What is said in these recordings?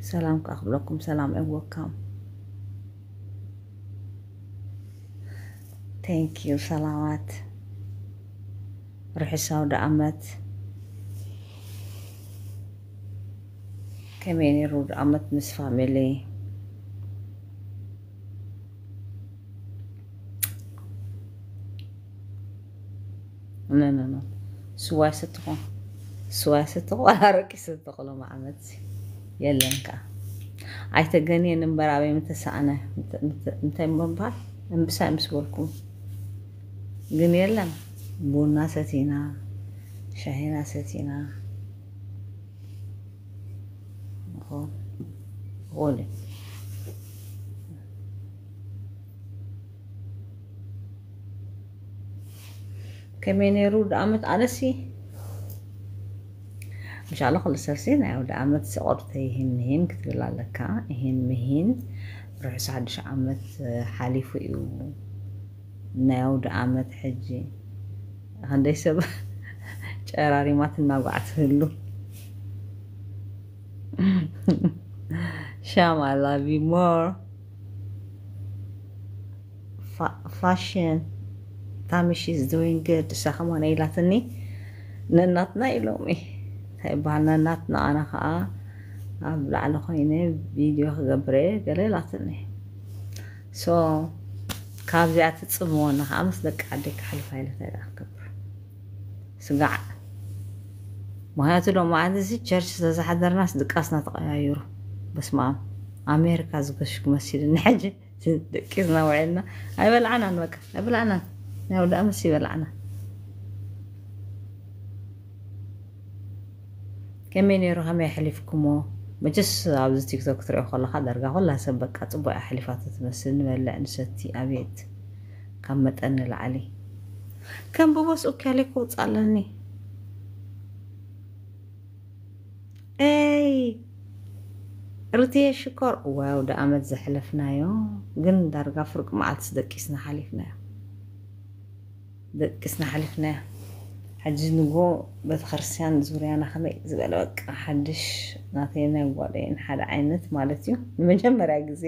سلام كأخبركم سلام أبوكم thank you سلامات روحي سودة أمت كمان يرود يعني أمت مس فاميلي لا لا لا سواي ستغو سواي ستغو أراكي ستغو لما عمتي የለንካ ኣይተገንየን እምበር ኣበይ ምተሰኣነ እንታይ ምበሃል እምብሳይ ምስ ግን የለም ቡና ሰቲና ሻሂና ሰቲና ይኾን ከመይ ነይሩ ድኣመት مش على خلص سرسين أو ده عمت سقطت هين هين كتير لك هين مهين روح سعد شو عمت حالي فيه ناو ده عمت حجي هندي سب شعراري ما تنقع تهلو شام I love you more fashion Tommy she's doing good تسخمون ايلاتني ننطنا ايلومي ባህልናናት ንኣነ ከዓ ኣብ ላዕሊ ኮይነ ቪድዮ ክገብረ ገለ ላትኒ ሶ ካብዚኣ ትፅምወና ከዓ ምስ ደቂ ዓደይ ክሓልፋ ኢለ እንታይ ክገብር ስጋዕ ምክንያቱ ዶም እዚ ቸርች ተዘሓደርናስ ድቃስና ተቀያይሩ በስማ ኣሜሪካ ዝገሽኩ መሲል ንሕጂ ደቂስና ውዒልና ኣይበልዓናን በቃ ኣይበልዓናን ናይ ወዳኣ መሲ ይበልዓናን كمين يروح ما يحلفكم ما جس عبد تيك توك تري خلا خدر قا والله سبك أتبع حلفات تمسن ولا نشتي أبيت كم متأن العلي كم ببص أوكي عليك وتسألني أي رتي شكر واو ده عمل زحلفنا يو جن درجة فرق ما عاد صدق كيسنا حلفنا دك كيسنا حلفنا ሕጂ ንጎ ቤተ ክርስቲያን ዙርያ ንኸመይ ዝበለ በቃ ሓድሽ ናተይና ጓደይን ሓደ ዓይነት ማለት እዩ ንመጀመርያ ግዜ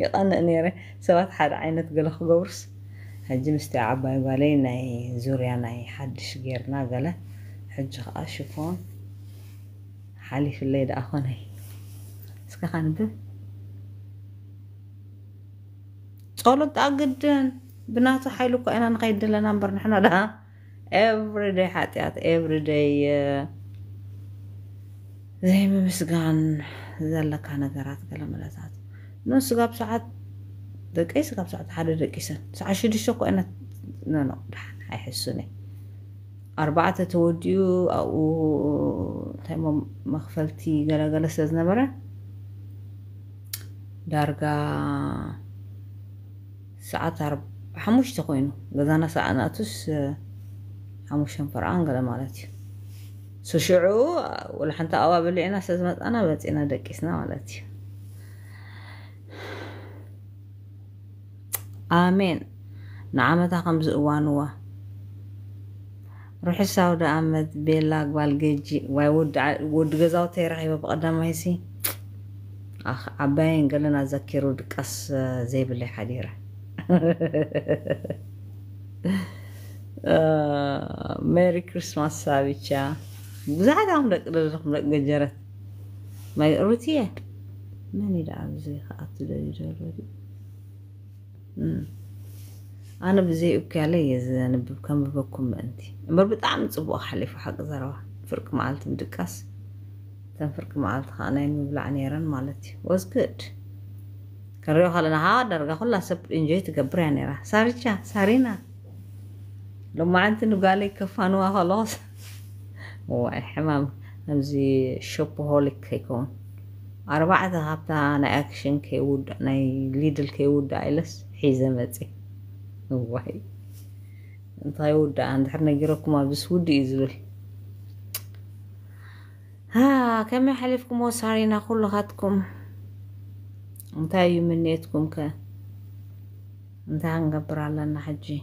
ይቐንእ ነይረ ሰባት ሓደ ዓይነት ገለ ክገብርስ ሕጂ ምስቲ ዓባይ ጓለይ ናይ ዙርያ ናይ ሓድሽ ጌርና ገለ ሕጂ ከዓ ሽፎን ሓሊፍለይ ደኣ ኮነይ እስከ ከንብብ ጸሎት ኣግድን ብናቱ ሓይሉ እኳ ኢና ንኸይድ ዘለና እምበር ንሕና ደኣ everyday ኃጢአት everyday ዘይምምስጋን ዘለካ ነገራት ገለ መለታት ንሱ ጋብ ሰዓት ደቂስ ካብ ሰዓት ሓደ ደቂሰን ሰዓት ሽዱሽተ ኮይነት ነኖ ድሓን ኣይሕሱን እየ ኣርባዕተ ተወዲኡ ኣብኡ እንታይ መክፈልቲ ገለገለ ስለ ዝነበረ ዳርጋ ሰዓት ሓሙሽተ ኮይኑ ገዛና ሰዓናቱስ ሓሙሽተን ፍርኣን ገለ ማለት እዩ ስሽዑ ወላሓንቲ ኣብኣ በሊዕና ስለ ዝመፃና በፂና ደቂስና ማለት እዩ ኣሜን ንዓመታ ከምዚ እዋንዋ ርሕሳው ደኣመት ቤላ ግባል ገጂ ዋይ ወዲ ገዛውተ ብቀዳማይ ሲ ዓባይን ገለና ዘኪሩ ድቀስ ዘይብለይ ሓዲረ ሜሪ uh, ሳቢቻ Merry Christmas saabichaa. Guzaadaan ማይ fudhadhe እየ መን Mani ኣብዘይ bizee ደዩ ዘሎ ኣነ ብዘይ ያለ እየ ዘንብብ ከምብበኩም ምእንቲ እምበር ብጣዕሚ ፅቡቅ ሓሊፉ ሓቂ ዘረባ ፍርቂ መዓልቲ ምድቃስ እተን ፍርቂ መዓልቲ ከዓ ናይ ምብላዕ ነይረን ማለት እዩ ወዝ ግድ ክንሪኦ ከለና ሃ ዳርጋ ኩላ ሰብ ኢንጆይ ትገብር እያ ነራ ሳሪቻ ሳሪና لو ما انه قال كفانوا خلاص هو الحمام نمزي شوب هوليك كيكون أربعة هابتا أنا أكشن كيود أنا ليدل كيود دايلس حيزمتي واي انتاي ودا عند حرنا جيركما بس ودي يزلل ها كم حلفكم وصارينا كل غدكم انتاي منيتكم ك انتهى نقبر على النحجي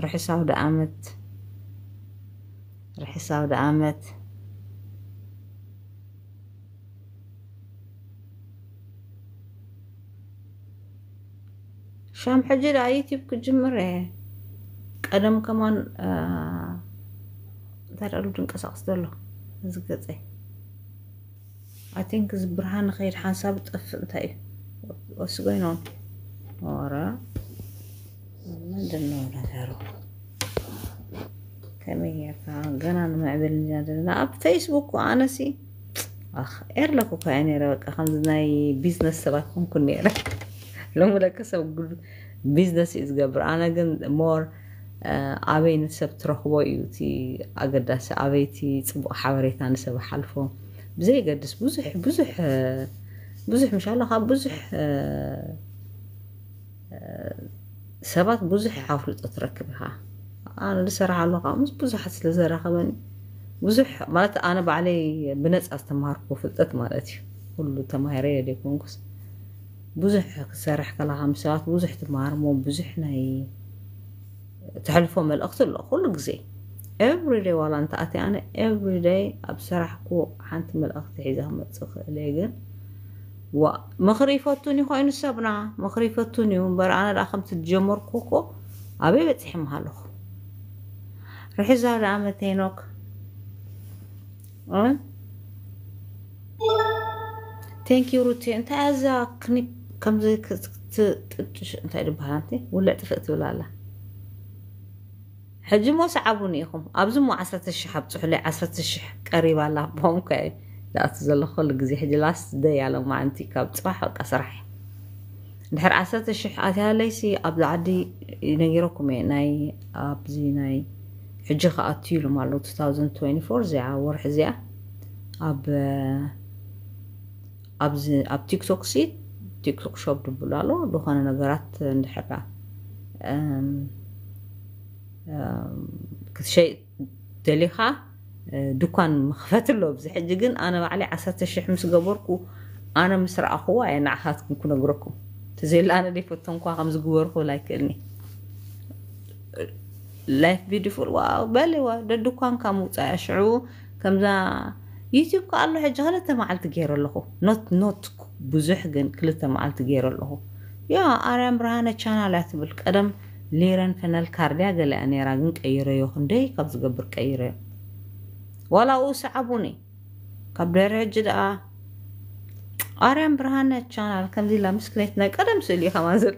رح صاعدة امت رح صاعدة امت شام حجي عيتي بك مرة قدم كمان آه دار قلب دنقصقص دلو زقطي اي think زبرهان خير حساب طف انتي وسقينون ورا ምንድነው ነገሩ? ከመያካ ገና ነው ማዕበል እንጃደለና ኣብ ፌስቡክ ኣነሲ ኤርለኩ እኳ እየ ነረ በቃ ከምዚ ናይ ቢዝነስ ሰባት ኮንኩ ነረ ሎሚ ለከ ሰብ ቢዝነስ እዩ ዝገብር ኣነ ግን ሞር ኣበይ ንሰብ ትረኽቦ እዩ እቲ ኣገዳሲ ኣበይቲ ፅቡቅ ሓበሬታ ንሰብ ሓልፎ ብዘይገድስ ብዙሕ ብዙሕ ብዙሕ ምሻለካ ብዙሕ سبات بزح عافل تتركبها أنا لسه على قاموس بزح حس لسه رقمن بزح مالت أنا بعلي بنت أستمر كوفلت مالتي كله تمارين اللي كونكس بزح سرح كل عام سبات بزح تمار مو بزح ناي تحلفوا من الأخت لا خلق زي every day والله أنت أتي أنا every day أبصرح كو عنت من الأخت حيزها ما تسخ لاجن و مخريفتوني خو اينو سبنا مخريفتوني ومبر انا لا خمس تجمر كوكو ابي بتحي مهالو رح يزعل عمتينوك تانك يو روتين انت عزا كنيب كم زي تتش انت عدو بحالانتي ولا اعتفقت ولا لا حجي مو سعبوني اخم ابزو مو عسرة الشحب تحلي عسرة الشحب قريبا لا بهم كاي لأت زلخ خلق زي حجلاس دي على ما أنتي كاب صباح وكسرح نحر عسات الشح أثيها ليسي أبد عدي ينيركم يعني ناي أبزي ناي حجخ أتيلو مالو 2024 زي عورح زي أب أبزي أب تيك توك سي تيك توك شوب دبلالو دخان نقرات نحر أم أم كشي تليخه ድኳን ምኽፈት ኣለዎ ብዚ ሕጂ ግን ኣነ ባዕለ ዓሰርተ ሽሕ ምስ ገበርኩ ኣነ ምስ ረኣኹዎ ኣየ ንዓኻትኩም ክነግረኩም እተዘይሉ ኣነ ደይፈቶ እንኳ ከም ዝግበርኩ ላይክእልኒ ላይፍ ቢዲፉል በሊ ደድኳንካ ምውፃእ ሽዑ ከምዛ ዩቲብ ከዓ ኣሎ ሕጂ ክልተ መዓልቲ ገይረ ኣለኹ ኖት ኖት ብዙሕ ግን ክልተ መዓልቲ ገይረ ኣለኹ ያ ኣርያም ብርሃነ ቻናል እያ ትብል ቀደም ሌረን ፈነል ካርድያ ገለ ነራ ግን ቀይረዮ ክንደይ ካብ ዝገብር ቀይረዮ ولا أوسع أبوني كبرير جدا أريم برهانة تشانل كم دي لامسكنتنا قدم سيلي خمازل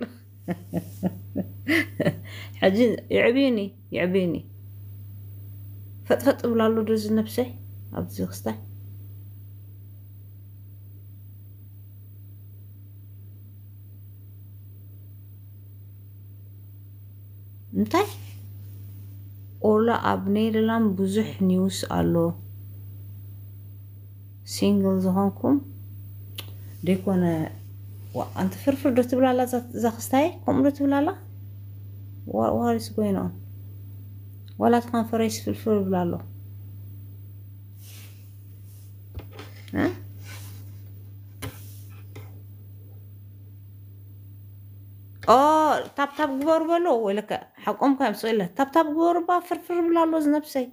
حجين يعبيني يعبيني فتفت أبلا اللو دوز النبسي أبزيغستي متى؟ ኦላ አብኔድላም ብዙሕ ኒውስ ኣሎ ሲንግል ዝኾንኩም ደይኮነ ኣንቲ ፍርፍር ዶ ትብላላ እዛ ክስታይ ከምኡ ዶ ትብላላ ዋሪስ ጎይኖ ዋላትካን ፈረይስ ፍልፍር ይብላ ኣሎ اه تاب قربة لو ولك حقهم كم سؤال تاب تاب قربة فرفر بلا لوز نفسي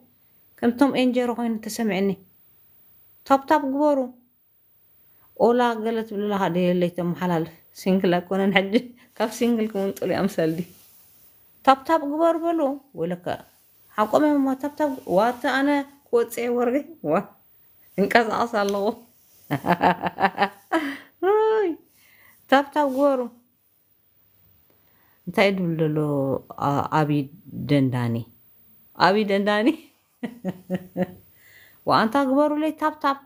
كم توم انجر غين تسمعني تاب تاب قبرو اولا قلت بلا هذه اللي تم حلال سينجل كون نحج كاف سينجل كون طلي امسال دي تاب تاب قبر لو ولك حقهم ما تاب تاب وات انا كوتسي ورغي وا انقص الله هاي طب طب انتي دوللو ابي دنداني ابي دنداني وانت اكبروا لي تاب تاب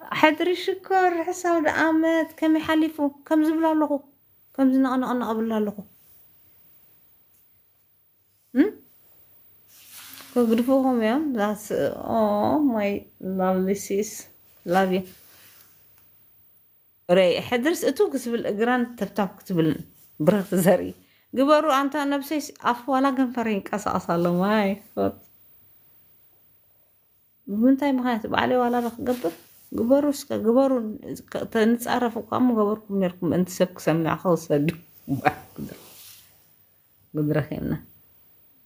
حدري شكر حساب الامات كم يحلفوا كم زبل لكم كم زنا انا انا قبل لكم ام كغرفوهم يا ذاتس او ماي لافلي سيس لاف يو ري حدرس اتو كتب الاغران تاب تاب كتب البرغ ግበሩ አንተ ነብሰይ ኣፍዋላ ገንፈረ ይንቀሳቀሳሎ ማይ ብምንታይ ምክንያት ባዕለይ ዋላ ዶ ክገብር ግበሩ እስከ ግበሩ ተንፃረፍ እኳ እሞ ገበርኩም ነርኩም እንቲ ሰብ ክሰምዕ ክውሰዱ ግድረኺብና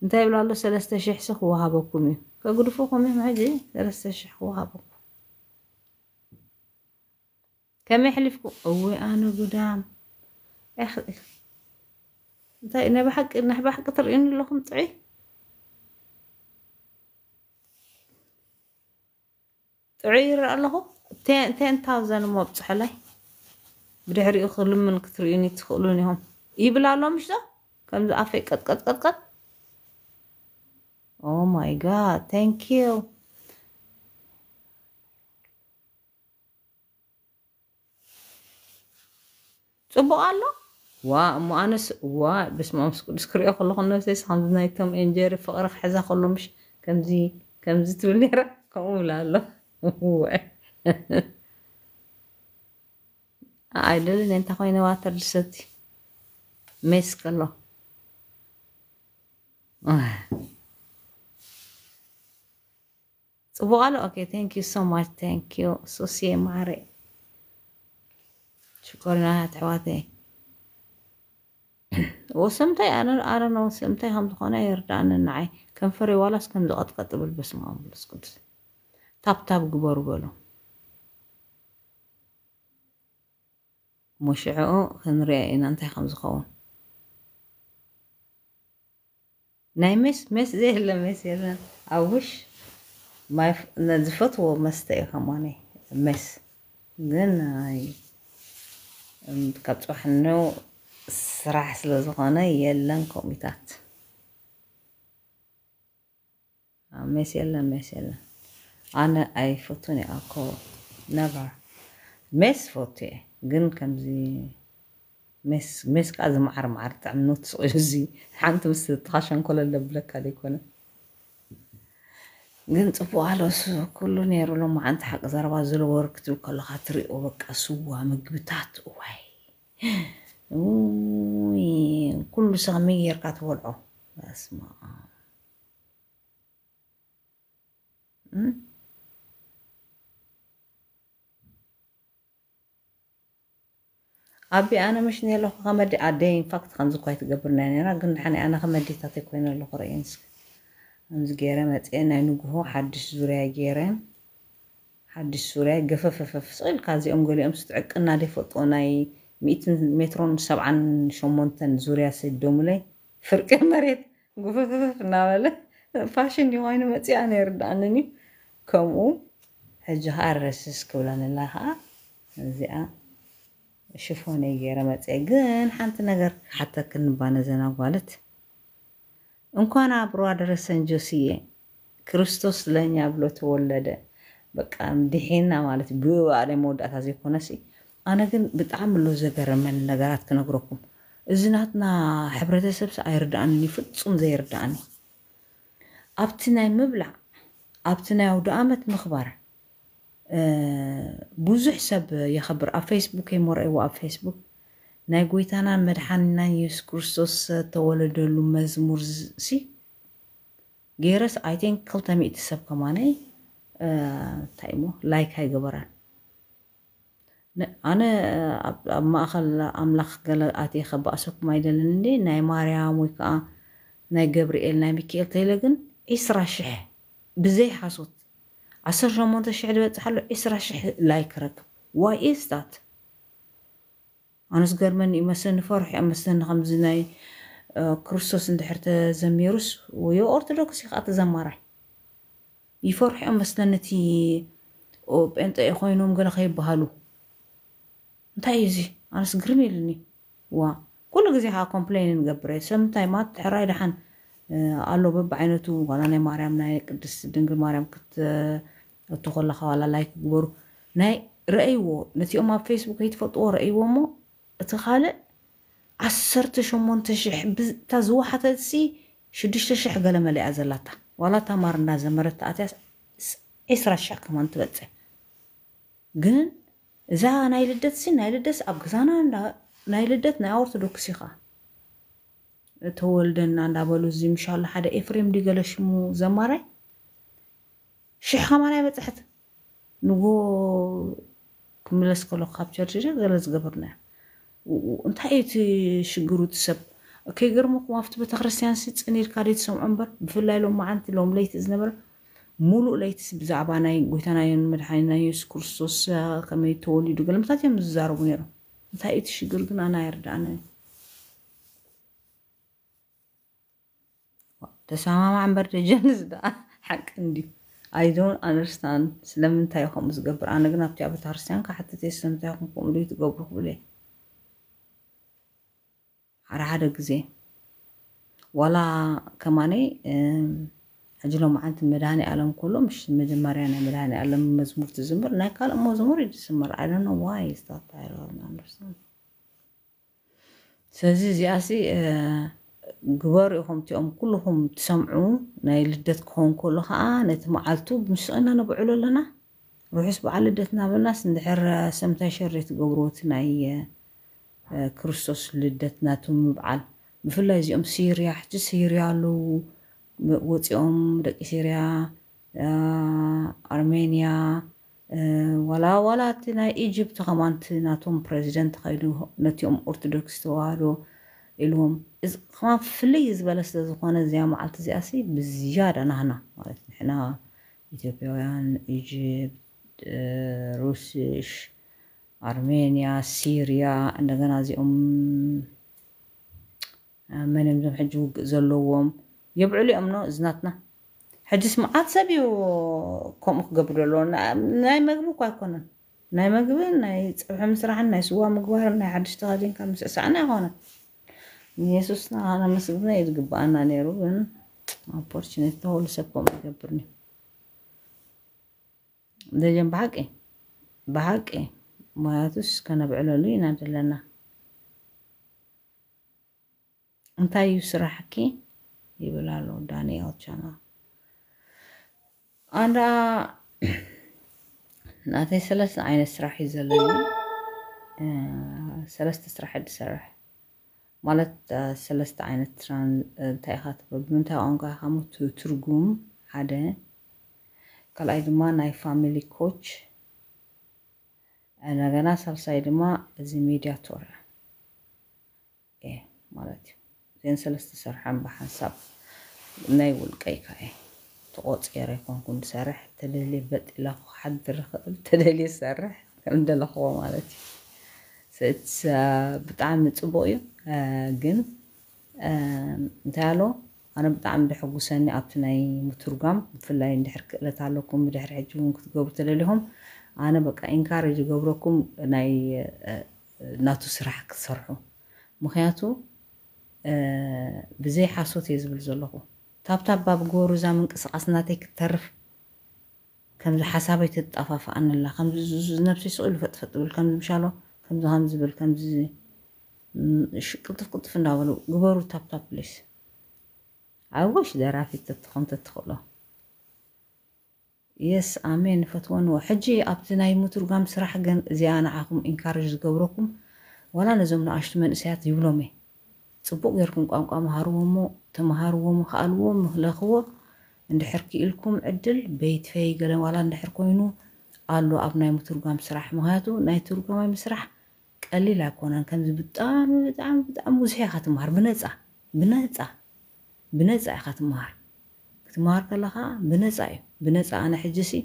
እንታይ ይብላ ኣሎ ሰለስተ ሽሕ ሲ ክወሃበኩም እዩ ከግድፉኩም እዩ ሕጂ ሰለስተ ሽሕ ክወሃበኩም ከመይ ሕሊፍኩም እወይ ኣነ ጉዳም انتي انا بحق ان بحق ترين لكم طعي تعير الله 10000 مو بصحلي بدحري اخذ من كثر اني تخلوني هم يبلا لهم مش ذا كم افي قط قط قط قط او ماي جاد ثانك يو صبوا الله ومؤنس وبسم الله مسكول سكريو خلو خلو سيس خمز ناي كم انجير فقر حزا خلو مش كمزي كمزي تولي را كمولا آه، الله ኣይደልን እንታይ ኮይነ ዋተር ልሰቲ ሜስ ከሎ ፅቡቅ ኣሎ ኦኬ ታንክ ዩ ሶ ማች ታንክ ዩ ماري شكرا ሽኮርና ኣሕዋተይ وسمتي أنا أرى أنا وسمتي هم دخانة يردان النعي كم فري ولا سكن دقت قتبل بس ما هم بس كنت تاب تاب قبر قلو مشعو خنري إن أنت خمس خون ناي مس مس زي هلا مس يلا أوش ما يف... نزفتو مستي خماني مس جناي كتوحنو ስራሕ ስለ ዝኾነ የለን ከምኡታት ሜስ የለን ሜስ የለን ኣነ ኣይፈቱን እየ ኣኮ ነበር ሜስ ፈቱ እየ ግን ከምዚ ሜስ ከዓ ዝመዓር መዓር ጥዕምኖ ትስቕዩ እዚ ሓንቲ ምስ ተኻሸንኮለ ዘብለካ ዘይኮነ ግን ፅቡቅ ኣለሱ ኩሉ ነይሩ ሎማ ሓንቲ ሓቂ ዘረባ ዝለወር ክትብል ከለካ ትሪኦ በቃ ስዋ ምግብታት እዋይ كل صغمير كتولعو اسمع أبي أنا مش نيلو خمدي أدين فقط خمس كويت قبرنا أنا قلنا حني أنا خمدي تاتي كوين اللقر إنس خمس جيرة ما تقينا نجهو حدش زوريا جيرة حدش زوريا قفففف صغير كازي أم قولي أم ستعك دي فوتو ሜትሮን ሰብዓን ሸሞንተን ዙርያ ሰዶሙ ላይ ፍርቂ መሬት ጉፍፍፍ እናበለ ፋሽን ዲኮይኑ መፅያ ነይሩ ዳኣንን እዩ ከምኡ ሕጂ ከዓ ረስስ ክብለንላ ከዓ እዚኣ ሽፎነይ ገይረ መፅአ ግን ሓንቲ ነገር ሓተ ክንባነ ዘና ጓለት እንኳን አብሮ ደረሰን ጆስዬ ክርስቶስ ለኛ ብሎ ተወለደ በቃ ድሒና ማለት ብባዕለ መወዳእታ ዘይኮነሲ ኣነ ግን ብጣዕሚ ኣሎ ዘገረመኒ ነገራት ክነግረኩም እዚ ናትና ሕብረተሰብሲ ኣይርዳእኒ ይፍፁም ዘይርዳእኒ ኣብቲ ናይ ምብላዕ ኣብቲ ናይ ኣውደ ኣመት ምኽባር ብዙሕ ሰብ የኸብር ኣብ ፌስቡክ የመርአይዎ ኣብ ፌስቡክ ናይ ጎይታናን መድሓንናን የሱስ ክርስቶስ ተወለደሉ መዝሙር ሲ ጌረስ ኣይቴንክ ክልተ ሚእቲ ሰብ ከማነይ እንታይ እሞ ላይክ ኣይገበራን ኣነ ኣብ ማእኸል ኣምላኽ ገለ ኣትየኸ ብኣሰኩም ኣይደለን እንዴ ናይ ማርያም ወይ ከዓ ናይ ገብርኤል ናይ ሚካኤል ተይለ ግን ዒስራ ሽሕ ብዘይ ሓሶት 18 ሽሕ ዝበፅሓሉ ዒስራ ሽሕ ላይ ክረክብ ዋይ ኤስታት ኣነስ ገርመኒ እዩ መሰኒ ፈርሒ ኣብ ከምዚ ናይ ክርስቶስ እንድሕር ተዘሚሩስ ወዮ ኦርቶዶክስ እዩ ከዓ ተዘማራይ ይፈርሑ መስለነቲ ጴንጠ ኮይኖም ገለ ከይበሃሉ እንታይ እዩ እዚ ኣነስ ግርም ኢልኒ ዋ ኩሉ ግዜ ከዓ ኮምፕሌን ንገብረ ሰምንታይ ማት ሕራይ ድሓን ኣሎ በብ ዓይነቱ ዋላ ናይ ማርያም ናይ ቅድስ ድንግል ማርያም ክትእቱ ከለካ ዋላ ላይ ክግበሩ ናይ ረአይዎ ነቲኦም ኣብ ፌስቡክ ከይትፈልጥዎ ረአይዎ ሞ እቲ ካልእ ዓሰርተ ሸሞንተ ሽሕ ብታ ዝወሓተ ሲ ሽዱሽተ ሽሕ ገለ መለያ ዘላታ ዋላ ታማር እናዘመረት ተኣትያ ዒስራ ሽሕ ከማን ትበፅሕ ግን እዛ ናይ ልደት ሲ ናይ ልደት ኣብ ገዛና ናይ ልደት ናይ ኦርቶዶክስ ኢኻ ተወልደና እንዳበሉ እዚ ምሻሉ ሓደ ኤፍሬም ዲገለ ሽሙ ዘማራይ ሽሕ ከማናይ በፅሕት ንጎ ክምለስ ከሎ ካብ ቸርች ገለ ዝገበርና እንታይ እዩ እቲ ሽግሩ እቲ ሰብ ከይገርምኩም ኣብቲ ቤተክርስትያን ሲ ፅኒርካ ደይ ትሰምዑ እምበር ብፍላይ ሎም መዓንቲ ሎም ለይቲ ዝነበረ ሙሉእ ለይቲ ብዛዕባ ናይ ጎይታናዮን መድሓኒና የሱስ ክርስቶስ ከመይ ተወሊዱ ገለምታት እዮም ዝዛረቡ ነይሮም እንታይ እቲ ሽግር ግን ኣና ይርዳእነ ተሰማማ እምበር ደጀንስ ዳ ሓቂ እንድዩ ኣይዶን ኣንደርስታን ስለምንታይ ከምኡ ዝገብር ኣነ ግን ኣብቲ ኣብ ቤተክርስትያን ካሓተተ ስለምንታይ ኹም ከምኡ ዶ ትገብሩ ክብል እየ ሓደ ሓደ ግዜ ዋላ ከማነይ ኣጅሎም ዓንቲ መድሃኒ ኣለም ከሎ ምሽ መጀመርያ ናይ መድሃኒ ኣለም መዝሙር ትዝምር ናይ ካልእ መዝሙር እዩ ትዝምር ኣይደኖ ዋይ ስታታይሮንኣንደርስታንድ ስለዚ እዚኣሲ ግበሩ ኢኹም እቲኦም ኩልኹም ትሰምዑ ናይ ልደት ክኸውን ከሎ ከዓ ነቲ መዓልቱ ምስኡ እናነብዕሉ ኣለና ርሑስ በዓል ልደት እናበልናስ እንድሕር ሰምታይ ሸር ትገብርዎት ናይ ክርስቶስ ልደት ናቱ ምብዓል ብፍላይ እዚኦም ሲርያ ሕጂ ሲርያ ኣለው وطيوم دقي سوريا ارمينيا ولا ولا تنا ايجيبت خمانت ناتوم بريزيدنت خايلو نتيوم اورتودوكس توالو الوم از خما فليز بلس زخونه زي ما علت زي اسي بزياده نحنا مالت نحنا ايثيوبيان ايجيبت روسيش ارمينيا سوريا عندنا زي ام من يمزم حجوك زلوهم የብዕሉ እዮም ኖ እዝናትና ሕጂስ መዓት ሰብ እዩ ከምኡ ክገብር ዘለዎ ናይ መግቢ እኳ ኣይኮነን ናይ መግብን ናይ ፀብሒ ምስራሕን ናይ ስዋ ምግባርን ናይ ሓድሽ ተኸዲንካ ምስዕሳዕና ይኮነን ንየሱስና ነመስግና እዩ ዝግባአና ነይሩ ግን ኦፖርቹኒቲ ተኸሉ ሰብ ከምኡ ይገብርኒ ደጀን ብሓቂ ብሓቂ ሞያቱስ ከነብዕለሉ ኢና ዘለና እንታይ እዩ ስራሕኪ ይብላሉ። ዳንኤል ቻናል አንዳ ናተይ ሰለስተ ዓይነት ስራሕ እዩ ዘለኒ ሰለስተ ስራሕ ድሰርሕ ማለት ሰለስተ ዓይነት እንታይ ኢኻ ትብል ብምንታይ ቋንቋ ኢኻ ትርጉም ሓደ ካልኣይ ድማ ናይ ፋሚሊ ኮች እንደገና ሳልሳይ ድማ እዚ ሜዲያቶር ማለት እዩ دين سلست سرحان بحساب ناي والكيكة إيه تقوط إيرا يكون كون سرح تلالي بد إلا حد رخل تلالي سرح كم دل أخوة مالتي ست بتعام نتبوية آه جن آه تالو أنا بتعام بحقو ساني أبتناي مترقام بفلاي ندحر لتعلوكم ندحر عجوهم كتقوبر تلاليهم أنا بقى إنكارج قبركم ناي آه ناتو سرح كتصرحو مخياتو ብዘይ ሓሶት እየ ዝብል ዘለኹ ታብታብ ባብ ገበሩ እዛ ምንቅስቃስ እናተይ ክተርፍ ከምዚ ሓሳበይ ትጠፋፍኣኒ ኣላ ነብሰይ ስቕሉ ፈጥፈጥ ዝብል ከምዚ ምሻሎ ከምዚ ከም ዝብል ከምዚ ቅልጥፍ ቅልጥፍ እንዳበሉ ግበሩ ታብታብ ፕሌስ ኣብ ወሽ ደራፊ ተትኾን ተትኽእሎ የስ ኣሜን ፈትወንዎ ሕጂ ኣብቲ ናይ ምትርጓም ስራሕ ግን እዚኣ ንዓኹም ኢንካርጅ ዝገብረኩም ዋላ ነዞም ንኣሽቱ መንእሰያት ይብሎም እየ ፅቡቅ ጌርኩም ቋንቋ መሃርዎሞ ተመሃርዎሞ ክኣልዎ ምክለኽዎ እንድሕር ክኢልኩም ዕድል በይትፈይ ገለ ዋላ እንድሕር ኮይኑ ኣሎ ኣብ ናይ ምትርጓም ስራሕ ምክንያቱ ናይ ትርጓማይ ምስራሕ ቀሊል ኣይኮነን ከምዚ ብጣዕሚ ብጣዕሚ ብጣዕሚ ብዙሕ ኢካ ትምሃር ብነፃ ብነፃ ብነፃ ኢካ ትምሃር ክትምሃር ከለካ ብነፃ እዩ ብነፃ ኣነ ሕጂ ሲ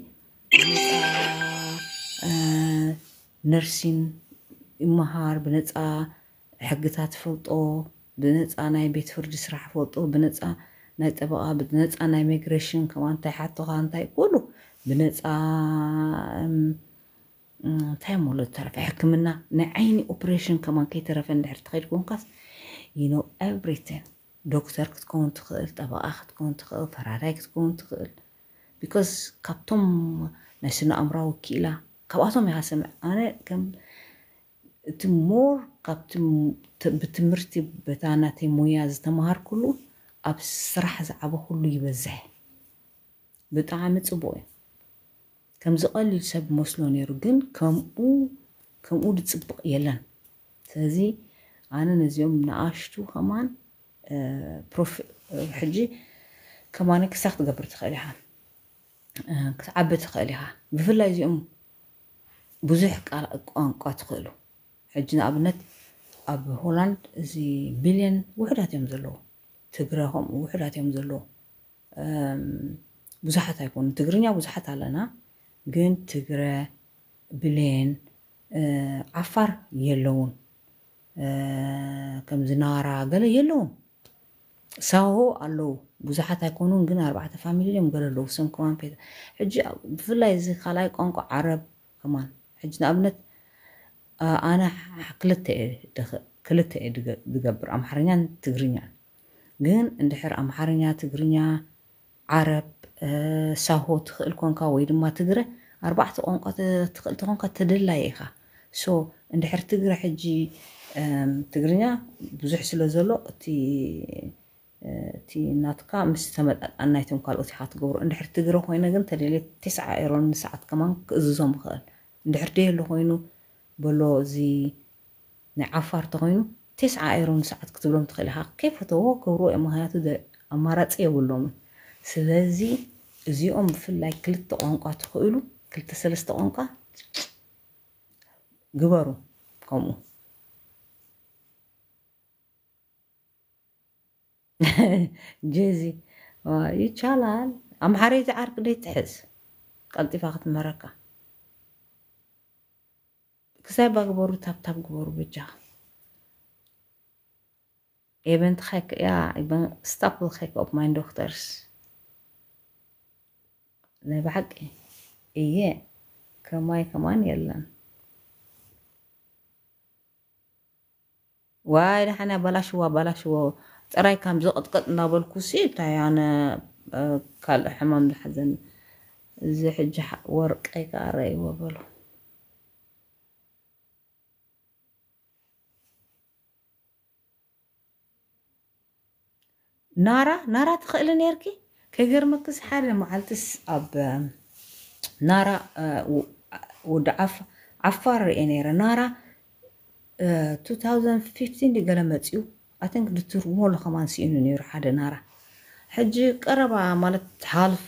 ነርሲን ይምሃር ብነፃ ሕግታት ፈልጦ ብነፃ ናይ ቤት ፍርዲ ስራሕ ፈልጦ ብነፃ ናይ ጠበቃ ብነፃ ናይ ሚግሬሽን ከማ እንታይ ሓቶካ እንታይ ኩሉ ብነፃ እንታይ መሎ ተረፈ ሕክምና ናይ ዓይኒ ኦፕሬሽን ከማ ከይተረፈ እንድሕር ተኸይድ ኮንካስ ዩኖ ኤቭሪቲንግ ዶክተር ክትከውን ትኽእል ጠበቃ ክትከውን ትኽእል ፈራዳይ ክትከውን ትኽእል ቢካስ ካብቶም ናይ ስነ ኣእምራዊ ክኢላ ካብኣቶም ኢካ ስምዕ ኣነ ከም እቲ ሞር ካብቲ ብትምህርቲ በታ ናተይ ሞያ ዝተምሃር ኩሉ ኣብ ስራሕ ዝዓበ ኩሉ ይበዝሕ ብጣዕሚ ፅቡቅ እዩ ከምዚ ቀሊል ሰብ መስሎ ነይሩ ግን ከምኡ ከምኡ ዝፅብቕ የለን ስለዚ ኣነ ነዚኦም ንኣሽቱ ከማን ሕጂ ከማነ ክሳብ ክትገብር ትኽእል ኢኻ ክትዓቢ ትኽእል ኢኻ ብፍላይ እዚኦም ብዙሕ ቋንቋ ትኽእሉ ሕጂ ንኣብነት ኣብ ሆላንድ እዚ ቢልዮን ውሕዳት እዮም ዘለዎ ትግራይ ከምኡ ውሕዳት እዮም ዘለዎ ብዙሓት ኣይኮኑ ትግርኛ ብዙሓት ኣለና ግን ትግረ ብሌን ዓፋር የለውን ከምዚ ናራ ገለ የለውን ሳሆ ኣለው ብዙሓት ኣይኮኑን ግን ኣርባዕተ ፋሚሊ እዮም ገለ ኣለው ስም ከማን ሕጂ ብፍላይ እዚ ካልኣይ ቋንቋ ዓረብ ከማን ሕጂ ንኣብነት ኣነ ክልተ እየ ዝገብር ኣምሓርኛን ትግርኛን ግን እንድሕር ኣምሓርኛ ትግርኛ ዓረብ ሳሆ ትኽእል ኮንካ ወይ ድማ ትግረ ኣርባዕተ ቋንቋ ትኽእል ትኾንካ ተደላየ ኢኻ ሶ እንድሕር ትግረ ሕጂ ትግርኛ ብዙሕ ስለ ዘሎ እቲ እቲ እናትካ ምስ ተመጣጣን ናይቶም ካልኦት ኢካ ትገብሮ እንድሕር ትግረ ኮይነ ግን ተደልየ ቴስዓ ኤሮን ንሰዓት ከማን ክእዝዞም ይኽእል እንድሕር ደየሉ ኮይኑ በሎ እዚ ናይ ዓፋር ተኮይኑ ቴስዓ ኤሮ ንሰዓት ክትብሎም ትኽእል ኢኻ ከይፈተዎ ክብሮ እዮም ምክንያቱ ኣማራፂ የብሎምን ስለዚ እዚኦም ብፍላይ ክልተ ቋንቋ ትኽእሉ ክልተ ሰለስተ ቋንቋ ግበሩ ከምኡ ጀዚ ይቻላል ኣምሓሪ ዝዓርቂ ደይትሕዝ ቀልጢፋ ክትመረካ حساب اكبر تاب تاب كبر بجا بنت خيك يا اي ik ستابل خيك op mijn dochters. Nee, بحق اي كماي كمان يلا واي حنا بلاش هو بلاش هو تراي كم زقت نابل بالكوسي بتاع انا آه، كال حمام الحزن زي حج ورقي كاري وبلو ናራ ናራ ትኽእሊ ነርኪ ከገርመክስ ሓደ መዓልትስ ኣብ ናራ ወዲ ዓፋር ርአ ነይረ ናራ 2015 ገለ መፂኡ ኣተንክ ድትርጉመሉ ከማንስኡ ነይሩ ሓደ ናራ ሕጂ ቀረባ ማለት ሓልፍ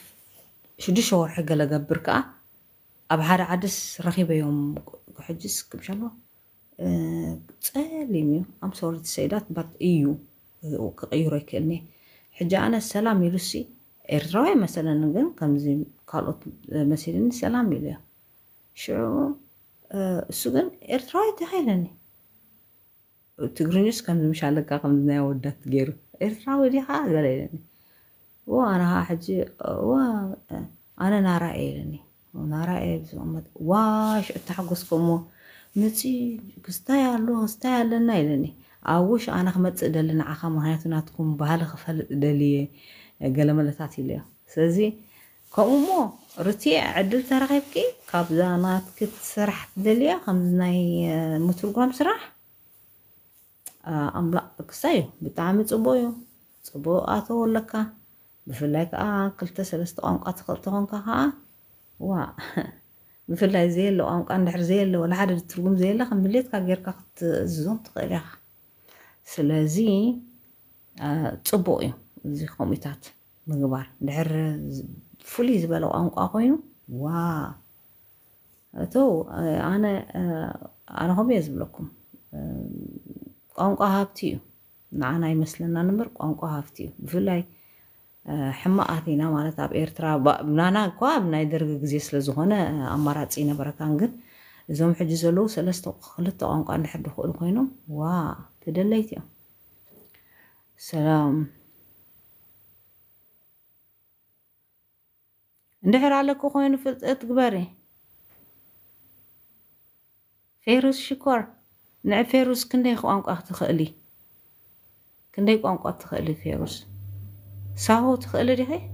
ሽዱሽተ ወርሒ ገለ ገብር ከዓ ኣብ ሓደ ዓድስ ረኪበዮም ሕጂስ ክምሻሎ ፀሊም እዩ ኣምሶሪ ሰይዳት እዩ ክቅይሮ ይክእልኒ ሕጂ ኣነ ሰላም ኢሉ ሲ ኤርትራዊ ኣይመሰለኒ ግን ከምዚ ካልኦት መሲልኒ ሰላም ኢሉ እዮ ሽዑ እሱ ግን ኤርትራዊ ተባሂለኒ ትግርኞስ ከምዚ ምሻለካ ከምዚ ናይ ወዳት ገይሩ ኤርትራዊ ዲኻ ገለ ኢለኒ ኣነ ከዓ ሕጂ ኣነ ናራእየ ኢለኒ ናራእየ ዝቕመጥ ዋሽ እተሓጎስከሞ ምፅ ክስታይ ኣሎ ክስታይ ኣለና ኢለኒ أوش أنا خمت دل نعخ مهاتنا تكون بهالخ فل دلية قال ما لتعطي لي سازي كأمو رتيع عدل ترغيب كي كابزانات كت سرح دلية خمزناي آه، مترقام سرح آه، أملا كسايو بتعامل تصبويو تصبو آتو لكا بفلايك آه قلت سلست أمك أتقلت أمك ها وا بفلاي زيلو أمك أندحر زيلو ولا حد ترقم زيلو خمبليت كا غير كا تزون تقريخ ስለዚ ፅቡቅ እዩ እዚ ከምኡታት ምግባር ድሕር ፍሉይ ዝበለ ቋንቋ ኮይኑ ዋ እቶ ኣነ ኣነ ከምኡ እየ ዝብለኩም ቋንቋ ሃብቲ እዩ ንዓና ይመስለና ንበር ቋንቋ ሃብቲ እዩ ብፍላይ ሕማቃት ኢና ማለት ኣብ ኤርትራ ናና እኳ ኣብ ናይ ደርጊ ግዜ ስለዝኾነ ኣማራፂ ነበረካን ግን زوم حجز لو سلست خلت قانق عند حد خل كينو وا تدليت يا سلام ندهر عليك خوينو في اتقبري فيروس شكر نع فيروس كندي قانق تخلي كندي قانق تخلي فيروس ساهو تخلي دي هاي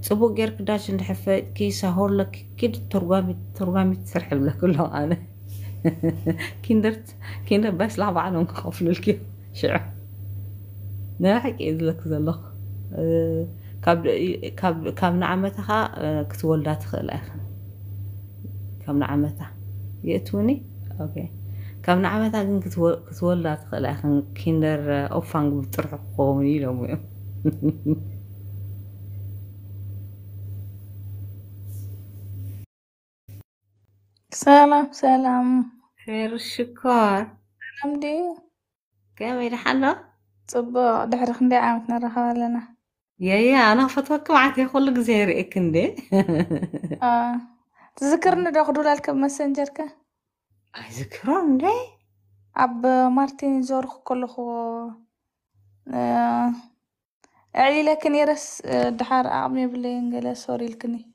صبو غير كداش نحف كي سهر لك كي ترغامي ترغامي تسرح لك كله انا كندرت كنا بس لعب على نخاف لك شعر ناحك اذ لك زلق أه كاب كاب كاب نعمتها أه كتولدات خلا كاب نعمتها يأتوني اوكي كاب نعمتها كن كتولدات خلا كندر اوفانق بترحقوني لهم سلام سلام خير الشكر حمدي كامل حلا طب دحر خندي عام نراها لنا يا يا انا فتوك فتوقعت يقول لك زيري اكندي اه تذكرني دا لالك بمسنجر كا اي ذكرون دي اب مارتين زور زورخ كلخو آه. علي لكن يرس آه، دحر اعمي بلي انجلا سوري لكني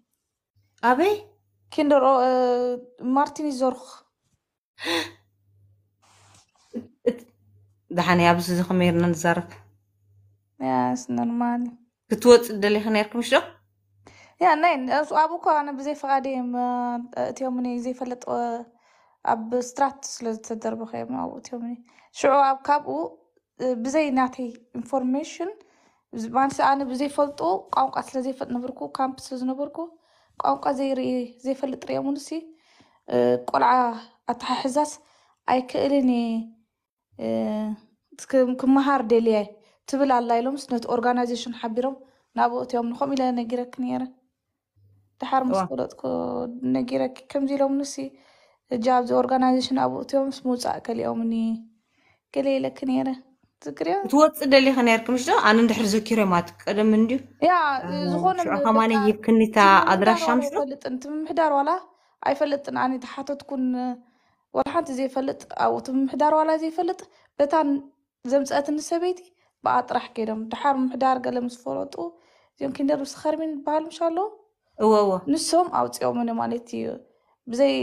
ابي Kinder, äh, Martini Sorg. دحان يا بس خمير نزرب Ja, ist normal. كتوت دلي خنيركم شو ያ ናይ እሱ ኣብኡ እኳ ኣነ ብዘይፈቓደ እዮም እትዮምኒ ዘይፈለጥ ኣብ ስትራት ስለ ዝተደርበኸ እዮም ኣብኡ እትዮምኒ ሽዑ ኣብ ካብኡ ብዘይ ናተይ ኢንፎርሜሽን ማለት ኣነ ብዘይፈልጡ ቋንቋ ስለ ዘይፈጥ ነበርኩ ካምፕ ስለ ዝነበርኩ قوقا زيري زي فلطريا مونسي قلعة اتححزاس اي كأليني كمهار ديلي اي تبلا اللايلوم سنوت اورغانيزيشن حبيرو نابوت يوم نخوم الى نجيرك نيرا تحار مسكولتكو نجيرك كم زي لوم نسي جاب زي اورغانيزيشن ابوت يوم سموزا كالي اومني كليلك نيره ትግርያ ትወፅእ ደሊኻ ነርኩም ሽ ኣነ እንድሕር ዘኪሮማ ትቀደም እንድዩ ያ ዝኾነ ከማነ ይክኒታ ኣድራሻ ምስ ኣይፈልጥን እቲ ምምሕዳር ዋላ ኣይፈልጥን ኣነ ተሓተትኩን ወላ ሓንቲ ዘይፈልጥ ኣብኡ እቲ ምምሕዳር ዋላ ዘይፈልጥ በታን ዘምፅአትን ሰበይቲ ብኣ ጥራሕ ከይዶም ድሓር ምምሕዳር ገለ ምስ ፈለጡ እዚኦም ኪንደር ምስ ከርሚን ዝበሃል ምሽ ኣለዎ እወዎ ንሶም ኣውፅኦምን ማለት እዩ ብዘይ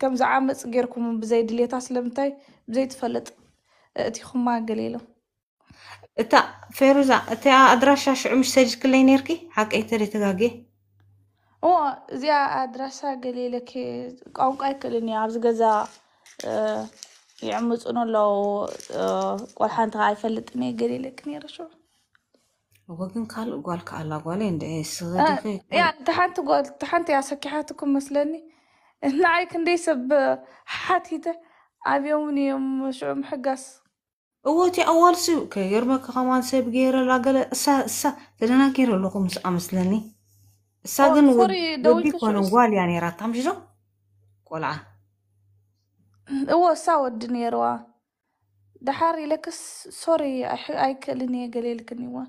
ከምዚ ዓመፅ ጌርኩም ብዘይ ድሌታ ስለምንታይ ብዘይ ትፈልጥ እቲኹማ ገሌሎም እታ ፌሩዛ እቲ ኣድራሻ ሽዑ ምስ ተጅክለይ ነርኪ ሓቀይ ተደተጋጌ ኦ እዚኣ ኣድራሻ ገሌለኪ ቋንቋ ይክእልን እዩ ኣብዚ ገዛ ይዕምፁን ኣለው ቆልሓ እንተ ኣይፈልጥን እየ ገሌለኪ ነይረ ሽዑ ወግን ካልእ ጓል ከኣላ ጓለ እንስሓንቲ እያ ሰኪሓትኩም መስለኒ ንዓይ ክንደይ ሰብ ሓቲተ ኣብዮምን እዮም ሽዑ ምሕጋስ اواتي اول سب كير ما كمان سب غير لاقل سا سا تدنا كير لوكم امسلني ساغن ودي كون غال يعني راتام جيرو قلع هو سا ودني روا دحاري لك سوري اي كلني قليل كنيوا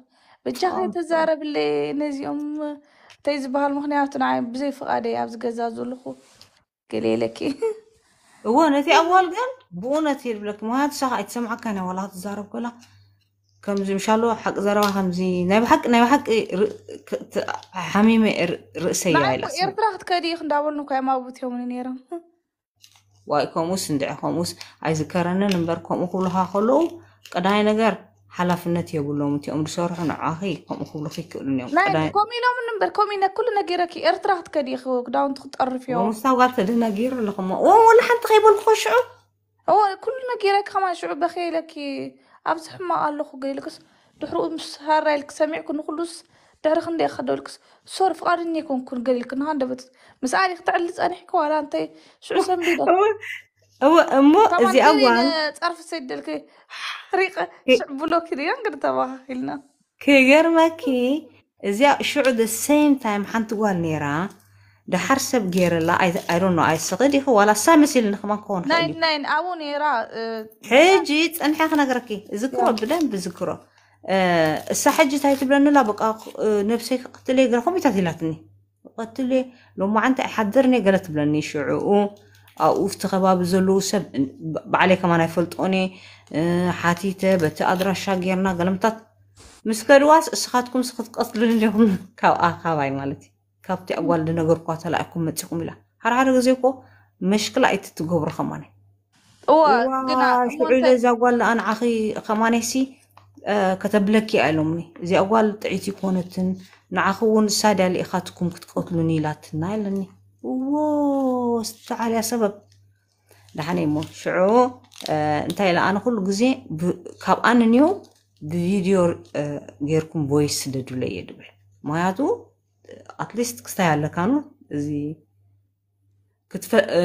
بجاه تزارب لي نزي ام تيز بهالمخنيات نعيم بزي فقادي ابز غزازو لخو لك هو نتي اول قال بونتي بلاك ما هاد الشخ تسمعك انا ولا تزارب كلها كم زي مشى له حق زروا كم زي نبي حق نبي حق إيه، حميمة إيه، رأسي يا لسه يرد راح تكدي خن دابر نو كام أبو تيوم نيرا واي كاموس ندعي كاموس عايز كرنا نمبر كام خلو كداي نجار حلفنت يا بولوم انت امر صرح انا اخي قوم اخو لخي كل يوم لا قوم يلا من نمبر قوم انا كل نقيرك ارترحت كدي اخوك داون تخط قرف يوم مو صاغر تد نقير لكم او ولا حد تخيب الخشع هو كل نقيرك خما شعب بخيلك افتح ما قال له خو قيلك دحرو مسهر لك سامع كن خلص دحر خندي خدو لك صور فقارني كون كون قال لك نهار دبت مسالي تعلت انا حكوا على انت شو سمبي هو مو زي أول تعرف سيد لك حريقة شعبلو شعب لوك دي انقدر تباها ما كي زي شعود السيم تايم حنت والنيرا ده حرسب غير لا I, I don't know I صغيري هو لا سامس اللي نخمان كون ناين خلي ناين عاوني را حجي أنا حاخنا قركي ذكرى بدن بذكرى آه، السا هاي تاي تبلن لا بقى آه، نفسي قتلي لي قرقومي تاتي لاتني قتلي لو ما عنت أحذرني قالت بلني شعو أوفتي خباب زلو سب بعليك ما نفلت أني حاتيته بتي أدرشة غيرنا قلمت مسكرواس إسخاتكم سخط قصد لليوم كاو آخاباي مالتي كابتي أقوال لنقر قواتا لأكم متسكم إلا هر هر غزيكو مشكلة إيت تقبر خماني أوا قنا شعي لزا أقوال لأن عخي خماني سي آه، كتب لك يا الأمي زي أقوال تعيتي كونتن نعخون سادة لإخاتكم كتقتلوني لا تنايلني ዝተዓልያ ሰበብ ዳሓነ እሞ ሽዑ እንታይ ኢላ ኣነ ኩሉ ግዜ ካብ ኣነ ንዮ ብቪድዮ ጌርኩም ቮይስ ደድብለ እየ ድብል ምክንያቱ ኣትሊስት ክስታይ ኣለካኑ እዚ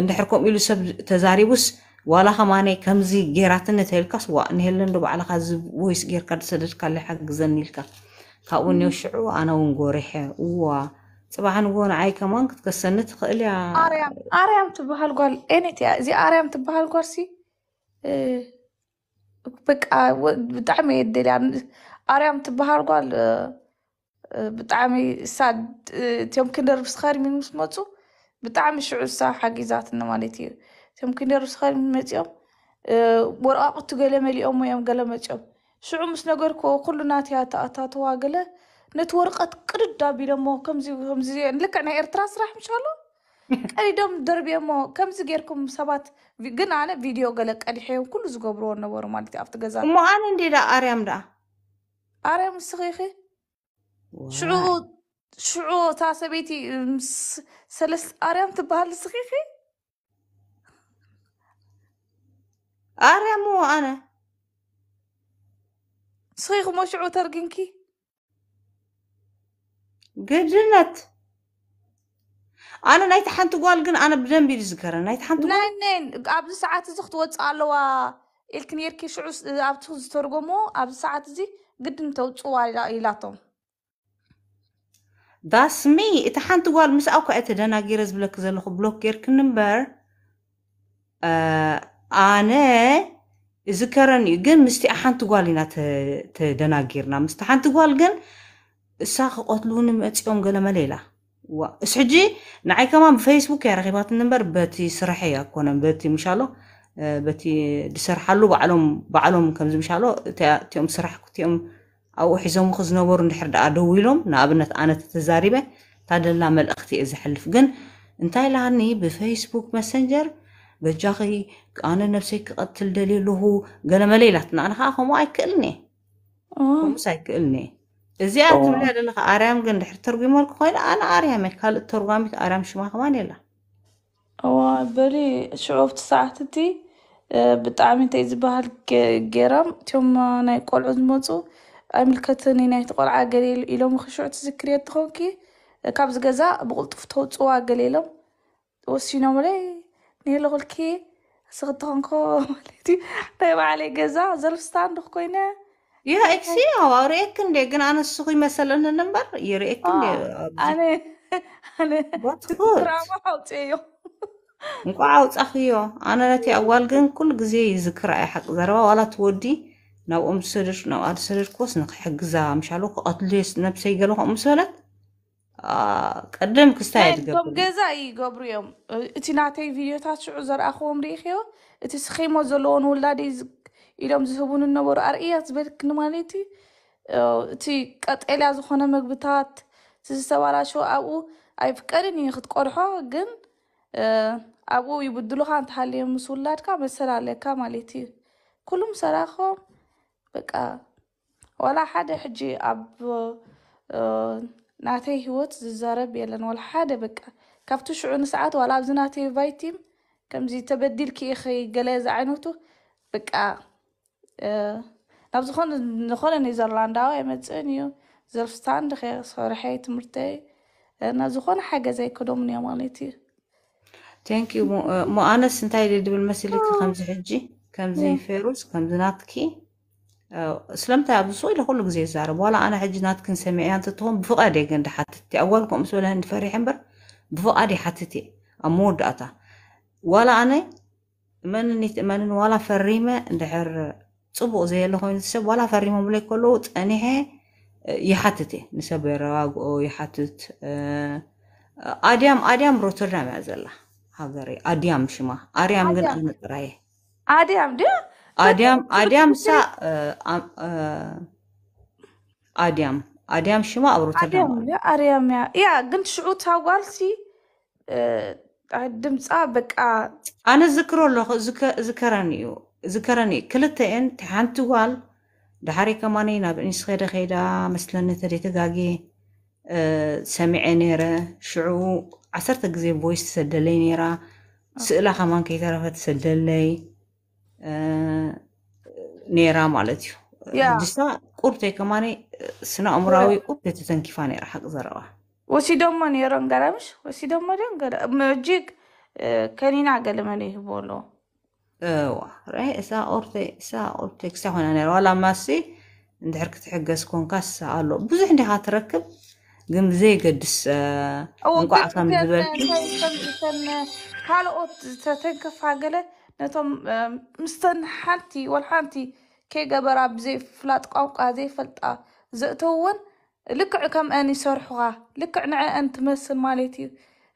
እንድሕር ከምኡ ኢሉ ሰብ ተዛሪቡስ ዋላ ከማነ ከምዚ ጌራትን ተይልካስ ዋ ንሄለን ባዕልካ እዚ ቮይስ ጌርካ ድሰደድካ ሓግዘኒ ኢልካ ካብኡ እኒ ሽዑ ኣነ እውን ጎሪሐ እዋ سبحان وون عاي كمان كنت كسنت خلي عا أريام أريام تبها القول إنت يا زي أريام تبها القول سي إيه، بك ااا آه، بتعمي الدل يعني أريام تبها القول ااا آه، آه، بتعمي ساد يمكن نرفس خير من مسمته بتعمي شعور ساحة جيزات النمالتي يمكن نرفس خير من متيوم ااا ورقة تقول لي أمي يوم قلمت يوم شعور مش نقولك وكل ناتي هتأتى تواجله ነቲ ወረቐት ቅድዳ ኣቢሎ ሞ ከምዚ ልክዕ ናይ ኤርትራ ስራሕ ምሻሎ ቀዲዶም ደርብዮ ሞ ከምዚ ጌርኩም ሰባት ግን ኣነ ቪድዮ ገለ ቀዲሐዮም ኩሉ ዝገብርዎ ነበሩ ማለት እዩ ኣብቲ ገዛ እሞ ኣነ እንዴ ዳ ኣርያም ዳ ኣርያም ንስኺ ኢኺ ሽዑ ሽዑ እታ ሰበይቲ ሰለስተ ኣርያም ትበሃል ንስኺ ኢኺ ኣርያም ኣነ ንስኺ ኢኹሞ ሽዑ ተርግንኪ ግድነት ኣነ ናይቲ ሓንቲ ጓል ግን ኣነ ብደንቢ ኢሉ ዝገረ ናይቲ ሓንቲ ነነን ኣብዚ ሰዓት እዚ ክትወፅእ ኣለዋ ኢልክ ነርኪ ሽዑ ኣብቲ ዝተርጎሞ ኣብዚ ሰዓት እዚ ግድን ተውፅዋ ኢላቶም ዳስሚ እቲ ሓንቲ ጓል ምስ ኣብ ኩዐ ተደናጊረ ዝብለክ ዘለኹ ብሎክ ጌርክን እምበር ኣነ ዝከረን እዩ ግን ምስቲ ሓንቲ ጓል ኢና ተደናጊርና ምስቲ ሓንቲ ጓል ግን ساخ قتلون متيوم قلا مليلة واسحجي نعي كمان بفيسبوك يا رغبات النمبر بتي سرحية كونا بتي مشالو آه، بتي دسرحلو بعلم بعلم كم زي مشالو تيوم سرح كتيوم أو حزوم خز نور نحر دعوي لهم نابنت أنا تتزاربة تاد الله مل أختي إذا حلف جن انتي لعني بفيسبوك ماسنجر بجاغي أنا نفسي قتل دليله قلا مليلة أنا خاخو ما يكلني أوه. ومسا يكلني زيادة ولاد لك أرام جن رح ترجمه الكوين أنا أريمك هل ترجمك أرام شو ما كمان يلا أو بري شعوب تساعتتي أه، بطعمي تيز بهال جرام تيوم ناي مزو عمل أملكتني ناي تقول عقليل إلو مخشوع تذكريات تخوكي أه، كابز جزاء بقول بقولت فتوتو عقليلهم وسينو ملي نيلو غلكي سغطانكو مليتي طيب علي جزاء زرف ستاندخ كوينه يا اكسي هو رأيك إن جن أنا السوقي مثلا النمبر يرأيك إن أنا أنا بطل እንቋ ኣውፃኽዮ ኣነ ነቲ ኣዋል ግን ኩሉ ግዜ ይዝክራ እየ ሓቂ ዘረባ ዋላ ትወዲ ናብኦም ዝሰድር ናብኣ ዝሰድርክዎስ ንክሕግዛ ምሻሉ ክቐትልስ ነብሰይ ገለ ከምኡ ዝበለት ቀደም ክስታይ እየትገብርቶም ገዛ ይገብሩ እዮም እቲ ናተይ ቪድዮታት ሽዑ ዘረኣኽዎም ርኢኽዮ እቲ ስኺሞ ዘለዎን ውላደይ إلهم زهبون النور أرئيات بلك نمانيتي تي قطعيلا زخونا مقبتات سيستوالا شو أبو أي فكريني يخد قرحو جن أبو يبدلوها أنت حالي مسولات كا مسرع لكا مالتي كلهم سراخو بقى ولا حدا حجي أب ناتي هوت زارب يلن ولا حدا بقى كفتو شعون ساعات ولا بزناتي بايتيم كم زي تبدل كي إخي قلاز عينوتو بقى ናብ ዝኾነ ዝኾነ ኔዘርላንዳዊ የመፅእን እዩ ዘልፍስታን ድኸየ ዝሰርሐይ ትምህርተይ ናብ ዝኾነ ሓገዘ ኣይከዶም እዮ ማለት እዩ ቴንክ ዩ ሞ ኣነስ እንታይ ድብል መሲልቲ ከምዚ ሕጂ ከምዚ ፌሩስ ከምዚ ናትኪ ስለምንታይ ኣብዚ ስኢለ ኩሉ ግዜ ይዛረብ ዋላ ኣነ ሕጂ ናትክን ሰሚዐያ እንትትኾን ብፍቓድ እየ ገንዲ ሓትት እየ ኣዋል ከምኡ ስበለ ንፈሪሐ እምበር ብፍቓድ እየ ሓትት እየ ኣብ መወዳእታ ዋላ ኣነ መንን ይትእመንን ዋላ ፈሪመ እንድሕር ፅቡቅ ዘየለ ኮይኑ ሰብ ዋላ ፈሪሞ ብለይ ከሎ ፀኒሐ ይሓትት እየ ንሰብ የረጋግኦ ይሓትት ኣድያም ኣድያም ሮተርዳም እያ ዘላ ሃገር ኣድያም ሽማ ኣርያም ግን ኣነ ጥራየ ኣድያም ድ ኣድያም ኣድያም ሳ ኣድያም ኣድያም ሽማ ኣብ ሮተርዳም እያ ግን ሽዑ እታ ጓልሲ ድምፃ በቃ ኣነ ዝክሮ ኣለኹ ዝከረኒ እዩ ዝከረኒ ክልተአን ሓንቲ ጓል ዳሓሪ ከማኒ ናብ እኒስ ከደ ከይዳ መስለኒ ተደተጋጌ ሰሚዐ ነይረ ሽዑ ዓሰርተ ግዜ ቮይስ ተሰደለይ ነራ ስእላ ከማን ከይተረፈ ተሰደለይ ነራ ማለት እዩ ድሳ ቁርተይ ከማኒ ስነ ኣእምራዊ ቁርተ ተተንኪፋ ነራ ሓቂ ዘረባ ወሲዶሞ ነይሮም ገራምሽ ወሲዶሞ ድዮም እጅግ ከኒና ገለመለ ይህቦ ኣለዎ esa ኦርተ እሳ ኦርተ ክሳኾነ ነይሩ ዋላ ማሲ እንድሕር ክትሕገዝ ኮንካ ዝሳ ኣሎ ብዙሕ እንዲኻ ትረክብ ግን ብዘይገድስ እንቋዕ ከም ዝበልኪ ካልኦት ዝተተንከፋ ገለ ነቶም ምስተን ሓንቲ ወልሓንቲ ከይገበራ ብዘይፍላጥ ቋንቋ ዘይፈልጣ ዘእተውን ልክዕ ከምአን ይሰርሑኻ ልክዕ ንዕአን ትመስል ማለት እዩ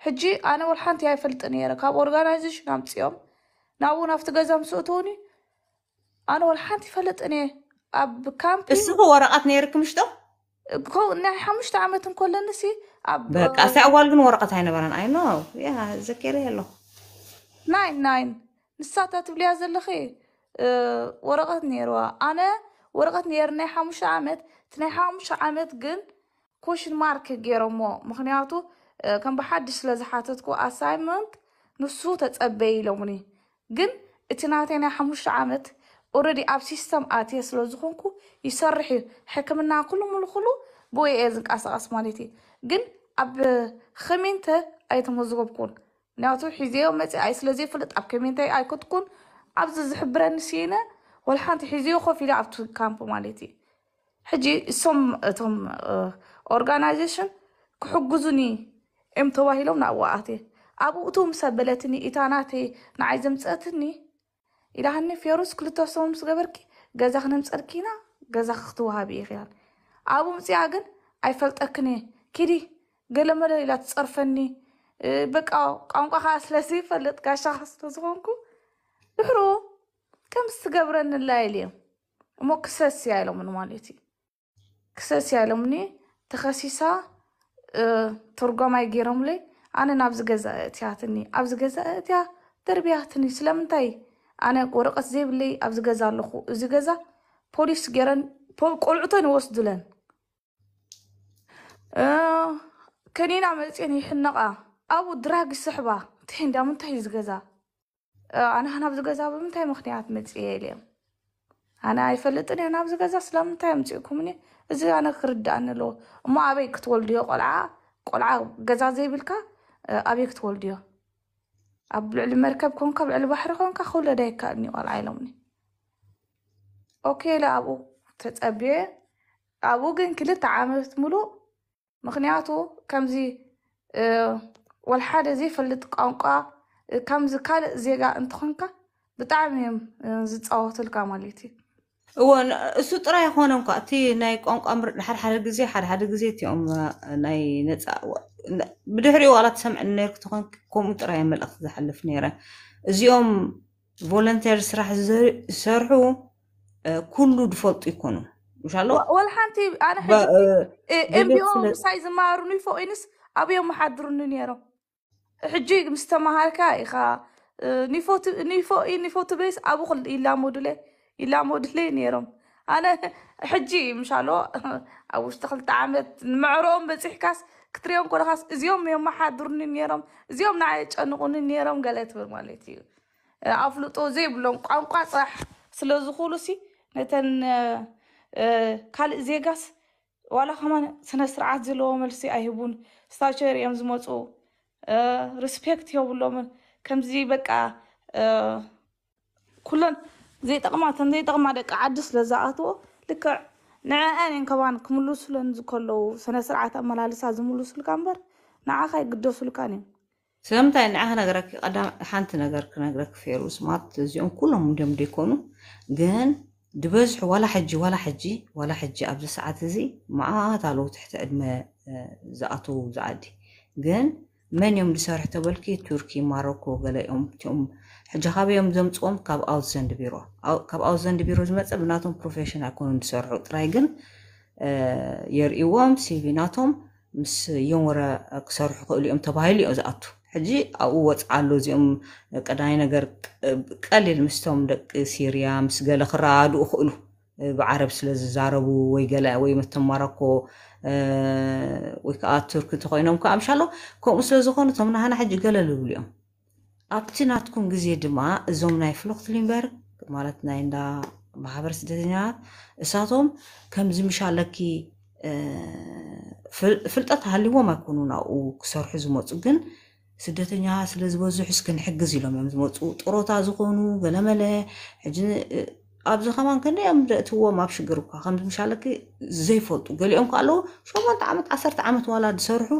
ሕጂ ኣነ ወልሓንቲ ኣይፈልጥን ነረ ካብ ኦርጋናይዜሽን ኣምፅኦም ናብኡ ናብቲ ገዛ ምስእትውኒ ኣነ ወላ ሓንቲ ይፈለጥ እኔ ኣብ ካምፕ እስኹ ወረቐት ነይርኩም ሽጦ ናይ ሓሙሽተ ዓመት እንከለንሲ ኣብ በቃ እስቲ ኣዋል ግን ወረቐት ኣይነበረን ኣይኖ ያ ዘኬረ ኣለኹ ናይን ናይን ንሳታ ትብልያ ዘለኺ ወረቐት ነይርዋ ኣነ ወረቐት ነይር ናይ ሓሙሽተ ዓመት እቲ ናይ ሓሙሽተ ዓመት ግን ኮሽን ማርክ ገይሮሞ ምክንያቱ ከም ብሓድሽ ስለዝሓተትኩ ኣሳይመንት ንሱ ተፀበየ ኢሎምኒ جن اتناتين يا حموش عامت اوريدي اب سيستم اتي سلو زخونكو يسرحي حكمنا كله من الخلو بوي ايزن قاسقاس مالتي جن اب خمينته اي تمزغبكون ناتو حيزيو متي اي سلازي فلت اب كمينته اي كتكون اب زحبران سينا والحانت حيزيو خوفي لا اب كامبو مالتي حجي سوم تم اورجانيزيشن كحقزوني ام تواهيلو نعواتي أبو أتوم مسبلتني إتاناتي نعايز مسأتني إلى هني فيروس كل تفصل مسغبركي جزاخ نمسأركينا جزاخ خطوها بيغيال أبو مسياغن أي فلت أكني كيري قل ملا إلا تصرفني بك أو قامك خاص لسي فلت كاشا خاص تزغنكو لحرو كم استقبرن الليلي مو كساس يالو من والتي كساس يالو مني تخسيسا أه ترقو ما لي ኣነ ናብ ዝገዛ እትያትኒ ኣብ ዝገዛ እትያ ደርብያትኒ ስለምንታይ ኣነ ወረቀት ዘይብለይ ኣብ ዝገዛ ኣለኹ እዚ ገዛ ፖሊስ ገረን ቆልዑተን ይወስዱለን ከኒና መፅን ይሕነቃ ኣብኡ ድራግ ይስሕባ እንታይ እንዳ ምንታይ እዩ ዝገዛ ኣነ ናብ ዝገዛ ብምንታይ ምክንያት መፅየ እዮም ኣነ ኣይፈልጥን እዮ ናብ ዝገዛ ስለምንታይ ኣምፅኢኩምኒ እዚ ኣነ ክርዳእኒ ኣለዎ እሞ ኣበይ ክትወልድዮ ቆልዓ ቆልዓ ገዛ ዘይብልካ أبيك تولديو أبلع المركب كونك أبلع البحر كونك خل دايك أني والعيلوني أوكي لا أبو تتأبي أبو جن كل تعاملت ملو مخنياتو كمزي أه والحادة زي فلت قنقا كمزي كال زيغا انتخنكا بتعمي زتصاوتلكا مالتي እወን እሱ ጥራይ ይኮነ እኳ እቲ ናይ ቋንቋ حر ድሓድ ሓደ حر ሓደ ሓደ تي أم ناي ነፃ بدحري ولا تسمع انك تكون كومتر هي من الاخذ حلف نيره اليوم فولنتيرز راح يسرحوا كله ديفولت يكونوا ان شاء الله والحانتي انا حجي ام بي سايز مارون الفوق انس ابي ام حضر نيرو حجي مستمع هالكا اخا نيفو نيفو نيفو بيس ابو خل الا مودلي الا مودلي نيرو انا حجي ان أو اشتغلت عملت معروم بس حكاس كتريون كل خاص زيوم يوم ما حضرني نيرم زيوم نعيش أنقوني نيرم قالت برمالتي أفلطو زي بلون قانقا صح سلازخولسي ነተን ካልእ ዜጋስ ዋላ ከማን ስነ ስርዓት ዘለዎ መልሲ ኣይህቡን ስታቸር እዮም ዝመፁ ሪስፔክት كلن زي تقمع تن زي تقمع لك عدس لزعته لك ንዕአንን ከባን ክምልሱ ለን ዝከለዉ ስነ ስርዓት ኣመላልሳ ዝምልሱልካ እምበር ንዓኻ ይግደሱልካን እዮም ስለምንታይ ንዓኸ ነገረኪ ቀዳም ሓንቲ ነገር ክነግረክ ፈይሩ ስማት እዚኦም ኩሎም እንዲኦም ደይኮኑ ግን ድበዝሑ ዋላ ሕጂ ዋላ ሕጂ ዋላ ሕጂ ኣብዚ ሰዓት እዚ መዓት ኣለዉ ትሕቲ ዕድመ ዝኣተዉ ዝዓዲ ግን መን እዮም ዝሰርሑ ተበልኪ ቱርኪ ማሮኮ ገለኦም እቲኦም حجابي يوم دم تقوم كاب أوت زند بيرو أو كاب أوت زند بيرو زي ما تسمى ناتهم بروفيشن أكون ندسر ترايجن يرئوهم سيفي ناتهم مس يوم ورا أكسر حقوق اليوم تباهي لي أزاتو حجي أو وات عالو زيوم كداينا غر كالير مستوم دك سيريا مس غالا خراد وخلو بعرب سلز زاربو ويقلا وي مستماركو ويكا آت تركي تخوينهم كامشالو كو مسلزو خونو تمنا هنا حجي غالا لوليوم ኣብቲ ናትኩም ግዜ ድማ እዞም ናይ ፍሎክትሊምበር ማለት ናይ እንዳ ማሕበር ስደተኛታት እሳቶም ከምዚ ምሻለኪ ፍልጠት ሃሊዎም ኣይኮኑ ናብኡ ክሰርሑ ዝመፁ ግን ስደተኛ ስለ ዝበዝሑ እስክንሕግዝ ኢሎም እዮም ዝመፁ ጥሮታ ዝኾኑ ገለመለ ሕጂ ኣብዚ ከማን ክንደኦም ደእትዎም ኣብ ሽግር እኳ ከምዚ ምሻለኪ ዘይፈልጡ ገሊኦም ከ ኣለዉ ሸሞንተ ዓመት ዓሰርተ ዓመት ዋላ ዝሰርሑ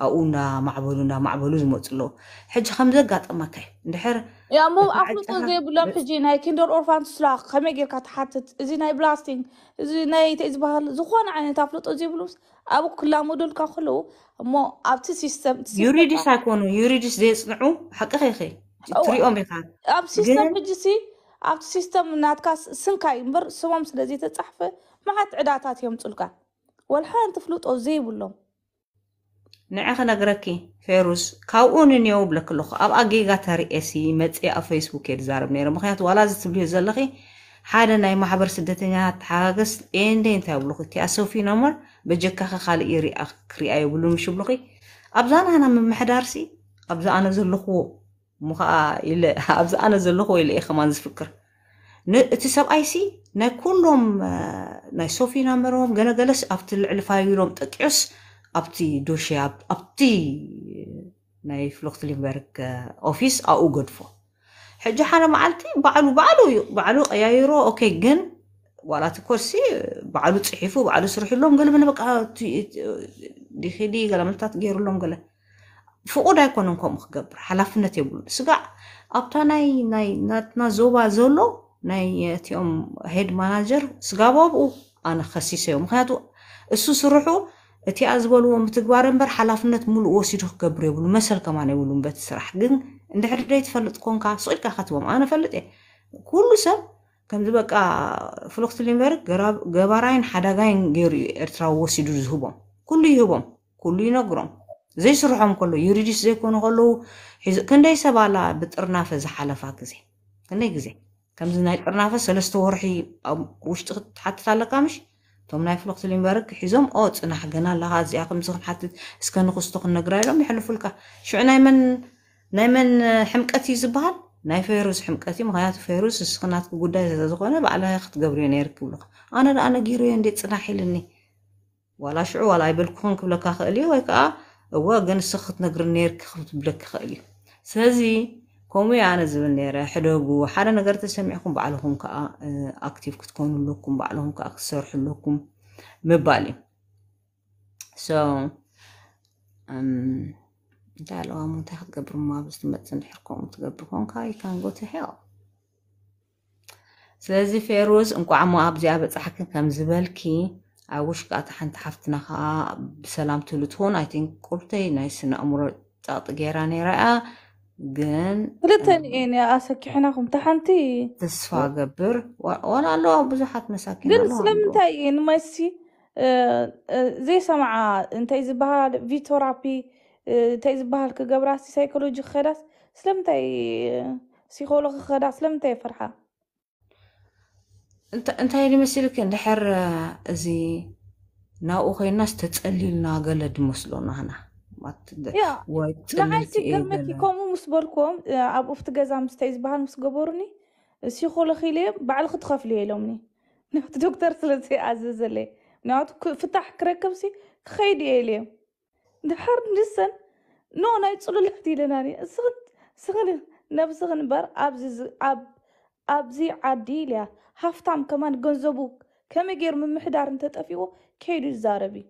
أونا معبلونا معبلو زمطلو حج خمزة قط مكاي نحر يا مو أخلطو زي بلان فجينا يكين دور أورفان تسلاق خمي غير كتحاتت زي ناي بلاستين زي ناي تيز بحال زخوان عاني تافلطو زي بلوس أبو كلا مدول كخلو مو أبتي سيستم يوريديس هاكونو يوريديس دي صنعو حقا خي خي تري أمي خان أب سيستم بجسي أب سيستم ناتكا سنكاي مبر سوام سلزي تتحفة ما هات عداتات يوم تلقى والحان تفلوت أو بلوم نعاق نقرأكي فيروس كاوون نيو بلاك لخ أب أجي غتر إسي مت إيه فيسبوك إرزارب نير مخيات ولا زت بليه زلقي حالا ناي محبر سدتني هات إن دين تابلو لخ تي أسوفي نمر بجك خ خال إيري أكري أي بلو مش بلقي أبزان أنا من محدارسي أبزان أنا زلخو مخا إلا أبزان أنا زلخو إلا إخ ما نزفكر نتسب أي سي نكلهم ناي سوفي نمرهم جنا جلس أفتل الفايروم يوم ابتي دوشي ابتي ناي في الوقت اللي مبارك اوفيس آه، آه، او غود فور حجة حالة معلتي بعلو بعلو بعلو ايايرو اوكي جن ولا تكرسي بعلو تصحيفو بعلو سرحي لهم قال انا بقى آه، دخيلي قال انا تغير لهم قال فوق دا يكون انكم خبر حلفنا تيبل سقع ابتا ناي ناي ناتنا زوبا زولو ناي تيوم هيد مانجر سقابو انا خسيسه يوم خياتو السوس روحو اتي ازبلو متغبار امبر حلافنت مول وسيدو خبر يبلو مسل كما نيبلو بنت سراح كن اند حد ديت فلط كونكا سويلكا خاتوم انا فلطي كل سب كم زبقا فلوكس لينبر غراب غباراين حداغاين غيري ارترا وسيدو زهبم كل يهبم كل ينغرم زي سرحم كله يريديس زي كون كله حز... كن داي سبالا بطرنا فز حلافا غزي كن داي غزي كم زناي طرنا فز ثلاث ورحي او وش تحت تعلقامش توم نايف لوقت اللي مبارك حزوم أوت أنا حقنا الله هذا ياكم زخن حتى سكان قصتك النجرة لهم يحلفوا لك شو أنا من نايمن حمقتي زبال ناي فيروس حمقتي مغايات فيروس سخنات قودا إذا زخنا بعلاه يخت جبريل يركب لك أنا لا أنا جيرو يندي تناحي لني ولا شعو ولا يبلكون كلك خالي ويكا هو جن سخت نجر نيرك خبط بلك خالي سازي كومي أنا زبن ليرة حلو حالا نقدر تسمعكم بعلهم كأكتيف أكتيف آه، كتكون لكم بعلهم كأكسر لكم مبالي so um دالوا مو تحت قبر ما بس ما حركم تقبركم كاي كان go to hell سلازي فيروز انكو عمو أبزي أبت أحكي كم زبالكي اوش ውሽቃእቲ ሓንቲ ሓፍትና ከዓ ብሰላም ትብል ትኾን ኣይ ቲንክ ቁርተይ امور ስነ ኣእምሮ ጣቕጢ ገይራ ግን እኔ አሰኪሕና ኩምታሓንቲ ተስፋ ገብር ዋላ ኣለዋ ብዙሓት መሳኪን ግን ስለምንታይ ንማይሲ ዘይሰምዓ እንታይ ዝበሃል ቪቶራፒ እንታይ ዝበሃል ክገብራሲ ሳይኮሎጂ ክኸዳስ ስለምንታይ ፕሲኮሎግ ክኸዳ ስለምንታይ የፈርሓ እንታይ ንመስልክ እንድሕር እዚ ናብኡ ኮይና ዝተፀሊልና ገለ ድመስሎ ናህና ኣትደ ወንዓልቲ ገርመት ከምኡ ምስ በልኮም ኣብ ኡፍቲ ገዛ ምስታይ ዝበሃል ምስ ገበሩኒ ሲኮሎ ኪኢለየ ባዕሉ ክትኸፍል እየ ኢሎምኒ ምክንያቱ ዶክተር ስለዘይኣዘዘለየ ምክንያቱ ፍታሕ ክረከብሲ ክኸይድ እየ ኢለዮም ድሓር ንሰን ኖ ናይ ፅሉላት ኢለናኒ እስኽን ስኽን ነብስኽን እምበር ኣብዚ ዓዲ ኢልያ ሃፍታም ከማን ገንዘቡ ከመይ ገይሩ ምምሕዳር እንተጠፊዎ ከይዱ ይዛረብ እዩ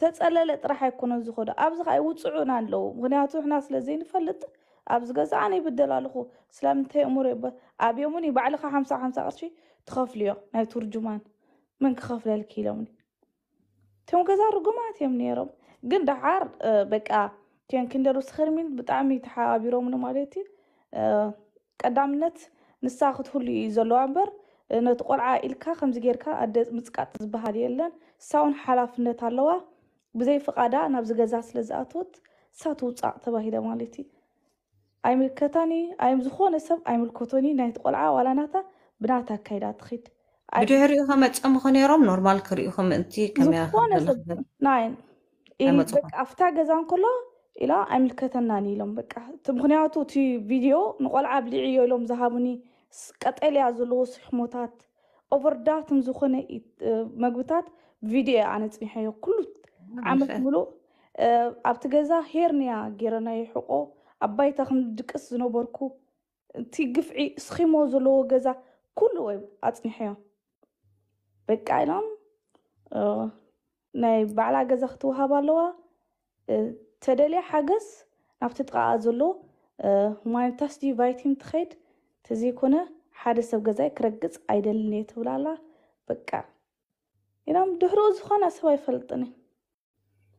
ተፀለለ ጥራሕ ኣይኮነን ዝኸዶ ኣብዚ ከዓ ይውፅዑና ኣለዉ ምክንያቱ ሕና ስለዘይንፈልጥ ኣብዚ ገዛ ኣነ ይብደል ኣለኹ ስለምንታይ እሙር ኣብ ዮሙኒ ባዕልካ ሓምሳ ሓምሳ ቅርሺ ትኸፍልዮ ናይ ቱርጅማን ምን ክኸፍለልክ ኢሎምኒ እቶም ገዛ ርጉማት እዮም ነይሮም ግን ድሓር በቃ ቲን ክንደሩ ስክርሚን ብጣዕሚ ተሓባቢሮምኒ ማለት እዩ ቀዳምነት ንሳ ክትህሉ እዩ ዘለዋ እምበር ነቲ ቆልዓ ኢልካ ከምዚ ጌርካ ኣደ ምፅቃጥ ዝበሃል የለን ሳውን ሓላፍነት ኣለዋ ብዘይ ፍቓዳ ናብዚ ገዛ ስለ ዝኣትወት ሳ ትውፃእ ተባሂለ ማለት እዩ ኣይምልከታኒ ኣይም ዝኾነ ሰብ ኣይምልከቶኒ ናይቲ ቆልዓ ዋላ ናታ ብናታ ኣካይዳ ትኽድ ብድሕሪኡ ከመፀምኹ ነይሮም ኖርማል ክሪኡ ከምእንቲ ከመያዝኾነ ናይን ኣብታ ገዛ እንከሎ ኢላ ኣይምልከተናኒ ኢሎም በቃ እቲ ምክንያቱ እቲ ቪድዮ ንቆልዓ ብልዕዮ ኢሎም ዝሃቡኒ ቀጠልያ ዘለዎ ስሕሞታት ኦቨርዳትም ዝኾነ መግብታት ቪድዮ ኣነ ፅኒሐዮ ኩሉ ዓመት ሙሉእ ኣብቲ ገዛ ሄርንያ ጌረናይ ሕቆ ኣብ ባይታ ከም ዝነበርኩ እቲ ግፍዒ ስኺሞ ዘለዎ ገዛ ኩሉ ወይ ኣፅኒሐዮም በቃ ኢሎም ናይ ባዕላ ገዛ ክትወሃብ ኣለዋ ተደልያ ሓገዝ ናብቲ ጥቃኣ ዘሎ ማንታስ ድዩ ቫይቲም ትኸይድ ተዘይኮነ ሓደ ሰብ ገዛይ ክረግፅ ኣይደልን እየ ትብላላ በቃ ኢሎም ድሕሪኡ ዝኾነ ሰብ ኣይፈልጥን እዩ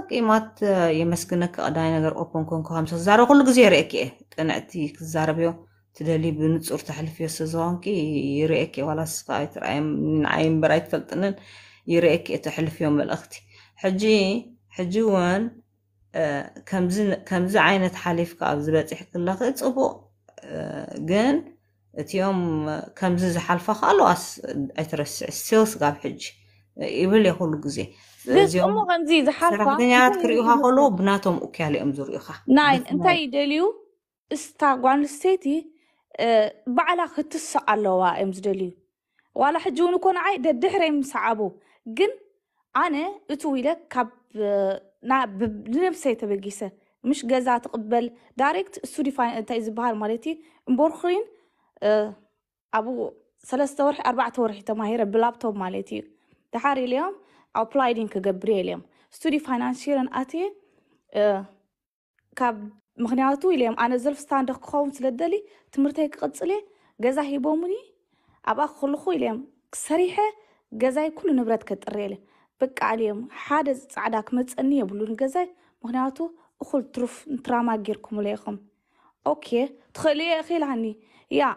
ተጠቂማት የመስግነክ ኣዳይ ነገር ኦፖን ኮንኩ ከምሰ ዝዛረብ ኩሉ ግዜ ይርእክ እየ ቅንዕቲ ክዛረብዮ ትደሊ ብንፁር ተሕልፍዮ ስለዝኾንኪ ይርእክ እየ ዋላስ ከዓ ትርኣየ ንዓይ እምበር ኣይትፈልጥንን ይርእክ እየ ተሕልፍዮ መልእኽቲ ሕጂ ሕጂ እውን ከምዚ ዓይነት ሓሊፍካ ኣብ ዝበፂሕ ክለኽ ፅቡቕ ግን እቲኦም ከምዚ ዝሓልፋ ከ ኣለዋስ ኣይትረስዕ ስቲልስ ጋብ ሕጂ ይብል እየ ኩሉ ግዜ زيوم امو غنزيد حرفا بنيات كريوها خلو بناتهم اوكياليهم زوريوها ناين انت يدليو استاقوان لستيتي أه بعلا خط السألوا امز دليو والا حجونو كون عاي ده دهرين مسعبو قن انا اتويلة كاب نا بنبسيتا بقيسة مش قزا تقبل داركت سوري فاين انت ايز بهار مالتي مبورخين أه ابو ثلاث ورح اربعة ورح تماهير بلابتوب مالتي تحاري اليوم ኣፕላይድን ክገብር እየ ስቱዲ ፋይናንሽርን ኣትየ ካብ ምክንያቱ ኢልዮም ኣነ ዘልፍ ስታንደ ክኸውን ስለ ደሊ ትምህርተይ ክቅፅል እየ ገዛ ሂቦምኒ ኣብኣ ክክልኩ ኢልዮም ሰሪሐ ገዛይ ኩሉ ንብረት ከጥርየ ኢለ በቃ ኢልዮም ሓደ ፃዕዳ ክመፀኒ የብሉን ገዛይ ምክንያቱ እኩል ትሩፍ ንትራማጊርኩምለ ኢኹም ኦኬ ትኽእል እየ ኺኢልሃኒ ያ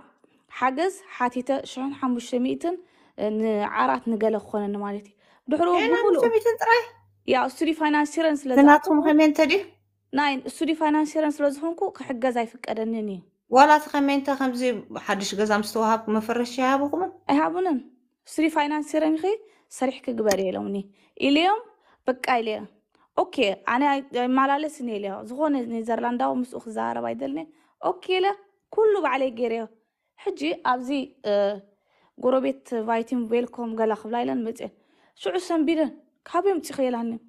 ሓገዝ ሓቲተ ሽሕን ሓሙሽተ ሚእትን ንዓራት ንገለ ክኾነኒ ማለት እዩ ድሕሪ ሰሚንጥራይ ያ ስቱዲ ፋይናንስረን ስለናቶም ከመይ እንተድዩ ናይ ስቱዲ ፋይናንስረን ስለዝኾንኩ ክሕገዝ ኣይፍቀደንን እዩ ዋላ እቲ ከመይ እንተ ከምዚ ሓድሽ ገዛ ምስ ተዋሃብ መፈረሻ ይሃብኹምን ኣይሃቡንን ስቱዲ ፋይናንስረን ኺ ሰሪሕ ክግበር የለውኒ ኢልዮም በቃ ኢልየ ኦኬ ኣነ ኣይመላለስን የልዮ ዝኾነ ኔዘርላንዳዊ ምስኡ ክዘሃረብ ኣይደልኒ ኦኬ ኢለ ኩሉ ባዕለይ ገይርዮ ሕጂ ኣብዚ ጎረቤት ቫይቲን ዌልኮም ገላ ክብላ ኢለን መፅአን شو عسان بيرن كابي متخيل عني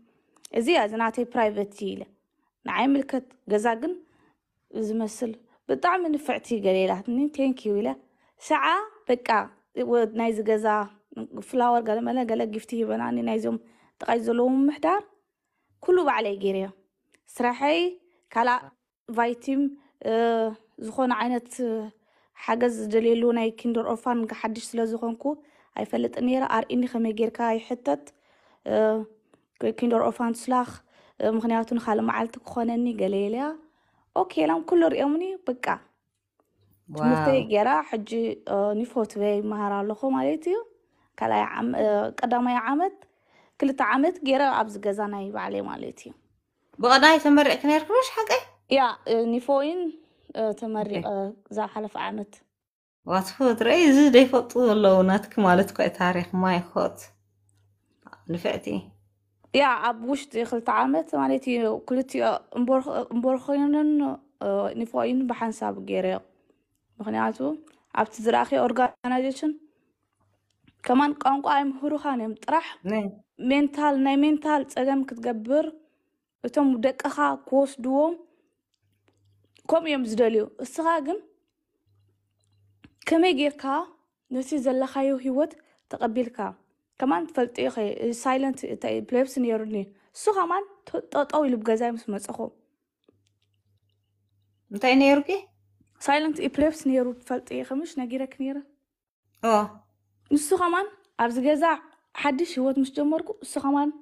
ازي ازن عتي برايفتي له نعمل كت قزاقن زمسل بطعم من فعتي قليلة نين تين كيويلة ساعة بكا ونايز قزا فلاور قال ملا قال قفتي بناني نايزهم تغيزلوهم محدار كله بعلي قيريا سراحي كلا فايتيم آه، زخون عينة آه، حاجة دليلو ناي كيندر أوفان حدش سلا زخونكو أي فلت نيرة أر إني خمي غير كاي حتة أه كيندور أوفان سلاخ أه مغنياتون خالو معالتك خونني قليلة أوكي لهم كلو رئيوني بقى واو تمرتي غيرا حجي أه نفوت بي مهارا لخو مالتي كلا يعم أه قدام يا عمد كل تعمد غيرا عبز غزانا يبالي مالتي بغا داي تمرئك نيركوش حقي يا أه نفوين تمرئ أه زا واتفوت رئيسي دي فطول لو ناتك مالتك تاريخ ما يخوت نفعتي يا أبوش دخل تعامت مالتي كلتي مبرخين آه، نفوين بحنساب غيري مخنياتو عبت زراخي أورغانيزيشن كمان قانقو عايم هروخان يمترح مينتال ناي مينتال تقام كتقبر وتم دكخا كوس دوو كوم يمزدليو السخاقم كمي غيركا نسي زلا خايو هيوت تقبلكا كمان تفلتي خي سايلنت تا بلايبس نيروني سو كمان تطاوي لب غزاي مس مصخو نتا نيروكي سايلنت اي بلايبس نيرو تفلتي خمش نغيرك نيرا اه نسو كمان ابز غزا حدش هوت مش جمركو سو كمان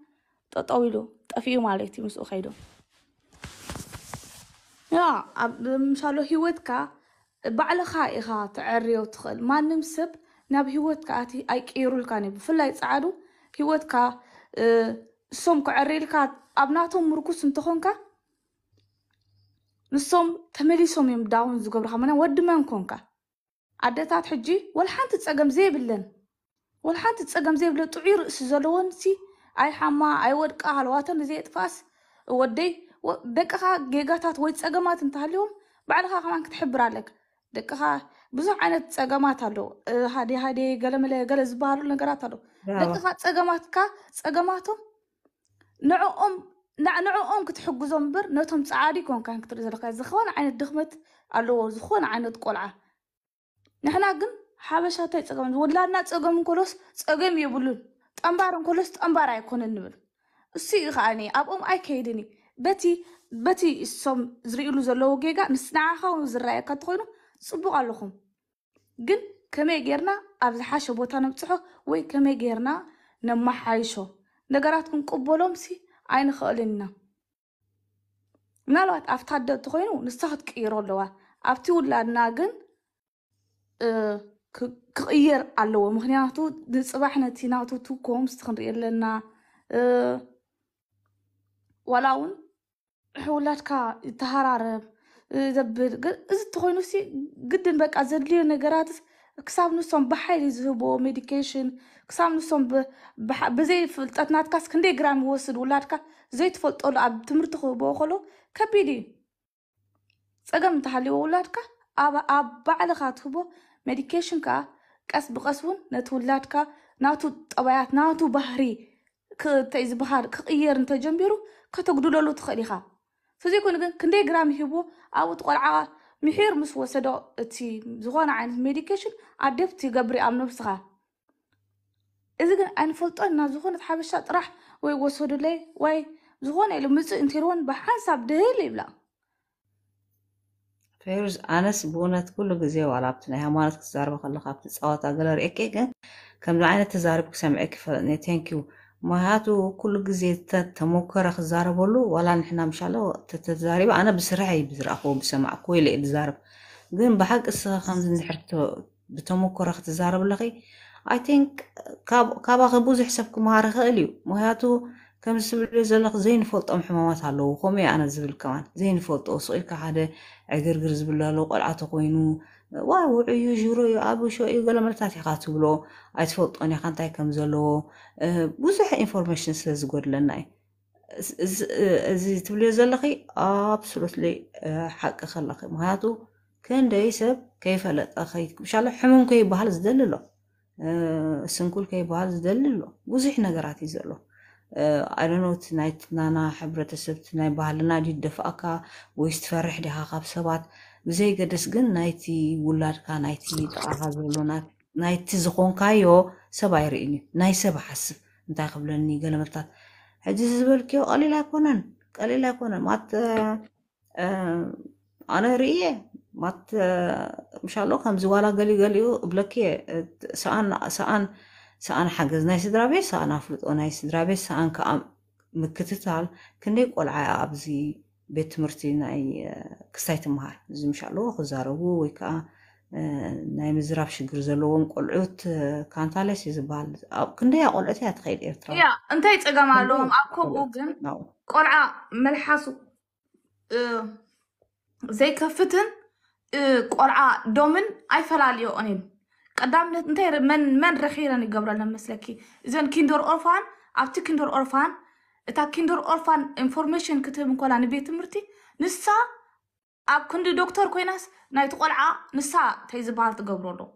تطاوي لو طفيو مالتي مسو خايدو يا ابم شالو هيوت كا بعل خائغات عري وتخل ما نمسب ناب هوت كاتي ايك ايرو الكاني بفلاي تسعادو هوت كا سوم كو عري الكات ابناتهم مركوس انتخون كا نسوم تملي سوم يم داون زو قبر خامنا ود من كونكا عدتات حجي والحان تتساقم زي بلن والحان تتساقم زي بلن تعير سزلون سي اي حما اي ود كا هالواتن زي اتفاس ودي ودك خا جيغاتات ويتساقمات انتهاليهم بعد خا خمان كتحبر عليك دکه ها بزن عنت سعامات هلو هدی هدی گلم لی گل زبارو نگرات هلو دکه ها سعامات که سعاماتم نعوم نعوم کت حق زنبر نتهم تعاری کن که انتظار دکه زخوان عنت دخمه علو زخوان عنت قلعه نحنا گن حبش هتی سعام ولاد نت سعام کلوس سعام یه بلو تنبارم کلوس تنبارای کنن نبل سیر خانی آبوم ای که دنی بته بته سوم زریلو زلوجیگا نسنعها و زرایکات خونه صبوغ لكم جن كما يجرنا أبز حاشة بوتا نبتحو وي كما يجرنا نما حايشو نقراتكم قبولوم سي عين خالينا منالو هات أفتاد دو تخوينو نستخد كئيرو لوا أفتيو لادنا جن أه كئير اللوا مخنياتو دي صباحنا تيناتو تو كوم ستخنرير لنا أه ولاون حولاتكا تهرار أه ዘብል እዚ እተኮይኑ ግድን በቃ ዘድልዮ ነገራት ክሳብ ንሶም ብሓይሊ ዝህቦ ሜዲኬሽን ክሳብ ንሶም ብዘይ ፍልጠት ናትካስ ክንደይ ግራም ይወስድ ውላድካ ዘይትፈልጠሉ ኣብ ትምህርቲ ክህቦ ከሎ ከቢድ እዩ ፀገም እንተሃልዎ ውላድካ ኣብ ባዕልካ ትህቦ ሜዲኬሽን ከዓ ቀስ ብቀስ እውን ነቲ ውላድካ ናቱ ጠባያት ናቱ ባህሪ ክተይ ዝበሃል ክቅየር እንተጀሚሩ ከተጉድለሉ ትኽእል ኢኻ فزيكون كندي غرام هيبو او تقرعا محير مس وسدو تي زغون عين ميديكيشن ادفتي غبري ام نفسها اذا كان ان فلطنا زغون تحبش طرح وي وسدو لي وي زغون الى مس انتيرون بحسب دهل يبلا فيروز انس بونات كل غزي ولابتنا هي مالك تزارب خلخا بتصاوت غلر اكي كم عينه تزارب كسمعك فنتين كيو ما هاتو كل جزية تتموكر خزارة بلو ولا نحنا مش على تتزارب أنا بسرعي بزرع أخو بسمع أخوي اللي تزارب قلنا بحق قصة خمس نحرتو بتموكر خزارب لغي I think كاب كاب أخبوز حسابكم هارخ إليو ما هاتو كم سبل زلق زين فولت أم حمامات هالو وخمي أنا زبل كمان زين فولت أوصي كحدة عجر جرز بالله لو قلعة قوينو ዋ ውዕዩ ዥሮ ኣብ ሸ እዩ ገለ መለታት ኢካ ትብሎ ኣይትፈልጦን ኢካ እንታይ ከም ዘለዎ ብዙሕ ኢንፎርሜሽን ስለ ዝጎድለና እዩ እዚ ትብልዮ ዘለኺ ኣብስሎትሊ ሓቂ ከለኺ ምክንያቱ ክንደይ ሰብ ከይፈለጠ ሻለ ሕሙም ከይበሃል ዝደሊ ኣሎ ስንኩል ከይበሃል ዝደሊ ኣሎ ብዙሕ ነገራት እዩ ዘሎ ኣይደኖት ናይትናና ሕብረተሰብቲ ናይ ባህልና ድደፍኣካ ወይ ዝትፈርሕ ዲኻ ካብ ሰባት ብዘይገደስ ግን ናይቲ ውላድካ ናይቲ ጥቃኻ ዘሎ ናይቲ ዝኮንካዮ ሰብ ኣይርእን እዩ ናይ ሰብ ሓስብ እንታይ ክብለኒ ገለመልታት ሕጂ ዝበልክዮ ቀሊል ኣይኮነን ቀሊል ኣይኮነን ማት ኣነ ርእየ ማት ምሻሎ ከምዚ ዋላ ገሊኡ ገሊኡ እብለክየ ሰኣን ሰኣን ሓገዝ ናይ ስድራ ቤት ሰኣን ኣፍልጦ ናይ ስድራ ቤት ሰኣን ከዓ ምክትታል ክንደይ ቆልዓ ኣብዚ بتمرتي ناي كساي تمهار زمشالو خزاروو ويكا ناي مزراب شكر زلوون قلعوت كانت على شي زبال كندي قلعوت يا تخيل ارترا يا انتي تقام عالوهم اكو بوغن قلعا ملحاسو زي كفتن قرعة دومن اي فلاليو اونين قدام نتير من من رخيرا نقبر مسلكي زين كيندور اورفان ابتي كيندور اورفان إتا كيندر أورفان إنفورميشن كتب من كلا نبيت مرتي نسا أب كندي دكتور كويناس ناي تقول عا نسا تيز بارت قبرلو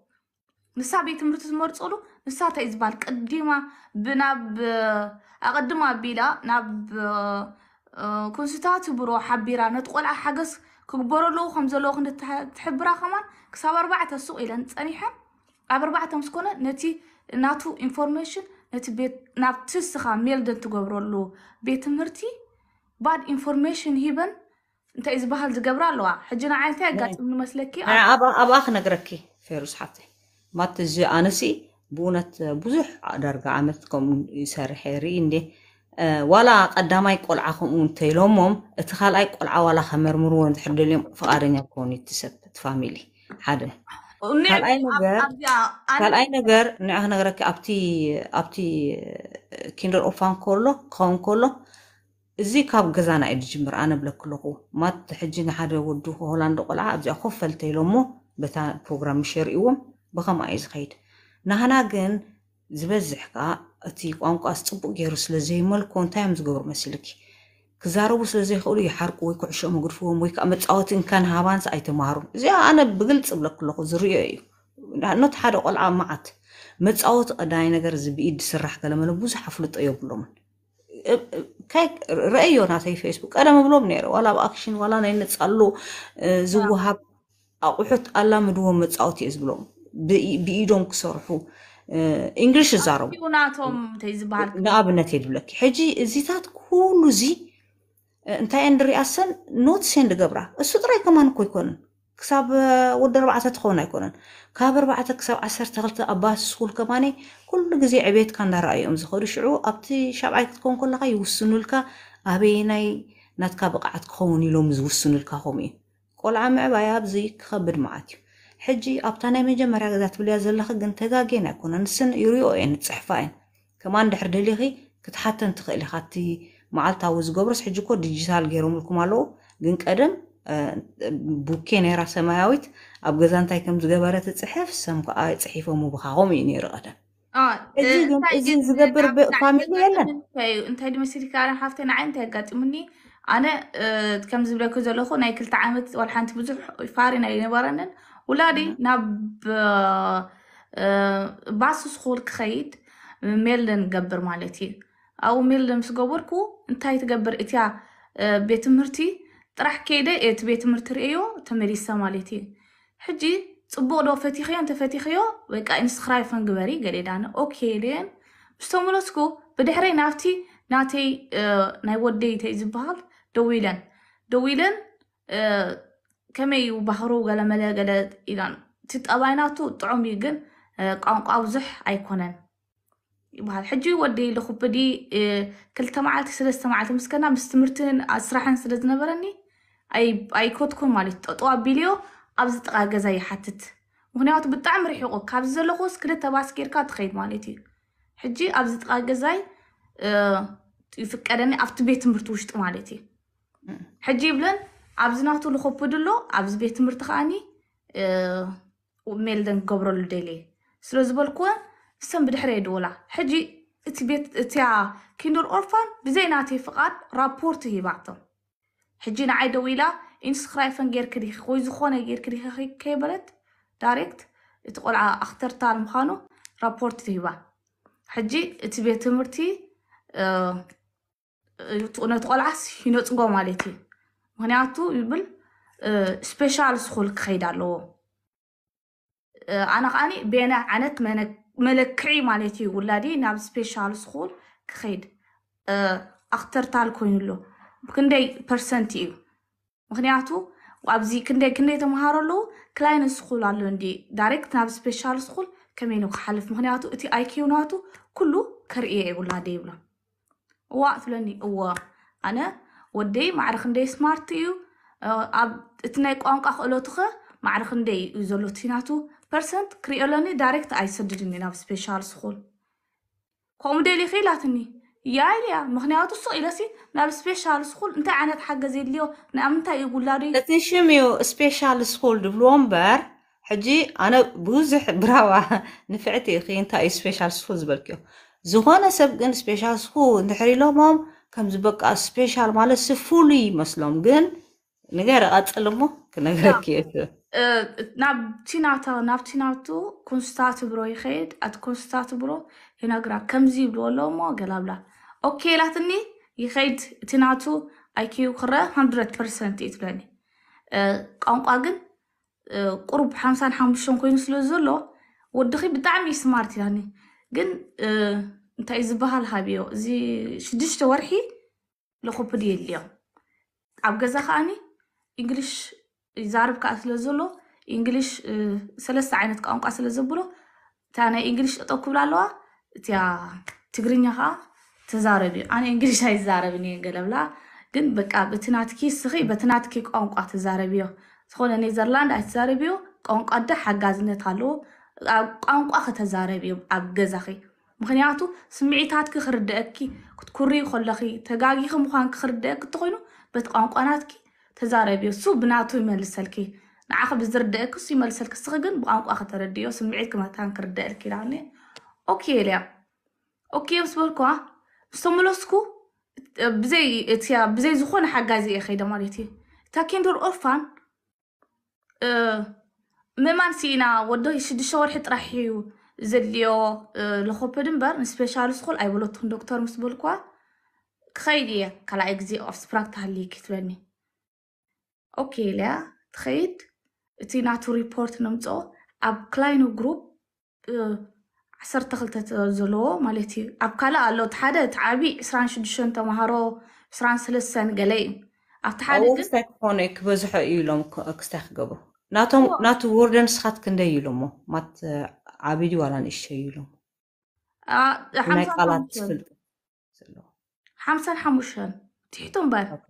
نسا بيت مرتي مرت صلو نسا تيز بار قديمة بناب أقدم أبيلا ناب كونسيتات برو حبيرا نتقول عا حجز كبرلو خمسة لو خند تحبرا خمان كسب أربعة السوق إلى نتانيحة أربعة مسكونة نتي ناتو إنفورميشن نتي بيت ناب تسخا ميل دن تقبرولو بيت مرتي باد انفورميشن هيبن انت از بحال تقبرالو حجنا عينتي قاعد من مسلكي انا ابا ابا اخنقركي فيروس حتى ما تجي انسي بونت بزح درجة عملتكم يسرحيرين دي ولا قدامي قول عخم انتي لومم اتخال اي قول عوالا خمر مروان تحرد اليوم فقارن يكون يتسبت فاميلي حدا ካልኣይ ነገር ካልኣይ ነገር ንዕ ክነገረኪ ኣብቲ ኣብቲ ኪንደር ኦፋን ከሎ ክኸውን ከሎ እዚ ካብ ገዛና እዩ ዝጅምር ኣነ ብለክ ኣለኹ ማት ሕጂ ንሓደ ወዱ ሆላንዶ ቆልዓ ኣብዚኣ ኢሎ ሞ በታ ፕሮግራም ይሸርእዎም ብከምኣ እዩ ዝኸይድ ናህና ግን ዝበዝሕ ከዓ እቲ ቋንቋ ዝፅቡቅ ገይሩ ስለዘይመልኮ እንታይ እዮም ዝገብሩ መስልኪ ክዛረቡ ስለ ዘይኽእሉ ይሓርቁ ወይ ኩዕሾኦም ኣግድፍዎም ወይ ከዓ መፃወቲ እንካን ሃባንስ ኣይተማሃሩም እዚ ኣነ ብግልፅ ብለክ ኣለኹ ዝርዮ እዩ ነቲ ሓደ ቆልዓ መዓት መፃወቲ ቀዳይ ነገር እዚ ብኢድ ዝስራሕ ገለመለ ብዙሕ ኣፍልጦ የብሎምን ረአዮ ናተይ ፌስቡክ ቀደም ብሎም ነይረ ዋላ ብኣክሽን ዋላ ናይ ነፃሉ ዝወሃብ ኣቑሑት ኣላምድዎም መፃወቲ እየ ዝብሎም ብኢዶም ክሰርሑ እንግሊሽ ዛረቡ ንኣብነት የድብለኪ ሕጂ እዚታት ኩሉ እዚ እንታይ እየን ኖት ኖትስየን ዝገብራ እሱ ጥራይ ከማን እኮ ኣይኮነን ክሳብ ወዲ ኣርባዕተ ትኸውን ኣይኮነን ካብ ኣርባዕተ ክሳብ ዓሰርተ ክልተ ኣባስ ስኩል ከማነ ኩሉ ግዜ ዕቤትካ እንዳረኣዮም ዝኸዱ ሽዑ ኣብቲ ሻብዓይ ክትከውን ከለካ ይውስኑልካ ኣበየናይ ናትካ ብቕዓት ክኸውን ኢሎም ዝውስኑልካ ከምኡ እዩ ቆልዓ ምዕባይ ኣብዚ ክኸብድ መዓት እዩ ሕጂ ኣብታ ናይ መጀመርያ ገዛ ትብልያ ዘለኺ ግን ተጋጌን ኣይኮነን ንስን ይርኦ እየን ንፅሕፋ እየን ከማን ድሕር ደሊኺ ክትሓተን ትኽእል ኢኻ መዓልታዊ ዝገብሮስ ሕጂ እኮ ዲጂታል ገይሮምልኩም ኣለዉ ግን ቀደም ቡኬ ነራ ሰማያዊት ኣብ ገዛ እንታይ ከም ዝገበረ ትፅሕፍ ሰም ከዓ ፅሒፎም ብካኹም እዩ ነይሩ ቀደም እዚ ዝገብር ፋሚሊ የለን እንታይ ድመስሊ ድመስሊካ ሃፍተ ንዓይ እንታይ ኣጋጢሙኒ ኣነ ከም ዝብለኩ ዘለኹ ናይ ክልተ ዓመት ዋል ሓንቲ ብዙሕ ፋሪን ኣይነበረንን ውላዲ ናብ ባስ ስኩል ክኸይድ ሜልን ንገብር ማለት እዩ ኣብኡ ሜል ምስ ገበርኩ እንታይ ትገብር እትያ ቤት ትምህርቲ ጥራሕ ከይደ እቲ ቤት ትምህርቲ ርእዮ ተመሊሰ ማለት እዩ ሕጂ ፅቡቅ ዶ ፈቲኽዮ እንተፈቲኽዮ በቃ ኢንስክራይፈን ግበሪ ገዴዳነ ኦኬ ድየን ብዝተመለስኩ ብድሕረይ ናብቲ ናተይ ናይ ወደይ ተይ ዝበሃል ደው ኢለን ደው ኢለን ከመይ ባህሩ ገለመለ ገለ ኢላን እቲ ጠባይናቱ ጥዑም እዩ ግን ቋንቋ ብዙሕ ኣይኮነን يبها الحجي ودي لخبدي إيه كل تمعات سلس تمعات مسكنا مستمرتين أسرحن سلس نبرني أي أي كوت كون مالي تطوع بيليو أبز تقاقة زي حتت وهنا وقت بتعم ريحوقو كابز اللغوس كل تباس كيركا تخيد مالتي حجي أبز تقاقة زي إيه يفك أدني أفت بيت مرتوش مالتي حجي بلن أبز نعطو لخبدلو أبز بيت مرتخاني إيه وميلدن قبرو لديلي سلوز بالكون سن بدحري دولا حجي اتبيت اتيا كيندر أورفان بزيناتي فقط رابورت هي بعتم حجي عيدو إلى إنسخرايفن غير كريخ خوي زخونة غير كريخ كيبلت دايركت تقول على أختر تال مخانو رابورت هي هيبا حجي اتبيت تمرتي اه نتقول عس ينوتنقو مالتي مهنياتو يبل اه سبيشال سخول كخيد على أنا قاني بينا عنت منك መለክዒ ማለት እዩ ውላዲ ናብ ስፔሻል ስኩል ክኸይድ ኣክተርታል ኮይኑሎ ብክንደይ ፐርሰንት እዩ ምክንያቱ ኣብዚ ክንደይ ክንደይ ተምሃሮ ኣለዉ ክላይን ስኩል ኣሎ እንዲ ዳይሬክት ናብ ስፔሻል ስኩል ከመይ ነው ክሓልፍ ምክንያቱ እቲ ኣይኪዩ ናቱ ኩሉ ከርእየ የብላደ ይብሎ እዋ ትብለኒ እወ ኣነ ወደይ ማዕሪ ክንደይ ስማርት እዩ እቲ ናይ ቋንቋ ክእለቱ ኸ ማዕሪ ክንደይ እዩ ዘሎ እቲ ናቱ بيرسنت كريولاني دايركت ايسددني ناف سبيشال سكول كوم ديلي خيلاتني يا ليا مخنياتو سو الىسي ناف سبيشال سكول انت عنات حق زيليو نامتا يقولاري تنشميو سبيشال سكول دبلومبر حجي انا بوزح براوا نفعتي اخي انت اي سبيشال سكول زبلكيو زغونا سبقن سبيشال سكول نحري لهم كم زبقا سبيشال مال سفولي مسلم جن نغير اطلمو كنغير كيتو ናብ ቲናታ ናብ ቲናቱ ኩንስታትብሮ ይኸይድ ኣቲ ኩንስታትብሮ ይነግራ ከምዚ ይብልዎ ኣሎ እሞ ገላብላ ኦኬ ኢላትኒ ይኸይድ እቲ ናቱ ኣይኪዩ ክረአ ሃንድረድ ፐርሰንት እዩ ትብለኒ ቋንቋ ግን ቁሩብ ሓምሳን ሓሙሽተን ኮይኑ ስለ ዘሎ ወድኺ ብጣዕሚ ስማርት ኢላኒ ግን እንታይ ዝበሃል ሃቢዮ እዚ ሽዱሽተ ወርሒ ልኹፕድ የልዮም ኣብ ገዛ ከዓኒ እንግሊሽ ዛርብ ከዓ ስለ ዘሎ እንግሊሽ ሰለስተ ዓይነት ቋንቋ ስለ ዘብሎ እታ ናይ እንግሊሽ ጠጠው ክብላ ኣለዋ እቲያ ትግርኛ ከዓ ተዛረብ እዩ ኣነ እንግሊሽ ኣይዛረብን እየ ገለብላ ግን በቃ በትናትኪ ስኺ በትናትኪ ቋንቋ ተዛረብ እዮ ዝኾነ ኔዘርላንድ እዮ ቋንቋ ዳ ሓጋዝነት ኣለዎ ኣብ ቋንቋ ክተዛረብ እዮም ኣብ ገዛኺ ምክንያቱ ስምዒታትኪ ክርድአኪ ክትኩሪ ከለኺ ተጋጊኺ ምኳን ክርድአኪ እንተኮይኑ በቲ ቋንቋናትኪ تزاربي سو بناتو يملسلكي نعاق بزردك سو يملسلك سغن بقانق اخ ترديو سمعيك ما تان كردلك يعني اوكي لا اوكي اسبوركو سوملوسكو بزي اتيا بزي زخون حقازي يا خيده مالتي تاكين دور اورفان ا ممان سينا ودو يشد شور حت راحيو زليو لخوبه دنبر سبيشال سكول ايبلوتون دكتور مسبولكو خيديه كلا اكزي اوف سبراكت هليك تبني اوكي لا تخيد تي ناتو ريبورت نمتو اب كلاينو جروب عسر تخلت زلو مالتي اب كلا لو تحدا تعبي سران شدشن تمهارو سران سلسان قلي اب تحدا او ساكونيك بزحو يلوم كستخ قبو ناتو ناتو وردن سخات كنده يلومو مات عبيد ولا نشي يلوم اه حمسان حموشن تيتون بار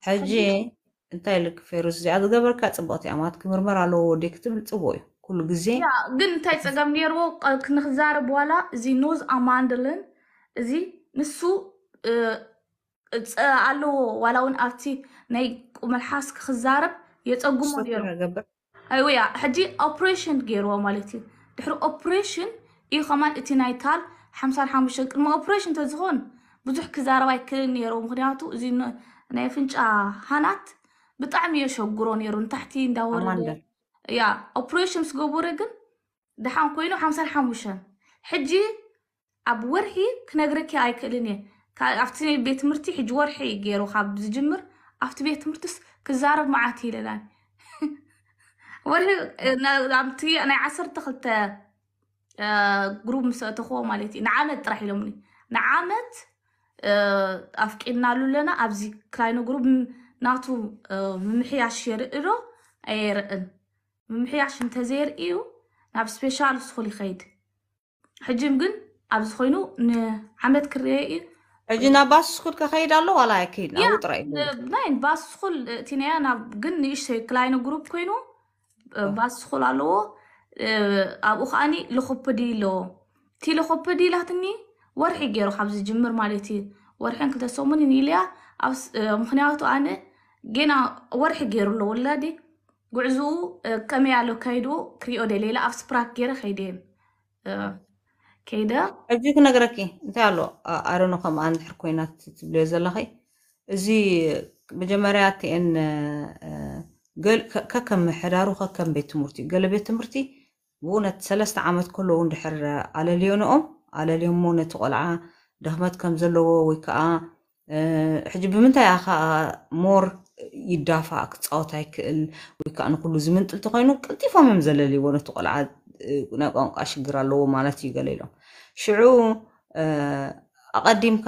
حجي okay. انتي لك فيروس زياده قبل كاتبوتي يعني امات كمرمر على وديك تبل تبوي كل غزي يا غن انتي صقم نيرو كنخزار بوالا زي نوز اماندلن زي نسو اه علو ولاون افتي ناي ملحاس خزار يتقمو نيرو ايوا يا حجي اوبريشن غيرو مالتي دحر اوبريشن اي خمان اتي نايتال 50 50 كل ما اوبريشن تزخون بزح كزار واي كل نيرو مخنياتو زي ناي فنجا هانات آه ብጣዕሚ እዮ ሸግሮ ነይሩ ንታሕቲ እንዳወረደ ያ ኦፕሬሽን ምስ ገበረ ግን ድሓን ኮይኑ ሓምሳን ሓሙሽተን ሕጂ ኣብ ወርሒ ክነግረኪ ኣይክእልን እየ ኣብቲ ቤት ትምህርቲ ሕጂ ወርሒ ገይሩ ካብ ዝጅምር ኣብቲ ቤት ትምህርቲስ ክዛረብ መዓት ይለላን ወርሒ ኣብቲ ናይ ዓሰርተ ክልተ ግሩብ ምስ እትኽዎ ማለት እዩ ንዓመት ጥራሕ ኢሎምኒ ንዓመት ኣፍቂድናሉ ኣለና ኣብዚ ክላይኖ ግሩብ ناتو ممحياش يرئرو اي رئن ممحياش انتزير ايو ناب سبيشال سخولي خيد حجي مقن اب سخوينو نعمد كرية ايو حجي ناب باس سخول كخيد اللو والا اكيد ناو ترأي ناين باس سخول تينيا ناب قن ايشتي كلاينو جروب كوينو باس سخول اللو اب اخاني لخوب دي لو تي لخوب دي لهتني ورحي جيرو خبز جمر مالي تي ورحي انكتا سومني نيليا أو مخنياتو أنا ጌና ወርሒ ገይሩሎ ወላዲ ጉዕዝኡ ከመይ ኣሎ ከይዱ ክሪኦ ደሌለ ኣብ ስፕራክ ገይረ ከይደ ከይደ ሕጂ ክነግረኪ እንታይ ኣሎ ኣረኖ ከምኣ ንድሕር ኮይናት ትብልዮ ዘለኺ እዚ መጀመርያ እቲአን ከከም ሕዳሩ ከከም ቤት ትምህርቲ እዩ ገለ ቤት ትምህርቲ ብኡ ነቲ ሰለስተ ዓመት ከለዉ እንድሕር ኣለልዮንኦም ኣለልዮሞ ነቲ ቆልዓ ድኽመት ከም ዘለዎ ወይ ከዓ ሕጂ ብምንታይ ኣኻ ሞር ይዳፋእ ክፃወታይ ይክእል ወይ ከዓ ንኩሉ ዝምንጥልቲ ኮይኑ ቅልጢፎም እዮም ዘለልይዎ ነቲ ቆልዓ ናይ ቋንቋ ሽግር ኣለዎ ማለት እዩ ገለ ኢሎም ሽዑ ኣቐዲምካ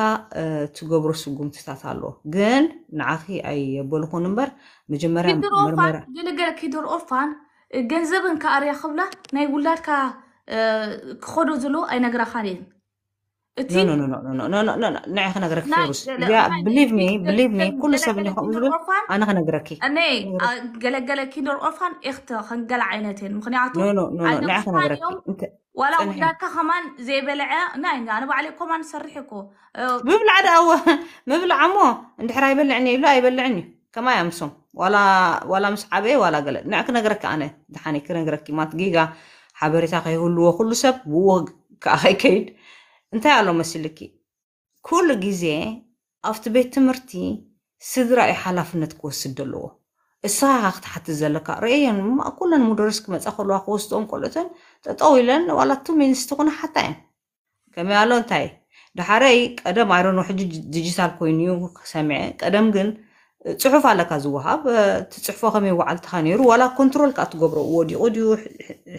ትገብሮ ስጉምትታት ኣለዎ ግን ንዓኺ ኣየበልኩን እምበር መጀመርያ ኪዶር ኦርፋን ገንዘብን ካኣርያ ክብላ ናይ ውላድካ ክኸዶ ዘለዎ ኣይነግራኻን እየን نو نو نو نو نو نو نو نعم أنا أقرأك فيروس لا بليف مي بليف مي كل سبب اللي أنا أنا أقرأك أنا قال قال كيدر أوفان اخت خنقل عينتين مخني عطو نو نو نو نعم أنا أقرأك أنت ولا ذاك كمان زي بلعة ناين أنا بعليكم أنا صرحكم ببلع ده أو ببلع عمو أنت حرا يبلعني لا يبلعني كما يمسم ولا ولا مسحبي ولا قال نعم أنا أقرأك أنا دحاني كنا أقرأك ما تجيجا حبرتها هو كل سب وق كأهيكيد እንታይ ኣሎ መስሊኪ ኩሉ ግዜ ኣብቲ ቤት ትምህርቲ ስድራዩ ሓላፍነት ክወስድደ ኣለዎ እስኻኻ ክትሓትት ዘለካ ርአየን ማ ኩለን ሙደርስ ክመፃ ከልዋ ክወስትኦም ቆልኦቶን ጠጠው ኢለን ዋላቱ ንስቲ ኹነ ሓታ እየን ከመይ ኣሎ እንታይ ድሓረይ ቀደም ኣይዶንውሕጅ ዲጅታል ኮይኑ ዩ ክሰሚዐ ቀደም ግን ፅሑፍ ኣለካ ዝወሃብ ትፅሕፎ ከመይ ዋዓልትካ ነይሩ ዋላ ኮንትሮልካ ትገብሮ ወዲቑ ድዩ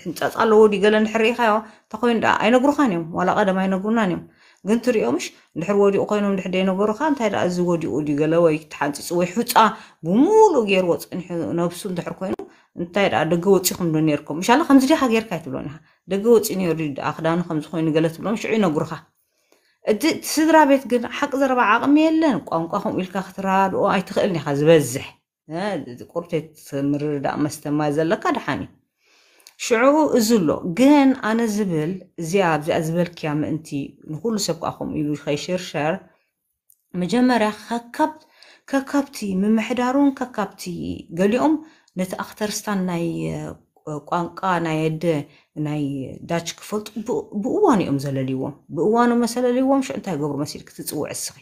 ሕንፃፅ ኣለዎ ድዩ ገለ ንድሕር ርኢኻዮ እንተኮይኑ ዳ ኣይነግሩኻን እዮም ዋላ ቀደም ኣይነግሩናን እዮም ግን ትሪኦምሽ እንድሕር ወዲቑ ኮይኖም ድሕር ደይነገሩካ እንታይ ዳ እዚ ወዲቑ ድዩ ገለ ወይ ተሓንፂፁ ወይ ሕፃ ብሙሉእ ገይርዎ ፅንሑ ነብሱ እንድሕር ኮይኑ እንታይ ዳ ደገ ወፂኹም ዶ ነርኩም ምሻለ ከምዚ ዲኻ ጌርካ ይትብሎን ኢኻ ደገ ወፂ ነይሩ ድኣ ክዳኑ ከምዚ ኮይኑ ገለ ትብሎም ሽዑ ይነግሩካ እቲ ስድራ ቤት ግን ሓቂ ዘረባ ዓቕሚ የለን ቋንቋ ከምኡ ኢልካ ክትራድኦ ኣይትኽእልን ኢኻ ዝበዝሕ ቁርቴት ምርዳእ መስተማ ዘለካ ድሓን እዩ እዚ ኣሎ ግን ኣነ ዝብል እዚኣ ኣብዚኣ ዝበልክያ ምእንቲ ንኩሉ ሰብ ከዓ ከምኡ ኢሉ ከይሽርሸር መጀመርያ ከካብቲ ምምሕዳሩን ከካብቲ ገሊኦም ነቲ ኣክተርስታን ናይ ቋንቋ ናይ ኣደ ናይ ዳች ክፈልጡ ብእዋኑ እዮም ዘለልይዎም ብእዋኑ መሰለልይዎም ሽዑ እንታይ ገብሩ መሲል ክትፅውዕ እስኺ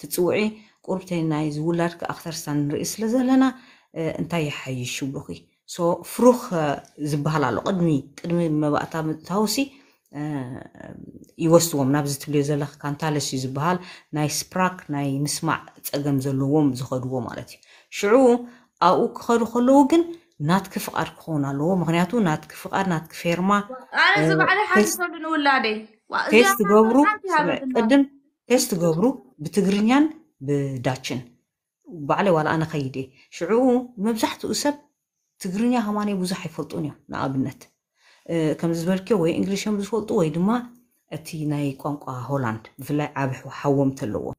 ትፅውዒ ቁርብተይ ናይ ዝውላድ ክኣክተርስታ ንርኢ ስለ ዘለና እንታይ ይሓይሽ ይብሉኺ ፍሩኽ ዝበሃል ኣሎ ቅድሚ ቅድሚ መባእታ ምእታውሲ ይወስድዎም ናብዚ ትብልዮ ዘለካ ካንታለስ እዩ ዝበሃል ናይ ስፕራክ ናይ ምስማዕ ፀገም ዘለዎም ዝኸድዎ ማለት እዩ ሽዑ ኣብኡ ክኸዱ ከለዉ ግን ናትክ ፍቓድ ክኸውን ኣለዎ ምክንያቱ ናትክ ፍቓድ ናትክ ፌርማ ቴስት ገብሩ ቅድም ቴስት ገብሩ ብትግርኛን ብዳችን ባዕለይ ዋላ ኣነ ከይድ እየ ሽዑኡ መብዛሕትኡ ሰብ ትግርኛ ከማነ ብዙሕ ኣይፈልጡን እዮም ንኣብነት ከምዚ ዝበልክዮ ወይ እንግሊሽ እዮም ዝፈልጡ ወይ ድማ እቲ ናይ ቋንቋ ሆላንድ ብፍላይ ዓብ ሓወምቲ ኣለዎም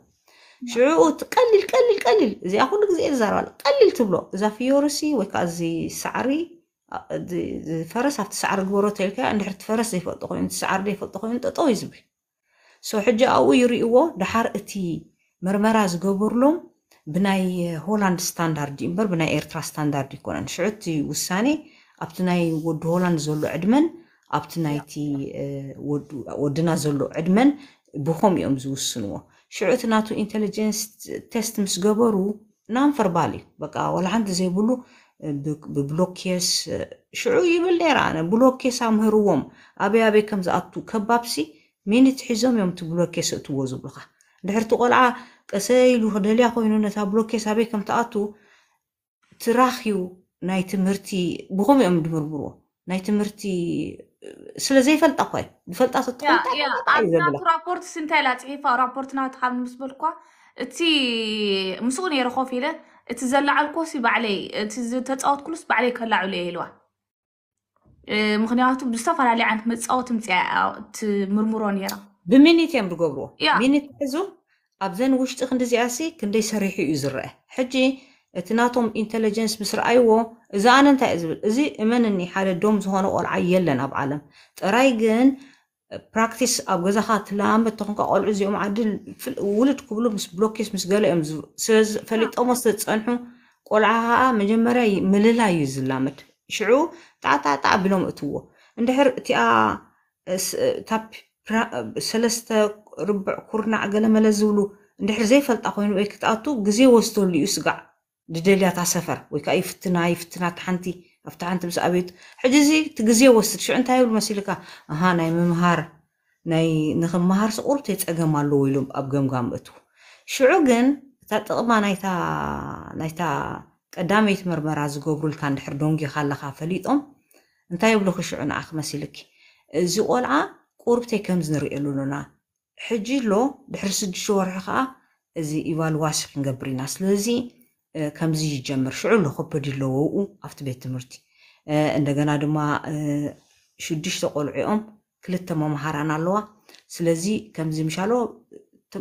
ሽዑኡ ቀሊል ቀሊል ቀሊል እዚኣ ኩሉ ግዜ ዝዛረባ ቀሊል ትብሎ እዛ ፍዮርሲ ወይ ከዓ እዚ ሳዕሪ ፈረስ ኣብቲ ሳዕሪ ግበሮ ተልካ እንድሕር እቲ ፈረስ ዘይፈልጦ ኮይኑ እቲ ሳዕሪ ዘይፈልጦ ኮይኑ ጠጠው እዩ ዝብል ሰው ሕጂ ኣብኡ ይርእዎ ድሓር እቲ መርመራ ዝገበርሎም ብናይ ሆላንድ ስታንዳርድ እዩ እምበር ብናይ ኤርትራ ስታንዳርድ ይኮነን ሽዑ እቲ ውሳኔ ኣብቲ ናይ ወዲ ሆላንድ ዘሎ ዕድመን ኣብቲ ናይቲ ወድና ዘሎ ዕድመን ብከም እዮም ዝውስንዎ ሽዑት ናቱ ኢንቴሊጀንስ ቴስት ምስ ገበሩ ናንፈርባል እዩ በቃ ወላ ሓንቲ ዘይብሉ ብብሎኬስ ሽዑ ይብል ነይራ ኣነ ብሎኬስ ኣምህርዎም ኣበይ ኣበይ ከም ዝኣቱ ከባብሲ ሚኒት ሒዞም እዮም እቲ ብሎኬስ እትዎ ዝብልካ ድሕርቲ ቆልዓ ቀሰይሉ ክደልያ ኮይኑ ነታ ብሎኬስ ኣበይ ከም ተኣቱ ትራኽዩ ናይ ትምህርቲ ብኸም እዮም ድምርምርዎ ናይ ትምህርቲ ስለዘይ ፈልጣ ኳ ዝፈልጣ ስትኮንኣብናቱ ራፖርት ስንታይ ላ ፅሒፋ ራፖርትና ትሓብ ንምስበልኳ እቲ ምስኡ ነይረ ኮፍ ኢለ እቲ ዘለዓልኮሲ ባዕለይ እቲ ዝተፃወት ኩሉስ ባዕለይ ከላዕሉ እየ ኢልዋ ምክንያቱ ብዝተፈላለዩ ዓይነት መፃወት ምፅያ ትምርምሮ ነይራ ብሚኒት እዮም ዝገብርዎ ሚኒት ሕዙ ኣብዘን ውሽጢ ክንዲዚኣሲ ክንደይ ሰሪሑ እዩ ዝረአ ሕጂ እቲ ናቶም ኢንተለጀንስ ምስ ረኣይዎ እዚ ኣነ እንታይ እዩ ዝብል እዚ እመንኒ ሓደ ዶም ዝኾነ ቆልዓ የለን ኣብ ዓለም ጥራይ ግን ፕራክቲስ ኣብ ገዛካ ትለማመድ ተኾንካ ቆልዑ እዚኦም ዓድል ውሉድ ክብሉ ምስ ብሎኬስ ምስ ገለ እዮም ፈሊጦሞ ዝተፀንሑ ቆልዓ ከዓ መጀመርያ ምልላ እዩ ዝላመድ ሽዑ ጣዕጣዕጣዕ ኣቢሎም እትዎ እንድሕር እቲኣ እታ ሰለስተ ርብዕ ኩርናዕ ገለመለ ዝብሉ እንድሕር ዘይፈልጣ ኮይኑ ወይ ክትኣቱ ግዜ ወስተሉ እዩ ስጋዕ ንደልያታ ሰፈር ወይ ከዓ ይፍትና ይፍትና ሓንቲ ኣብቲ ሓንቲ ምስ ኣብየት ሕጂ እዚ እቲ ግዜ ወስድ ሽዑ እንታይ ይብል መሲልካ ኣሃ ናይ ምምሃር ናይ ንክምሃር ስቁርተ ፀገም ኣለዎ ኢሎም ኣብ ገምጋም እትዉ ሽዑ ግን እታ ጥቕማ ናይታ ቀዳመይቲ መርመራ ዝገብሩልካ ንድሕር ደንጊካ ኣለካ ፈሊጦም እንታይ ይብሉ ክሽዑ ንኣ ክመሲልኪ እዚ ቆልዓ ቁርብተይ ከምዚ ዝንሪእየሉ ሎና ሕጂ ሎ ድሕሪ ስድሽተ ወርሒ ከዓ እዚ ኢቫልዋሲ ክንገብር ኢና ስለዚ ከምዚ ይጀምር ሽዑ ንኽብድ ለዎኡ ኣብቲ ቤት ትምህርቲ እንደገና ድማ ሽዱሽተ ቆልዑኦም ክልተ መምሃራን ኣለዋ ስለዚ ከምዚ ምሻሎ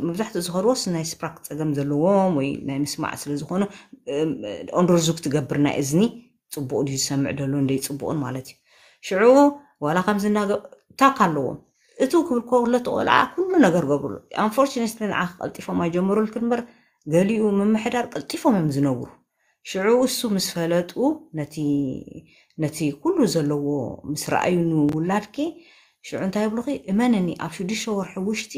መብዛሕትኡ ዝኸድዎስ ናይ ስፕራክ ፀገም ዘለዎም ወይ ናይ ምስማዕ ስለዝኮኑ ኦንዶርዙ ክትገብር ናይ እዝኒ ፅቡቅ ድዩ ዝሰምዕ ደሎ እንደይ ፅቡቅን ማለት እዩ ሽዑ ዋላ ከምዚ ታክ ኣለዎም እቲ ክብልከ ኮሎ ተቆልዓ ኩሉ ነገር ገብርሉ ኣንፎርነት ንዓ ክቀልጢፎም ኣይጀምሩልክ ንበር ገሊኡ ምምሕዳር ቀልጢፎም እዮም ዝነብሩ ሽዑ እሱ ምስ ፈለጡ ነቲ ኩሉ ዘለዎ ምስ ረኣዩ ንውላድኪ ሽዑ እንታይ ይብሉኺ እመነኒ ኣብ ሽዱሽተ ወርሒ ውሽጢ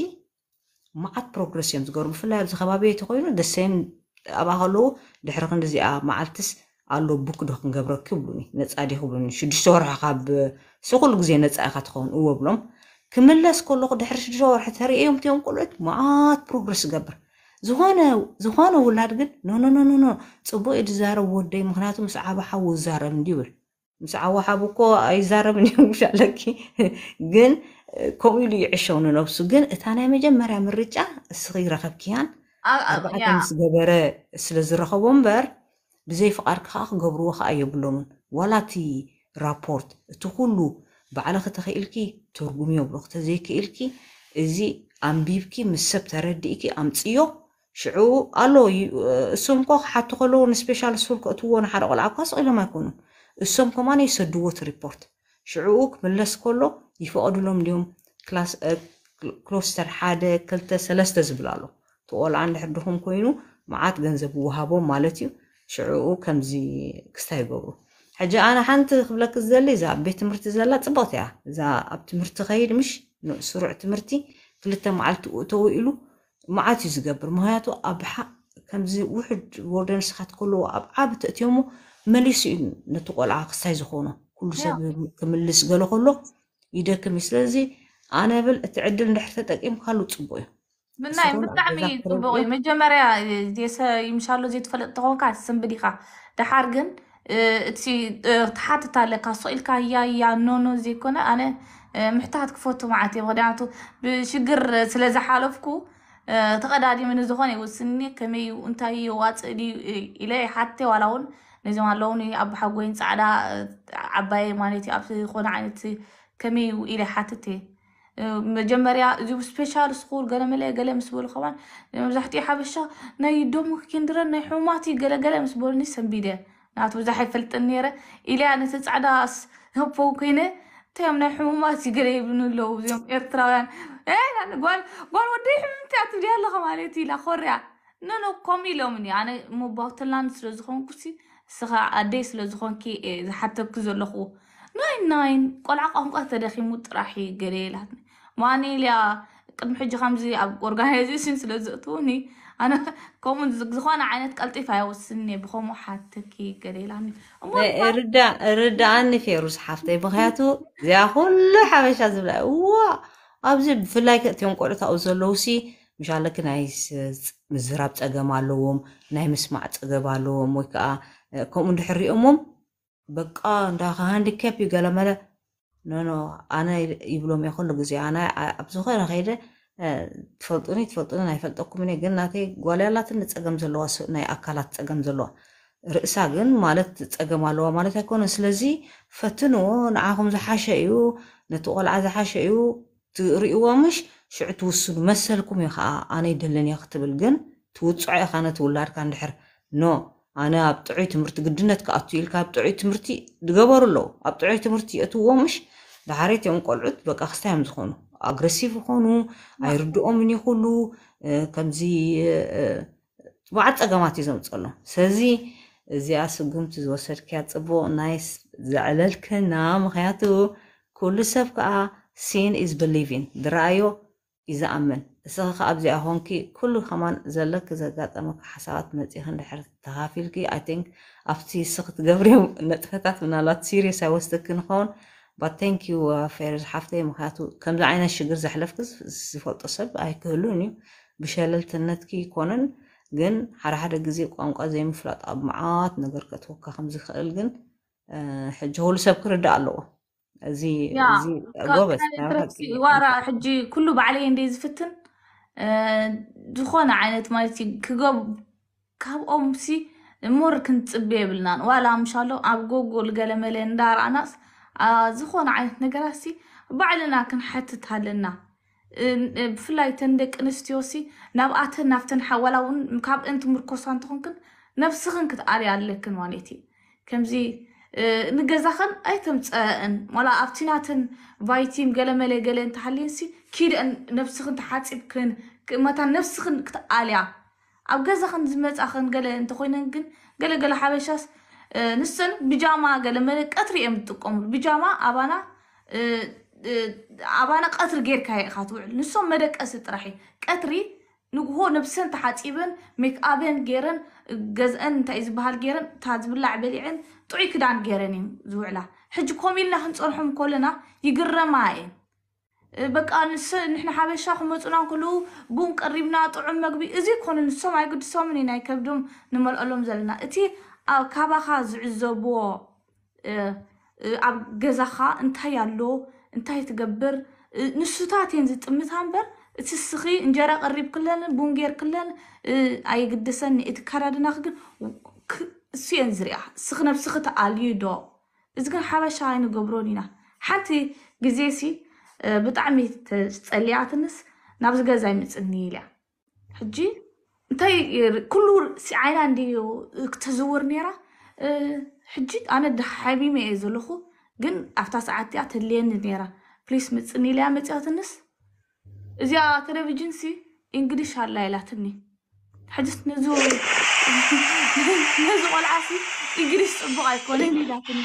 መዓት ፕሮግረስ እዮም ዝገብሩ ብፍላይ ኣብዚ ከባቢ ተኮይኑ ደሰይም ኣብኣ ከለዉ ድሕሪ ክንዲዚኣ መዓልትስ ኣሎ ቡክ ዶ ክንገብረክ ይብሉኒ ነፃ ዲ ክብሉኒ ሽዱሽተ ወርሒ ካብ ስ ኩሉ ግዜ ነፃ ኢካ ትኸውን እወ ብሎም ክምለስ ከለኹ ድሕሪ ሽዱሽተ ወርሒ ተርእዮም እዮም ቁልዑት መዓት ፕሮግረስ ዝገብር زخانة زخانة ولاد قد نو نو نو نو نو صبو إجزار ودي مخناتو مسعى بحاو زارم ديور مسعى وحابو كو أي زارم ديور مشا لكي قن كويلو يعشون نفسو قن إتانا يمجا مرا مرجع صغير رخب كيان أبعاد مسقبرة سلز رخب ومبر بزي فقار كخاخ قبرو خا يبلون ولا تي رابورت تقولو بعلاقة تخيلكي ترقمي وبلغت زيك إلكي إزي أم بيبكي مسب تردي إكي أم تسيوك ሽዑ ኣሎ እሶም እኳ ክሓቱ ከለዎ ንስፔሻል ስኩል ክእትዎ ንሓደ ቆልዓ እኳ ስቂሎም ኣይኮኑን እሶም ከማነ ይሰድዎት ሪፖርት ሽዑኡ ክምለስ ከሎ ይፈቐድሎም ድዮም ክሎስተር ሓደ ክልተ ሰለስተ ዝብል ኣሎ እቲ ቆልዓ እንድሕር ድኹም ኮይኑ መዓት ገንዘብ ውሃቦም ማለት እዩ ሽዑኡ ከምዚ ክስታ ይገብሩ ሕጂ ኣነ ሓንቲ ክብለክ ዝደለይ እዛ ኣብ ቤት ትምህርቲ ዘላ ፅቡቕት እያ እዛ ኣብ ትምህርቲ ከይድ ምሽ ስሩዕ ትምህርቲ ክልተ መዓልቲ ተውኢሉ معاتي زقبر مهياتو أبحا كمزي وحد وردان سخات كلو أبعاب تأتيومو ماليس نتقول عاقس تايزخونو كل سبب كمليس قلو كلو إذا كمسلزي أنا بل أتعدل نحتتك إم خلو تصبوي من نعم من نعمي تصبوي من جمريا ديسا يمشالو زي تفلق تغوكا تسنبديخا تحارقن اه، تسي اه، تحاتي تاليقا سوئلكا يا يا نونو زي كنا أنا اه، محتاج فوتو معاتي بغدي عاتو بشقر سلازة حالفكو تقداري من زخوني وسني كمي وانتي وات لي إلي حتى ولون نزي مالوني أب حقوين سعدا عباي مالتي أب خون عينتي كمي وإلي حتى تي مجمبريا زيو سبيشال سقول قلا ملي قلا مسبول خوان مزحتي حبشة ناي دومو كندرا ناي حوماتي قلا قلا مسبول نسم بيدي نعت مزحي فلتنيرا إلي أنا تسعدا أس هبو كيني تيام ناي حوماتي قلا يبنو اللو زيوم إرتراوان ايه انا بول بول ودي حمتي اتولي هلغه مالتي لا خوريا نونو قومي لومني انا مو باطلان سلوزخون كسي سخا ادي سلوزخون كي ايه زحتا كزو لخو ناين ناين قول عقام قاتا داخي مطرحي أنا لاتني مواني ليا قدم حجي خامزي اب ارغانيزيشن سلوزقتوني انا كومون زخوان عينت قلتي فايا وسني بخومو حتى كي أنا لاتني رد أنا عني فيروس حافتي بخياتو زيا كل حبشة زبلاء واه ኣብዚ ብፍላይ እቶም ቆልዑት ኣብኡ ዘለውሲ ምሻለክ ናይ ምዝራብ ፀገም ኣለዎም ናይ ምስማዕ ፀገም ኣለዎም ወይ ከዓ ከምኡ እንድሕሪኦሞም በቃ እንዳ ሃንዲካፕ እዩ ገለመለ ኖኖ ኣነ ይብሎም እየ ኩሉ ግዜ ኣነ ኣብ ዝኾነ ከይደ ትፈልጡኒ ትፈልጡኒ ኣይፈልጠኩምን ግን ናተይ ጓልያላትን ፀገም ዘለዋ ናይ ኣካላት ፀገም ዘለዋ ርእሳ ግን ማለት ፀገም ኣለዋ ማለት ኣይኮነን ስለዚ ፈትንዎ ንዓኹም ዝሓሸ እዩ ነቲ ቆልዓ ዝሓሸ እዩ ትርእዎምሽ ሽዑ ትውስኑ መሰልኩም እዩ ከዓ ኣነ ይደለን እየ ክትብል ግን ትውፅዖ ኢኻ ነቲ ውላድካ እንድሕር ኖ ኣነ ኣብ ጥዑይ ትምህርቲ ግድነት ክኣቱ ኢልካ ኣብ ጥዑይ ትምህርቲ ዝገበሩ ኣለዉ ኣብ ጥዑይ ትምህርቲ የእትዎምሽ ድሓሬት እዮም ቆልዑት በቃ ክስታይ እዮም ዝኾኑ ኣግረሲቭ ይኾኑ ኣይርድኦምን ይኹሉ ከምዚ ብዙዓት ፀገማት እዩ ዘምፀሎ ስለዚ እዚኣ ስጉምቲ ዝወሰድክያ ፅቡቅ ናይ ዘዕለልክና ምክንያቱ ኩሉ ሰብ ከዓ seeing is believing ድርኣዮ ይዝኣምን እስኺ ከዓ ኣብዚኣ ኮንኪ ኩሉ ከማን ዘለክ ዘጋጠመካ ሓሳባት መፂኺ እንድሕር ተኻፊልኪ ኣይ ቲንክ ኣብቲ ስኽ ትገብርዮም ነጥፈታት ምናልባት ሲሪየስ ኣይወስድክ ንኸውን ባት ቴንክ ዩ ፌር ዝሓፍተይ ምክንያቱ ከምዚ ዓይነት ሽግር ዘሕለፍክ ዝፈልጦ ሰብ ኣይክህሉን እዩ ብሸለልትነትኪ ይኮነን ግን ሓደ ሓደ ግዜ ቋንቋ ዘይምፍላጥ ኣብ መዓት ነገር ከትወካ ከም ዝኽእል ግን ሕጂ ሁሉ ሰብ ክርዳእ ኣለዎ زي زي غوبس ورا حجي كله بعلي اندي زفتن آه، دخونا عينت مالتي كغوب كاب امسي مور كنت بيبلنا ولا مشالو اب جوجل قال ملين دار اناس آه، زخونا عينت نقراسي بعلنا كن حتت هلنا بفلاي تندك انستيوسي نبقات نفتن حولاون كاب انت مركوسان تخنكن نفسخن كتاري عليك كنوانيتي كمزي زي ንገዛኸን ኣይተምፀአን ዋላ ኣብቲ ናተን ቫይቲም ገለመለ ገለን ተሓልየንሲ ኪድአን ነብስኽን ተሓፂብክን ክእመታ ነብስኽን ክትኣልያ ኣብ ገዛኽን ዝመፃኽን ገለ እንተኮይነን ግን ገለገለ ሓበሻስ ንሰን ብጃማ ገለመለ ቀትሪ እዮም ዝጥቀምሉ ብጃማ ኣባና ኣባና ቀትሪ ጌርካ ኢካ ትውዕል ንሶም መደቀሲ ጥራሕ ቀትሪ ንግሆ ነብሰን ተሓፂበን ሜክኣብን ጌይረን ገዝአን እንታይ ዝበሃል ጌይረን እታ ዝብላዕ በሊዐን طعي كدان جيرني زوعلا حج كومي لنا هنصرحهم كلنا يقرر معي بك أنا نحن حابين شاخ مصنع كلو بون قريبنا طعم مقبي إزي كون نسمع يقد سامني ناي كبدوم نمر ألم زلنا أتي أو كابا خاز عزبوا أه جزخة انتهي اللو انتهي تقبر نسوتات ينزل تمت هامبر تسخي انجرى قريب كلنا بونجير كلنا اه اي قدسن اتكرر ناخد سين زريع سخنا بسخت عليو دو إذا كان حابة شاين قبرونينا حتى جزيسي اه، بتعمي تسألي عتنس نابز جزاي متسني لا حجي تاي كل سعينا عندي اكتزور نيرا اه، حجي أنا دحابي ما يزلخو جن أفتح ساعتي أتلين نيرا بليس متسني لا متسعتنس إذا ترى بجنسي إنجليش هلا يلا تني حجست نزور لازم العصي እንግሊዝ ፅቡቅ ኣይኮነን ኢላትኒ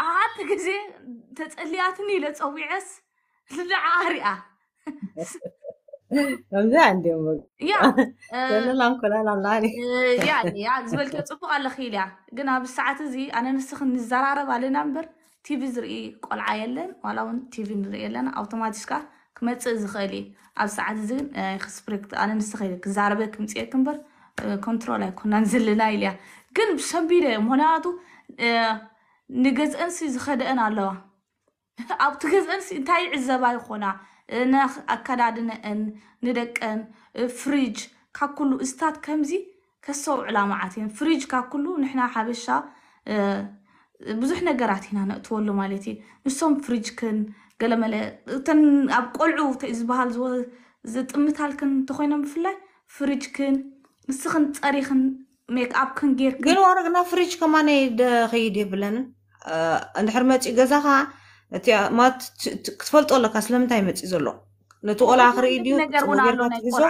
ሓንቲ ግዜ ተፀልያትኒ ኢለ ፀዊዐስ ንዓ ሪኣ ከምዚ እንድዮም ያ ያ ዝበልክዮ ፅቡቅ ኣለኺ ኢልያ ግን ኣብ ሰዓት እዚ ኣነ ንስኽ ንዘራረብ ኣለና እምበር ቲቪ ዝርኢ ቆልዓ የለን ዋላ እውን ቲቪ ንርኢ ኣለና ኣውቶማቲስካ كمتز زخلي أب ساعات زين خسبرك أنا نستخيل كزعربك كمتي أكبر كنترول كنا نزل لنا إليا كن بشبيرة مهناتو نجز أنسي زخد أنا الله أب تجز أنسي تاي عزبا يخونا نخ أكادنا أن ندك أن فريج كاكلو استاد كمزي كسو علامعاتين فريج كاكلو نحنا حبشة بزحنا قرعتين أنا أتولو مالتي نسوم فريج كن قال ما تن أبقول عو تيز بحال زو زت أمي كن تخوينا بفلاي فريج كن نسخن تاري خن ميك أب كن غير كن قالوا أنا فريج كمان يد خيدي بلن أه أنا حرمت إجازها أتيا ما ت تفلت ولا كسلم تايمت إزلو نتقول آخر إيديو نجرون على نقول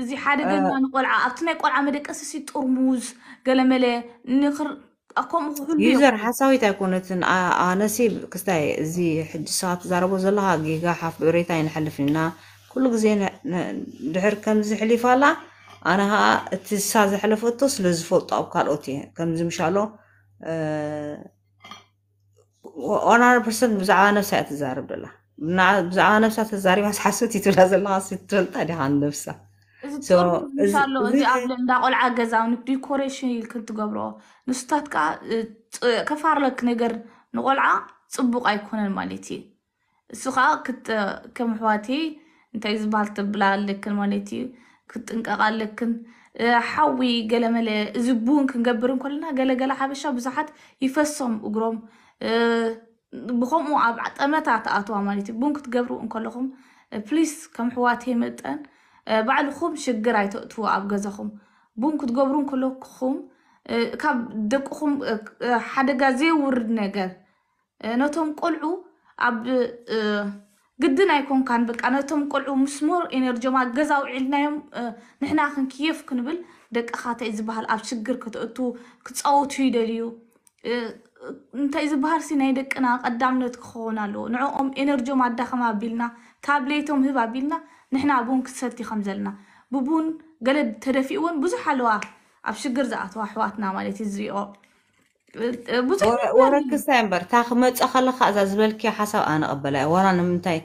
زي حاجة دينا نقول عا أبتنا نقول عا مدك أساسي ترموز قال ما نخر ኣከምኡ ክህሉ ዩዘር ሓሳዊታይ ኮነትን ኣነሲ ክስታይ እዚ ሕጂ ስኻ ትዛረቦ ዘለካ ጌጋ ሓፍ ብሬታ ይንሕልፍና ኩሉ ግዜ ድሕር ከምዚ ሕሊፋላ ኣነ ከዓ እቲ ሳ ዘሕለፈቶ ስለ ዝፈልጦ ኣብ ካልኦት እየ ከምዚ ምሻሎ ኦናር ፐርሰንት ብዛዕባ ነፍሳ እያ ትዛርብ ዘላ ብዛዕባ ነፍሳ ተዛሪባ ሓሰት እዩ ትብላ ዘለካ ትፈልጣ ዲኻ ንነፍሳ ኣሎ እዚ ኣብ እንዳ ቆልዓ ገዛውኒ ዲኮሬሽን ኢልክን ትገብሮ ንስታት ከዓ ከፋርለክ ነገር ንቆልዓ ፅቡቅ ኣይኮነን ማለት እዩ እሱ ከዓ ከም ኣሕዋተይ እንታይ ዝበሃል ትብላ ኣለክን ማለት እዩ ክጥንቀቕ ኣለክን ሓዊ ገለመለ እዚ ቡን ክንገብር እንከለና ገለገለ ሓበሻ ብዙሓት ይፈሶም እግሮም ብከምኡ ኣብ ጠመታት ኣተዋ ማለት እዩ ቡን ክትገብሩ እንከለኹም ፕሊስ ከም ኣሕዋተይ መጠን ባዕልኩም ሽግር ኣይተእትዎ ኣብ ገዛኹም ቡን ክትገብሩ ከለኩኹም ካብ ደቅኹም ሓደጋ ዘይውርድ ነገር ነቶም ቆልዑ ኣብ ግድን ኣይኮንካን በቃ ነቶም ቆልዑ ምስሞር ኤነርጂማ ገዛ ውዒልናዮም ንሕና ክንክየፍ ክንብል ደቅኻ እንታይ ዝበሃል ኣብ ሽግር ክትእቱ ክፃወቱ ይደልዩ እንታይ ዝበሃል ሲ ናይ ደቅና ቀዳምነት ክኸውን ኣለዎ ንዕኦም ኤነርጂም ኣዳኸማ ኣቢልና ታብሌቶም ህብ ኣቢልና نحنا بون كسرتي خمزلنا ببون قلب ترفيقون بزح الوا اب شكر زات واحواتنا مالتي زريو بزح ورا كسامبر تاخ ما تخلى خاز زبلكي حسب انا قبلها ورا نمتاي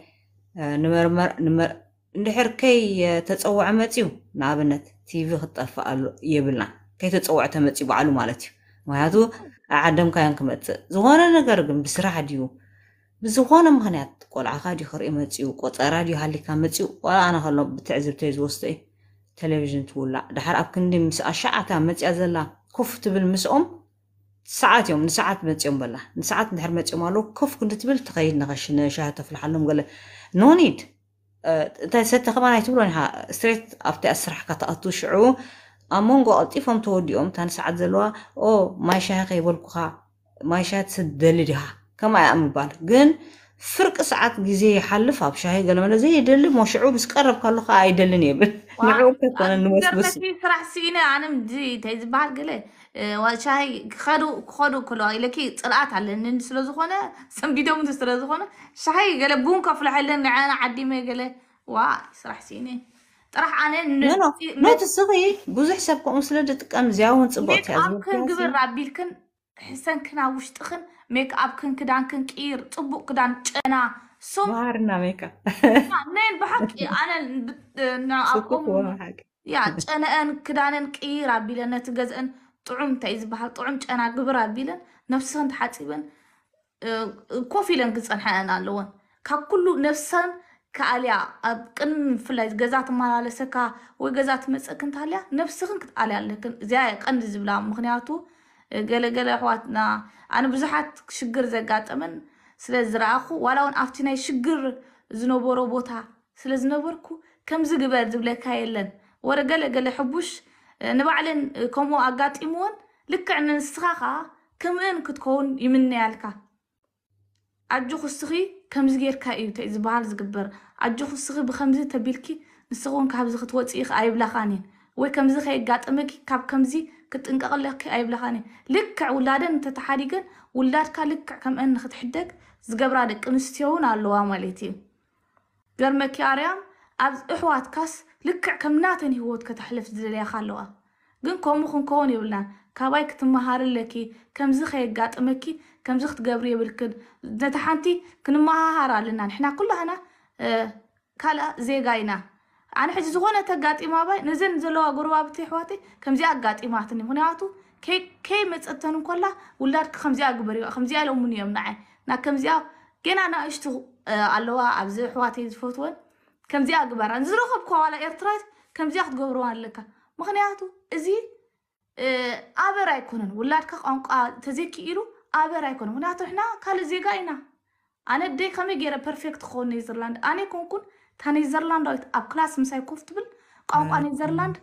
آه، نمر مر نمر نحر كي تتصوع متيو نابنت تي في خطف يبلنا كي تتصوع تمتي بعلو مالتي وهذا عدم كان كمت زوانا نقرب بسرعه ديو بزخوان مهنيات قول عقادي خر إمتسيو قوط راديو هالي كان متسيو ولا أنا خلو بتعزب تيز وسطي تلفزيون تولا دحر أبكندي مس أشعتا متسي أزلا كفت بالمسؤوم ساعات يوم نساعات متسيوم بلا نساعات دحر متسيوم مالو كف كنت تبل تغيير نغشنا شاهدة في الحلم قال نو نيد أه تاي ستة خمان هاي تبلون ها ستريت أفتي أسر حكا تقطو شعو أمون قو قلت إفهم تودي يوم تان ساعات زلوا أو ماي شاهد يقول ماي شاهد سدلي كما يأمبان جن فرق ساعات جزي حلف أب شاي قال أنا زي يدل مو شعوب سقرب قال له أيدلني يبل معروف كان نوس بس في فرح سينا أنا مدي تيز بعد قله وشاهي خدوا خدوا كله إلى كي طلعت على إن سام بيدوم بيدهم تسلازخونة شاهي قال بون كفل حلا أنا عدي ما قله وا فرح سينا طرح أنا نو ما تسقي جوز حسابكم سلاد تكأم زياون صبغت يا زلمة كن قبل ربي كن حسن كنا وش تخن ميك اب كن كدان كن كير طبق كدان تنا سم مارنا ميك اب نين بحق انا نا اقوم يا انا ان كدان كير ابيلن تغزن طعم تايز بها طعم انا غبر ابيلن نفسن تحاتيبن كوفي لن غصن حنا لون ككلو نفسن كاليا ابقن فلاي غزات مال على وي غزات مسكن تاليا نفسن كتاليا لكن زي قند زبلا مخنياتو جلجل أخواتنا أنا بزحت شجر زقات أمن سل زرعكو ولا ون أفتينا شجر زنوبر وبوتها سل زنوبركو كم زقبر زبلك هايلن ورا جلجل حبوش نبعلن كمو أقات إيمون لك عن السخاء كم إن كتكون يمنى عليك عجوك السخي كم زغير كايو تعز بحال زقبر عجوك السخي بخمزة تبلكي نسخون كهبزة توت إيخ أي بلا خانين وكم زخي قات أمك كاب كم زي, كم زي كتنقق لك اي بلاخاني لكع ولادن انت تحاريقا ولادك لكع كم ان خطحدك زقبرا لك انستيون على اللوا مالتي قرمك يا ريام ابز احوات كاس لكع كم ناتن هوت كتحلف زليا خالوا قن كوم مخن كون يبلنا كاباي كتمهار لكي كم زخي يقات امكي كم زخت قبري يبلكد نتحانتي كنمهار لنا نحنا كلها هنا كالا زيقاينا ኣነ ሕዚ ዝኾነ ተጋጢማ ባይ ነዘን ዘለዋ ጎርባብቲ ኣሕዋተይ ከምዚ ኣጋጢማትኒ ምክንያቱ ከይ ከይመፀተን እንኮላ ውላድካ ከምዚኣ ግበር እዩ ከምዚኣ ኢሎም እዮም ንዓይ ና ከምዚኣ ገና ናእሽቱ ኣለዋ ኣብዚ ኣሕዋተይ ዝፈትወን ከምዚኣ ግበራ ዝረኸብካ ዋላ ኤርትራ ከምዚኣ ክትገብርዋ ኣለካ ምክንያቱ እዚ ኣበር ኣይኮነን ውላድካ ቋንቋ ተዘኪኢሉ ኣበር ኣይኮነን ምክንያቱ ሕና ካልእ ዜጋ ኢና ኣነ ደይ ከመይ ገይረ ፐርፌክት ክኸውን እዩ ኣነ ኮንኩን እታ ኔዘርላንዳዊት ኣብ ክላስ ምሳይ ኮፍ ትብል ቋንቋ ኔዘርላንድ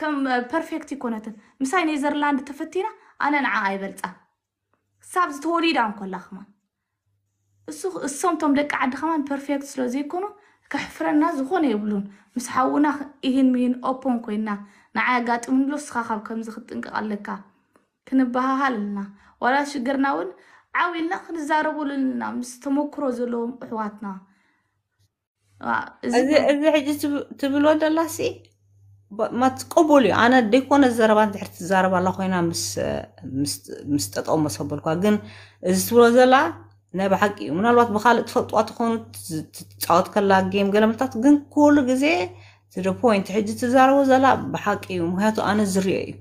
ከም ፐርፌክት ይኮነትን ምሳይ ኔዘርላንድ ተፈቲና ኣነ ንዓ ኣይበልፃ ክሳብ ዝተወሊዳ እንኮላ ኸማን እሶም ቶም ደቂ ዓዲ ኸማን ፐርፌክት ስለ ዘይኮኑ ክሕፍረና ዝኾነ የብሉን ምስ ሓውና ይህን ምሂን ኦፖን ኮይና ንዓ ኣጋጢሙንሎ ስኻ ካብ ከምዚ ክትጥንቀቕ ኣለካ ክንበሃሃል ኣለና ዋላ ሽግርና እውን ዓብልና ክንዛረበሉ ኣለና ምስ ተመክሮ ዘለዎም ኣሕዋትና እዚ ሕጂ ትብሎ ደላሲ ማትቀበሉ እዩ ኣነ ደይኮነ ዘረባ እንድሕር ትዛረባ ኣላ ኮይና ምስ ጠጠሞ ሰበልኳ ግን እዚ ትብሎ ዘላ ናይ ብሓቂ እዩ ምናልባት ብካልእ ትፈልጥዋ ትኾኑ ትፃወት ከላ ጌም ገለምታት ግን ኩሉ ግዜ ትደ ፖይንት ሕጂ ትዛረቦ ዘላ ብሓቂ እዩ ምክንያቱ ኣነ ዝርኦ እዩ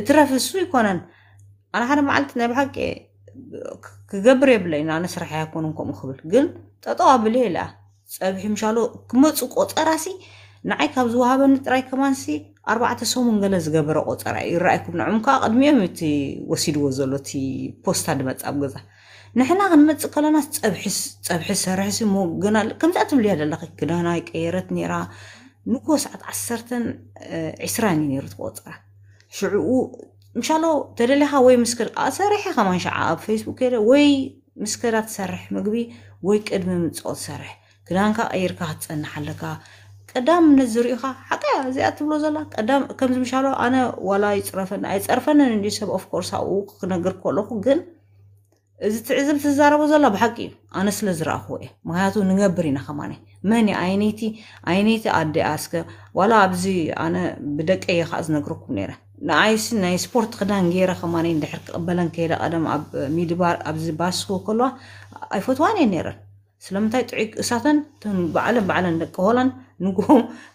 እቲ ረፊ እሱ ይኮነን ኣነ ሓደ መዓልቲ ናይ ብሓቂ ክገብር የብለ ኢና ኣነ ስራሕ ኣይኮኑን ከምኡ ክብል ግን ጠጠዋ ብለ ኢልኣ ፀብሒ ምሻሎ ክመፁ ቆፀራሲ ንዓይ ካብ ዝወሃበኒ ጥራይ ከማንሲ ኣርባዕተ ሰሙን ገለ ዝገበረ ቆፀራ ይረኣይኩም ንዕም ከዓ ቅድሚኦም እቲ ወሲድዎ ዘሎ እቲ ፖስታ ንመፅ ኣብ ገዛ ንሕና ክንመፅእ ከለና ፀብሒ ሰርሕሲ ሞግና ከምዚኣ ትብልያ ዘለኺ ክዳና ይቀየረት ነራ ንኮ ሰዓት ዓሰርተን ዒስራን እዩ ነይሩ ትቆፅራ ሽዑኡ ምሻሎ ተደሊኻ ወይ ምስ ሰሪሐ ከማንሸዓ ኣብ ፌስቡክ ወይ ምስ ክዳ ትሰርሕ ምግቢ ወይ ቅድሚ ምፅኦ ትሰርሕ ክዳንካ ቀይርካ ክትፀንሕ ኣለካ ቀዳም ነዝሪኢኻ ሓቀያ እዚኣ ትብሎ ዘላ ቀዳም ከምዚ ምሻሎ ኣነ ዋላ ይፅረፈኒ ኣይፀርፈንን እንዲ ሰብ ኣፍኮርስ ኣብኡ ክነግር ከለኩ ግን እዚ ትዕዝብ ትዛረቦ ዘላ ብሓቂ እዩ ኣነ ስለ ዝረኣኽዎ እየ ምክንያቱ ንገብር ኢና ከማኒ መን ዓይነይቲ ዓይነይቲ ኣስከ ዋላ ኣብዚ ኣነ ብደቀየ ከዓ ዝነግረኩም ነረ ንዓይስ ናይ ስፖርት ክዳን ገይረ ከማነ ንድሕር ክቕበለን ከይደ ቀደም ኣብ ሚድባር ኣብዚ ባስኮ ከልዋ ኣይፈትዋን እየ ነረን ስለምንታይ ጥዑይ እሳተን በዓለን በዓለን ደቂ ሆላን ንግሆ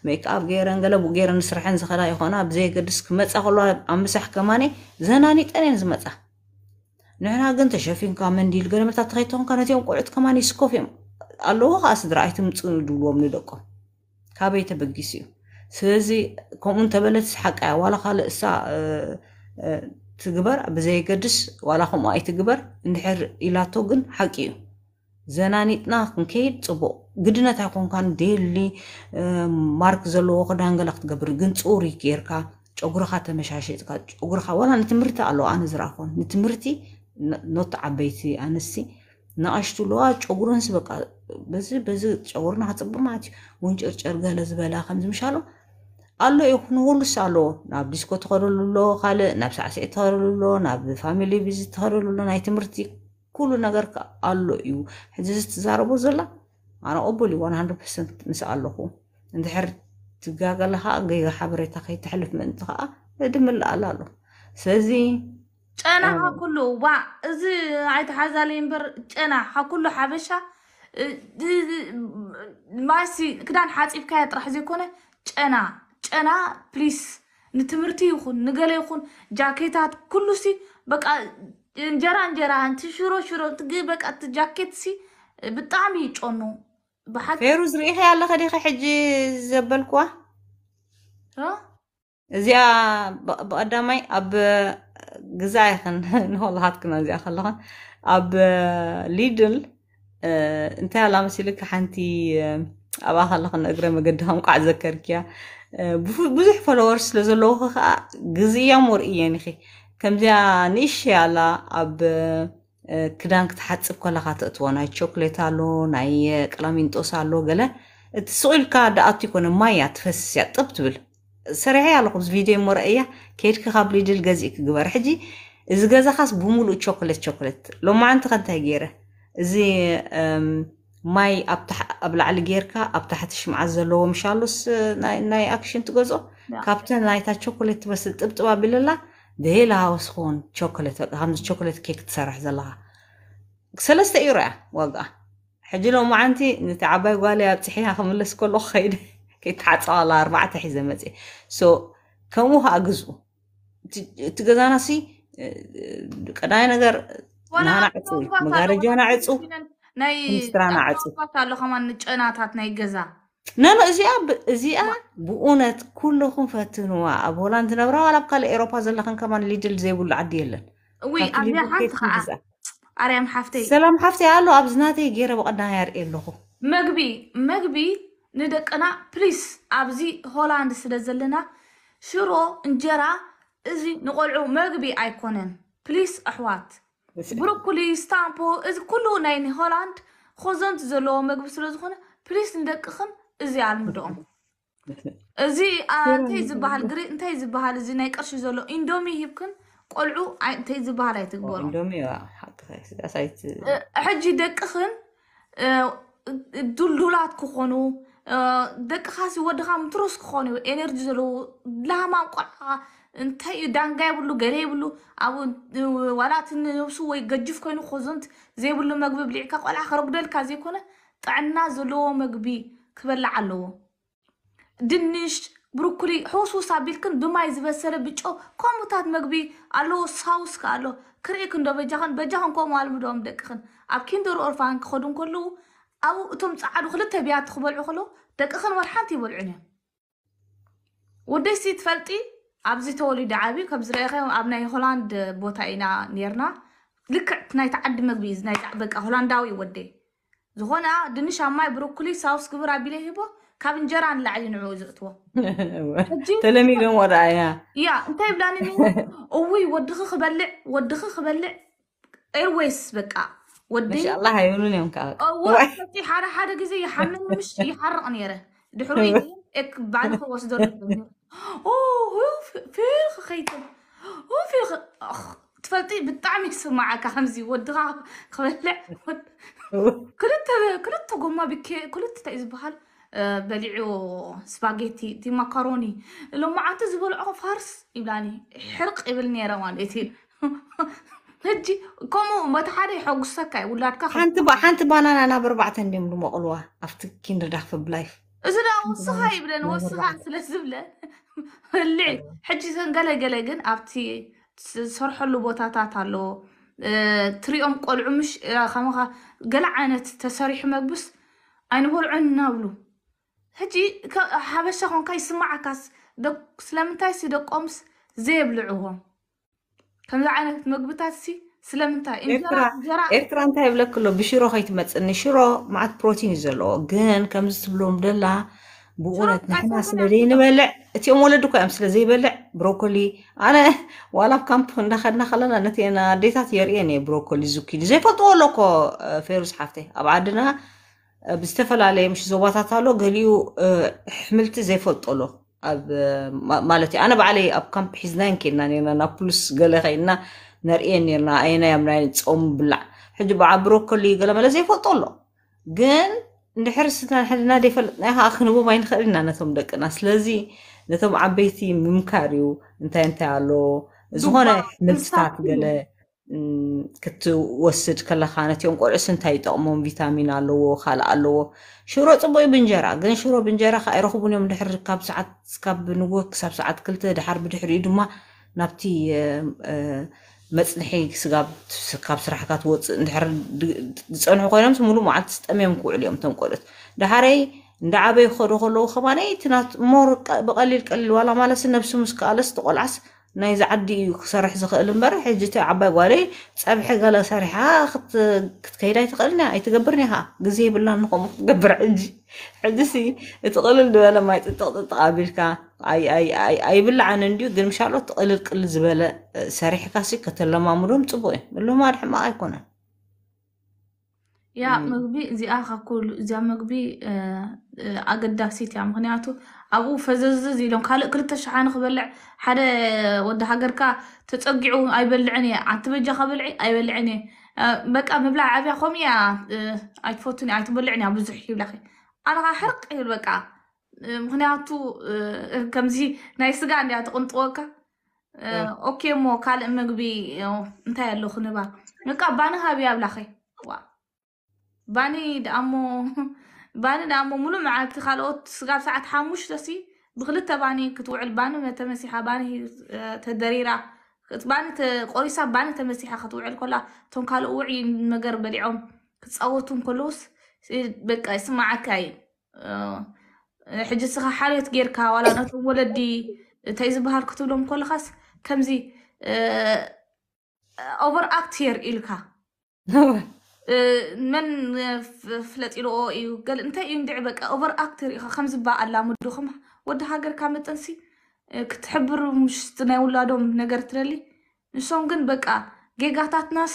ሜክኣብ ገይረን ገለ ብገይረን ንስርሐን ዝኸዳ ይኮና ብዘየገድስ ክመፃ ከሎ ኣብ ምሳሕ ከማኒ ዘናኒጠን እየን ዝመፃ ንሕና ግን ተሸፊንካ መንዲል ገለመታት ተኸይትኾንካ ነዚኦም ቆልዑት ከማኒ ስኮፍ እዮም ኣለዎ ከዓ ስድራ ምፅን ድብልዎም ንደቆም ካበይ ተበጊስ እዩ ስለዚ ከምኡ ተበለት ስሓቃ እያ ዋላ ካልእ እሳ ትግበር ብዘይገድስ ዋላ ከምኡ ኣይትግበር እንድሕር ኢላቶ ግን ሓቂ እዩ ዘናኒጥና ክንከይድ ፅቡቅ ግድነታ ኣይኮንካን ደሊ ማርክ ዘለዎ ክዳን ገለ ክትገብር ግን ፅሪ ጌርካ ጨጉርካ ተመሻሸጥካ ጨጉርካ ዋላ ንትምህርቲ ኣለዎ ኣነ ዝረኣኮን ንትምህርቲ ኖት ዓበይቲ ኣንስቲ ንኣሽቱ ለዋ ጨጉረንስ በቃ በዚ በዚ ጨጉርና ክፅቡቅ ማለት እዩ ውንጭርጨር ገለ ዝበላ ከምዝምሻሎ ኣሎ ይኹን ሁሉስ ኣለዎ ናብ ዲስኮ ተኸደሉ ኣሎ ካልእ ናብ ሳዕስዒ ተኸደሉ ኣሎ ናብ ፋሚሊ ቢዝ ተኸደሉ ኣሎ ናይ ትምህርቲ ኩሉ ነገር ኣሎ እዩ ሕዚ ዝትዛረቦ ዘላ ኣነ ቅቡል እዩ 100 ርሰንት ምስ ኣለኹ እንድሕር ትጋገለ ከዓ ገይረ ሓበሬታ ከይትሕልፍ ምእንቲ ከዓ ድምላኣላ ኣሎ ስለዚ ጨና ኩሉ ዋ እዚ ኣይተ ሓዛለይ እምበር ጨና ኩሉ ሓበሻ ማሲ ክዳን ሓፂብካያ ጥራሕ ዘይኮነ ጨና ጨና ፕሊስ ንትምህርቲ ይኹን ንገለ ይኹን ጃኬታት ኩሉሲ በቃ እንጀራ እንጀራ አንቲ ሽሮ ሽሮ ትግበቅ ኣቲ ጃኬት ሲ ብጣዕሚ ይጮኑ ብሓፈሩ ዝርኢኸ ኣለኸ ዲኸ ሕጂ ዘበልክዋ እዚኣ ብቀዳማይ ኣብ ግዛ ይኽን ንወላሃትክና እዚኣ ከለኸን ኣብ ሊድል እንታይ ኣላ መሲልክ ሓንቲ ኣብኣ ከለኸን እግረ መገድኻ ምቋዕ ዘከርክያ ብዙሕ ፎሎወርስ ስለ ዘለዉኹ ከዓ ግዝእዮም ወርእየን ይኺ ከምዚኣ ንእሽ ያላ ኣብ ክዳን ክትሓፅብ ከለካ ትእትዎ ናይ ቾክሌት ኣሎ ናይ ቀላሚንጦስ ኣሎ ገለ እቲ ስቑኢልካ ዳኣቱ ይኮነ ማያ ትፈስስ እያ ጥብ ትብል ሰሪሐ ኣለኹ ምስ ቪድዮ ሞ እያ ከይድክ ካብ ሊድል ገዚእ ክግበር ሕጂ እዚ ገዛኻስ ብምሉእ ቾኮሌት ቾኮሌት ሎማዓንቲ ከ እንታይ ገይረ እዚ ማይ ኣብ ላዕሊ ጌርካ ኣብ ታሕቲ ሽምዓት ዘለዎ ምሻሉስ ናይ ኣክሽን ትገዝኦ ካብቲ ናይታ ቾኮሌት ትመስል ጥብጥባ ኣቢለላ دهيلا وسخون شوكولات هم شوكولات كيك تسرح زلها سلست ايرا وقع حجي لو ما عندي نتعبى قال يا تحيها خملس كل خير كي تحط على أربعة حزمتي سو so, كم هو أجزو تجزانا سي كنا نقدر نحن عطوي مقارجة نعطو نستران عطو فاتا لو خمان نجنا تات نيجزا ናኖ እዚኣ እዚኣ ብእውነት ኩለኹም ፈትንዋ ኣብ ሆላንድ ዝነብራ ዋላ ኣብ ካልእ ኤሮፓ ዘለኸን ከማን ሊድል ዘይብሉ ዓዲ የለን ኣርያም ሓፍተይ ሰላም ሓፍተይ ኣሎ ኣብዚ ናተይ ገይረ ብቐዳና ያርኢ ኣለኹ መግቢ መግቢ ንደቅና ፕሊስ ኣብዚ ሆላንድ ስለ ዘለና ሽሮ እንጀራ እዚ ንቆልዑ መግቢ ኣይኮነን ፕሊስ ኣሕዋት ብሮኮሊ ስታምፖ እዚ ኩሉ ናይ ሆላንድ ኮዘንቲ ዘለዎ መግቢ ስለ ዝኾነ ፕሊስ ንደቅኽን እዚ ኣልምድኦም እዚ እንታይ ዝበሃል ግሪ እንታይ ዝበሃል እዚ ናይ ቅርሺ ዘሎ ኢንዶሚ ሂብክን ቆልዑ እንታይ ዝበሃል ኣይትግበሩ ሕጂ ደቅኽን ዱልዱላት ክኾኑ ደቅኻሲ ወድኻ ምትሮስ ክኾኑ እዩ ኤነርጂ ዘለዎ ላሃማም ቆልዓኻ እንታይ እዩ ዳንጋ የብሉ ገለ የብሉ ኣብ ዋላእቲ ነብሱ ወይ ገጅፍ ኮይኑ ኮዞንት ዘይብሉ መግቢ ብሊዕካ ቆልዓ ከረጉደልካ ዘይኮነ ጥዕና ዘለዎ መግቢ ክበላዕ ኣለዎ ድንሽ ብሩኩሊ ሕውስውስ ኣቢልክን ብማይ ዝበሰለ ብጮ ከምኡታት መግቢ ኣለዎ ሳውስ ከ ኣሎ ክርኢ ክንዶ በጃኸን በጃኸን ከምኡ ኣልምዶም ደቅኽን ኣብ ኪንደር ኦርፋን ክኸዱ ከለዉ ኣብኡ እቶም ፃዓዱ ክልተ ብያት ክበልዑ ከሎ ደቅኽን ወልሓንቲ ይበልዑን እዮም ወደይሲ ትፈልጢ ኣብዚ ተወሊዱ ዓብዪ ከም ዝረአኸ ኣብ ናይ ሆላንድ ቦታ ኢና ነርና ልክዕ ናይቲ ዓዲ መግቢ እዩ ናይበቃ ሆላንዳዊ ወደይ زخونا دنيش عماي بروكلي ساوس كبر عبيله هبا كابن جران لعلي نعوز اتوا تلمي قم ورايا يا انت يبلاني نيو اوي ودخ خبلع ودخ خبلع ايرويس بكا ودي ما شاء الله هيقولون يوم كاك اوه حارة حارة قزي يحمل مش يحرر انيره دحروي اك بعد خواس دور اوه فيلخ خيتم اوه فيلخ اخ تفلطي بالطعم يصير معك همزي ودغا خبلع كلت كلت قوما بك كلت تعز بحال آه، بلعو سباغيتي دي ماكاروني لو ما عاد تزبل فارس يبلاني حرق قبل نيروان اتين هجي كومو ما تحري حق السكا ولادك حنت با حنت با انا انا بربعتن ديم لو مقلوه افت كيندر داخ في بلايف اذا وصها يبلن وصها سلا زبله هلي أيوة. حجي سن قلا قلا قن ابتي ዝሰርሐሉ ቦታታት ኣለዎ ትሪኦም ቆልዑ ምሽ ከምኡከ ገለ ዓይነት ተሰሪሑ መግብስ ኣይንበልዑን ናብሉ ሕጂ ሓበሻ ኮንካ ይስማዓካስ ስለምንታይ ሲ ደቆምስ ዘየብልዕዎም ከምዚ ዓይነት መግብታት ሲ ስለምንታይ ኤርትራ እንታይ ይብለክሎ ብሽሮ ከይትመፅኒ ሽሮ መዓት ፕሮቲን እዩ ዘለዎ ግን ከምዚ ትብሎም ደላ بغلت نحن سلري نبلع تي ام ولد كو امسل زي بلع بروكولي انا ولا كامب دخلنا خلنا نتي انا ديتات يريني يعني بروكولي زوكيني زي فطولوكو آه، فيروس حفته ابعدنا آه، بستفل عليه مش زوباتات قالو قاليو آه، حملت زي فطولو اب مالتي انا بعلي اب كامب حزنان كنا نينا يعني نابلس قال خينا نرئني رنا اينا يا مناين تصوم بلع حجب عبروكولي قال ما زي فطولو جن እንድሕር ስና ሕድና ደይፈለጥና ከዓ ክንቦም ኢና ነቶም ደቅና ስለዚ ነቶም ዓበይቲ ምምካር እዩ እንታይ እንታይ ኣሎ ዝኾነ ምልትታት ገለ ክትወስድ ከለካ ነትኦም ቆልዑስ እንታይ ይጠቕሞም ቪታሚን ኣለዎ ካልእ ኣለዎ ሽሮ ፅቡቅ ብንጀራ ግን ሽሮ ብንጀራ ካ ይረኽቡን እዮም ድሕር ካብ ሰዓት ካብ ንጎ ክሳብ ሰዓት ክልተ ድሓር ብድሕሪኡ ድማ ናብቲ መፅንሒ ካብ ስራሕካ ትወፅእ እንድሕር ዝፀንሑ ኮይኖም ሙሉ መዓልቲ ዝጠመዮም ክውዕሉ እዮም እቶም ቆልኦት ዳሓረይ እንዳዓበይ ክኸዱ ከለዉ ከማነይ ሞር ብቀሊል ቀሊል ዋላ ማለስ ነብሲ ምስ ከኣለስ ተቆልዓስ ናይ ዝዓዲ እዩ ክሰርሕ ዝኽእል እምበር ሕጂ እቲ ዓባይ ጓለይ ፀብሒ ገለ ሰሪሓ ክትከይዳ ኣይትኽእልና ኣይትገብርኒ ኢኻ ግዜ ይብላ ንከምኡ ክትገብር ሕጂ ሕጂሲ እቲ ቅልል ዝበለ ማይ ጥጥቅጥጥቅ ኣቢልካ ኣይብላዓን እንድዩ ግን ምሻሎት ቅልል ቅልል ዝበለ ሰሪሕካሲ ከተለማምዶም ፅቡቅ እዩ ምልማድ ሕማቅ ኣይኮነን ያ ምግቢ እዚኣ ካብ ኩሉ እዚኣ ምግቢ ኣገዳሲት እያ ምክንያቱ ኣብኡ ፈዘዝዝ ኢሎም ካልእ ክልተ ሸሓኒ ክበልዕ ሓደ ወዲ ሃገርካ ተፀጊዑ ኣይበልዕን እየ ዓንቲ በጃ ከበልዒ ኣይበልዕን እየ በቃ ምብላዕ ዓብያ ከምኡ እያ ኣይትፈትን እያ ኣይትበልዕን እያ ብዙሕ ይብላኺ ኣነኻ ሕርቅ ይብል በቃ ምክንያቱ ከምዚ ናይ ስጋ እንድያ ተቕንጥወካ ኦኬ እሞ ካልእ ምግቢ እንታይ ኣሎ ክንባ በቃ ባኒ ሃብያ ብላኸይ ባኒ ደኣሞ باني دا مملو مع اتخال اوت سقال ساعات حاموش تسي بغلت باني كتوع البانو من تمسيحة باني هي تدريرة باني تقوليسا باني تمسيحة خطوع الكلا تون قال اوعي مقر بليعوم كتصوتون كلوس بك اسمع كاي أه حجة سخا حالي تقيركا ولا نتو ولدي تايز بهار كتب لهم كل خاص كمزي أه اوفر اكتير الكا መን ፍለጢልኦ እዩ ገል እንታይ እዩ ንድዕ በቃ ኦቨር ኣክት ርኢኻ ከምዝባእ ኣላምድኹም ወዲ ሃገር ካብ መጠንሲ ክትሕብር ምሽቲ ናይ ውላዶም ነገር ትደሊ ንሶም ግን በቃ ጌጋታትናስ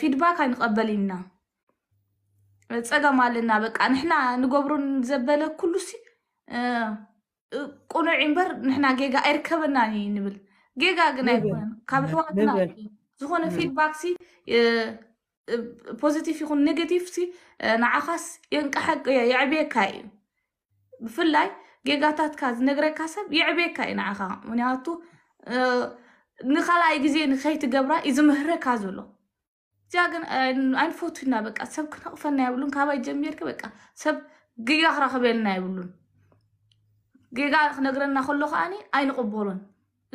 ፊድባክ ኣይንቀበል ኢና ፀገም ኣለና በቃ ንሕና ንገብሮን ዘበለ ኩሉ ሲ ቁኑዕ እምበር ንሕና ጌጋ ኣይርከበና ንብል ጌጋ ግን ኣይኮነን ካብ ኣሕዋትና ዝኾነ ፊድባክሲ ፖዚቲቭ ይኹን ኔጌቲቭ ሲ ንዓኻስ የንቀሓቂ እየ የዕብየካ እዩ ብፍላይ ጌጋታትካ ዝነግረካ ሰብ የዕብየካ እዩ ንዓኻ ምክንያቱ ንካልኣይ ግዜ ንከይትገብራ እዩ ዝምህረካ ዘሎ እዚያ ግን ኣይንፈቱና በቃ ሰብ ክነቕፈና የብሉን ካባይ ጀሚርክ በቃ ሰብ ጌጋ ክረክበልና የብሉን ጌጋ ክነግረና ከሎ ከዓኒ ኣይንቕበሉን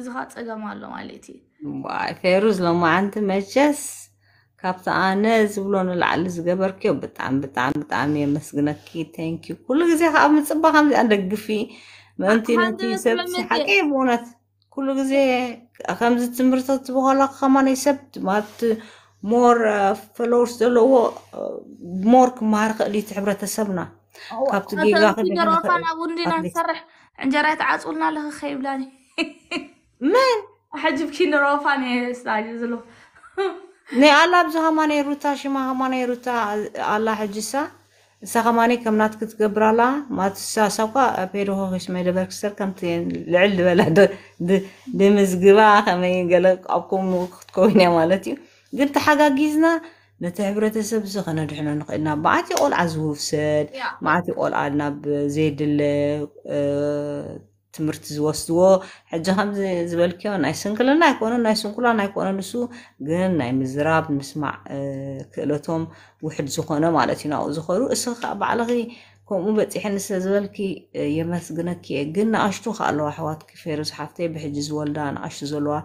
እዚ ከዓ ፀገም ኣሎ ማለት እዩ ፌሩዝ ሎማ ዓንቲ መቸስ كابتا انا زولون العل زغبر كيو بتعم بتعم بتعم يا مسغنكي ثانك يو كل غزي خا من صباح عم ندقفي ما انت انت سب حقي بونت كل غزي خمسه تمرتات بوغلا خماني سبت مات مور فلوس دلو مور كمارق اللي تعبره تسبنا كابتا جي غاخد انا وندي نصرح عند جرايت عاد قلنا له خيب من حجبكي نروفاني ساجزلو ናይ ኣላ ብዚ ሃማነ ሩታ ሽማ ሃማነ ሩታ ኣላ ሕጂሳ ንሳ ከማኒ ከምናት ክትገብራላ ማትሳሳኳ ፔዶ ሆክስ መደበር ክሰር ከምቲ ልዕል ዝበላ ድምዝግባ ከመይ ገለ ኣብ ክትከውን እያ ማለት እዩ ግን ተሓጋጊዝና ነቲ ሕብረተሰብ እዚ ከነድሕኖ ንኽእልና መዓት ቆልዓ ዝውፍሰድ መዓት ቆልዓ ናብ ዘይድለ ትምህርቲ ዝወስድዎ ሕጂ ከምዚ ዝበልክዮ ናይ ስንክልና ኣይኮነን ናይ ስንኩላን ኣይኮነን ንሱ ግን ናይ ምዝራብ ምስማዕ ክእለቶም ውሕድ ዝኾነ ማለት እዩ ናብኡ ዝኸዱ እስኪ ከዓ ባዕልኺ ከምኡ በፂሐን ስለ ዝበልኪ የመስግነኪ እየ ግን ንኣሽቱ ከ ኣለዋ ኣሕዋትኪ ፌሩ ዝሓፍተይ ብሕጂ ዝወልዳ ንኣሽቱ ዘለዋ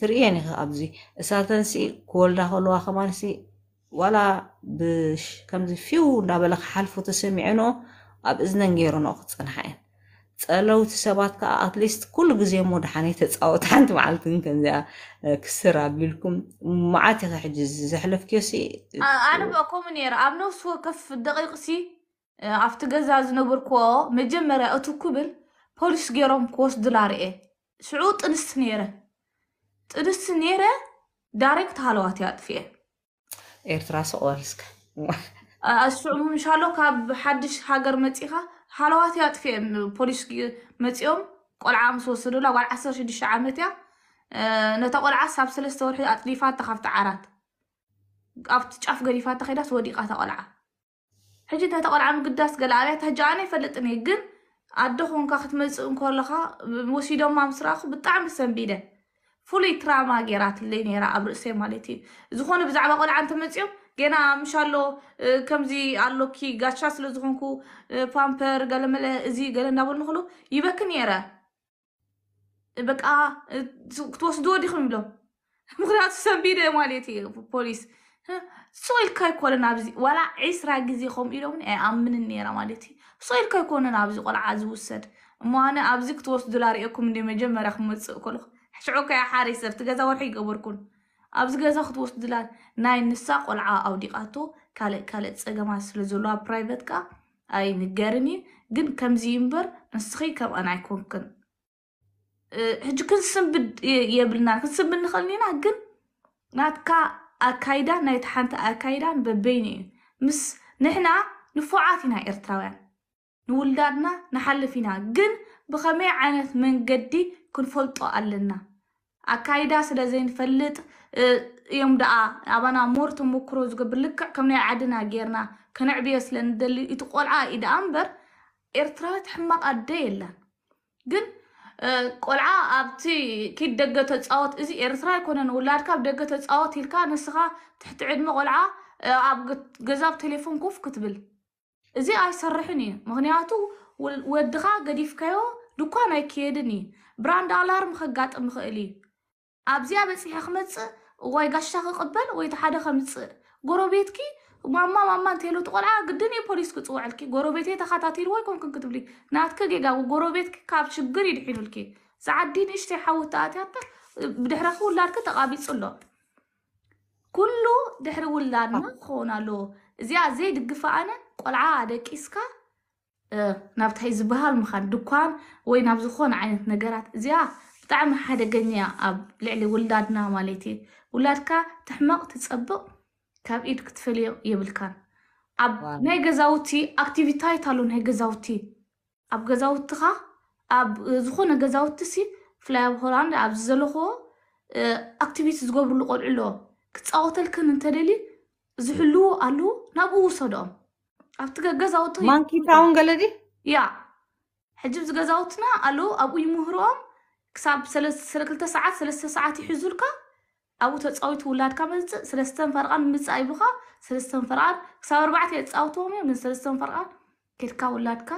ትርእየን ኢኸ ኣብዚ እሳተንሲ ክወልዳ ከለዋ ከማንሲ ዋላ ከምዚ ፊው እናበለ ክሓልፉ ተሰሚዐኖ ኣብ እዝነን ገይረኖ ክፅንሐ እየን ፀለውቲ ሰባት ከዓ ኣትሊስት ኩሉ ግዜ ሞ ድሓነይ ተፃወት ሓንቲ መዓልትን ከምዚኣ ክስር ኣቢልኩም መዓት ኢኸ ሕጂ ዘሕለፍክዮሲ ኣነ ብኣኮም ነረ ኣብ ነፍሲ ወከፍ ደቂቕሲ ኣብቲ ገዛ ዝነበርክዎ መጀመርያ እቱ ክብል ፖሊስ ገይሮም ክወስዱላ ርአ ሽዑ ጥንስቲ ነይረ ጥንስቲ ነይረ ዳይሬክት ሃለዋት ኣጥፍአ ኤርትራ ሰቆልስከ ሽዑ ምሻሎ ካብ ሓድሽ ሃገር መፂኻ ሓለዋት እያ ጥፍ ፖሊስ መፂኦም ቆልዓ ምስ ወሰዱላ ጓል 16 ዓመት እያ ነታ ቆልዓ ሳብ ሰለስተ ወርሒ ኣጥሊፋታ ካብቲ ዓራት ኣብቲ ጫፍ ገዲፋታ ከይዳስ ወዲቃታ ቆልዓ ሕጂ ነታ ቆልዓ ምግዳስ ገላኣርያታ ሕጂ ኣነ ይፈልጥን እየ ግን ኣዶ ኮንካ ክትመፅእ እንከለካ ወሲዶማ ምስራኩ ብጣዕሚ ሰንቢደ ፍሉይ ትራማ ገይራትለይ ነይራ ኣብ ርእሰይ ማለት እዩ ዝኾነ ብዛዕባ ቆልዓ እንተመፂኦም ገና ምሻሎ ከምዚ ኣሎኪ ጋሻ ስለ ዝኮንኩ ፓምፐር ገለመለ እዚ ገለ እናበሉ ንክእሉ ይበክ ነረ በቃ ክትወስድዎ ዲኹም ይብሎም ምክንያቱ ሰንቢደ ማለት እዩ ፖሊስ ሶኢልካ ኢልካ ይኮነን ኣብዚ ዋላ ዒስራ ግዜ ከምኡ ኢሎም ኣይኣምንን ነራ ማለት እዩ ሶኢልካ ኢልካ ይኮነን ኣብዚ ቆልዓ ዝውሰድ እሞነ ኣብዚ ክትወስዱላ ሪኦኩም እንደ መጀመርያ ክመፅእ ከልኩ ሽዑ ከያ ሓሪ ሰብ ገዛ ወርሒ ይገበርኩን ኣብዚ ገዛ ክትወስድላን ናይ ንሳ ቆልዓ ኣውዲቃቶ ካልእ ካልእ ፀገማት ስለ ዘሎ ኣብ ፕራይቨት ኣይ ንገርን እዩ ግን ከምዚ እምበር ንስኺ ከምኣን ኣይኮንክን ሕጂ ክንስንብድ የብልና ክንስንብድ ንኽእል ኒና ግን ናትካ ኣካይዳ ናይቲ ሓንቲ ኣካይዳን በበይኒ እዩ ምስ ንሕና ንፉዓት ኢና ኤርትራውያን ንውልዳድና ንሓልፍ ኢና ግን ብኸመይ ዓይነት መንገዲ ክንፈልጦ ኣለና أكايدا سلازين فلت يوم دا أبانا مورت مكروز قبلك كم نيا عدنا غيرنا كان عبي أسلان دالي يتقول عا إدا أمبر إرتراوة حماق أدي إلا قل قول عا أبتي كيد دقة تتصاوت إزي إرتراوة كونا نولارك بدقة تتصاوت إلكا نسخة تحت عدم قول عا أب قزاب تليفون كوف كتبل إزي أي سرحني مغنياتو ودغا قديف كيو دوكان أي كيدني براند ألارم خقات أم خقلي ኣብዚኣ በፂሒ ክመፅእ ወይ ጋሻ ክቕበል ወይ እቲ ሓደ ከምፅእ ጎረቤትኪ ማማ ማማ እንተሎ ትቆልዓ ግድን እዩ ፖሊስ ክፅውዕልኪ ጎረቤተይ ተኸታቲልዎ ይኮንክን ክትብል ናትከ ጌጋ ጎረቤትኪ ካብ ሽግር ይድሒኑልኪ ዝዓዲ ንእሽተይ ሓወት ተኣትያታ ብድሕረኪ ውላድኪ ተቃቢፁ ኣሎ ኩሉ ድሕሪ ውላድና ክኸውን ኣለዎ እዚኣ ዘይድግፋ ኣነ ቆልዓ ደቂስካ ናብታይ ዝበሃል ምኻን ድኳን ወይ ናብ ዝኾነ ዓይነት ነገራት እዚኣ بطعم حدا قنيا أب لعلي ولدادنا مالتي ولادك تحمق تتصبق كاب إيدك تفلي يبل كان أب نهي قزاوتي أكتيفيتاي تالون هي قزاوتي أب قزاوتها أب زخونا قزاوتي سي فلاي أب هولاند أب زلوخو أكتيفيتي زقبر لقول علو كتساوتل كن انتدلي زحلو ألو نابو صدام أب تقا قزاوتي مانكي تاون قلدي يا حجب زقزاوتنا ألو أبو يمهروهم كساب سلسلة ساعات سلسلة ساعات يحزولك أو تتصاوي تولادك مزة سلسلة فرقان مزة أيبوخا سلسلة فرقان كساب أربعة تتصاوتهم من سلسلة فرقان كتكا ولادك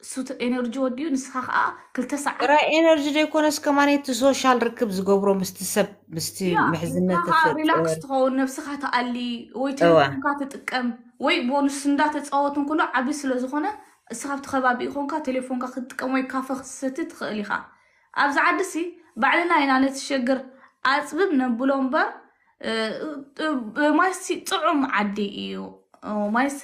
سوت انرجي وديو نسخاخا كلتا ساعة را انرجي دي كونس كمان يتو سوشال ركب زقوبرو مستسب مستي محزنة تفت ريلاكس تخون نفسخا تقالي وي تلوكا تتقم وي بونس ندا تتصاوتن كله عبي سلوزخونا سخاف تخبابي خونكا تليفونكا خدتكم وي كافخ ستتخ إليخا ኣብዚ ዓዲ ሲ ባዕልና ኢና ነትሸግር ኣፅብብ ነብሎ እምበር ማይስ ጥዑም ዓዲ እዩ ማይስ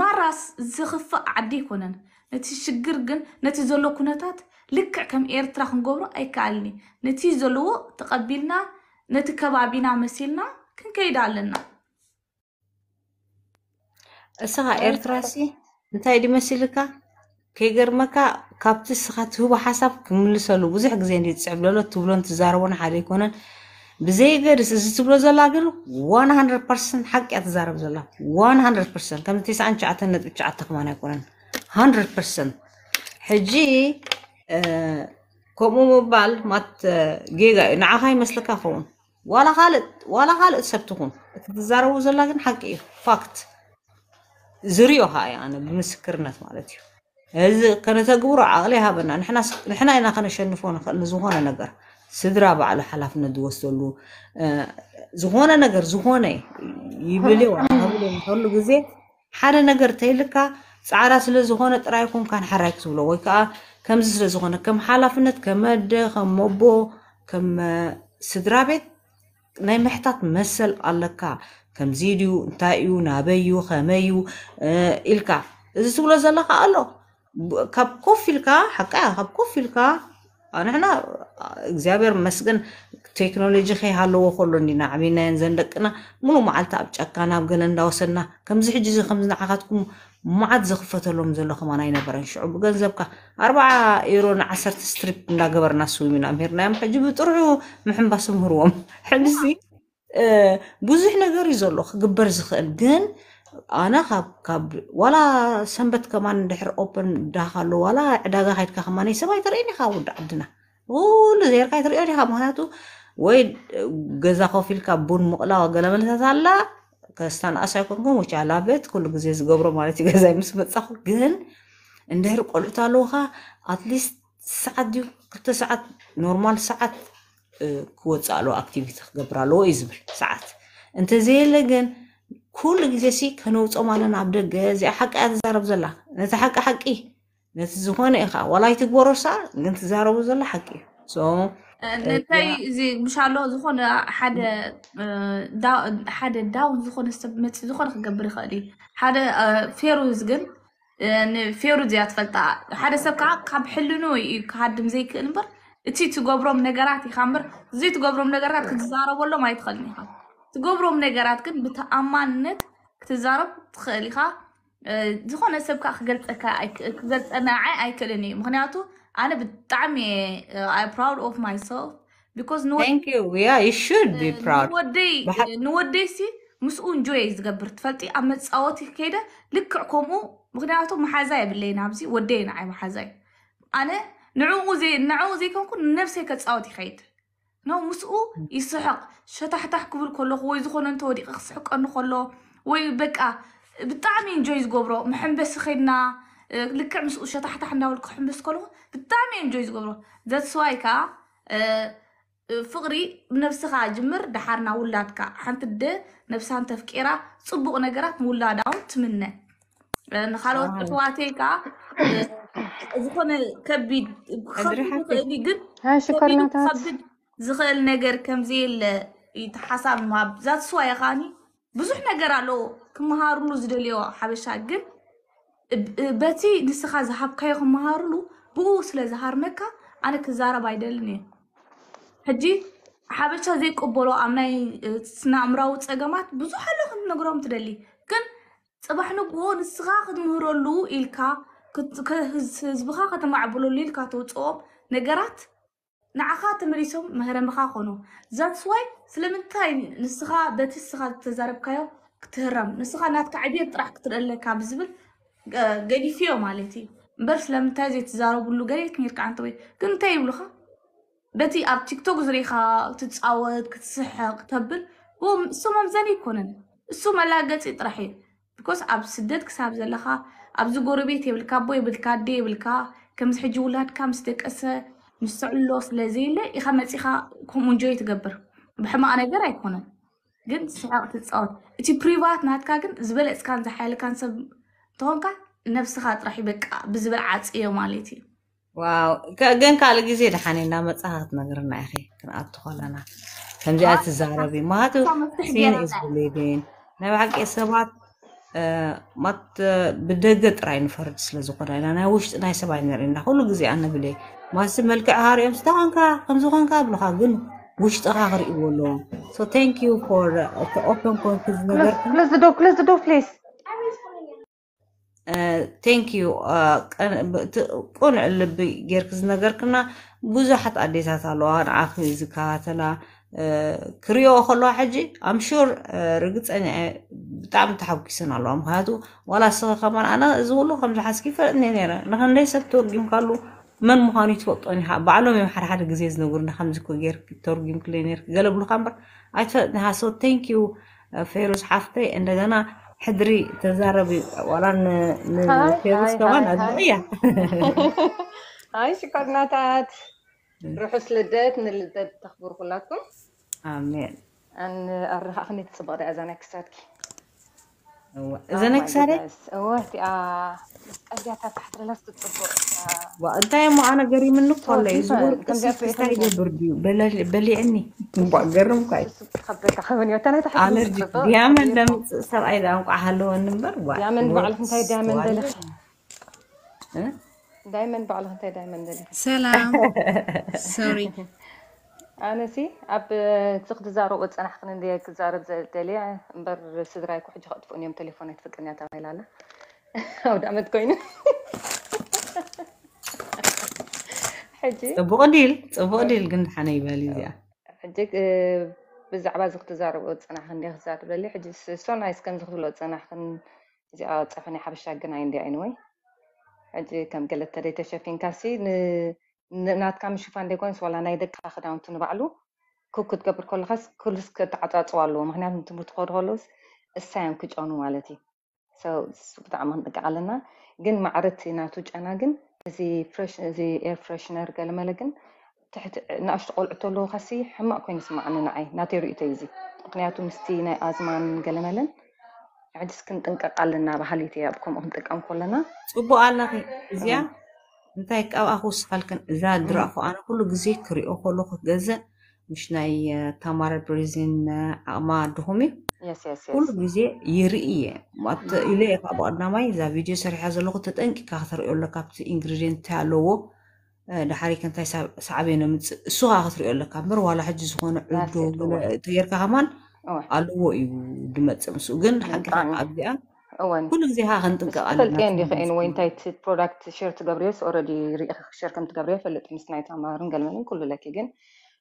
ማራስ ዝኽፍእ ዓዲ ይኮነን ነቲ ሽግር ግን ነቲ ዘሎ ኩነታት ልክዕ ከም ኤርትራ ክንገብሮ ኣይከኣልኒ ነቲ ዘለዎ ተቐቢልና ነቲ ከባቢና መሲልና ክንከይዳ ኣለና እስኻ ኤርትራ ሲ እንታይ ድመሲልካ ከይገርመካ ካብቲ ስኻ ትህቦ ሓሳብ ክምልሰሉ ብዙሕ ግዜ ዝፅዕብለሎ ትብሎን ትዛረቦን ሓደ ይኮነን ብዘይገድስ እዚ ትብሎ ዘላ ግን 100 ፐርሰንት ሓቂ እያ ትዛረብ ዘላ 100 ፐርሰንት ከም 99 ነጥብ 9 ክማን ኣይኮነን 100 ፐርሰንት ሕጂ ከምኡ ምባል ማት ጌጋ እዩ ንዓኻ ይመስለካ ኸውን ዋላ ካልእ ዋላ ካልእ ሰብ ትኹን እቲ ትዛረቡ ዘላ ግን ሓቂ እዩ ፋክት ዝርዮ ኸ እየ ኣነ ብምስክርነት ማለት እዩ እዚ ከነተግብሮ ዓቕሊ ይሃበና ንሕና ኢና ከነሸንፎ ንኽእል ንዝኾነ ነገር ስድራ ባዕሉ ሓላፍነት ዝወሰሉ ዝኾነ ነገር ዝኾነ ይብል ከሉ ግዜ ሓደ ነገር ተይልካ ፃዕዳ ስለ ዝኾነ ጥራይ ኮንካ ንሓራይ ክትብሎ ወይ ከዓ ከምዚ ስለ ዝኾነ ከም ሓላፍነት ከም መደ ከም መቦ ከም ስድራ ቤት ናይ ምሕታት መሰል ኣለካ ከምዚ ድዩ እንታይ እዩ ናበዩ ከመዩ ኢልካ እዚ ትብሎ ዘለካ ኣሎ ካብ ኮፍ ኢልካ ሓቃ ካብ ኮፍ ኢልካ ንሕና እግዚኣብሔር መስገን ቴክኖሎጂ ከይሃለዎ ከሎ እንዲና ዓብናየን ዘንደቅና ሙሉ መዓልቲ ኣብ ጫካ ናብ ገለ እንዳወሰድና ከምዚ ሕጂ እዚ ከምዚ ንዓኻትኩም መዓት ዝኽፈተሎም ዘለኹም ኣይነበረን ሽዑ ብገንዘብካ ኣርባዓ ኢሮ ንዓሰርተ ስትሪፕ እንዳገበርና ስዊም ኢና ምሄርናዮም ሕጂ ብጥርሑ ምሕምባስ ምህርዎም ሕጂ ብዙሕ ነገር እዩ ዘሎ ክግበር ዝኽእል ግን ኣነ ካብ ዋላ ሰንበት ከማን ንድሕር ኦፕን ዳኻሉ ዋላ ዕዳጋ ካይድካ ከማነ ሰብ ኣይተርእየኒ ኢካ ውዲ ዓድና ኩሉ ዘርካ ኣይትሪኦን ዲካ ምክንያቱ ወይ ገዛ ኮፍ ኢልካ ቡን ምቕላዋ መለታት ኣላ ከዝተንኣሳ ይኮንኩም ወቻ ቤት ኩሉ ግዜ ዝገብሮ ማለት እዩ ገዛይ ምስ መፃኹ ግን እንድሕር ቆልዑት ኣለዉካ ኣትሊስት ሰዓት ድዩ ክልተ ሰዓት ኖርማል ሰዓት ክወፅእ ኣለዎ ኣክቲቪቲ ክገብር ኣለዎ እዩ ዝብል ሰዓት እንተዘየለ ግን ኩሉ ግዜ ሲ ከነውፆ ኣለና ኣብ ደገ እዚኣ ሓቂ እያ ትዛረብ ዘላ ነቲ ሓቂ ሓቂ ነቲ ዝኾነ ኢኻ ዋላይ ትግበሮሳ ግን ትዛረቡ ዘላ ሓቂ እዩ እንታይ እዚ ምሻሎ ዝኾነ ሓደ ዳውን ዝኾነ ሰብ መፅእ ዝኾነ ክገብር ይኽእል እዩ ሓደ ፌሩዝ ግን ንፌሩዝ እያ ትፈልጣ ሓደ ሰብ ከዓ ካብ ሕልኑ እዩ ክሃድም ዘይክእል እምበር እቲ ትገብሮም ነገራት ኢካ እምበር እዚ ትገብሮም ነገራት ክትዛረበሎም ኣይትኽእልን ኢኻ تقبرهم نجارات كن بتأمنة تزارب تخليها زخنا سب كأخ قلت كأ قلت أنا عاي أي كلني مخنياتو أنا بتعمي I proud of myself because no thank you yeah you should be proud no day no day سي مسؤول جويز قبر تفلتي أما تسأوتي كده لك كومو مخنياتو محزاي باللي نابزي ودينا عاي محزاي أنا نعوزي نعوزي كم كن نفسي كتسأوتي خيده ناو مسؤو يسحق شتح تحك بالكله هو يزخون أنت وريق يسحق أنه خلاه ويبقى بالطعم ينجويز قبره محن بس خيرنا لك مسؤو شتح تحنا والكحن بس كله بالطعم ينجويز قبره ذات سوايكا فقري بنفسها جمر دحرنا ولادك حنت الد نفسها تفكيرة صبغ نجرات ولادهم تمنى نخلو تواتيكا آه، زخون كبيد خبيد ها شكرا زغل نجر كم زي اللي يتحسب مع بزات سوايا غاني بزح نجر علو كم هارلو زدليو حبش عقل باتي نسخة زهاب كيخ مهارلو بوس لزهار مكة أنا كزارة بايدلني هجي حبش زي كبرو أمي سنا أمراو تسقمات بزح لو خد نجرام تدلي كن صباح نقول نسخة خد مهارلو إلكا كت كهز بخا خد معبلو ليلكا توتوب نجرات ንዓኻ ተመሊሶም መህረምኻ ኾኑ ዛትስዋይ ስለምንታይ ንስኻ በቲ ስኻ ዝተዛረብካዮ ክትህረም ንስኻ ናትካ ዕብየት ጥራሕ ክትደለካ ብዝብል ገዲፍዮ ማለት እዩ እምበር ስለምንታይ ዘይትዛረብሉ ገሌት ነርካ ዓንተ ወይ ግን እንታይ ይብሉኻ በቲ ኣብ ቲክቶክ ዝሪኢኻ ክትፃወት ክትስሕቅ ተብል እሱም ኣምዘን ይኮነን እሱ መላገፂ ጥራሕ እዩ ብኮስ ኣብ ስደት ክሳብ ዘለኻ ኣብዚ ጎረቤት የብልካ ቦ የብልካ ደ የብልካ ከምዚ ሕጂ ውላድካ ምስ ደቀሰ ንስዕሎ ስለዚ ኢለ ኢኻ መፂኻ ከምኡ እንጆይ ትገብር ብሕማቕ ነገር ኣይኮነን ግን ስዕቕ ትፃወት እቲ ፕሪቫት ናትካ ግን ዝበለፅካን ዝሓይልካን ሰብ እንተኾንካ ነብስኻ ጥራሕ ይበቃ ብዝብል ዓፅዮ ማለት እዩ ዋው ግን ካልእ ግዜ ድሓኒና መፅሓት ነግርና ኢኸ ክንኣቱ ከለና ከምዚኣ ትዛረብ እዩ ማሃት ስኢን እዩ ዝብል ግን ናይ ባዕቂ ሰባት ማት ብደገ ጥራይ ንፈርድ ስለዝኾነ ኢና ናይ ውሽጢ ናይ ሰብኣይ ንሪኢና ኩሉ ግዜ ኣነ ብለ ማስ መልክዕ ሃሪኦም ዝተኾንካ ከምዝኾንካ ብልካ ግን ውሽጢኻ ክርእይዎ ኣለዎም ታንክ ዩ ፎር ኦፕን ኮንክዝ ነገርክለዝዶፕሌስ ቴንክ ዩ ቁንዕ ልቢ ጌርክ ዝነገርክና ብዙሓት ኣዴታት ኣለዋ ንዓኺ ዝከባተላ ክሪኦ ከለዋ ሕጂ ኣም ሹር ርግፀኛ ብጣዕሚ ተሓጒስን ኣለዋ ምክንያቱ ዋላ ስኸ ከማን ኣነ እዚ ኩሉ ከምዝሓስኪ ይፈልጥኒ ነረ ንክንደይ ሰብ ተወርጊምካሉ መን ምዃኑ ይትፈልጦን ኢኻ ባዕሎም እዮም ሓደ ሓደ ግዜ ዝነግሩኒ ከምዚ ኮ ጌር ተወርጊም ክለ ነር ገለ ብሉካ እምበር ኣይትፈልጥኒ ኢኻ ሶ ቴንኪዩ ፌሮዝ ሓፍተይ እንደገና ሕድሪ ተዛረቢ ዋላ ንፌሮዝ ከማን ኣድያ ኣይ ሽኮርናታት ርሑስ ልደት ንልደት ተኽብር ኩላትኩም Amen. En الراحة أغنية صبر أذانك ساتكي إذنك آ اگه تا تحت لست تطبق آه. وأنت يا مو أنا قري منك ولا يزور تستعيد البرديو بلا بلي عني بقرم كاي خبرك خبرني تنها تحت ألرجيك دائما دم سر أيضا أنك أهلو النمبر واحد دائما بعلف أنت دائما دلخ دائما بعلهم أنت دائما دلي سلام سوري انا سي اب تخد زارو وات انا حقن ديال كزار دليع بر سدرايك وحج خد فوني يوم تليفون يتفكرني تاع ميلانا او دامت كوين حجي تبو قديل تبو قديل قند حني بالي زيا حجك بزعبا زخت زارو وات انا حقن ديال زار دليع حجي سو نايس كان زخت لو انا حقن زي اه تعرفني حبشا قناين دي اينوي حجي كم قلت تريتا شافين كاسي ናትካ ምሽፋ እንደይኮይንስ ዋላ ናይ ደቅካ ክዳውንቲ ንባዕሉ ክብ ክትገብር ከለካስ ኩሉስ ክተዓፃፅው ኣለዎ ምክንያቱ ትምህርቲ ክኸዱ ከለዎስ እሳዮም ክጨኑ ማለት እዩ ብጣዕሚ ክንጥቃዕ ኣለና ግን ማዕረት ናቱ ጨና ግን እዚ እዚ ኤር ፍሬሽነር ገለመለ ግን ንኣሽቱ ቆልዑ ተለዉ ካሲ ሕማቅ ኮይኑ ስማዕኒ ንዓይ ናተይ ርእቶ እዩ እዚ ምክንያቱ ምስቲ ናይ ኣዝማን ገለመለን ሕጂስ ክንጥንቀቅ ኣለና ባህሊት እያ ከምኡ ክንጥቀም ከለና ፅቡቅ ኣላኺ እዚያ እንታይ ካብኣ ክውስኻልክን እዛ ድረአ ኣነ ኩሉ ግዜ ክሪኦ ከሎ ክትገዝእ ምሽ ናይ ተማረ ብሬዚን ኣቕማ ድኹም እዩ ኩሉ ግዜ ይርኢ እየ ኢለ የ ከዓ ብቐዳማይ እዛ ቪድዮ ሰሪሐ ዘለኩ ተጠንቂካ ክትሪኦ ኣለካ ብቲ ኢንግሪድየንት እንታይ ኣለዎ ድሓሪከ ከንታይ ሰዕበየ ነምፅእ እሱ ከዓ ክትሪኦ ኣለካ ምር ዋላ ሕጂ ዝኮነ ዕዶ ተጌርካ ከማን ኣለዎ እዩ ድመፅእ ምስኡ ግን ሓቂ ኣብዚኣ أوان كل زيها غنطنقا على الكان دي خين وين تايت برودكت شيرت غابريس اوريدي ريخ شركمت غابريل فلጥ ምስ ናይ ተማርን ገልመንን ኩሉ ለኪ ግን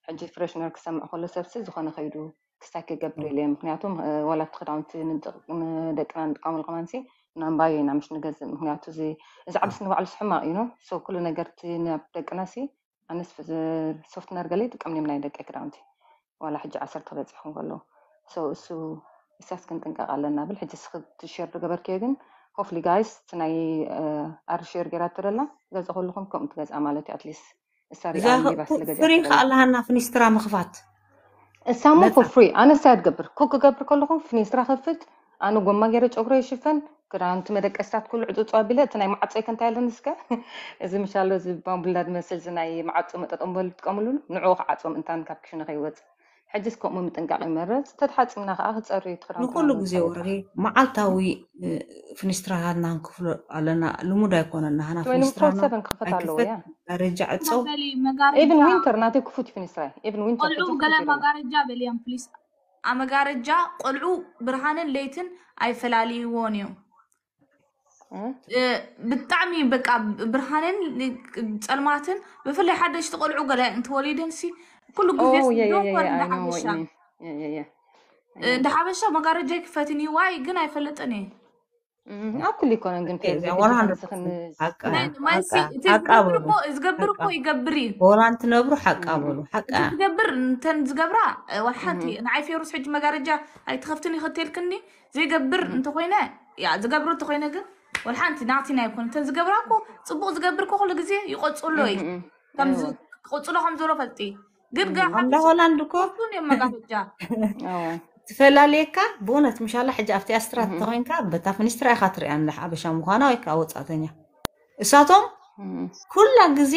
ሕጂ ፍሬሽነር ክሰምዕ ከሎ ሰብሲ ዝኾነ ከይዱ ክሳይ ክገብር የለ ምክንያቱም ዋላቲ ክዳውንቲ ንደቅና ንጥቀሙ ልቀማንሲ ናንባዮ ኢና ምሽ ንገዝእ ምክንያቱ እዚ ዓዲስ ንባዕሉ ስሕማቅ እዩ ኖ ሶ ኩሉ ነገርቲ ናብ ደቅናሲ ኣነስ ሶፍትነር ገለ ይጥቀምኒዮም ናይ ደቂ ክዳውንቲ ዋላ ሕጂ ዓሰርተ በፂሕኩም ከለዉ ሶ እሱ isaas ክንጥንቀቕ ኣለና ብል ሕጂ ትሸር ዝገበርክየ hopefully guys ናይ ኣርሽር ገይራ ትረላ ገዛ ከለኹም ከምኡ ትገዝኣ ማለት እዩ ኣትሊስት ፍሪ ከኣልሃና ፍኒስትራ ምኽፋት እሳሞ ፍሪ ኣነ ስታይ ትገብር ኮክ ክገብር ከለኹም ፍኒስትራ ክፍት ኣነ ጎማ ገይረ ጨጉሮ ይሽፈን ክዳውንቲ መደቀስታት ኩሉ ዕፁ ፀቢለ እቲ ናይ ማዕፆይ ከንታይ ኣለን እስከ እዚ ምሻሎ እዚ ባምቡላ ዝመስል ናይ ማዕፆ መጠጠም በሉ ትጥቀምሉ ንዕኡ ክዓፅም እንታን ካብ ክሽነ ከይወፅእ ሕጂስ ከምኡ ምጥንቃቕ ይመርፅ ተድሓፂምና ከዓ ክፀሪ ትክዳ ንኩሉ ግዜ ወርሒ መዓልታዊ ፍኒስትራሃና ክንክፍሎ ኣለና ልሙድ ኣይኮነና ሃና ፍኒስትራሰብን ክክፈት ኣለዎ እያ ጋረጃ ዕፀው ኢብን ዊንተር ናተይ ክፉት ፍኒስትራ ኢብን ዊንተር ቆልዑ ገለ መጋረጃ በልዮም ፕሊስ ኣብ መጋረጃ ቆልዑ ብርሃንን ለይትን ኣይፈላልይዎን እዮም ብጣዕሚ በቃ ብርሃንን ፀልማትን ብፍላይ ሓደሽቲ ቆልዑ ገለ እንትወሊደንሲ كله قديس دوكر دحبشة دحبشة ما قرر جيك فاتني واي قنا يفلتني ኣብ ኩሉ ይኮነን ግን ዝገብርኮ ዝገብርኮ ይገብር እዩ ወራን ትነብሩ ሓቃ በሉ ሓቃ ዝገብር እንተን ዝገብራ ወሓንቲ ንዓይ ፌሩስ ሕጂ መጋረጃ ኣይትኸፍትን ይኽተልክኒ ዘይገብር እንተኮይነ ዝገብሩ እንተኮይነ ግን ወልሓንቲ ናትና ይኮን እንተን ዝገብራኮ ፅቡቅ ዝገብርኮ ኩሉ ግዜ ይቆፅሎ እዩ ቆፅሎ ከም ዘሎ ፈልጢ ግድጋላ እኮ ትፈላለየ ብእውነት ምሻላ ሕጂ ኣብቲ ኣስትራት እንተኮይንካ በታ ፍኒስትራ ኢካ ትሪያ ሓበሻ ምኳና ወይ ከዓ ወፃእተኛ እሳቶም ኩላ ግዜ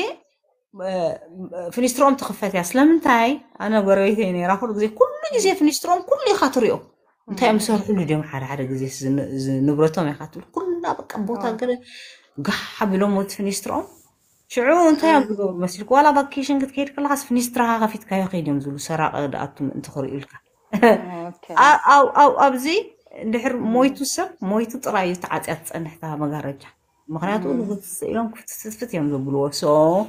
ፍኒስትሮኦም ትኽፈት እያ ስለምንታይ ኣነ ጎረቤተይ ነራ ኩሉ ግዜ ኩሉ ግዜ ፍኒስትሮኦም ኩሉ ኢካ ትሪኦ እንታይ እዮም ዝሰርሕሉ ድዮም ሓደ ግዜ ንብረቶም ኢካ ትብል ኩላ በቃ ቦታ ገለ ጋሓ ቢሎም ወት ፍኒስትሮኦም شعور انت يقولوا إيه. بس لك ولا بكيشن قد كيرك الله في نيسترا هاغا في تكايا خيدي مزولو سراء غدا أتم انتخوري إلك أو أو أبزي لحر مويتو سر مويتو تراي تعاتي أتسأنحتها مغارجة مغارجة أقول لك سيلون كفت سفت يوم زبولو سو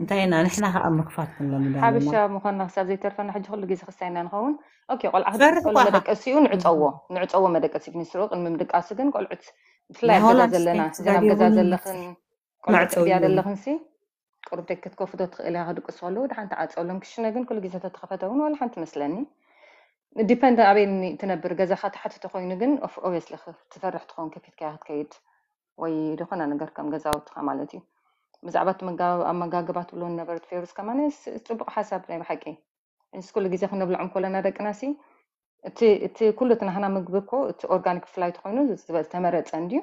انت هنا نحن ها أمك فاتن لما دعونا حابش مخونا سعب زي ترفان حاج خلو قيس خسينا نخون أوكي قول أحد قول مدك أسيو نعت أوه نعت أوه مدك أسيو نسروق المملك أسيو قول عت فلاي قزازل لنا زي ኮንሰርት እያ ዘለኹንሲ ቁርብ ደቂ ክትከፍዶ ትኽእል እያ ክድቅሰሉ ድሓን ትዓፀሎም ክሽነ ግን ኩሉ ግዜ ተተኸፈተ እውን ዋላ ሓንቲ መስለኒ ዲፐንድ ኣበይ ትነብር ገዛኻ ተሓትቶ ኮይኑ ግን ኦብስሊ ትፈርሕ ትኸውን ከፊትካ ክትከይድ ወይ ዝኾነ ነገር ከም ገዛውትካ ማለት እዩ ብዛዕባ ኣመጋግባ ትብሎ ነበረት ፌሩስ ከማነ ፅቡቅ ሓሳብ ናይ ብሓቂ እንስ ኩሉ ግዜ ክነብልዖም ከለና ደቅናሲ እቲ ኩሉ እቲ ናህና ምግቢ እኮ እቲ ኦርጋኒክ ፍላይት ኮይኑ ዝተመረፀ እንድዩ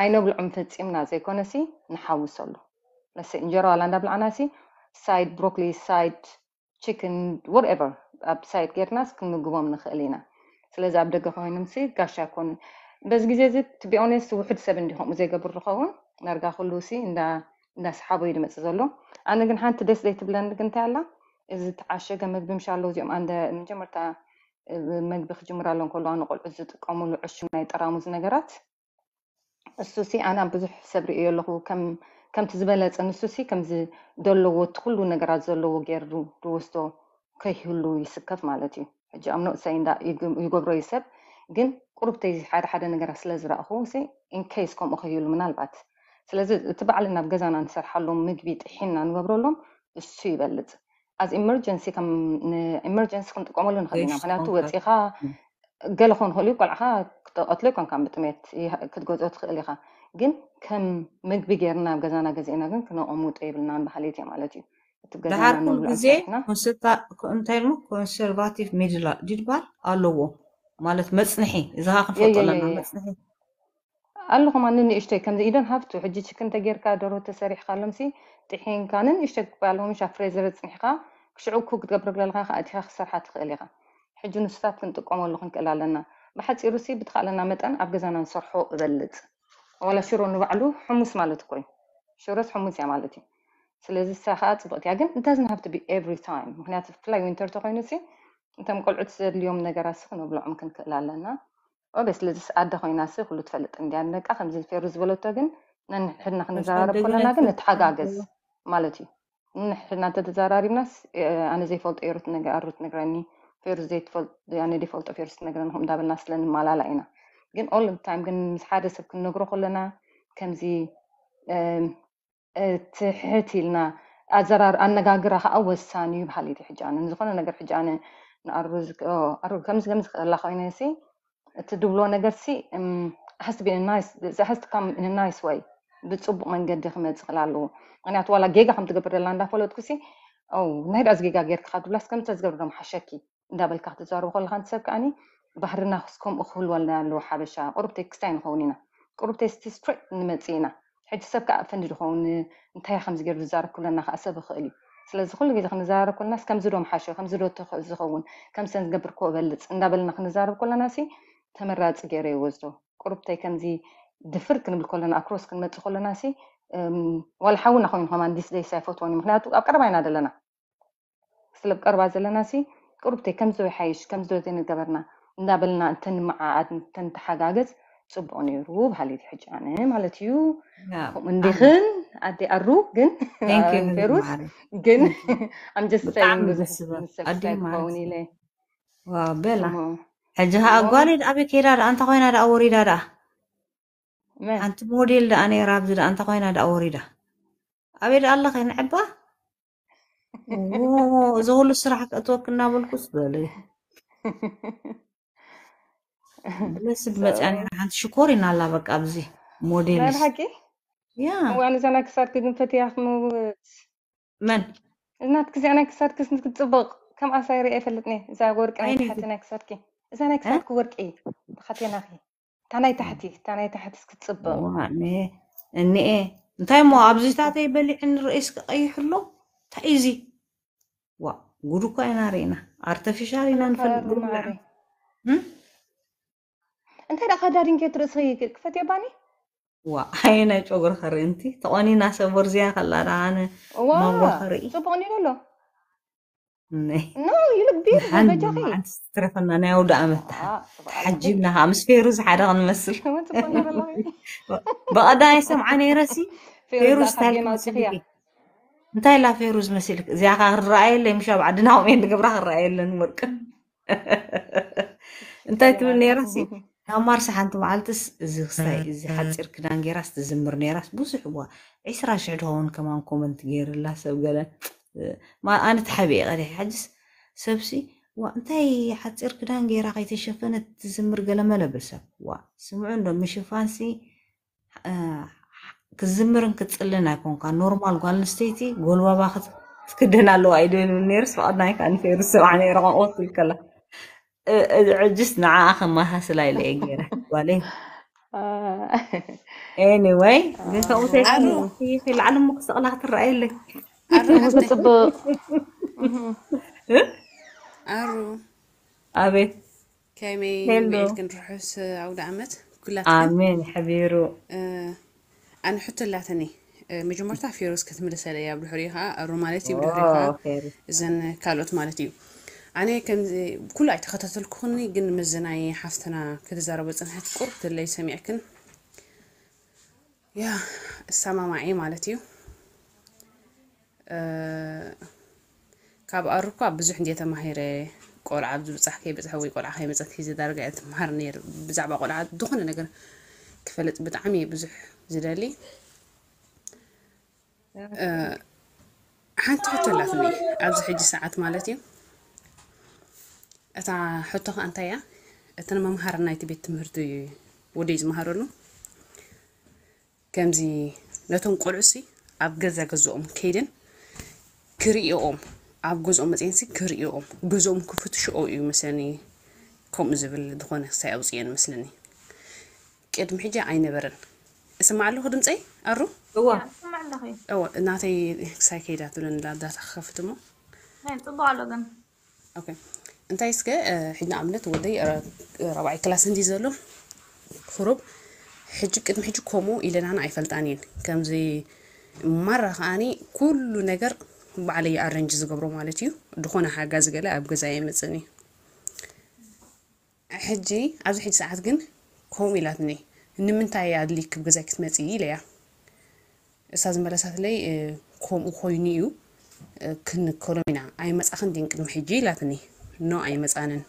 ኣይነብልዑም ፈፂምና ዘይኮነሲ ንሓውስ ኣሎ ለስ እንጀራ ዋላ እንዳብልዓናሲ ሳይድ ብሮኮሊ ሳይድ ቺክን ወርኤቨር ኣብ ሳይድ ጌርናስ ክንምግቦም ንኽእል ኢና ስለዚ ኣብ ደገ ኮይኖም ሲ ጋሻ ይኮኑ በዚ ግዜ እዚ ትቢ ውሑድ ውሕድ ሰብ እንዲከምኡ ዘይገብር ዝኸውን ነርጋ ኩሉ ሲ እንዳሰሓቦ እዩ ድመፅእ ዘሎ ኣነ ግን ሓንቲ ደስ ዘይትብለኒ ግ እንታይ ኣላ እዚ ተዓሸገ መግቢ ምሻ ምሻሎ እዚኦም ኣንደ መጀመርታ መግቢ ክጅምር ኣሎ እንከልዋ ንቆልዑ ዝጥቀምሉ ዕሹም ናይ ጠራሙዝ ነገራት ንሱሲ ኣና ብዙሕ ሰብ ሪእዮ ኣለኹ ከምቲ ዝበለፀ ንሱሲ ከምደለዎ እቲ ኩሉ ነገራት ዘለዎ ጌይር ድወስዶ ከይህሉ ይስከፍ ማለት እዩ ሕጂ ኣብ ንእሰይ ዳ ይገብሮዩ ሰብ ግን ቁሩብተይ ሓደ ሓደ ነገራት ስለዝረእኹ ኢንካስ ከምኡ ከህሉ ምናልባት ስለዚ እቲ በዕል ናብ ገዛና ንሰርሓሉ ምግቢ ጥሒንና ንገብረሎም እሱ ይበልፅ ኣዝ ኤመርጀንሲ ንኤመርጀንሲ ክንጥቀመሉ ንክእል ኢና ምክንያቱ ወፂኢካ قال خون هوليك على خا اطلقن كان بتميت إيه، كنت جوز اطلق لي خا جن كم مك بيجرنا بجزانا جزينا جن كنا اموت ايبلنا بحاليتي مالتي دهار كل جزي كونسيرتا كونتيرم كونسيرفاتيف ميدلا جدبار الو مالت مسنحي اذا خا خطط لنا مسنحي قال لهم انني اشتي كم اذا هافتو حجي تشكن تاجر كادرو تسريح خالمسي تحين كانن اشتك بالهم شافريزر تسنحقا كشعوكو كتقبرك للخا خا اتخا خسر حتخ اليغا ሕጂ ንስታት ክንጥቀመሉ ክንክእል ኣለና ብሓፂሩ ሲ ብትኽኣለና መጠን ኣብ ገዛና ንሰርሖ እበልፅ ዋላ ሽሮ ንባዕሉ ሕሙስ ማለት ኮይ እዩ ሽሮስ ሕሙስ እያ ማለት እዩ ስለዚ ሳ ከዓ ፅብቕት እያ ግን እንታ ዝናሃብቲ ቢ ኤቭሪ ታይም ምክንያቱ ብፍላይ ዊንተር ተኮይኑ ሲ እቶም ቆልዑት ዘድልዮም ነገራት ሲ ክነብልዖም ክንክእል ኣለና ኦቤ ስለዚ ኣደ ኮይና ሲ ኩሉ ትፈልጥ እንዲያ ነቃ ከምዚ ፌሩ ዝበለቶ ግን ነንሕድና ክንዘራርብ ከለና ግን እትሓጋገዝ ማለት እዩ ንሕድና እንተተዘራሪብናስ ኣነ ዘይፈልጦ የሩት ኣሩት ነግረኒ فيرز ديفولت يعني ديفولت اوف يورس نقدرهم دابا الناس لان ما لا لاينا كن اول تايم كن مسحاد سب كن نقرو كلنا كمزي آه، تحتي لنا ازرار ان نقاقرا اول ثاني بحالي دي حجانا نزقنا نقر حجانا نقرز او ارو كمز كمز لا خاينسي تدبلو نقر سي حس بي نايس ذا حس كم ان نايس واي بتصبق من قد خمت خلالو انا اتولا جيجا خمت قبر لاندا فولوت او نهر از غير خاطر بلاس كم تزغرم حشكي ዳበል ካብ ትዛረቡ ከለካ ንቲሰብ ከዓኒ ባሕርና ክስከምኡ ክህልወልና ኣለዎ ሓበሻ ቁርብተይ ክስታይ ንኸውን ኢና ቁርብተይ ስቲ ስትሬት ንመፅእ ኢና ሕጂ ሰብ ከዓ ፈንዲ ድኸውን እንታይ ከምዚ ገይሩ ዝዛረብ ክብለና ከዓ ሰብ ይኽእል እዩ ስለዚ ኩሉ ግዜ ክንዛረብ ኮለናስ ከምዚ ዶ ምሓሸ ከምዚ ዶ ዝኸውን ከምሰን ዝገብር ኮ በልፅ እንዳበልና ክንዛረብ ኮለና ሲ ተመራፂ ገይረ ይወዝዶ ቁርብተይ ከምዚ ድፍር ክንብል ከለና ኣክሮስ ክንመፅእ ከለና ሲ ዋላ ሓውና ኮይኑ ከማን ዲስ ደይስ ኣይፈትዎን እዩ ምክንያቱ ኣብ ቀረባ ኢና ዘለና ስለብ ቀረባ ዘለና ሲ ቅሩብተይ ከምዚ ይሓይሽ ከምዚ ዘይንገበርና እንዳበልና እንተንመዓኣት እንተንተሓጋገዝ ፅቡቅ ነይሩ ባህሊት ሕጂ ኣነ ማለት እዩ ከምኡ እንዲኽን ኣዴ ኣሩ ግን ሩስ ግን ኣምጀስታይን ብዙሕ ኢለ በላ ሕጂ ከዓ ጓል ኣበይ ከይዳ ዳ እንታ ኮይና ዳኣ ወሪዳ ዳ ሓንቲ ሞዴል ዳኣ ነራ ኣብዚ ዳ እንታ ኮይና ዳኣ ወሪዳ ኣበይ ዳ ኣለኸ ንዕባ እዚ ኩሉ ስራሕ ክእትወክ እናበልኩስ በለዩ ብለስ ብመፅያን ኢና ሓንቲ ሽኮር ኢና ኣላ በቃ ኣብዚ ሞዴል ሓቂ ያ ዋን ክሳድክ ግን ፈትያ ክንውፅ መን እናት ግዜ ናይ ክሳድክ ክትፅብቕ ከም ዓሳ ይርአ ይፈልጥኒ እዛ ወርቂ ናይ ታሕቲ ናይ ክሳድኪ እዛ ናይ ክሳድክ ወርቂ ተኸትናኺ እታ ናይ ታሕቲ እታ ናይ ታሕቲ ክትፅብቕ እኒአ እንታይ እሞ ኣብዚታተይ በሊዕ ንርእስ ክቀይሕ ኣሎ እንታይ እዩ wa guruko enarena artificialina nfagurula እንተ ደ ከዳሪ ንኬት ርእሲ ክፈት የባኒ ዋ ዓይነ ጨጉሪ ከርእንቲ ተቆኒና ሰብ ወርዝያ ከላ ዳኣነ ማንጎ ከርኢ ፅቡቅ ኒሉ ኣሎ ኖ ይልቢ በጃኺ ትረፈና ናይ ኣውደ ኣመት ተሓጂብና ከዓ ምስ ፌሩዝ ሓደ ክንመስል ብቐዳይ ሰምዓ ነይረሲ ፌሩዝ ታሪክ እንታይ ላ ፌሩዝ መሲልክ እዚኣ ኸ ክረኣየለ ምሻብ ዓድና ከምእየ ንገብራ ክረኣየለን ወርቅ እንታይ ትብል ነራስ ናብ ማርሳ ሓንቲ መዓልትስ እዚ ክሳይ እዚ ሓፂር ክዳን ጌራስ ትዝምር ነራስ ብዙሕ ዋ ዒስራ ሽሕ ድኸውን ከማን ኮመንት ገይርላ ሰብ ገለ ኣነ ተሓቢአ ቀዲሕ ሓጅስ ሰብሲ ዋ እንታይ ሓፂር ክዳን ጌራ ከይተሸፈነት ትዝምር ገለ መለበሰብ ዋ ስምዑ ዶ ምሽፋንሲ كزمرن كتسلنا كون كان نورمال قال نستيتي قول وا باخذ تكدنا لو اي دين نيرس فادنا كان في رسو عني رغا اوت الكلا عجزنا اخر ما حصل اي لي غير ولي anyway بس اوتي في في العالم مقصله تراي لك ارو ابي كيمي ميلكن روحوس عود عمت كلها امين حبيرو أه. أنا حتى لاتني أه، مجمرتا في روس كثمل سليا بحريها أه، رومالتي بحريها زن كالوت مالتي أنا كان كل أي تخطط الكوني قن مزناي حفتنا كذا زارو بس أنها تقرب اللي سمعكن يا السما معي مالتي أه، كاب أركو بزح ديتا مهيرة قول عبد بصحكي بزحوي قول عحي مزحكي زي مهرنير بزعبة قول عاد دخن نقر كفلت بتعمي بزح جلالي حنت حتى لاثمي عبز حجي ساعات مالتي اتا حتوخ انتا يا اتنا ما مهارنا يتبيت تمهردي وديز مهارنو كامزي نتون قرعسي عب قزا قزو ام كيدن كري او ام عب قز ام زينسي كري او ام قز ام كفتش او ايو مثلاني كوم زبل دخوني كيد محجي عين برن اسمع له خدمت أي أرو هو اسمع له أو ناتي ساكيدا تلون لا داتا خفتمو هين طبع على جن أوكي أنت يسك حدنا عملت ودي ربعي كلاس عندي زلو خروب حجي كدم حجي كومو إلى أنا عيفلت عنين كم زي مرة خاني كل نجر بعلي أرنجز قبرو مالتيو دخونا حاجة زقلا أبغى زي مثلاً حجي أبز حج ساعات جن كومي لاتني ንምንታይ ኣድሊ ክብ ገዛይ ኢለ ያ እሳ ዝመለሳት ለይ ከምኡ ኮይኑ እዩ ክንከሎም ኢና ኣይመፃኽን ድን ቅድሚ ሕጂ ኢላትኒ ኖ ኣይመፃንን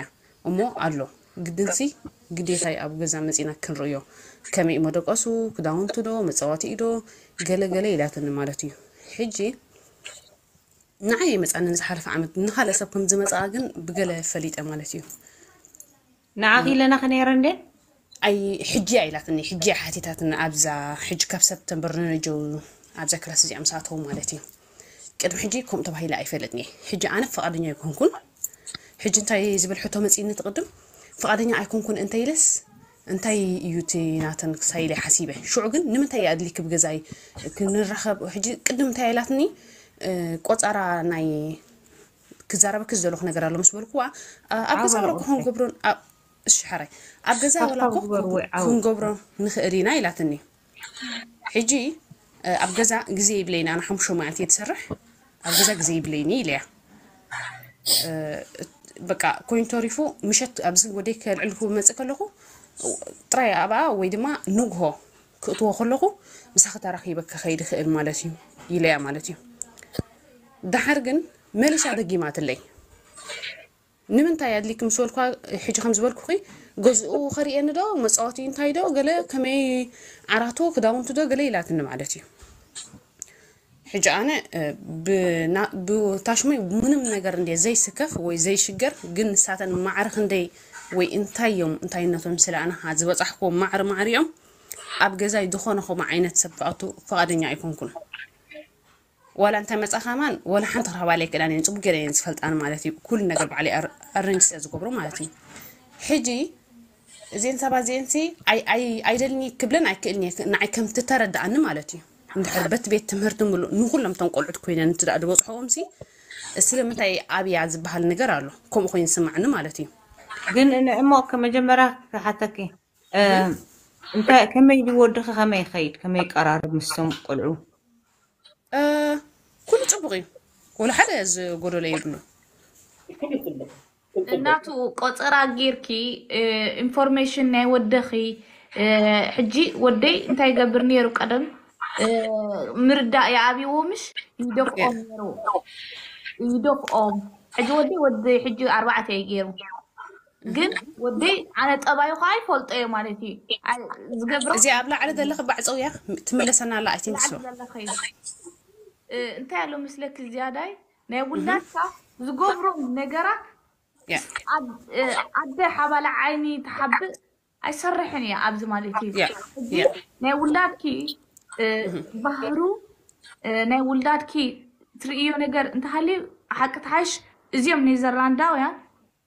ያ እሞ ኣሎ ግድንሲ ግዴታይ ኣብ ገዛ መፂና ክንርእዮ ከመይ መደቀሱ ክዳውንቲ ዶ መፃወቲኡ ዶ ገለገለ ኢላትኒ ማለት እዩ ሕጂ ንዓይ ኣይመፃንን ዝሓለፈ ዓመት ንካልእ ሰብ ከም ከምዝመፃ ግን ብገለ ፈሊጠ ማለት እዩ ንዓኺ ለና ከነይረ እንዴ ኣይ ሕጂ እያ ኢላትኒ ሕጂ እያ ሓቲታትኒ ኣብዛ ሕጂ ካብ ሰብተምበር ንረጀው ኣብዛ ክላስ እዚኣ ምስኣተው ማለት እዩ ቅድሚ ሕጂ ከምኡ ተባሂላ ኣይፈለጥኒ እየ ሕጂ ኣነ ፈቓደኛ ኣይኮንኩን ሕጂ እንታይ ዝብል ሕቶ መፂኒ ትቕድም ፈቓደኛ ኣይኮንኩን እንተይለስ እንታይ እዩ እቲ ናተን ክሳይለ ሓሲበ ሽዑ ግን ንምንታይ እየ ኣድሊ ክብ ገዛይ ክንራኸብ ሕጂ ቅድም እንታይ ኢላትኒ ቆፃራ ናይ ክዛረበክስ ዘለኹ ነገር ኣሎ ምስ በልኩዋ ኣብ ገዛ ብረክኹን ገብሮን الشحري عب ولا كوب كنقبرة نخرينا إلى تني حجي عب جزاء بلينا أنا حمشو ما تسرح عب جزاء بليني ليه أه بقى كوين تعرفوا مشت عب وديك العلكو ما تكلخو ترى أبا ويدما نجها كتوه خلقو بس خد رخي بك خير خير مالتي يليه مالتي دحرجن ملش هذا قيمات نمنتاي هاد لي كمسولكو حيت خمزبلكو خي جزءو خري انا دو مصاوتي انتاي دو قال كمي عراتو كداونتو دو قال لا تن معناتي حيت انا ب بو تاشمي منم نغير ندي زي سكف وي زي شجر كن ساتن معرخ ندي وي انتايوم انتاي نتم سلا انا هاز بصحكو معر معريوم اب غزاي دخونه خو معينه سبعتو فقدني ايكونكم ولا انت مسخمان ولا حتى راه بالي كدا ني نصب غير ينسفلطان معناتي كل نجر بعلي ارنج سيز كبرو معناتي حجي زين سبا زينتي اي اي اي دلني كبلن اي كني نعي كم تتردى ان معناتي عند حربت بيت تمرد مولو نو كلهم تنقلعت كوين انت يعني دا دو صحوم سي اسلم انت اي ابي عز بحال نجر الو كوم خوين سمعني معناتي جن انا امو كمجمرة حتى كي انت كم يدور دخ خما يخيد كم يقرار مستم قلعو ኩሉ ፅቡቕ እዩ ኩሉ ሓደ ዝጎደለ የብሉ እናቱ ቆፅራ ጌርኪ ኢንፎርሜሽን ናይ ወደኺ ሕጂ ወደይ እንታይ ገብር ነይሩ ቀደም ምርዳእ የዓብይዎምሽ ይደፍኦም ነይሩ ይደፍኦም ሕጂ ወደይ ወደይ ሕጂ ኣርባዕተ እየ ገይሩ ግን ወደይ ኣነ ጠባይ ከዓ ይፈልጦ እየ ማለት እዩ ዝገብሮ እዚ ኣብ ላዕሊ ዘለኺ ባዕፀው እያ ትመለሰና ላ ኣይቲንክ ሶ انت يالو مسلك زياداي نيولناتا زغوبرو نغرا Yeah. عد عد حبل عيني تحب أشرحني يا أبز مالتي. Yeah. نيولدك بحرو نيولدك تريو نجر أنت هالي حك تعيش زيم نيزرلاندا ويا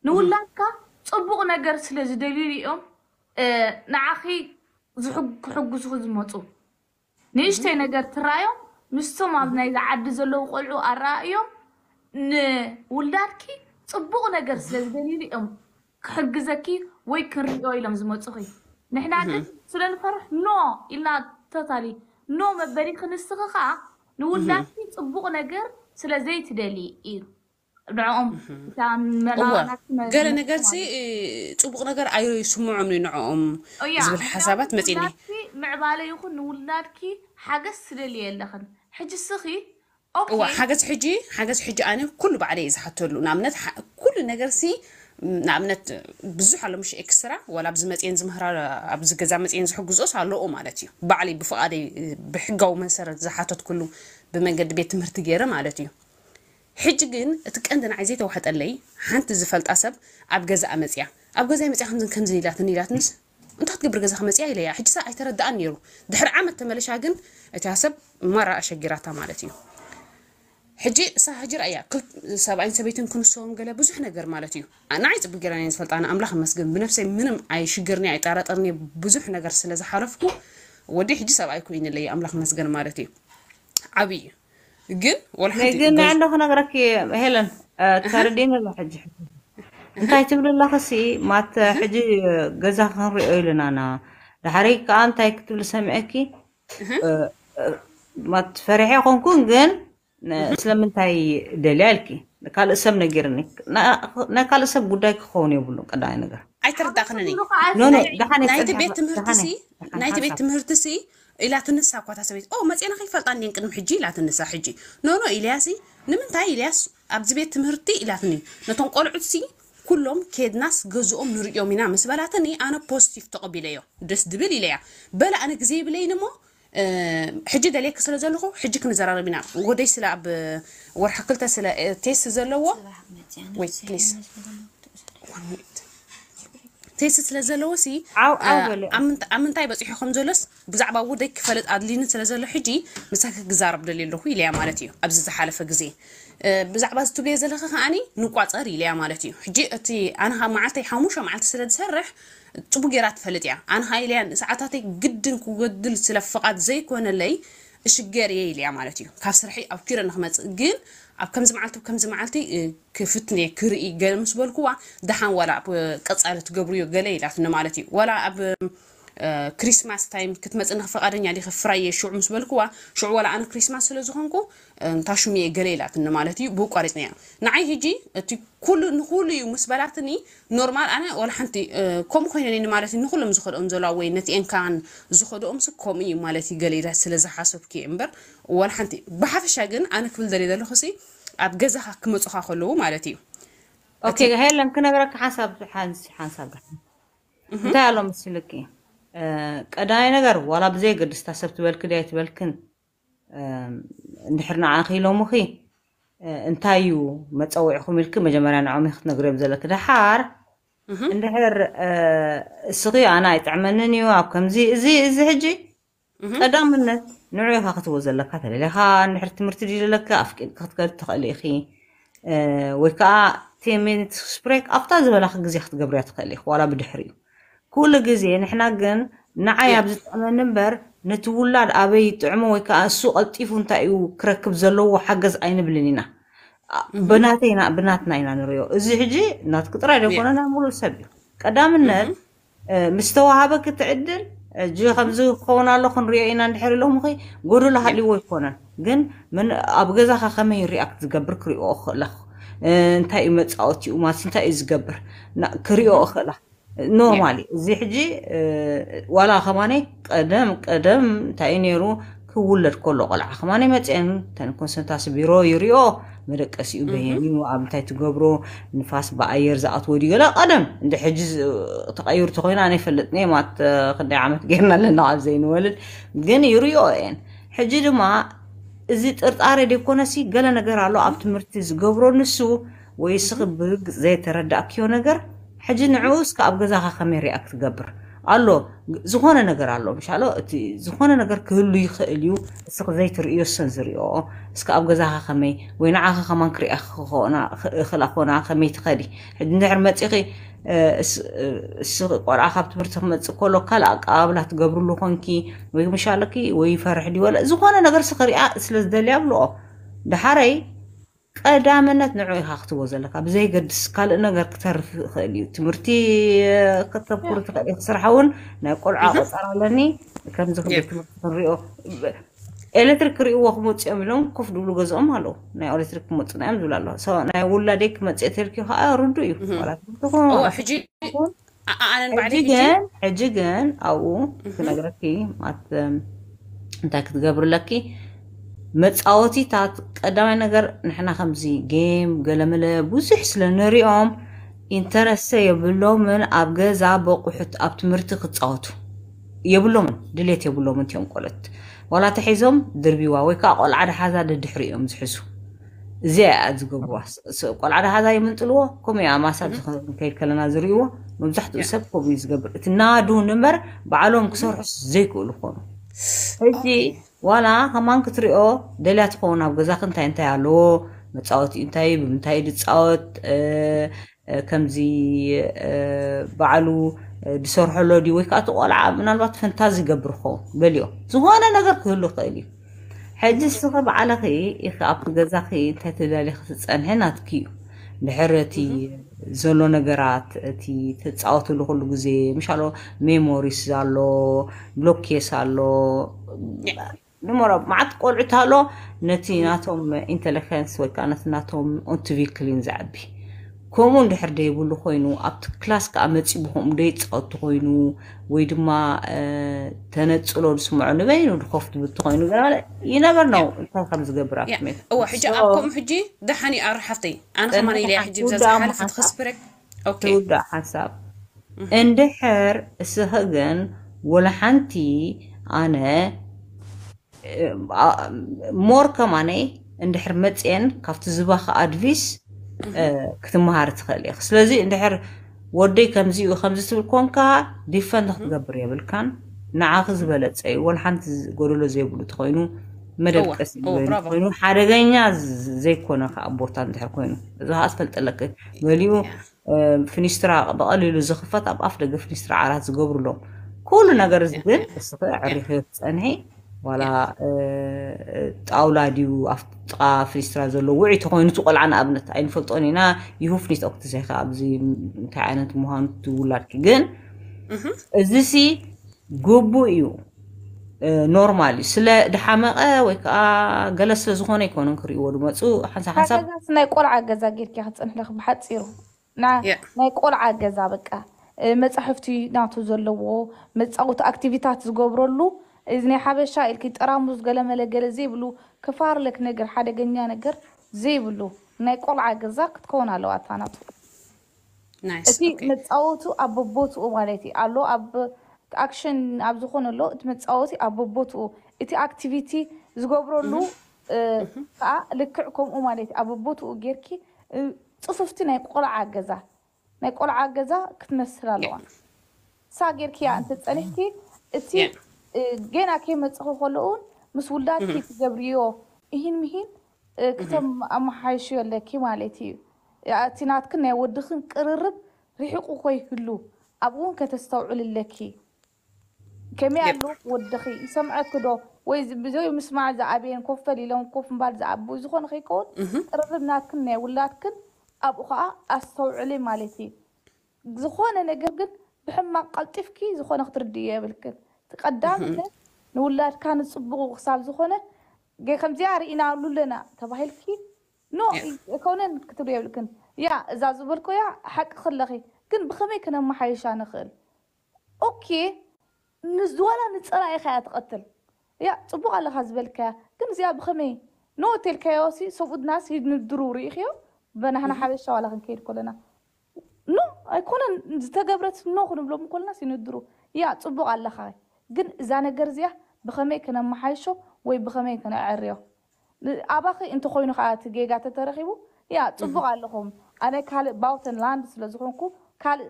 نولدك صبغ نجر سلز دليل يوم نعخي زحق حق زخز ماتو نيشتي نجر ترايو نسوم عندنا إذا عاد زلوا وقولوا أرى يوم ن ولدكي صبوا نجر سلزني ليهم خرج زكي ويكن رجاي لهم زمان صغير نحن عاد سلنا فرح نو إلا تطالي نو ما بريك نسخة خا نولدكي صبوا نجر سلزيت دليل إيه ንዕኦም ገለ ነገር ሲ ፅቡቕ ነገር ኣይስምዖም ኒ ንዕኦም ዝብል ሓሳባት መፂኒ ምዕባለ ይኹን ንውላድኪ ሓገዝ ስደልየ ኣለኽን ሕጂ ስኺ እዋ ሓገዝ ሕጂ ሓገዝ ሕጂ ኣነ ኩሉ ባዕለ እየ ዝሓተሉ ንኣብነት ኩሉ ነገር ሲ ንኣብነት ብዙሕ ኣሎ ምሽ ኤክስትራ ዋላ ኣብዚ መፅን ዝምህራ ኣብዚ ገዛ መፅን ዝሕግዞስ ኣለዎ ማለት እዩ ባዕለይ ብፍቓደይ ብሕጋዊ መሰረት ዝሓተት ኩሉ ብመንገዲ ቤት ትምህርቲ ገይረ ማለት እዩ حج جن تكأندن عزيزة واحد قلي حنت زفلت أسب عب جزء أمزيع عب جزء أمزيع هم زن كنزني لا تني لا تنس أنت حط جبر جزء خمسيع ليه حج ساعة ترى دانيرو دحر عام التملش عجن تحسب مرة أشجراتها مالتي حجي ساعه حجر أيا كل إن سبعين كن سوم قلة بزحنا جر مالتي أنا عايز بجراني زفلت أنا أملاخ مسجد بنفسي منم عايش جرني عي ترى ترني بزحنا جر سلا زحرفكو ودي حج ساعة يكون اللي أملاخ مسجد مالتي عبيه ግን ወልሕቲ ኣለኹ ነገረኪ ሄለን ተርዲን ኣሎ ሕጂ እንታይ ትብል ኣላኸ ሲ ማት ሕጂ ገዛ ክንሪኦ ኢለናና ድሕሪ ከዓ እንታይ ክትብል ሰሚዐኪ ማት ፈሪሐ ኮንኩን ግን ስለምንታይ ደልያ ኢልኪ ካልእ ሰብ ነጊርኒ ናይ ካልእ ሰብ ጉዳይ ክኸውን የብሉ ቀዳማይ ነገር ኣይተረዳእኽንኒ ናይቲ ቤት ትምህርቲ ሲ إلا تنسى قوتها سبيت أو ما تينا خي فلطان ينقد محجي إلا تنسى حجي نو نو إلياسي نمن تاي إلياس أبزبيت مهرتي إلا تني نتون قول عدسي كلهم كيد ناس جزءهم نرجعوا منا مس بلا تني أنا بوزيتيف تقبليه درس دبل إليا بلا أنا جزي بلي نمو أه حجي دليك سلا زلقو حجك نزرع ربنا وغدي سلا ب ورح قلت سلا آه، تيس زلوا وي بليس تيست سلا زلوسي عو اولو آه، عم انت عم بصيحو خم زلوس بزعبا ودك كفلت ادلين سلا زلو حجي مساك غزار بدل يلو خي ليا مالتي ابز زحاله فغزي آه، بزعبا ستوبلي زلخ خاني نقواصري ليا مالتي حجي اتي انا ها معتي حموشه معتي سلا تسرح تبو غيرات فلت يا انا هاي ليا ساعاتاتي قدن كوغدل سلا فقات زي كون لي شجاري ليا مالتي كاسرحي او كيرن خمص جن ኣብ ከምዚ መዓልቲ ከምዚ መዓልቲ ክፍትነ ክርኢ ገለ ምስ በልኩዋ ድሓን ወላ ኣብ ቀፃሊ ትገብርዮ ገለ ኢላትኒ ማለት እዩ ወላ ኣብ ክሪስማስ ታይም ክትመፅኒ ፈቃደኛ ዲኸ ፍራየ ሽዑ ምስ በልክዋ ሽዑ ወላ ኣነ ክሪስማስ ስለ ዝኾንኩ እንታሽሙየ ገለ ኢላትኒ ማለት እዩ ብኡ ቋሪፅኒያ ንዓይ ሕጂ እቲ ኩሉ ንኩሉ እዩ ምስ በላትኒ ኖርማል ኣነ ወላ ሓንቲ ከምኡ ኮይነኒ ማለት እዩ ንኩሎም ዝኸድኦም ዘለዋ ወይ ነቲ ኤንካን ዝኸድኦምስ ከምኡ እዩ ማለት እዩ ገለ ኢላ ስለ ዝሓሰብክ እምበር ول حنتی به حفش هنگن آن کل دلیل خوشی عد جزه ها کم تصخ خلو مالاتی. OK هی لام کن اگر حساب حس حساب دارم أنا کی کدای نگر ول بزیگر دست سبت ول کدایت ول کن نحرن عاقی لام مخی انتایو متقوع خمیر کم جمران عمی خت نگریم زل کده حار النحر صغير أنا يتعمل نيو أو كم زي زي زهجي قدام النت نعيها خطوز لك هذا اللي ها نحرت مرتدي لك أفك خط قال تخلي أخي وكا تيمين تسبريك أفتاز ولا خط جزي خط قبرية تخلي ولا بدحري كل جزي نحنا جن نعيا بزت أنا نمبر نتولى الأبي تعمو وكا سوء تيفون تأيو كركب زلو وحجز عين بلنينا بناتينا بناتنا هنا نريو زهجي نات كتر على كنا نعمل سبي قدام النال مستوى هذا كتعدل እጂ ከምዚ ክኸውን ኣሎ ክንሪኦ ኢና ንድሕር ኢሎም ኸ ጎደሎ ሃልይዎ ይኮነን ግን ምን ኣብ ገዛኻ ከመይ ሪኣክት ዝገብር ክሪኦ ክእላ እንታይ እዩ መፃወቲኡ ማለት እንታይ እዩ ዝገብር ክሪኦ ክእላ ኖርማሊ እዚ ሕጂ ዋላ ከማነይ ቀደም ቀደም እንታይ እዩ ነይሩ ክውለድ ከሎ ቆልዓ ከማነ መፅአን ተን ኮንሰንታስ ቢሮ ይሪኦ እዩ በየሚኑ ኣብ እንታይ ትገብሮ ንፋስ ብኣየር ዝኣትዎ ድዩ ገላ ቀደም እንደ ሕጂ ተቐይሩ ተኮይና ኣነ ይፈልጥኒ ማት ክንደይ ዓመት ገርና ኣለና ኣብ ዘይንወልድ ግን ይርዮ እየን ሕጂ ድማ እዚ ጥርጣረ ደይኮነሲ ገለ ነገር ኣሎ ኣብ ትምህርቲ ዝገብሮ ንሱ ወይ ስኽ ብርግፅ ዘይተረዳእክዮ ነገር ሕጂ ንዕኡ ኣብ ገዛኻ ከመይ ሪኣ ክትገብር ኣሎ ዝኾነ ነገር ኣሎ ብሻሎ እቲ ዝኾነ ነገር ክህሉ ይኽእል እዩ እስ ዘይትርእዮ ሰን ዝሪኦ እስካ ኣብ ገዛኻ ከመይ ወይ ንዓኸ ከማን ክሪኣ ክእኽእላ ኮና ከመይ ትኸዲ ሕጂ እንድሕር መፂኺ ቆልዓ ካብ ትምህርቲ ክመፅእ ከሎ ካልእ ኣቀባብላ ትገብርሉ ኮንኪ ወይ ምሻለኪ ወይ ይፈርሕ ድ ወለ ዝኾነ ነገር ስክሪኣ ስለ ዝደልያ ብልኦ ዳሓረይ قدامنات نوعو إيها خطوة زلكا بزي قد سكال إنا غير كترف خيلي تمرتي كتب كورو تخيلي خسر حاون ناقول عاقو صار لني كم زخم بيتمرتي نريو إلتريك ريو وخمو تعملون كف دولو غزوم هلو ناي أولتريك مو تنعم دولا الله سوا ناي ولا ديك ما تأثيركي خاقا ردو يو ولا تبتقون أوه حجي أعلن بعدي حجي أو كنا غراكي مات انتاك تقابر لكي መፃወቲታት ቀዳማይ ነገር ንሕና ከምዚ ጌም ገለመለ ብዙሕ ስለ ንሪኦም ኢንተረስተ የብሎምን ኣብ ገዛ በቑሑት ኣብ ትምህርቲ ክፃወቱ የብሎምን ድሌት የብሎምን እዮም ቆለት ዋላ ተሒዞም ድርቢዋ ወይ ከዓ ቆልዓ ድሓዛ ደድሕሪ እዮም ዝሕሱ እዚ ዝገብርዋ ቆልዓ ድሓዛ የምንጥልዎ ከምኡ ኣማሳ ከይድ ከለና ዝርእዎ መብዛሕትኡ ሰብ ከምኡ ዝገብር እቲ ናዱ ንበር በዓሎም ክሰርሑ ዘይክእሉ ኮኑ ሕጂ ዋላ ከማን ክትሪኦ ደልያ ትኸውን ኣብ ገዛክ እንታይ እንታይ ኣለዎ መፃወቲ እንታይ ብምንታይ ድፃወት ከምዚ ባዕሉ ድሰርሐሎ ድዩ ወይ ከዓ ትቆልዓ ምናልባት ፈንታ ዝገብር ክኸውን በሊኦ ዝኾነ ነገር ክህሉ ክእል እዩ ሕጂ ስኸ በዓልኺ ኢኸ ኣብቲ ገዛኺ እንታይ ተዳልየ ክትፀንሐ ናትኪ እዩ ድሕሪ እቲ ዘሎ ነገራት እቲ ተፃወትሉ ኩሉ ግዜ ምሻሎ ሜሞሪስ ኣሎ ብሎኬስ ኣሎ نمرة ما عاد قلعتها له نتي ناتهم انتليجنس وكانت ناتهم انتفي كلين زعبي كومون دحر دي بولو خوينو ابت كلاس كامتسي بهم ديت قط خوينو ويدما اه تنت سلو نسمعو نبينو دخوفت بت خوينو قال مالا ينبر نو انتان خمس قبرا كميت او حجي ابكم حجي دحاني ارحفتي انا خماني لي حجي بزاز حالفت خسبرك اوكي تودا حساب اندحر سهغن ولحنتي انا ሞር ከማነይ እንድሕር መፅአን ካብቲ ዝባኸ ኣድቪስ ክትመሃር ትኽእል እየ ስለዚ እንድሕር ወደይ ከምዚኡ ከምዚ ትብል ኮንካ ዲፈንድ ክትገብር የብልካን ንዓኺ ዝበለፀ እዩ ወላሓንቲ ጎደሎ ዘይብሉ ተኮይኑ መደቀሲ ኮይኑ ሓደገኛ ዘይኮነ ከዓ ቦታ እንድሕር ኮይኑ እዚ ከዓ ትፈልጠለክ ገሊኡ ፊኒስትራ ብቐሊሉ ዝኽፈት ኣብ ኣፍ ደገ ፊኒስትራ ዓራት ዝገብርሎም ኩሉ ነገር እዚ ግን እስኺ ዕሪፍ ክፀንሒ ولا euh, euh, أولادي وأفتاء في إسرائيل زلوا وعي تقول إنه تقول عن أبنت عين فلتون هنا يهوف نيت أكت زي خاب زي متعانة مهان تولار كجن زيسي جوبو يو آه، نورمالي سلا دحمقة آه، ويك آه جلس زخون يكون كري ورد ماتو حنس حنس ما يقول على جزا غير كي حتى نحن بحات سيرو نا ما يقول على جزا بك آه، متصحفتي ناتو زلوا متصوت أكتيفيتات زجبرلو إذن حبشة إلكي تراموز قلا ملا قلا زيبلو كفار لك نقر حدا قنيا نقر زيبلو ناي قلعا قزاك تكون هلو أتاناتو نايس أوكي متقوتو أبو بوتو أمغاليتي ألو أب أكشن أبزخون اللو متقوتي أبو بوتو إتي أكتيفيتي زغوبرو اللو أه أه لكعكم أمغاليتي أبو بوتو غيركي تصفتي ناي قلعا قزا ناي قلعا قزا كتمسر اللوان ساقيركي أنت تسألكي إتي yeah. جينا كي مصخو خلون مس ولدات كي تجبريو هين مهين كتم ام حايش ولا كي مالتي يا تينات كنا ودخن قررب ريحو خوي كلو ابون كتستوعل لكي كم يعلو ودخي سمعك دو وي بزوي مسمع زعابين كفلي لون كوف مبال زعابو زخون خيكون قررنا كنا ولات كن ابو خا استوعل مالتي زخون انا قبل بحما قلتفكي زخون اخترديه بالكل تقدام نولد كان صبغ وخصال زخونة جي خمزي عرينا لولنا تباهل كي نو كونن كتبو يبلكن يا زازو بلكو يا حق خلقي كن بخمي كنا ما حيشا نخل اوكي نزولا نتصرا اي خيات قتل يا صبغ على خزبلكا كن زيا بخمي نو تلك يوسي صفود ناس يدن الدروري خيو بنا هنا حبشة ولا خنكير كلنا نو اي كونن زتا قبرت نو خنبلو مكلنا سينو الدرو يا صبغ على خاي ግን እዛ ነገር እዚኣ ብኸመይ ከነመሓይሾ ወይ ብኸመይ ከነዕርዮ ኣባኺ እንተኮይኑ ከዓ እቲ ጌጋ ተተረኪቡ ያ ፅቡቅ ኣለኹም ኣነ ካልእ ባውተን ላንድ ስለ ዝኾንኩ ካልእ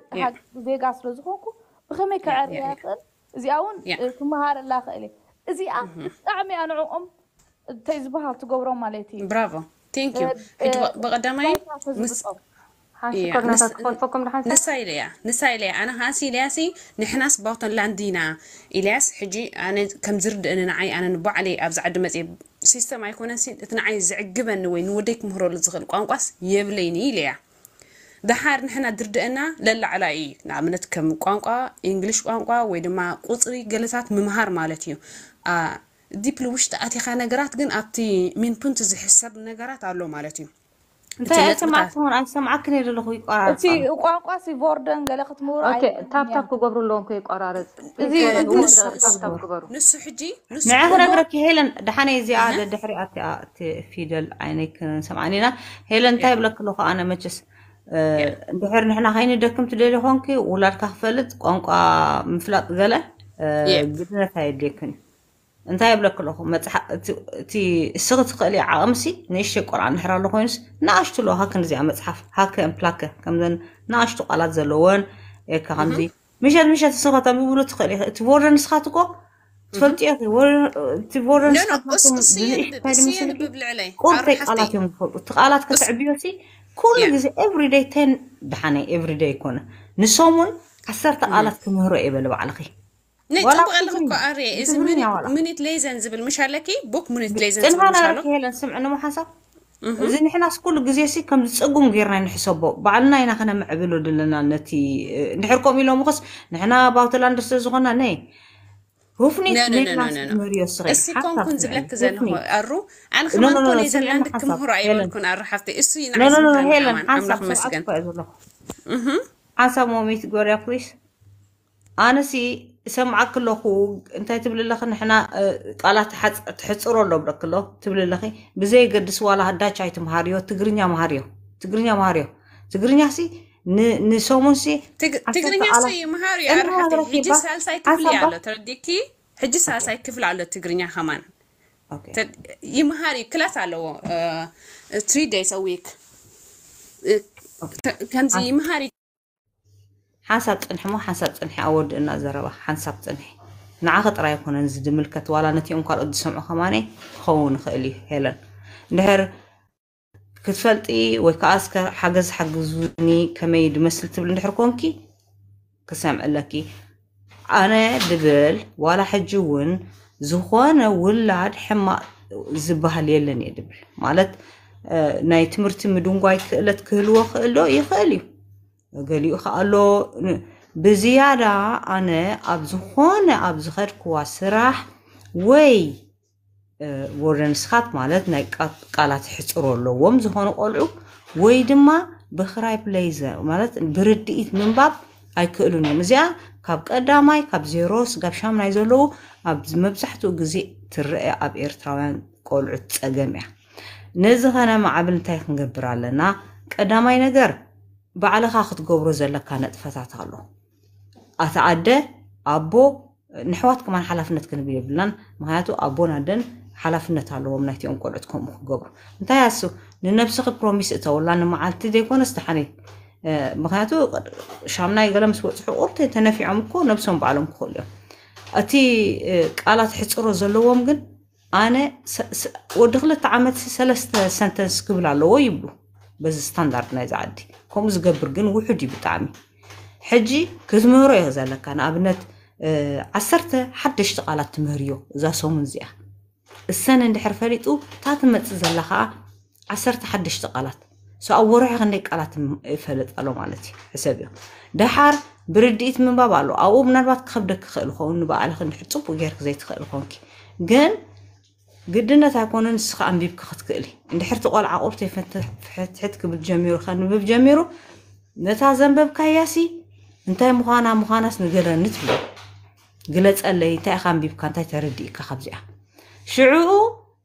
ዜጋ ስለ ዝኾንኩ ብኸመይ ከዕርያ ይኽእል እዚኣ እውን ክመሃር ላ ክእል እየ እዚኣ ብጣዕሚ እያ ንዕኦም እንታይ ዝበሃል ትገብሮም ማለት እዩ ብራቮ ቴንክ ዩ ብቀዳማይ ها كورنا تدخل فوقكم لحن نسا إليا نسا إليا أنا هاسي لاسي نحناس باوتن لاندينا إلياس حجي أنا كم زرد أنا نعي أنا نبع علي أبز عد مزي سيستم أيكون سي تنعي زعجبن وين وديك مهرو لزغل قانقاس يبليني إليا دحار نحنا دردأنا للا على إي نعمنت كم قانقا إنجليش قانقا ويدما قطري جلسات ممهار مالتيو آه ዲፕ ልውሽጢ ኣቲኻ ነገራት ግን ኣብቲ ሚንፑንት ዝሕሰብ ነገራት ኣሎ ማለት እዩ أنتي أنت ما أسمعك نير اللغة قارس. أنتي قارس في بوردن قال أخذ مور. أوكي تاب تاب كبروا لهم كي قارس. نص حجي نص. معه رجلك هيلن دحين يزيد نعم. دحرق في في دل عينك سمعانينا هيلن تايب لك لغة أنا مجلس. بحرن آه، إحنا هاي ندكم تدل لهم كي ولا تخفلت قانقا مفلات غلة. آه، እንታይ የብለክ ኣለኹ እቲ እስኽ ትኽእል ዓቕምሲ ንእሽተይ ቆልዓ ንሕር ኣሎ ኮይኑስ ንኣሽቱ ሎ ሃክን እዚኣ መፅሓፍ ሃክን ፕላክ ከምዘን ንኣሽቱ ቃላት ዘለዎን የካ ከምዚ ምሸት ምሸት ስኸታ ብብሉ ትኽእል ኢኽ እቲ ቦርደር ንስኻ ትኮ ትፈልጥዮ እቲ ቦርደር ቁርተይ ቃላት እዮም ክፈልጡ እቲ ቃላት ከተዕብዮሲ ኩሉ ግዜ ኤቭሪደይ ተን ድሓነይ ኤቭሪደይ ይኮነ ንሶም እውን ዓሰርተ ቃላት ክምህሮ እየ በለ ባዕልኺ نه تبغى لهم كأري إذا من من تلازن زبل مش علىكي بوك من تلازن زبل مش علىك إنها هلا سمع إنه محاسب زين إحنا كل جزيسي كم تسقم غيرنا نحسبه بعدنا هنا خنا معبلو دلنا نتي نحركم إلهم خص نحنا باوتلاند سزغنا ني هوفني لا لا لا لا مريو صغير اسي كون كون زبلك زلهم ارو انا خمان كون زلاند كم هو راي كون ارحفتي اسي نعم لا لا لا هيلن عملاق مسكن عسى مومي تقول يا بليز انا سي سمع كله خو أنت تبلي الله خن إحنا قالت حد تحس أرول له بركة له تبلي الله خي بزي قد سؤال هدا شيء تمهاريو تقرني يا مهاريو تقرني يا مهاريو تقرني يا سي ن نسومون سي تقرني يا سي مهاريو أنا هذا حجي سال ساي كفل على ترديكي حجي سال ساي كفل على تقرني يا خمان تد يمهاري كلاس على ااا three days a week كان زي مهاري ሓንሳብ ፅንሒ ሞ ሓንሳብ ፅንሒ ኣብ ወዲእና ዘረባ ሓንሳብ ፅንሒ ንዓኸ ጥራይ ይኮነን ዝድምልከት ዋላ ነቲኦም ካልኦት ዝሰምዑ ከማነ ክኸውን ይኽእል እዩ ሄለን እንድሕር ክትፈልጢ ወይ ከዓ ሓገዝ ሓግዙኒ ከመይ ድመስል ትብል እንድሕር ኮንኪ ክሰምዕለኪ ኣነ ድብል ዋላ ሕጂ እውን ዝኾነ ውላድ ሕማቅ ዝበሃል የለን እየ ድብል ማለት ናይ ትምህርቲ ምድንጓይ ክእለት ክህልዎ ክእል ዶ ይኽእል እዩ ገሊኡ ከዓ ኣሎ ብዝያዳ ኣነ ኣብ ዝኾነ ኣብ ዝኸድክዋ ስራሕ ወይ ወረንስኻት ማለት ናይ ቃላት ሕፅሮ ኣለዎም ዝኾነ ቆልዑ ወይ ድማ ብክራይ ፕለይዘ ማለት ብርድኢት ምንባብ ኣይክእሉን እዮም እዚኣ ካብ ቀዳማይ ካብ ዜሮ ስጋብ ሻምናይ ዘለዉ ኣብ መብዛሕትኡ ግዜ ትርአ ኣብ ኤርትራውያን ቆልዑ ፀገም እያ ነዚ ኸነ ማዕብል እንታይ ክንገብር ኣለና ቀዳማይ ነገር بعلاقه خط جبر زل كان اتفتحت له أتعدى أبو نحوات كمان حلفنا تكنبي بلن مهاتو أبو ندن حلفنا تعلو من هتي أم قلتكم جبر أنت ياسو ننبسخ بروميس تقول لنا ما عدت ديكون استحني مهاتو شامنا يقلم سوى حقوق تنافي عمكو نبسهم بعلم كله أتي قالة حتى رزلو أنا ودخلت عملت سلسة سنتنس قبل على يبلو በዚ ስታንዳርድ ናይ ዝዓዲ ከምኡ ዝገብር ግን ውሑድ እዩ ብጣዕሚ ሕጂ ክትምህሮ ኢኸ ዘለካ ንኣብነት ዓሰርተ ሓደሽቲ ቃላት ትምህርዮ እዛ ሰሙን እዚኣ እሰነ እንድሕር ፈሊጡ እታ ትመፅእ ዘላ ከዓ ዓሰርተ ሓደሽቲ ቃላት ሰ ኣብ ወርሒ ክንደይ ቃላት ይፈልጥ ኣሎ ማለት እዩ ሕሰብ እዮም ድሓር ብርድኢት ምንባብ ኣሎ ኣብኡ ምናልባት ክከብደክ ክኽእል ኸውን ንበዓልክ እንድሕር ፅቡቅ ጌርክ ዘይትኽእል ኮንኪ ግን ግድነት ኣይኮነን ንስኻ ኣንቢብካ ክትክእል እንድሕር ትቆልዓ ቁርቲ ፍሕትሕት ክብል ጀሚሩካ ንብብ ጀሚሩ ነታ ዘንበብካያሲ እንታይ ምዃና ምዃናስ ንገለኒ ትብሎ ግለፀለይ እንታይ ኢኻ ኣንቢብካ እንታይ ተርዲእካ ካብዚኣ ሽዑኡ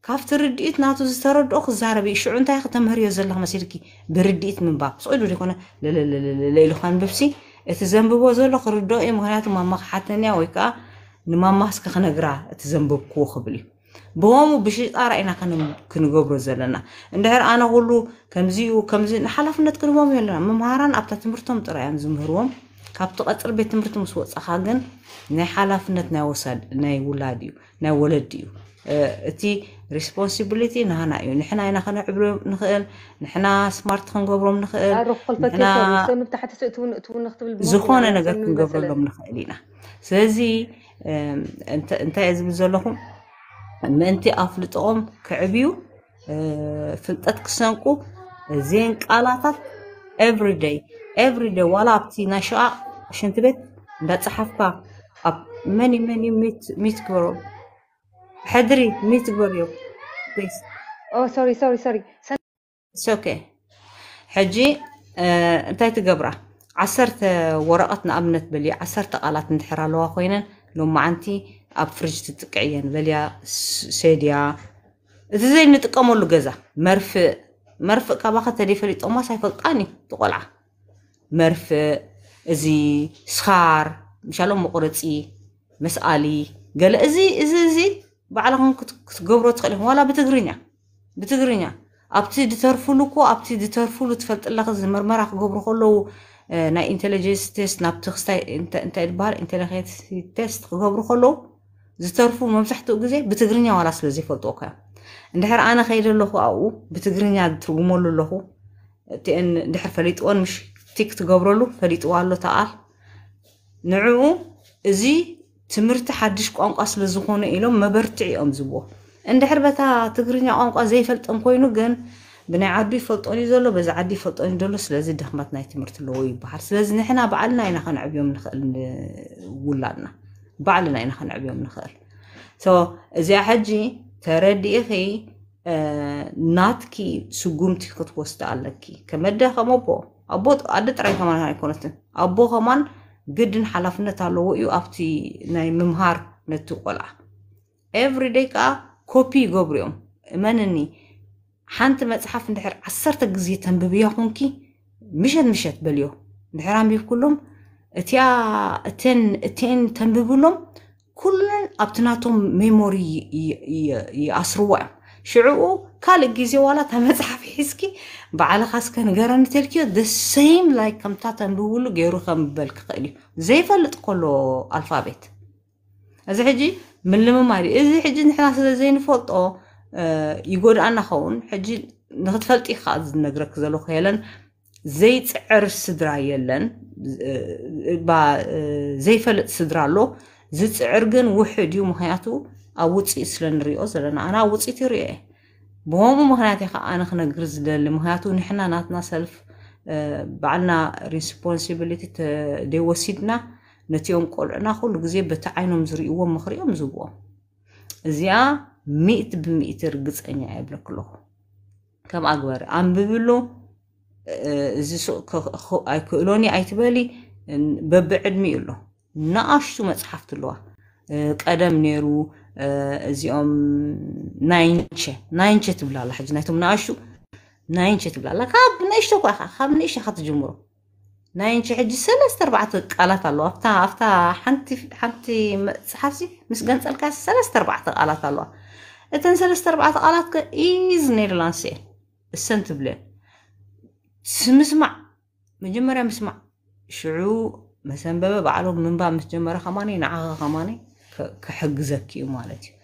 ካብቲ ርድኢት ናቱ ዝተረድኦ ክዛረብ እዩ ሽዑ እንታይ ክተምህርዮ ዘለክ መሲልኪ ብርድኢት ምንባብ ስቅዱ ዘይኮነ ለኢሉካ ንብብሲ እቲ ዘንብቦ ዘሎ ክርድኦ እዩ ምክንያቱ ማማ ክሓተንያ ወይ ከዓ ንማማስከ ክነግራ እቲ ዘንብብክዎ ክብል እዩ بومو بشي ارينا كن كنغبر زلنا اندهر انا كله كمزيو كمزي حلفنت كنوم يلنا ممهران ابتا تمرتم طريان زمهروم كابتو قطر بيت تمرتم سو صخاغن ني حلفنت ناي وسد ناي ولاديو ناي ولديو اتي ريسبونسيبيليتي نهانا يو نحنا انا خنا عبر نخيل نحنا سمارت خن قبرم نخيل انا تحت سئتون تون نخطب البنك زخون انا قلت نقبر لهم نخيلينا سيزي انت انت ازم زلهم منتي أفلتهم كعبيو فلتات كسانكو زين كالاتات every day every day ولا أبتي نشأ عشان تبت ندات صحفة أب many many ميت ميت كبرو حدري ميت كبريو بليز أو سوري سوري سوري it's okay حجي انتهيت قبرة عصرت ورقتنا أبنت بلي عصرت قالات انتحرها لو أخوينا لو ما عندي اب فريج تتقعين بليا سيديا اذا زي نتقمو لو غزا مرف مرف كباخه تليفري طوما سايفقاني تقلع مرف ازي سخار مشالو مقرصي مسالي قال ازي ازي ازي بعلهم كتقبرو تخليهم ولا بتغرينيا بتغرينيا ابتي دترفلوكو ابتي دترفلو تفلطلك زي مرمره كقبرو كله ناي انتليجنس تيست نابتخستاي انت انت البار انتليجنس تيست كقبرو كله ዝተርፉ መብዛሕትኡ ግዜ ብትግርኛ ዋላ ስለ ዘይፈልጥዎ ኮያ እንድሕር ኣነ ከይደ ኣለኹ ኣብኡ ብትግርኛ ትርጉመሉ ኣለኹ እቲአን ድሕር ፈሊጥዎን ምሽ ቲክ ትገብረሉ ፈሊጥዎ ኣሎ ተኣል ንዕኡ እዚ ትምህርቲ ሓድሽ ቋንቋ ስለ ዝኾነ ኢሎም መበርትዕ እኦም ዝብዎ እንድሕር በታ ትግርኛ ቋንቋ ዘይፈልጠን ኮይኑ ግን ብናይ ዓዱ ይፈልጦን እዩ ዘሎ በዚ ዓዲ ይፈልጦን እዩ ዘሎ ስለዚ ድኽመት ናይ ትምህርቲ ኣለዎ ይበሃል ስለዚ ንሕና በዓልና ኢና ከነዕብዮም ንኽእል ውላድና ባዕልና ኢና ክንዕብዮም ንኽእል እዚኣ ሕጂ ተረዲእኺ ናትኪ ስጉምቲ ክትወስድ ኣለኪ ከመደ ከም ኣቦ ኣቦ ኣደ ጥራይ ከማ ኣይኮነትን ኣቦ ከማን ግድን ሓላፍነት ኣለዎ እዩ ኣብቲ ናይ ምምሃር ነቲ ቆልዓ ኤቭሪደይ ከዓ ኮፒ ይገብሩ እዮም እመንኒ ሓንቲ መፅሓፍ እንድሕር ዓሰርተ ግዜ ተንብብያ ኮንኪ ምሸት ምሸት በልዮ እንድሕር ኩሎም تيا تن تن تنبيبلهم كلن ابتناتهم ميموري ياسروا شعوه كالك جيزي ولا تمزحف حسكي بعلى خاص كان جران تركيو ذا سيم لايك كم تاتا نقولو غيرو خم بالك قالي زي فلت قولو الفابيت ازي حجي من لما ماري ازي حجي نحنا زين فوت او يقول انا خون حجي نغتفلت اخاز نقرك زلو خيلا ዘይፅዕር ስድራ የለን ዘይፈልጥ ስድራ ኣሎ ዝፅዕር ግን ውሕድ እዩ ምክንያቱ ኣብ ውፅኢት ስለ ንሪኦ ዘለና ኣነ ኣብ ውፅኢት ይርአ ብከምኡ ምክንያት ከዓ ኣነ ክነግር ዝደሊ ምክንያቱ ንሕና ናትና ሰልፍ በዓልና ሪስፖንሲብሊቲ ደይወሲድና ነቲኦም ቆልዑና ኩሉ ግዜ በቲ ዓይኖም ዝርእዎም ምክሪኦም እዮም ዝብኦም እዚኣ ሚእቲ ብሚእቲ ርግፀኛ የብለክለኹ ከም ኣግበሪ ኣንብብሉ ኣይክእሎን ኣይትበሊ በብዕድሚ ኣሎ ንኣሽቱ መፅሓፍቲ ኣለዋ ቀደም ነይሩ እዚኦም ናይንቸ ናይንቸ ትብላላ ሕጂ ናይቶም ንኣሽቱ ናይንቸ ትብላላ ካብ ንእሽቶ ኳ ካብ ንእሽቶ ኢካ ትጅምሮ ናይንቸ ሕጂ ሰለስተ ኣርባዕተ ቃላት ኣለዋ ኣብታ ኣብታ ሓንቲ መፅሓፍ ምስ ገንፀልካ ሰለስተ ኣርባዕተ ቃላት ኣለዋ እተን ሰለስተ ኣርባዕተ ቃላት ከ ኢዝ ኔርላንስ እየን እሰን ትብለየን ስምስማዕ መጀመርያ ምስማዕ ሽዑ መሰንበበ ባዕሎም ምንባብ ምስ ጀመረ ከማነ ንዓኸ ከማነ ክሕግዘኪ እዩ ማለት እዩ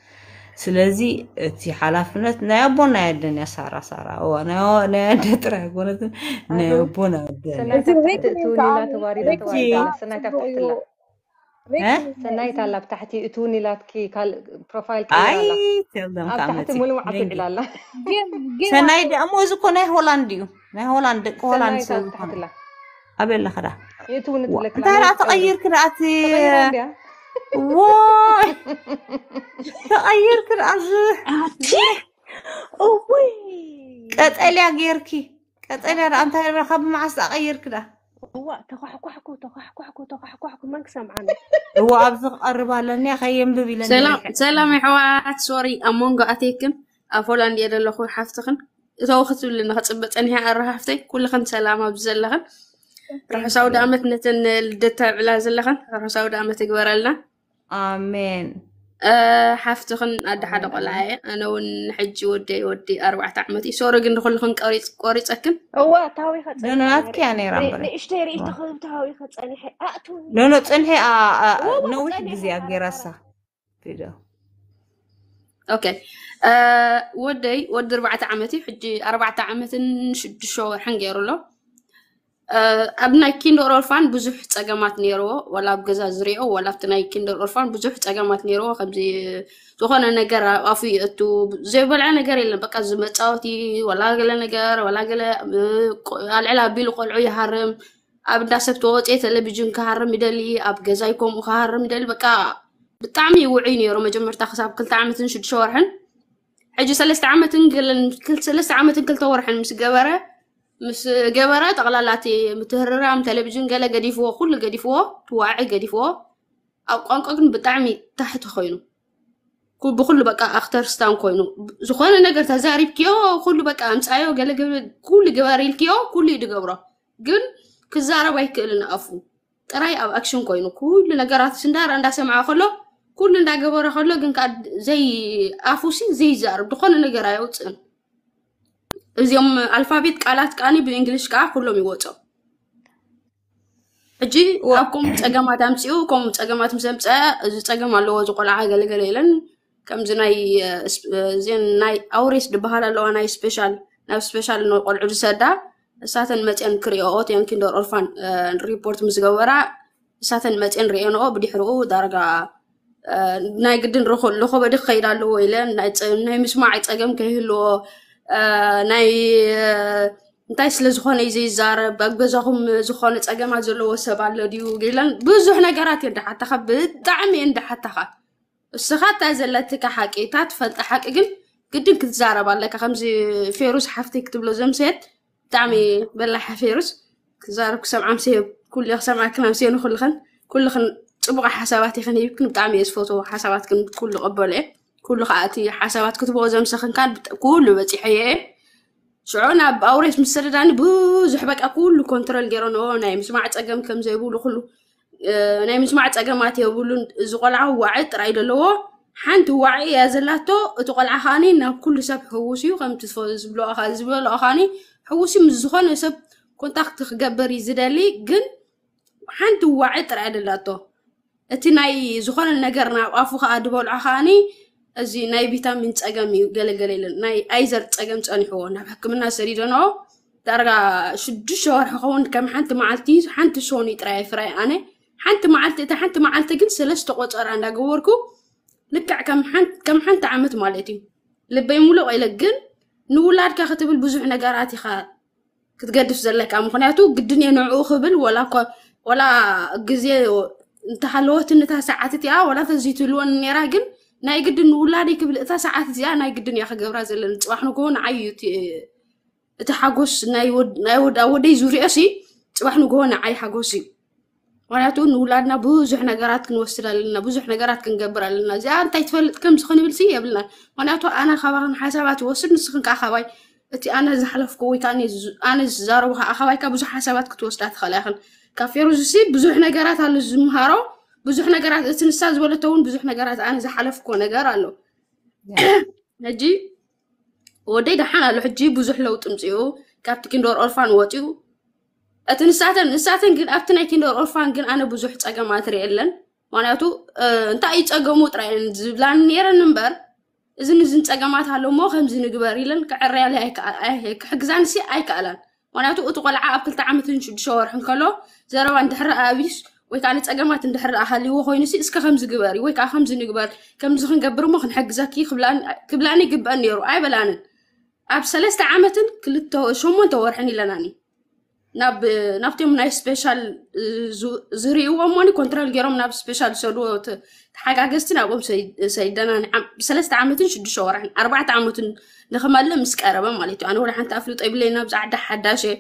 ስለዚ እቲ ሓላፍነት ናይ ኣቦን ናይ ኣደን እያ ሳራ ሳራ ናይ ኣደ ጥራይ ኮነትን ናይ ኣቦ ናይ ኣደንሰናይት ኣላ ብታሕቲ እቲ እውን ኢላትኪ ካልእ ፕሮፋይል ሰናይ ደሞ እዚ ኮ ናይ ሆላንድ እዩ ما ሆላንድ هولاند ሆላንድ ሰብ ዝኾነ ኣበይ ኣለኸ ዳ እንታይ ዳኣ ተቐይር ክዳኣቲ ወይ ተቐይር ክዳኣት እወይ ቀጠልያ ጌርኪ ቀጠልያ ዳ እንታይ ረኸብ መዓስ ኣቐይር ክዳ هو تخحكحكو تخحكحكو تخحكحكو ما سامعنا هو ابزغ قرب على ني خيم ببي سلام سلام يا حوات سوري امونغ اتيكن افولان يدلخو حفتخن እታ ክትብልና ክፅበ ፀኒሐ ኣረሃፍተይ ኩልኸን ሰላም ኣብዚ ዘለኸን ረሕሳዊ ደኣመት ነተን ልደታ ይዕላ ዘለኸን ረሕሳዊ ደኣመት ይግበረልና ኣሜን ሓፍትኽን ኣደ ሓደ ቆልዓ እየ ኣነ እውን ሕጂ ወደይ ወዲ ኣርባዕተ ዓመት እዩ ሶሪ ግን ንኩልኽን ቆሪፀክን እዋ ታዊኸ ነናትክያ ነይራ ንእሽተይ ርእቲ ክብ ታዊኸ ፀኒሐ ኣእቱ ነኖ ፅንሐ ነዊሕ ግዜ ገይራሳ ቪድዮ اوكي أه ودي ودي ربعة عمتي حجي أربعة عمت شد شو حنجيرو له أه أبناي كيندر أورفان بزح تجمعات نيرو ولا بجزا زريو ولا بتناي كيندر أورفان بزح تجمعات نيرو خبزي تخونا نجار أفي أتو زي بلع نجار إلا بقى زمت أوتي ولا قلا نجار ولا قلا أه، العلا بيلو قلعو هرم أبدا سبتو وتعيت اللي بيجون كهرم مدلي أبجزايكم كهرم مدلي بقى بطعمي وعي نيرو مجمرتا خساب كل تعمة تنشد شورحن حجي سلست عامة تنقل كل سلست عامة تنقل تورحن مس قبرة مس قبرة تغلالاتي متهررة عم تلبجن قلة قديفوة كل قديفوة تواعي قديفوة أو قانق أقن بطعمي تحت خينو كل بخل بقى أختار ستان كوينو زخوانا نقر تزاريب كيو وخل بقى أمس أيو قلة قبرة كل قبرة الكيو كل يد قبرة قل كزارة بايك إلنا أفو تراي أو أكشن كوينو كل نقراتي سندار عندها سمعة خلو كل نداگبر خاله گن کد زي آفوسی زي زار دخان نگرای اوت ان زیم الفابت کالات کانی به انگلیش کار خاله میگوتم اجی و آقام تگم آدم سیو کام تگم آدم سمت از تگم آلو از قلعه گلگریلن کم زنای زین نای آوریس دبهر آلو نای سپشال نای سپشال نو قلعه رسدا ساتن متن کری آوت یعنی کنده ارفان ریپورت مزگوره ساتن متن ریانو بدهرو درگاه ናይ ግድን ረኸለኾ በዲ ክኸይድ ኣለዎ ኢለ ናይ ምስማዕ ፀገም ከይህልዎ ናይ እንታይ ስለ ዝኾነ እዩ ዘይዛረብ ኣብ ገዛኹም ዝኾነ ፀገማት ዘለዎ ሰብ ኣሎ ድዩ ገለን ብዙሕ ነገራት እየ እንዳሓታኻ ብጣዕሚ እየ እንዳሓታኻ እስኻ እታ ዘለትካ ሓቂ እታ ትፈልጣ ሓቂ ግን ግድን ክትዛረብ ኣለካ ከምዚ ፌሩስ ሓፍተይ ክትብሎ ዘምሰየት ብጣዕሚ በላሓ ፌሩስ ክትዛረብ ክሰምዓምሰየ ኩሉ ክሰምዓክናምሰየ ንኩልኸን ኩልኽን تبغى حسابات يعني يمكن بتعمل يس فوتو حسابات كن كل قبل إيه كل خاتي حسابات كتبوا زم سخن كان بت... كله بتيحية شعونا بأوريس مسرداني بوز حبك أقول كنترول جيران أو نايم سمعت أجم كم زي بقوله كله نايم سمعت أجم ماتي بقولون زغلع وعد رأي لو حنت وعي يا زلاتو تقول عهاني إن كل سب حوسي وقام تفوز بلو أخاز بلو أخاني حوسي مزخان سب كنت أخذ خبر يزدالي جن حنت وعي ترى لاتو እቲ ናይ ዝኾነ ነገር ናብ ኣፉ ከዓ ድበልዖ ከዓኒ እዚ ናይ ቪታሚን ፀገም እዩ ገለገለ ኢለን ናይ ኣይዘር ፀገም ፀኒሕዎ ናብ ሕክምና ሰዲደንኦ ዳርጋ ሽዱሽተ ወርሒ ኸውን ከም ሓንቲ መዓልቲ ሓንቲ ሶኒ ጥራይ ፍራይ ኣነ ሓንቲ መዓልቲ እታ ሓንቲ መዓልቲ ግን ሰለስተ ቆፀራ እንዳገበርኩ ልክዕ ከም ሓንቲ ዓመት ማለት እዩ ልበይ ሙሉቕ ኢለ ግን ንውላድካ ክትብል ብዙሕ ነገራት ኢኻ ክትገድፍ ዘለካ ምክንያቱ ግድን እየ ንዕኡ ክብል ወላ ግዜ እንተሃለወትን እታ ሰዓትት እያ ወላ ተዘይትልዎን ነራ ግን ናይ ግድን ውላደይ ክብል እታ ሰዓትት እያ ናይ ግድን እያ ክገብራ ዘለና ፅባሕ ንግሆ ንዓዩ እቲ ሓጎስ ናይ ወደይ ዙርዮሲ ፅባሕ ንግሆ ንዓይ ሓጎስ እዩ ምክንያቱ ንውላድና ብዙሕ ነገራት ክንወስድ ኣለና ብዙሕ ነገራት ክንገብር ኣለና እዚኣ እንታይ ትፈልጥ ከምዚ ክንብል ሲ የብልና ምክንያቱ ኣነ ካባክን ሓሳባት ይወስድ ንስኽን ከዓ ካባይ እቲ ኣነ ዝሓለፍኩ ወይከዓ ኣነ ዝዛረቡካ ኣኸባይካ ብዙሕ ሓሳባት ክትወስዳ ትኽእል ኢኽን ካብ ዝሲ ብዙሕ ነገራት ኣሎ ዝምሃሮ ብዙሕ ነገራት እቲ ንሳ ዝበለቶ እውን ብዙሕ ነገራት ኣነ ዝሓለፍኮ ነገር ኣሎ ሕጂ ወደይ ደሓን ኣሎ ሕጂ ብዙሕ ለውጢ ምፅኡ ካብቲ ኪንዶር ኦርፋን ወፂኡ እቲ ንሳተን ንሳተን ግን ኣብቲ ናይ ኪንዶር ኦርፋን ግን ኣነ ብዙሕ ፀገማት ርኢ ኣለን ምክንያቱ እንታይ እዩ ፀገሙ ጥራይ ዝብላን ነረን እምበር እዚ ንዝን ፀገማት ኣሎ ሞ ከምዚ ንግበር ኢለን ክዕረያለ ክሕግዛን ሲ ኣይከኣላን وانا تو اتغلع اكل تعمت نشد شور حنكلو زرو عند حرا ابيس وي كانت اقمات عند حرا اهلي وهو نسي اسك خمس غباري وي كان آه خمس نغبر كم زخن غبر ما خن حق زكي خبلان كبلاني غبان يرو اي بلان اب سلسه عامه كل تو شو مو تورحني لناني ناب نفتم ناي سبيشال زريو موني كونترول غيرم ناب سبيشال سولوت حاجه غستنا ابو سيدنا نعم سلاست عامتين شد شوارح اربعه عامتين نخمال مسقره مالتي انا ولا حنت افلو طيب لينا بزعد حداشه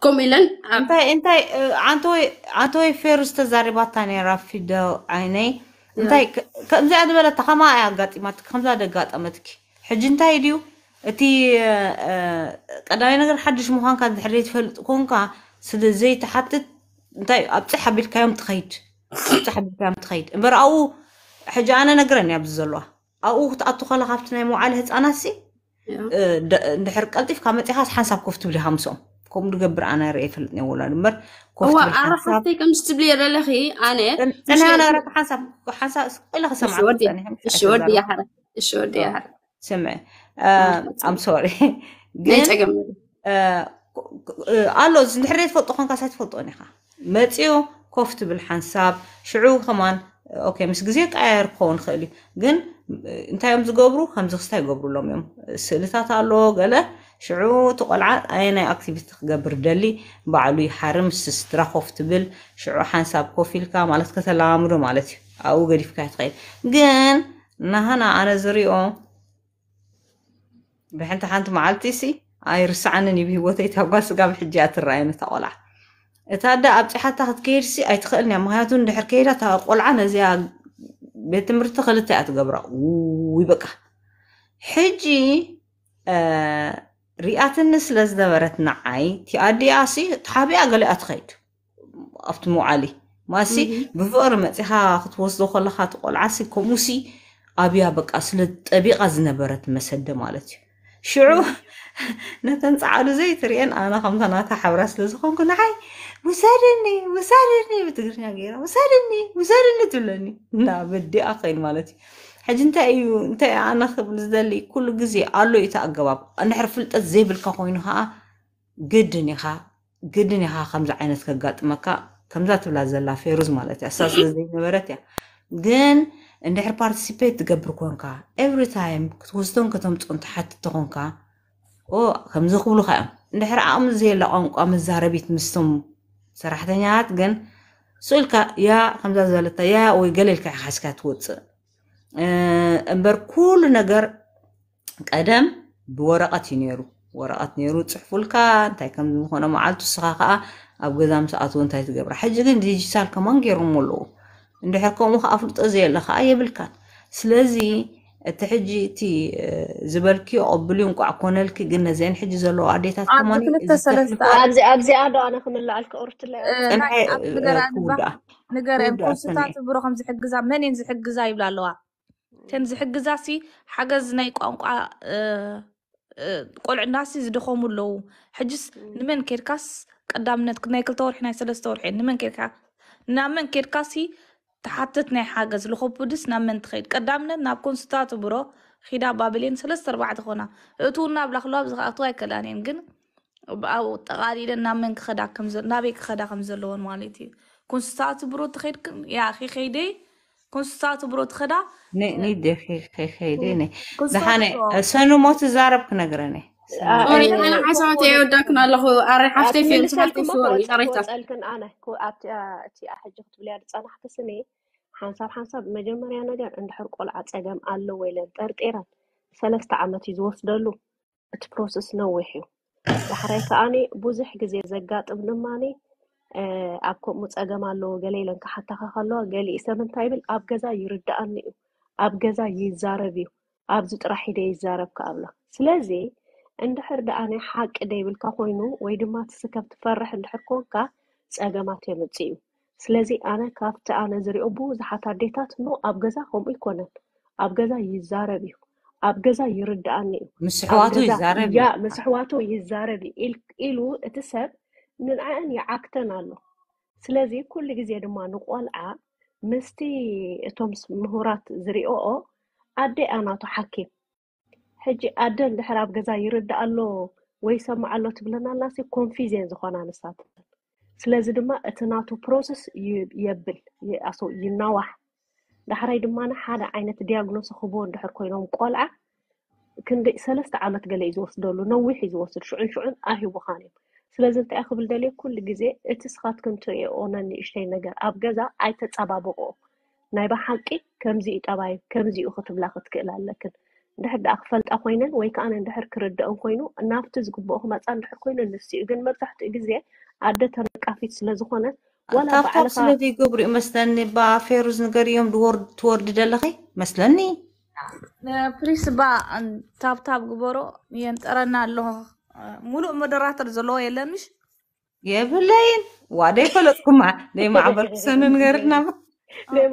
كوميلن انت انت عنتوي عنتوي فيروس تزاربات ثاني رافيدو عيني انت كم زاد بلا تخما اعقاتي ما كم زاد اعقاتي حج انت هيديو أتي قداي نقدر حدش مهان كان حريت في كون كا سد زي تحت طيب أبتحب الكيام تخيد أبتحب الكيام تخيد برا أو حاجة أنا نقرني يا بزلوة أو تقطع خلا خفتنا مو على هت أناسي نحرك قلتي في كامتي خاص حنسب كفت بلي همسوم كم دقبر أنا رأي في الاثنين ولا نمر هو عرفتي كم تبلي رلخي أنا أنا أنا رأي حنسب حنسب إلا خسمعة الشوردي الشوردي يا حرة الشوردي يا حرة سمعي ኣም ሶሪ ግን ኣሎ ንድሕሪ ትፈልጦ ኮንካ ሳ ትፈልጦን ኢኻ መፂኡ ኮፍ ትብል ሓንሳብ ሽዑ ከማን ኦኬ ምስ ግዜ ቃያር ክኸውን ይኽእል እዩ ግን እንታይ እዮም ዝገብሩ ከምዚ ክስታ ይገብሩሎም እዮም ስእልታት ኣለዎ ገለ ሽዑ እቲ ቆልዓ ኣየ ናይ ኣክቲቪቲ ክገብር ደሊ ባዕሉ ይሓር ምስ ስድራ ኮፍ ትብል ሽዑ ሓንሳብ ኮፍ ኢልካ ማለት ከተላምዶ ማለት እዩ ኣብኡ ገዲፍካ ይትኽእል ግን ናሃና ኣነ ዝሪኦ بحنت حانت معلتيسي عاير سعن اني بهي وثيت هوقاس قام حجات الرأينا تاولا اتادا ابتح تاخد كيرسي اي تخلني اما هاتون دحر كيرا تاقول عنا زيا بيتمر تخلت تاعت قبرا ووي بقى حجي آه رئات النس لازدمرت نعي تي ادي اسي تحابي اقلي اتخيت افتمو علي ماسي بفور متيها خطوصدو خلخات قول عسي كموسي أبقى بقى أبي ابيقا زنبرت مسد مالتي شعو نتن صعلو زيت ريان انا خمسة ناتا حبرا سلسخون كنا حي مسارني مسارني بتقرنا غيرا مسارني مسارني تلاني نا بدي اقين مالتي حاج انت اي انت انا خبل زدلي كل جزي قالو ايتا اقباب انا حرف زي بالكاخوين ها قدني ها قدني ها خمزة عينت كقات مكا خمزة تبلا زلا فيروز مالتي اساس زي نبرتي جن እንድሕር ፓርቲስፔት ትገብር ኮንካ ኤቭሪ ታይም ክትወስቶን ከተምፅኦን ተሓቲ ተኾንካ ከምዚ ክብሉካ እዮም እንድሕር ኣቕሚ ዘየለ ቋንቋ መዛረቢት ምስቶም ሰራሕተኛታት ግን ስኢልካ ያ ከምዛ ዝበለታ ያ ወይ ገለ ኢልካ ሓስካ ትወፅእ እምበር ኩሉ ነገር ቀደም ብወረቐት እዩ ነይሩ ወረቐት ነይሩ ፅሕፉልካ እንታይ ከም ዝኾነ መዓልቱ ስኻ ከዓ ኣብ ገዛ ምስኣትዎ እንታይ ትገብራ ሕጂ ግን ዲጂታል ከማን ገይሮም ኣለዉ ندحركم وخا أفلط أزي الله خا أي بالكان سلازي تحجي تي زبركي أبليون كعكون لك جنة زين حجي زلو عادي تاتمان أبزي أبزي أدو أنا خمل لعلك أورت اللي أنا حي كودا نقرأ بكوسطات بروخم زي حق زا منين زي حق زا يبلا لوا زي حق زا سي حق زناي كوانقع قول الناس يزدخوم اللو حجس نمن كيركاس قدام نايكل طور حناي سلس طور نمن كيركاس نمن كيركاسي تحتت ناي حاجز لخبودس نامن تخيد قدامنا ناب كونستات برو خيدا بابلين سلسة ربعة خونا اتون ناب لخلوها بزغا اطوية كدانين جن او تغاليد نامن كخدا كمزر نابي كخدا كمزر لون مالتي كونستات برو تخيد كن يا اخي خيدي كونستات برو تخدا ني ني دي خي خي خيدي ني دحاني سنو موت زارب كنقراني أنا حسبت يودكنا الله أري حفتي في مسحتي سوري شريتها سألكن أنا كو أتي أتي أحد جفت بلاد أنا حتى سنة ሓንሳብ ሓንሳብ መጀመርያ ነገር እንድሕር ቆልዓ ፀገም ኣሎ ወይ ጠርጢረን ሰለስተ ዓመት እዩ ዝወስደሉ እቲ ፕሮሰስ ነዊሕ እዩ ዳሕራይ ከዓኒ ብዙሕ ግዜ ዘጋጥም ድማኒ ኣብ ከምኡ ፀገም ኣለዎ ገለ ኢለን ክሓታኸ ከለዋ ገሊእ ሰብ እንታይ ይብል ኣብ ገዛ ይርዳኣኒ እዩ ኣብ ገዛ ይዛረብ እዩ ኣብዚ ጥራሕ ሂደ ይዛረብ ከኣብላ ስለዚ እንድሕር ደኣ ናይ ሓቂ ደይብልካ ኮይኑ ወይ ድማ ትስከብ ትፈርሕ እንድሕር ኮንካ ፀገማት የምፅ እዩ ስለዚ ኣነ ካብቲ ኣነ ዝሪኦ ብዙሓት ኣዴታት ኖ ኣብ ገዛ ከምኡ ይኮነን ኣብ ገዛ ይዛረብ እዩ ኣብ ገዛ ይርዳኣኒ እዩ ምስ ኣሕዋቱ ይዛረብ እዩ ኢሉ እቲ ሰብ ንንኣን ይዓክተን ኣሎ ስለዚ ኩሉ ግዜ ድማ ንቆልዓ ምስቲ እቶም ምሁራት ዝሪኦኦ ኣደይ ኣናቱ ሓኪም ሕጂ ኣደን ድሕር ኣብ ገዛ ይርዳእ ኣሎ ወይ ይሰማዕሎ ትብለናልናስ ኮንፊዝን ዝኮነ ኣንሳትን ስለዚ ድማ እቲ ናቱ ፕሮሰስ የብል ኣሰው ይነዋሕ ዳሕራይ ድማና ሓደ ዓይነት ዲያግኖስ ክቦ ንድሕር ኮይኖም ቆልዓ ክንደኢ ሰለስተ ዓመት ገሊ እዩ ዝወስደሉ ነዊሕ ዩ ዝወስድ ሽዑን ሽዑን ኣሂቡካን እዮም ስለዚ እንታይ ክብል ደል ኩሉ ግዜ እቲ ስኻትክንትኦነ ንእሽተይ ነገር ኣብ ገዛ ኣይተፀባብቑኦ ናይ ባሓቂ ከምዚዩ ጠባይ ከምዚኡ ክትብላ ክትክእል ኣለክን ድሕር ደኣ ክፈልጣ ኮይነን ወይ ከዓ ድሕር ክርድአን ኮይኑ ናብቲ ዝግብኦ ክመፃ ድሕር ኮይኑ ንስኡ ግን መብዛሕትኡ ግዜ ኣደ ተለቃፊት ስለዝኮነት ዋላታብ ስለዘ ይገብሩ እዩ መስለኒ ብፌሩዝ ነገር እዮም ትወርድ ዘለኸይ መስለኒ ፕሪስ ባ ታብታብ ግበሮ የንጠረና ኣለኹ ሙሉእ ሞደራተር ዘለዎ የለምሽ የብለይን ዋ ደይፈለጥኩማ ናይ ማዕበል ክሰኒ ንገርልና ናይ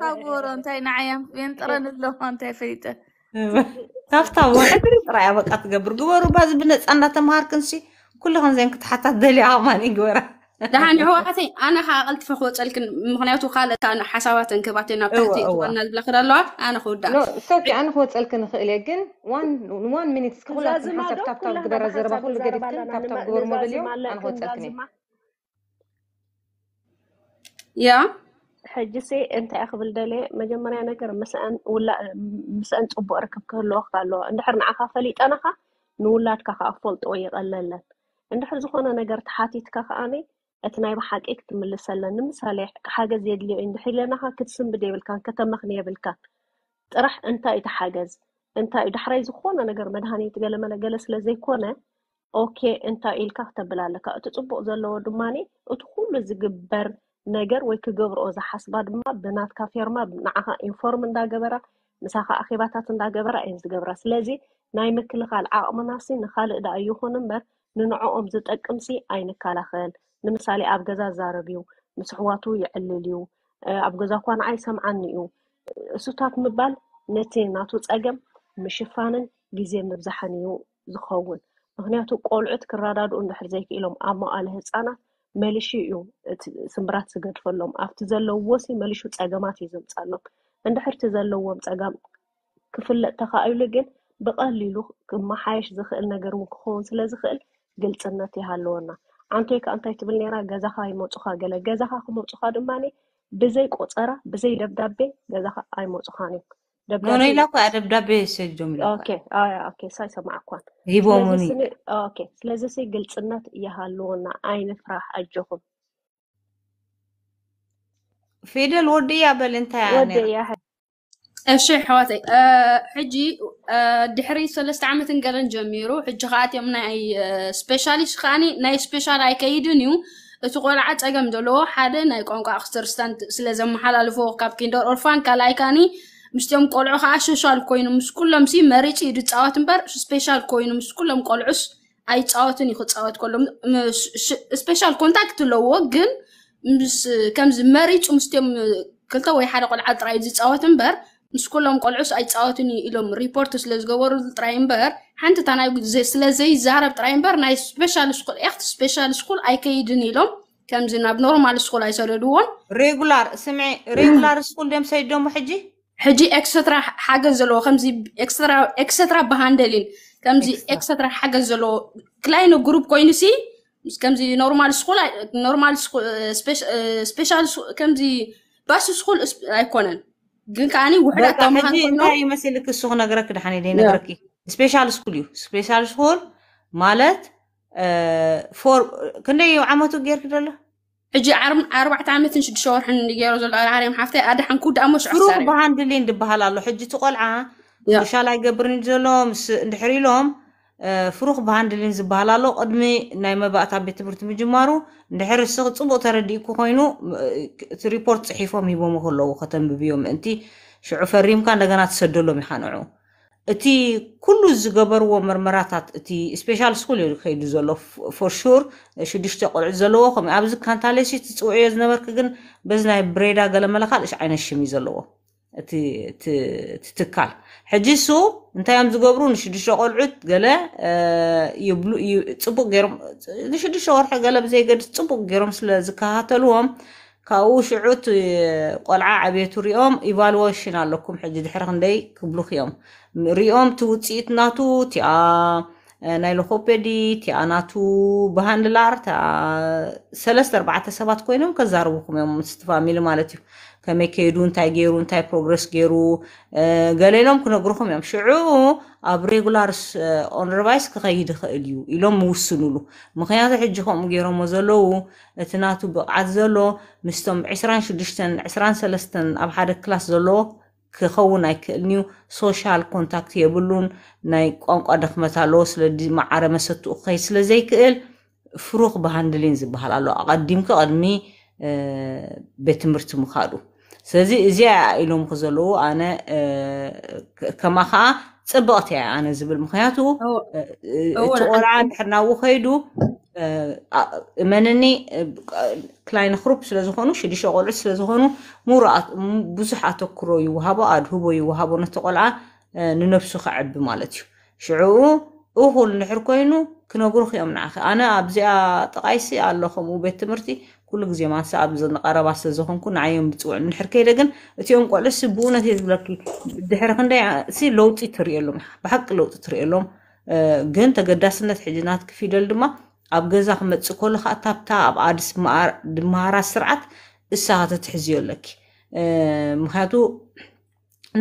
طابور انتي نعيم بين ترن له انتي فيته تاف طابور راي بقى تقبر قبر وباز انا تماركنسي كلهم زين كنت حتى دلي عماني قورا دهاني انا خالت فخو تلك مخنياتو خالت انا حسابات انكباتي نبتاتي وانا انا خود دا سوكي انا خود تلك نخيلي اجن وان وان منيتس انا خود تلكني حجسي انت اخذ الدلي مجمري انا كرم مسان ولا مسان تبو اركب كل وقت على نحر نعخا فليت انا خا نولات كخا افولت ويقلل نحر زخونا نقر تحاتي تكخا اني اتناي بحاق اكتم اللي سلن مسالي حاجة زيد لي عند حيلة نخا كتسم بدي بالكا كتمخني بالكا راح انت تحاجز انت دحري زخونا نقر مدهاني تقال ما نقلس لزي كونة اوكي انت الكا تبلالك تتبو زلو دماني وتخول زقبر ነገር ወይ ክገብርኦ ዝሓስባ ድማ ብናትካ ፌርማ ንዓኻ ኢንፎርም እንዳገበራ ምሳኻ ኣኼባታት እንዳገበራ እየን ዝገብራ ስለዚ ናይ ምክልኻል ዓቕምናሲ ንካልእ ዳ ይኹን እምበር ንንዕኦም ዝጠቅምሲ ኣይንከላኸል ንምሳሌ ኣብ ገዛ ዛረብ እዩ ምስ ኣሕዋቱ ይዕልል እዩ ኣብ ገዛ እኳ ንዓይ ሰምዓኒ እዩ እሱታት ምባል ነቲ ናቱ ፀገም ምሽፋንን ግዜ ምብዛሓን እዩ ዝኸውን ምክንያቱ ቆልዑት ክረዳድኡ እንድሕር ዘይክኢሎም ኣብ መቃለ ህፃናት መሊሹ እዩ እቲ ስምራት ዝገድፈሎም ኣብቲ ዘለውዎ ሲ መሊሹ ፀገማት እዩ ዘምፃሎም እንድሕርቲ ዘለዎም ፀጋም ክፍለጥ ተኻኢሉ ግን ብቐሊሉ ክመሓየሽ ዝኽእል ነገር እውን ክኸውን ስለ ዝኽእል ግልፅነት ይሃለወና ዓንቶይ ከዓ እንታይ ትብል ነራ ገዛኻ ይመፁኻ ገለ ገዛኻ ክመፁኻ ድማኒ ብዘይ ቆፀራ ብዘይ ደብዳቤ ገዛኻ ኣይመፁኻን እዩ ኖኖ ይላኩ ደብዳቤ ሰጆም ኦኬ ኦኬ ሳይሰማ ሂቦሙኒ ስለዚ ሲ ግልፅነት ይሃልወና ኣይንፍራሕ ኣጆኹም ፊደል ወዲ እያ በል እንታይ ወዲ እሺ ኣሕዋተይ ሕጂ ድሕሪ ሰለስተ ዓመትን ገለን ጀሚሩ ሕጂ ከዓ ናይ ስፔሻሊስት ከዓኒ ናይ ስፔሻል ኣይከይድን እዩ እቲ ቆልዓ ፀገም ዘለዎ ሓደ ናይ ቋንቋ ክስትርስታን ስለ ዘመሓላልፎ ካብ ኪንደር ኦርፋን ካልኣይ ካኒ مشتيوم قلعو خا شال كوينو مش كلهم سي مريتي دي تصاوت امبار سبيشال كوينو مش كلهم قلعوس اي تصاوتن يخو تصاوت كلهم سبيشال كونتاكت لو وغن مش كم زي مريتي مشتيوم كلتا وي حدا قلعه تراي دي تصاوت امبار مش كلهم قلعوس اي تصاوتن يلوم ريبورت سلاز غور تراي امبار حنت تانا زي سلازي زارب تراي امبار ناي سبيشال سكول اخت سبيشال سكول اي كيدن يلوم كم زي ناب نورمال سكول اي سردوون ريغولار سمعي ريغولار سكول ديم سيدوم حجي حجي اكسترا حاجه زلو خمزي اكسترا اكسترا بهاندلين كمزي اكسترا حاجه زلو كلاين جروب كوينسي مش كمزي نورمال سكول نورمال سكول سبيشال كمزي باش سكول ايكونن كن كاني وحده تمام هاي مسلك الصغنا غرك دحاني لين غركي سبيشال سكول يو سبيشال سكول مالت فور كنا يو غير كده اجي عرم أربعة عامتين شد شور حن نجيرو زل العالم حفتي أدا حن كود أمش عسر فروق بهان دلين دبها لالو حجي تقول عا إن شاء الله يقبرني زلهم دحري لهم فروق بهان دلين زبها لالو قدمي نايمة بقى تابت برت مجمارو دحر السوق تصبو كو خينو تريبورت صحيفو ميبو مخلو وختم ببيوم أنتي شعو فريم كان لقنات سدلهم يحانعو እቲ ኩሉ ዝገበርዎ ምርመራታት እቲ ስፔሻል ስኩል እዩ ከይዱ ዘሎ ፎር ሹር ሽዱሽተ ቆልዑ ዘለዎ ከምኡ ኣብዚ ካንታሌሲ ትፅውዕዮ ዝነበርክ ግን በዚ ናይ ብሬዳ ገለ መለካል እሽ ዓይነት ሽም እዩ ዘለዎ እቲ ትካል ሕጂ ሱ እንታይ እዮም ዝገብሩ ንሽዱሽተ ቆልዑት ገለ ፅቡቅ ገይሮም ንሽዱሽተ ወርሒ ገለ ብዘይገድስ ፅቡቅ ገይሮም ስለዝከታተልዎም ካብኡ ሽዑት ቆልዓ ዕብየቱ ሪኦም ኢቫሉዌሽን ኣለኩም ሕጂ ድሕሪ ክንደይ ክብሉ ክዮም ሪኦም እቲ ውፅኢት ናቱ እቲኣ ናይ ሎኮፔዲ እቲኣ ናቱ ብሃንድላር ሰለስተ ኣርባዕተ ሰባት ኮይኖም ከዛርቡኩም እዮም ምስቲ ፋሚሊ ማለት እዩ ከመይ ከይዱ እንታይ ገይሩ እንታይ ፕሮግረስ ገይሩ ገሌሎም ክነግርኩም እዮም ሽዑ ኣብ ሬጉላርስ ኦንርቫይስ ክኸይድ ይኽእል እዩ ኢሎም ምውስኑሉ ምክንያቱ ሕጂ ከምኡ ገይሮሞ ዘለው እቲ ናቱ ብቕዓት ዘሎ ምስቶም 26 23 ኣብ ሓደ ክላስ ዘለዎ ክኸውን ኣይክእልን እዩ ሶሻል ኮንታክት የብሉን ናይ ቋንቋ ደክመት ኣለዎ ስለዚ መዓረ መሰትኡ ክኸይድ ስለዘይክእል ፍሩክ ባህንድሊን ዝበሃል ኣሎ ኣቐዲምካ ቅድሚ ቤት ትምህርቲ ምካዱ ስለዚ እዚኣ ኢሎም ከዘለዉ ኣነ ከማ ከዓ ፅብቕቲ እያ ኣነ ዝብል ምክንያቱ እቲ ቆልዓ እንድሕር ናብኡ ከይዱ መነኒ ክላይን ክሩፕ ስለዝኾኑ ሽዱሽተ ቆልዑት ስለዝኾኑ ብዙሕ ኣተክሮ ይወሃቦ ኣድህቦ ይወሃቦ ነቲ ቆልዓ ንነብሱ ክዕቢ ማለት እዩ ሽዑኡ እኹል ንድሕር ኮይኑ ክነግሩክ እዮም ንዓኸ ኣነ ኣብዚኣ ጠቃይሲ ኣሎ ከምኡ ቤት ትምህርቲ ኩሉ ግዜ ማንሳ ኣብ ዘንቀረባ ስለዝኾንኩ ንዓዮም ብፅውዕ ንድሕር ከይደ ግን እትዮም ቆልዑሲ ብኡ ነቲ ዝብለኪ ድሕሪ ክንደይ እሲ ለውጢ ትርእየሎም ብሓቂ ለውጢ ትርእየሎም ግን ተገዳስነት ሕጂ ናት ክፊደል ድማ ኣብ ገዛ ክመፅእ ከሎ ከዓ ታብታ ኣብ ኣዲስ ድመሃራ ስርዓት እሳኻ ተትሕዝዮ ኣለኪ ምክንያቱ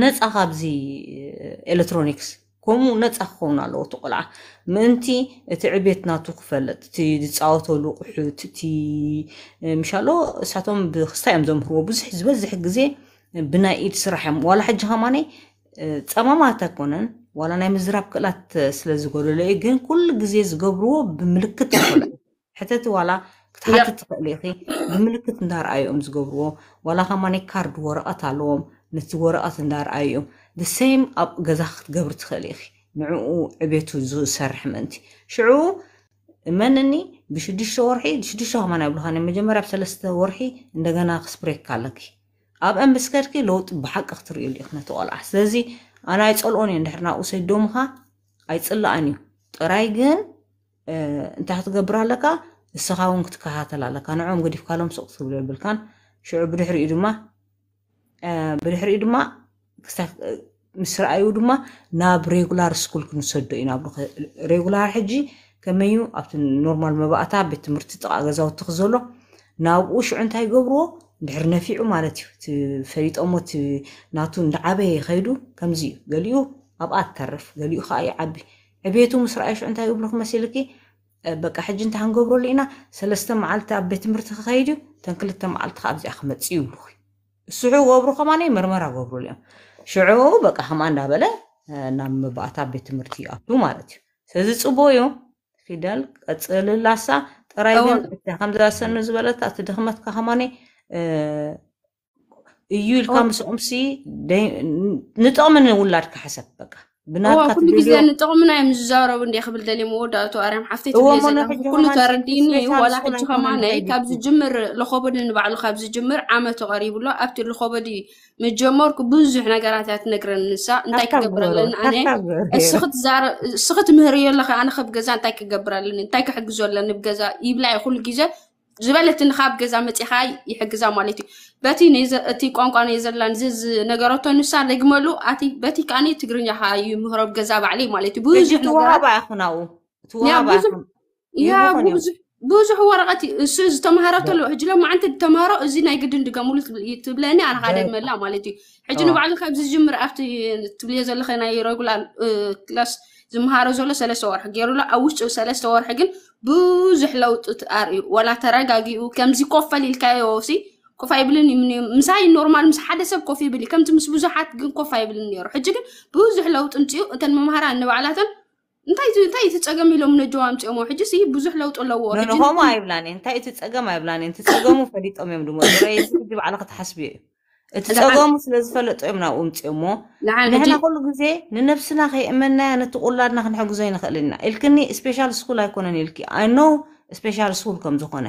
ነፃ ካብዚ ኤሌክትሮኒክስ ከምኡ ነፃ ክኸውን ኣለዎ እቲ ቆልዓ ምእንቲ እቲ ዕቤት ናቱ ክፈለጥ እቲ ዝፃወተሉ ቁሑት እቲ ምሻሎ እሳቶም ብክስታይ እዮም ዘምህርዎ ብዙሕ ዝበዝሕ ግዜ ብናይ ኢድ ስራሕ እዮም ዋላ ሕጂ ከማነ ፀማማታ ኮነን ولا ناي مزراب كلات سلاز قولوا لي قين كل قزيز قبروه بملكت كل حتى ولا كتحت تقليقي بملكت ندار ايوم زقبروه ولا خماني كارد ورقات علوم نتورقات ندار ايوم the same up قزاخت قبر تخليخي نعو عبيتو زو سرح منتي شعو منني بشديش ورحي بشديش هما نبلهاني مجمرة بسلسة ورحي ندقنا قسبريك كالكي أب أم بسكركي لوت بحق أختر يلي إخنا توال أحسازي ኣነ ኣይፀልኦን እየ እንድሕር ናብኡ ሰዶምካ ኣይፅላኣን እዩ ጥራይ ግን እንታይ ክትገብር ኣለካ ንስኻ እውን ክትከታተል ኣለካ ንዕኦም ገዲፍካሎም ስቕ ትብል የብልካን ሽዑ ብድሕሪኡ ድማ ብድሕሪኡ ድማ ምስ ረኣዩ ድማ ናብ ሬጉላር ስኩል ክንሰዶ እዩ ናብ ሬጉላር ሕጂ ከመይዩ ኣብቲ ኖርማል መባእታ ቤት ትምህርቲ ጥቃ ገዛውቲ ክዘሎ ናብኡ ሽዑ እንታይ ገብርዎ ድሕሪ ነፊዑ ማለት እዩ ፈሊጦሞ ናቱ እንዳዓበየ ከይዱ ከምዚ እዩ ገሊኡ ኣብኣ ትተርፍ ገሊኡ ከዓ ይዓቢ ዕብየቱ ምስ ረኣይ ሽዑ እንታይ ይብሎ ክመሲል ኪ በቃ ሕጂ እንታይ ክንገብረሉ ኢና ሰለስተ መዓልቲ ኣብ ቤት ትምህርቲ ክኸይድ እዩ እተን ክልተ መዓልቲ ከዓ ኣብዚኣ ክመፅእ ይብሉ እስሑ ገብሩ ከማነ መርመራ ገብሩሉ እዮም ሽዑ በቃ ከማ እንዳበለ ናብ መባእታ ቤት ትምህርቲ ይኣቱ ማለት እዩ ስለዚ ፅቡቅ እዩ ፊደል ቀፅልላሳ ጥራይ ግን ከምዝሰኒ ዝበለታ እቲ ድኽመትካ ከማነ እዩ ኢልካ ምስኦምሲ ንጥቕምን ውላድካ ሓሰብ በቃ ብናትካ ኩሉ ግዜ ንጥቕምና እዮም ዝዛረቡ እንደ ክብል ደልየ መወዳእቱ ኣርያም ሓፍተይ ኩሉ ተረዲኒ ዋላ ሕጂ ከማነይ ካብ ዝጅምር ዝኸበዲ ንባዕሉ ካብ ዝጅምር ዓመት ተቐሪቡሎ ኣብቲ ዝኸበዲ ምጀመርኩ ብዙሕ ነገራትያ ትነግረን ንሳ እንታይ ክገብር ኣለኒ ኣነ እስኽትምህርዮ ኣለኸ ኣነ ከብ ገዛ እንታይ ክገብር ኣለኒ እንታይ ክሕግዞ ኣለኒ ብገዛ ይብላየ ኩሉ ግዜ زبلت النخاب جزء متي هاي يحجزا مالتي بتي نيز تي قان قان نيزرلاند زز نجارتو نسال رجملو أتي بتي كاني تجرني هاي مهرب جزء بعلي مالتي بوز توها بأخناو توها يا بوز بوز هو رغتي سوز تمهرتو لو حجلا ما عندك تمهر زين يقدن دجملو تبلاني أنا قاعد ملا مالتي حجنا بعد الخبز جمر أفتي تبلي زل خنا يروح لا كلاس أه زمهارو زولو سلسة ورح جيرو لأ أوش أو سلسة ورح جن بوزح لو تتقاري ولا تراجعي وكم زي كوفة للكايوسي كوفة يبلن يمني مساي نورمال مس حدا سب كوفي بلي كم تمس بوزحات جن كوفة يبلن يرو حج جن بوزح لو تنتيو تن مهارة إنه على تن انتي انتي تتسقم يلو من جوام تي امو حجي سي بوزح لو تقول لو حجي نو هو ما يبلاني انتي تتسقم ما يبلاني انتي تتسقم وفريت امي مدمو ريزي بعلاقه أ እቲ ፀገሙ ስለ ዝፈለጠዮም ናብኡ ምፅኦሞ ንሕና ኩሉ ግዜ ንነብስና ከይእመናያ ነቲ ቁላድና ክንሕግዞ ይንኽእልና ኢልክኒ ስፔሻል ስኩል ኣይኮነን ኢልኪ ኣይኖው ስፔሻል ስኩል ከም ዝኾነ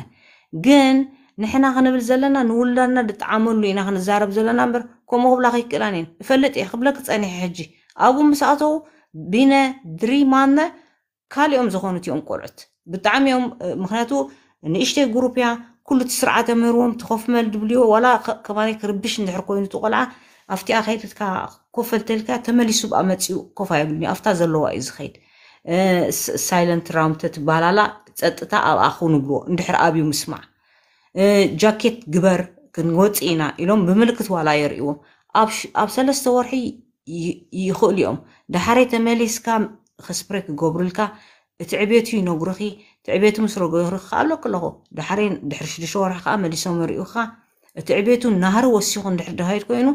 ግን ንሕና ክንብል ዘለና ንውላድና ድጣዓመሉ ኢና ክንዛረብ ዘለና እምበር ከምኡ ክብላ ከይክእላን እየን እፈልጥ እየ ክብለ ክፀኒሐ ሕጂ ኣብኡ ምስኣተዉ ቢነ ድሪማነ ካልኦም ዝኾኑ እትኦም ቆልዑት ብጣዕሚ እዮም ምክንያቱ ንእሽተይ ግሩፕ እያ كل تسرعة تمرون تخوف مال دبليو ولا كمان يكربش ندحر كوين تقلع أفتي أخيت كا كوفل تلك تملي سبعة متسيو كوفا يبني أفتا زلوا إز خيت أه، سايلنت راوند تتبالا لا تتا أخو نبلو ندحر أبي مسمع أه، جاكيت قبر كنغوت إينا إلوم بملكة ولا يرئو أبش أبسل استورحي يخو اليوم دحري تمليس كا خسبرك قبرلك تعبيتي نقرخي እቲ ዕቤቱ ምስ ረጎ ይክርክካ ኣለኩ ኣለኹ ድሕሪን ድሕሪ ሽዱሽተ ወርሒ ከዓ መሊሶም ይሪኡካ እቲ ዕቤቱ ናሃር ወሲኹ እንድሕር ድኸይድ ኮይኑ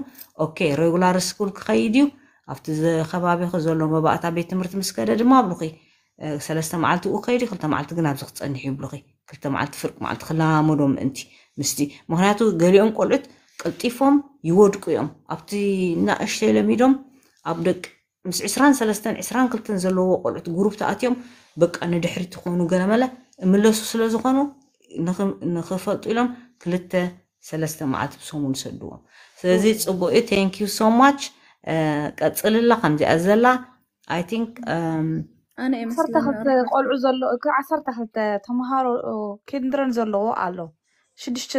ኦኬ ሬጉላር ስኩል ክኸይድ እዩ ኣብቲ ከባቢኹ ዘሎ መባእታ ቤት ትምህርቲ ምስ ከደ ድማ ኣብሉኺ ሰለስተ መዓልቲ ኡ ከይዲ ክልተ መዓልቲ ግን ኣብዚ ክትፀኒሕ ይብሉኺ ክልተ መዓልቲ ፍርቅ መዓልቲ ክላመዶም ምእንቲ ምስቲ ምክንያቱ ገሊኦም ቆልዑት ቅልጢፎም ይወድቁ እዮም ኣብቲ ናእሽተይ ለሚዶም ኣብ ደቂ ምስ 23 22 ዘለዎ ቆልዑት ጉሩብ ተኣትዮም بقى ندحر تخونو قرا ملا ملسو سلازو خانو نخفاتو لهم كلتا سلستا معات بسومون سدوا سلازي تصبو اي thank you so much كاتسال الله خمزي أزالة I think أنا إمسلم عصر تخلت قول عزالو عصر تخلت تمهارو كندران زلو وقالو شدش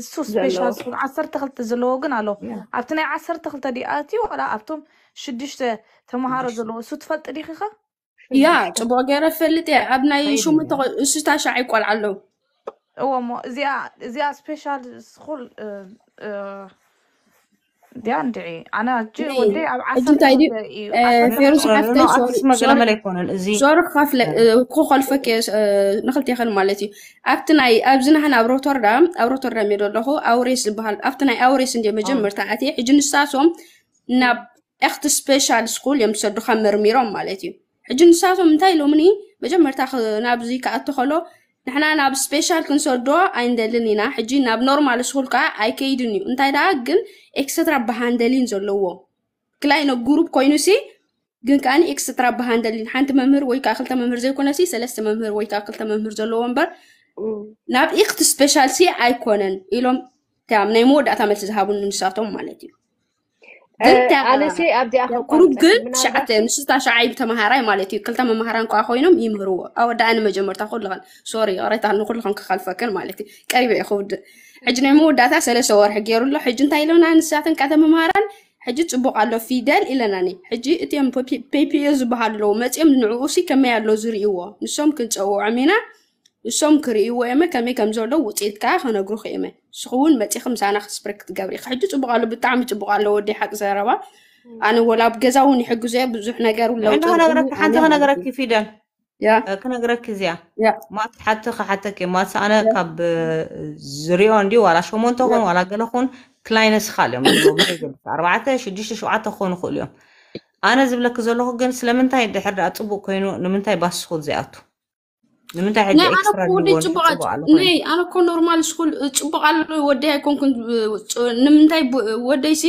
سو سبيشال سكول عصر تخلت زلو وقن عالو عبتنا عصر تخلت دي آتي ولا عبتم شدش تمهارو زلو سو تفلت ريخي خا ያ ፅቡቅ ገይረ ፈልጥ እየ ኣብ ናይ ሽሙ እሱታ ሻዕ ይቆልዓ ኣለዉ እዎ እሞ እዚኣ እዚኣ ስፔሻል ስኩል دي عندي انا جي إيه، ودي عفوا فيروس عفتي شور خاف كو يعني. آه، خلفك آه، نخلتي خل مالتي افتناي ابزنا حنا ابروتوردام ابروتوردام يدلهو اوريس بحال افتناي اوريس اندي مجمر آه. تاعتي حجن ساسوم ناب اخت سبيشال سكول يمسدخ مرميرون مالتي ሕጂ ንሳቶም እንታይ ኢሎምኒ መጀመርታ ናብዚ ክኣቱ ከሎ ንሕና ናብ ስፔሻል ክንሰዶ ኣይንደልን ኢና ሕጂ ናብ ኖርማል ስኩል ከዓ ኣይከይድን እዩ እንታይ ደኣ ግን ኤክስትራ ብሃንደሊን ዘለዎ ክላይ ነ ጉሩፕ ኮይኑ ሲ ግን ከዓኒ ኤክስትራ ብሃንደሊን ሓንቲ መምህር ወይ ከዓ ክልተ መምህር ዘይኮነ ሲ ሰለስተ መምህር ወይ ከዓ ክልተ መምህር ዘለዎ እምበር ናብ ኢክቲ ስፔሻል ሲ ኣይኮነን ኢሎም ናይ መወዳእታ መልሲ ዝሃቡን ንሳቶም ማለት እዩ كنت أنا شيء أبدي أخذ قروب قد شعت نشست شعيب تمهراي مالتي كل تم مهران قاخوينهم يمهروا أو دا أنا مجمر تأخذ لغن سوري أريت أنا نقول لغن كخلفة كان مالتي قريب يأخذ حجنا مو داتا سلا شوار حق يرو له حجن تايلونا نساتن كذا مهران ሕጂ ፅቡቅ ኣሎ ፊደል ኢለናኒ ሕጂ እትዮም ፔፒዮ ዝበሃሉ መፅኦም نعوسي ሲ ከመይ ኣሎ نسوم كنت او عمينا سوم کری او ایم کمی کمزور دو وقتی که خانه گرو خیم سخون متی خم سانه خسپرکت جبری خدیت و بغلو بتعمی تو بغلو ودی حق زر و آن ولاب جزاآونی حق زیا بزح نگر ولاب حتی خانه گرو حتی خانه گرو کی فیدن یا خانه گرو کزیا یا ما حتی خ حتی که ما سانه کب زری آن دیو ولش همون تو خون ولش گل خون کلاینس خالیم اربعتش شدیشش وعده خون خویم آن زیبلا کزلو خون سلامتای دحر اتوبو کینو نمتنای باس خود زیاتو ናይ ኣነ ኮ ወዲ ፅቡቅ ናይ ኣነ ኮ ኖርማል ስኩል ፅቡቅ ኣሎ ወደይ ኣይኮንኩን ንምንታይ ወደይሲ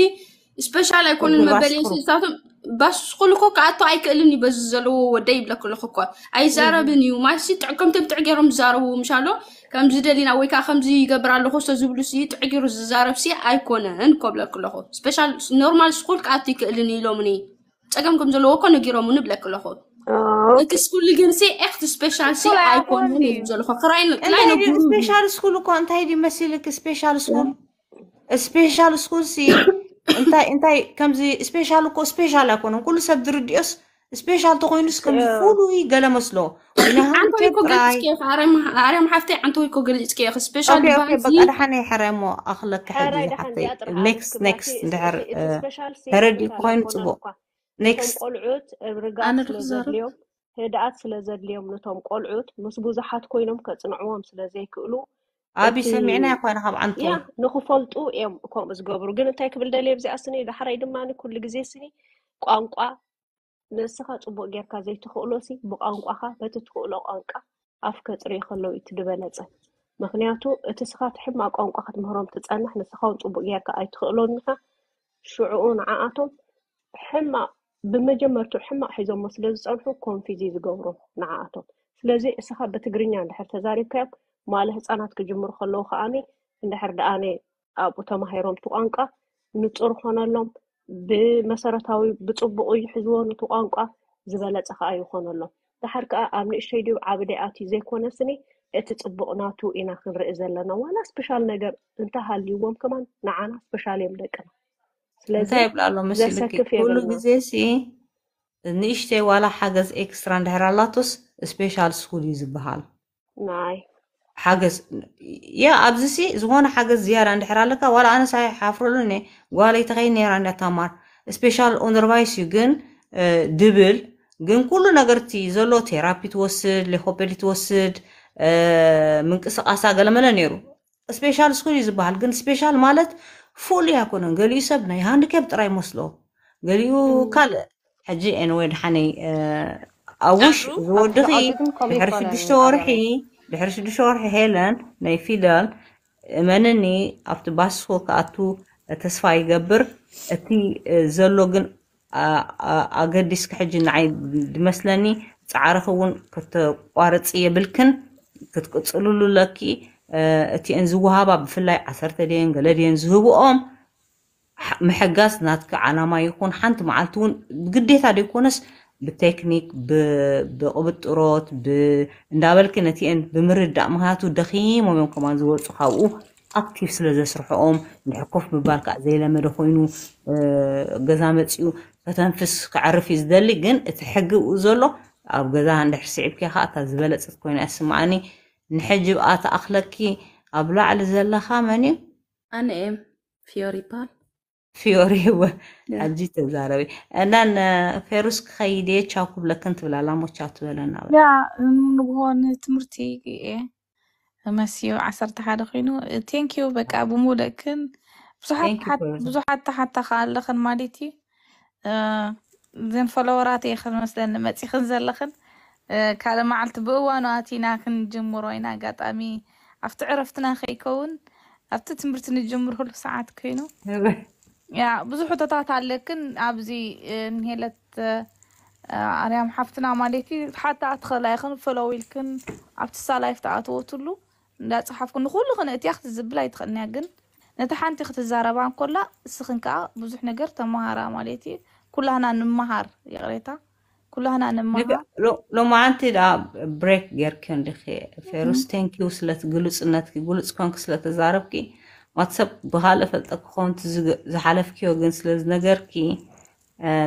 ስፔሻል ኣይኮንን መበለይሲ ንሳቶም ባስ ስኩል ኮ ከኣቶ ኣይክእልን እዩ በዚ ዘለዎ ወደይ ይብለክ ኣለኹ እኳ ኣይዛረብን እዩ ማለትሲ ከምቶም ጥዕ ገይሮም ዝዛረቡ ምሻሎ ከምዚ ደሊና ወይ ከዓ ከምዚ ይገብር ኣለኹ ሰ ዝብሉ ሲ ጥዕጊሩ ዝዛረብሲ ኣይኮነን ከብለክ ኣለኹ ስፔሻል ኖርማል ስኩል ከኣቶ ይክእልን ኢሎምኒ ፀገም ከም ዘለዎ ኮ ነጊሮምኒ ብለክ ኣለኹ آه. كسكول جنسي اخت سبيشال سي ايكون هني بزلو فقرين لا سبيشال سكول كون تاي دي مسيلك سبيشال سكول سبيشال سكول سي انت انت كمزي سبيشال كو سبيشال اكون كل سب دريديس سبيشال تقوينس كم فولوي قال مسلو عنتو يكو قلت كيف عرم عرم حفتي عنتو يكو قلت كيف سبيشال اوكي اوكي بقى رحنا حرمو اخلك حدي حتي نيكست نيكست دحر آه، هردي كوين صبو ነክስት ቆልዑት ርግኣት ስለዘድልዮም ህድኣት ስለዘድልዮም ነቶም ቆልዑት ምስ ብዙሓት ኮይኖም ከፅንዕዎም ስለዘይክእሉ ኣብይ ሰሚዕና ይኮነ ካብ ዓንቲ ንክፈልጡ እዮም ከምኡ ዝገብሩ ግን እንታይ ክብል ደልየ ብዚኣ ስኒ ዳሕራይ ድማ ኩሉ ግዜ ስኒ ቋንቋ ንስኻ ፅቡቅ ጌርካ ዘይትኽእሎሲ ብቋንቋኻ በቲ ትኽእሎ ቋንቋ ኣፍ ከፅርዩ ከለው እዩ ትድበለፀ ምክንያቱ እቲ ስኻ ትሕማቅ ቋንቋ ክትምህሮም ትፀንሕ ንስኻ እውን ፅቡቅ ጌርካ ኣይትኽእሎም ኢኻ ሽዑኡ ንዓኣቶም ሕማቅ ብመጀመርቱ ሕማቕ ሒዞሞ ስለ ዝፀንሑ ኮንፊዝ እዩ ዝገብሩ ንዓኣቶም ስለዚ እስኻ ብትግርኛ እንድሕር ተዛሪብካዮም ማለ ህፃናት ክጅምሩ ከለዉ ከዓኒ እንድሕር ደኣነ ኣብኡ ተማሂሮም እቲ ቋንቋ ንፁር ኮነሎም ብመሰረታዊ ብፅቡቅ ይሕዝዎ ነቲ ቋንቋ ዝበለፀ ከዓ ይኮነሎም ድሓር ከዓ ኣብ ንእሽተይ ድዩ ዓብ ደኣትዩ ዘይኮነስኒ እቲ ፅቡቅ ናቱ ኢና ክንርኢ ዘለና ዋላ ስፔሻል ነገር እንተሃልይዎም ከማን ንዓና ስፔሻል እዮም ደቅና እንታይ ስለዚ ይብልኣሎ ኩሉ ግዜ ሲ ንእሽተይ ዋላ ሓገዝ ኤክስትራ እንድሕር ኣላቶስ ስፔሻል ስኩል እዩ ዝበሃል ሓገዝ ያ ኣብዚ ሲ ዝኾነ ሓገዝ ዝያዳ እንድሕር ኣለካ ዋላ ኣነሳይ ሓፍረሉ ነ ጓለይ ተኸይ ነራ እንዳተማር ስፔሻል ኦንርቫይስ እዩ ግን ድብል ግን ኩሉ ነገር እቲ ዘሎ ቴራፒ ትወስድ ሌኮፔሊ ትወስድ ምንቅስቃሳ ገለመለ ነይሩ ስፔሻል ስኩል እዩ ዝበሃል ግን ስፔሻል ማለት ፍሉይ ኣይኮነን ገሊኡ ሰብ ናይ ሃንዲካፕ ጥራይ መስሎ ገሊኡ ካልእ ሕጂ ኤን ኤንወይ ድሓነይ ኣውሽ ዝወድኺ ድሕሪ ሽዱሽተ ወርሒ ድሕሪ ሽዱሽተ ወርሒ ሄለን ናይ ፊደል እመንኒ ኣብቲ ባስኮ ክኣቱ ተስፋ ይገብር እቲ ዘሎ ግን ኣገዲስ ክሕጂ ንዓይ ድመስለኒ ፃዕርኺ እውን ክተቋርፂ የብልክን ክትቅፅልሉ ለኪ እቲአን ዝወሃባ ብፍላይ ዓሰርተ ድየን ገለ ድየን ዝህብኦም ምሕጋዝ ናትካ ዓላማ ይኹን ሓንቲ መዓልቲ እውን ግዴታ ደይኮነስ ብቴክኒክ ብቅብጥሮት እንዳበልኪ ነቲአን ብምርዳእ ምክንያቱ ደኺሞም እዮም ከማን ዝወፁ ካብኡ ኣክቲቭ ስለ ዘስርሐኦም ንሕኮፍ ምባል ከዓ ዘይለመደ ኮይኑ ገዛ መፂኡ ከተንፍስ ክዕርፍ እዩ ዝደሊ ግን እቲ ሕጊ ብኡ ዘሎ ኣብ ገዛ እንድሕር ስዒብከ ከዓ እታ ዝበለፀት ኮይና ይስማዓኒ نحجب آت أخلكي أبلع على زلة خامني أنا إم إيه، فيوري بال فيوري هو عجي تزاربي أنا أنا فيروس خيدي تشاكو بلا كنت بلا لا مو تشاكو بلا نا لا نبغون تمرتي إيه مسيو عصر تحاد خينو تينكيو بك أبو مولكن بصحات بصحات حتى خالخن مالتي آه زين فلوراتي خل مثلا ما تيخن زلخن كالا معلت بوانا تينا كن جمر وينا قطامي افت عرفتنا خيكون افت تمرتني جمر هلو ساعات كينو يا بزو حتى تاتا لكن ابزي نهيلت اريام حفتنا ماليكي حتى ادخل لايخن فلو يلكن افت السالة يفتعات وطلو لا تصحف كن خلو خن اتياخت الزبلا يدخلني اقن نتحان تيخت الزاربان كلا سخنكا بزو حنقر تمهارا ماليتي كلها انا نمهار يا غريتا كلها ኣነማ ሎማዓንቲ ብሬክ ጌርክን ድኺ ፌሩስተንኪ ስለቲ ግሉፅነት ግሉፅ ኮንክ ስለተዛረብኪ ዋትሰብ ብካልእ ፈልጠ ክኸውን ዝሓለፍክዮ ግን ስለዝነገርኪ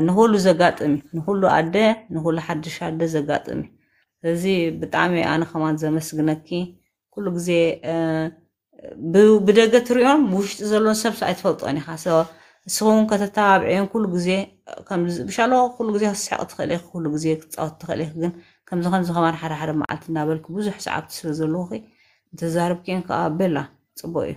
ንኩሉ ዘጋጥሚ ንኩሉ ኣደ ንኩሉ ሓድሽ ኣደ ዘጋጥሚ ስለዚ ብጣዕሚ ኣነ ከማን ዘመስግነኪ ኩሉ ግዜ ብደገ ትሪኦም ብውሽጢ ዘሎን ሰብሲ ኣይትፈልጦን ኢኻ سون كتتابعين كل جزية كم بشالو كل جزية ساعة تخليه كل جزية تقعد تخليه جن كم زخم زخم أنا حر حر معلت النابل كبوز حس عبت سوزلوخي تزارب كين قابلة صبوي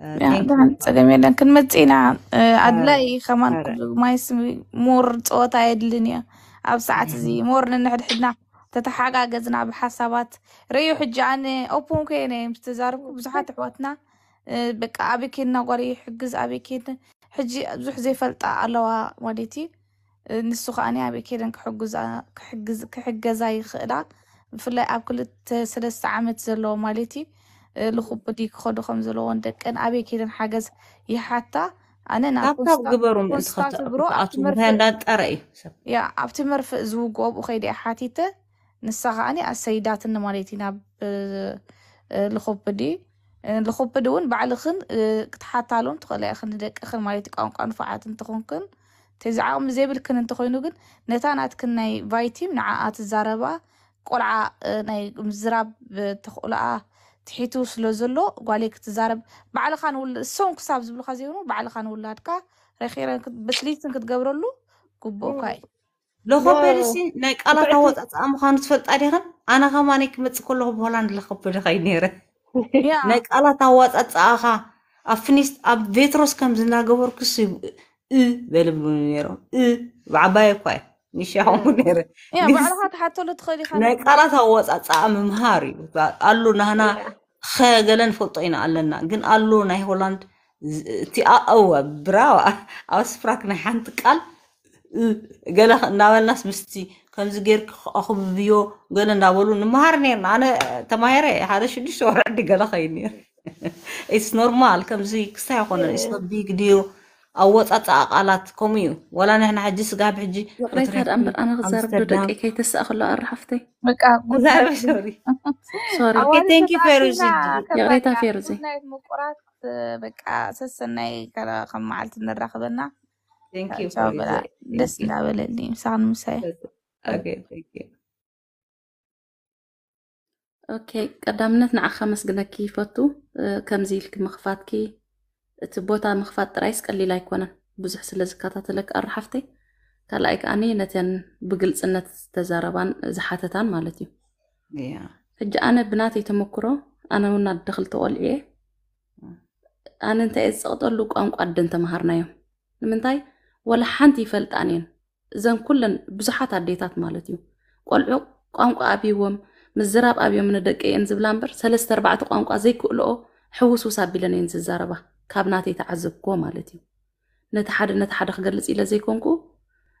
يعني سلام يا لكن ما تينا عدلي خمان ما يسمي مور تقعد الدنيا أب ساعة زي مور نحد حدنا تتحقق جزنا بحسابات ريح جاني أوبون كيني مستزارب بزحات حواتنا بك أبي كنا قريح جز أبي كنا حجي بزح زي فلطة على والدتي نسو خاني أبي كده كحجز كحجز كحجز زي خلا فلا أب كل سلسة عمت زلو مالتي لخوب ديك خدو خمس زلو عندك أنا أبي كده حجز يحتى أنا نا يا أبتمر في زوج واب وخيدي حاتيته نسخة أنا السيدات النمالتي ناب لخوب دي ንዝኾበድ እውን ባዕልኽን ክትሓታሉን ትኽእል ኢኽን ንደቅኽን ማለት እዩ ቋንቋ ንፉዓት እንትኾንክን ዓቕሚ ዘይብልክን እንተኮይኑ ግን ነታ ናትክን ናይ ቫይቲም ንዓኣ ትዛረባ ቆልዓ ናይ ምዝራብ ተኽእልኣ ትሒቱ ስለ ዘሎ ጓሌ ክትዛረብ ባዕልኻ ንውላ እሶም ክሳብ ዝብልካ ዘይብሉ ባዕልኻ ንውላድካ ረኪረን በስሊትን ክትገብረሉ ግቡእካ እዩ ዝኸበድሲ ናይ ቃላት ኣወፃፅኣ ምዃኑ ትፈልጣ ዲኸን ኣነ ኸማነይ ክመፅእ ከለኹ ብሆላንድ ዝኸበድ ኸይ ነይረ ናይ ቃላት ኣዋፃፃኣኻ ኣብ ፍኒስ ኣብ ቬትሮስ ከም ዝናገበርኩስ እ በልብ ነይሮም እ ብዓባይ እኳ እዩ ንሻኹም ነረ ናይ ቃላት ኣዋፃፅኣ ምምሃር እዩ ኣሉ ናህና ከገለ ንፈልጦ ኢና ኣለና ግን ኣሉ ናይ ሆላንድ እቲ ኣእወ ብራዋ ኣብ ስፍራክ ናይ ሓንቲ ቃል ገለ እናበልናስ ምስቲ ከምዚ ጌርክ ኣኽብብዮ ገለ እናበሉ ንምሃር ነርና ኣነ ተማሂረ ሓደ ሽዱሽተ ወርዕዲ ገለ ኸይድ ነር ኢትስ ኖርማል ከምዚ ክስታይ ይኮነን ኢስ ቢግ ድዩ ኣብ ወፃፃ ኣቃላት ከምኡ እዩ ወላ ንሕና ሕጂ ስጋ ብሕጂ ኣነ ክዛርብ ዶ ደቂ ከይተሳእ ከሎ ኣራሓፍተይ ይቕሬታ ፌሩዚ ምቁራት በቃ ሰሰናይ ከም መዓልቲ ንራኽበና ደስ እንዳበለኒ ምሳኽን ምሳይ اوكي ثانك يو اوكي قدامنا نعم خمس قلنا كيف فتو آه، كم زي لك مخفات كي تبوتا مخفات رايس قال لي لايك وانا بزح سلا زكاتات لك ارحفتي قال لايك اني نتن بقل سنت تزاربان زحاتتان مالتي yeah. اجا انا بناتي تمكرو انا من الدخل طول ايه mm. انا انت اصغط اللوك انقعد انت مهرنا يوم من ولا حنتي فلت انين زن كلن بزحات عديتات مالتي قول عو قامق أبيهم مزراب أبيهم من الدق ينزل لامبر سلست أربعة قامق زي كله حوس وسابيلن ينزل زربة كابناتي تعذب قوة مالتيو نتحد نتحد خجلس إلا زي كونكو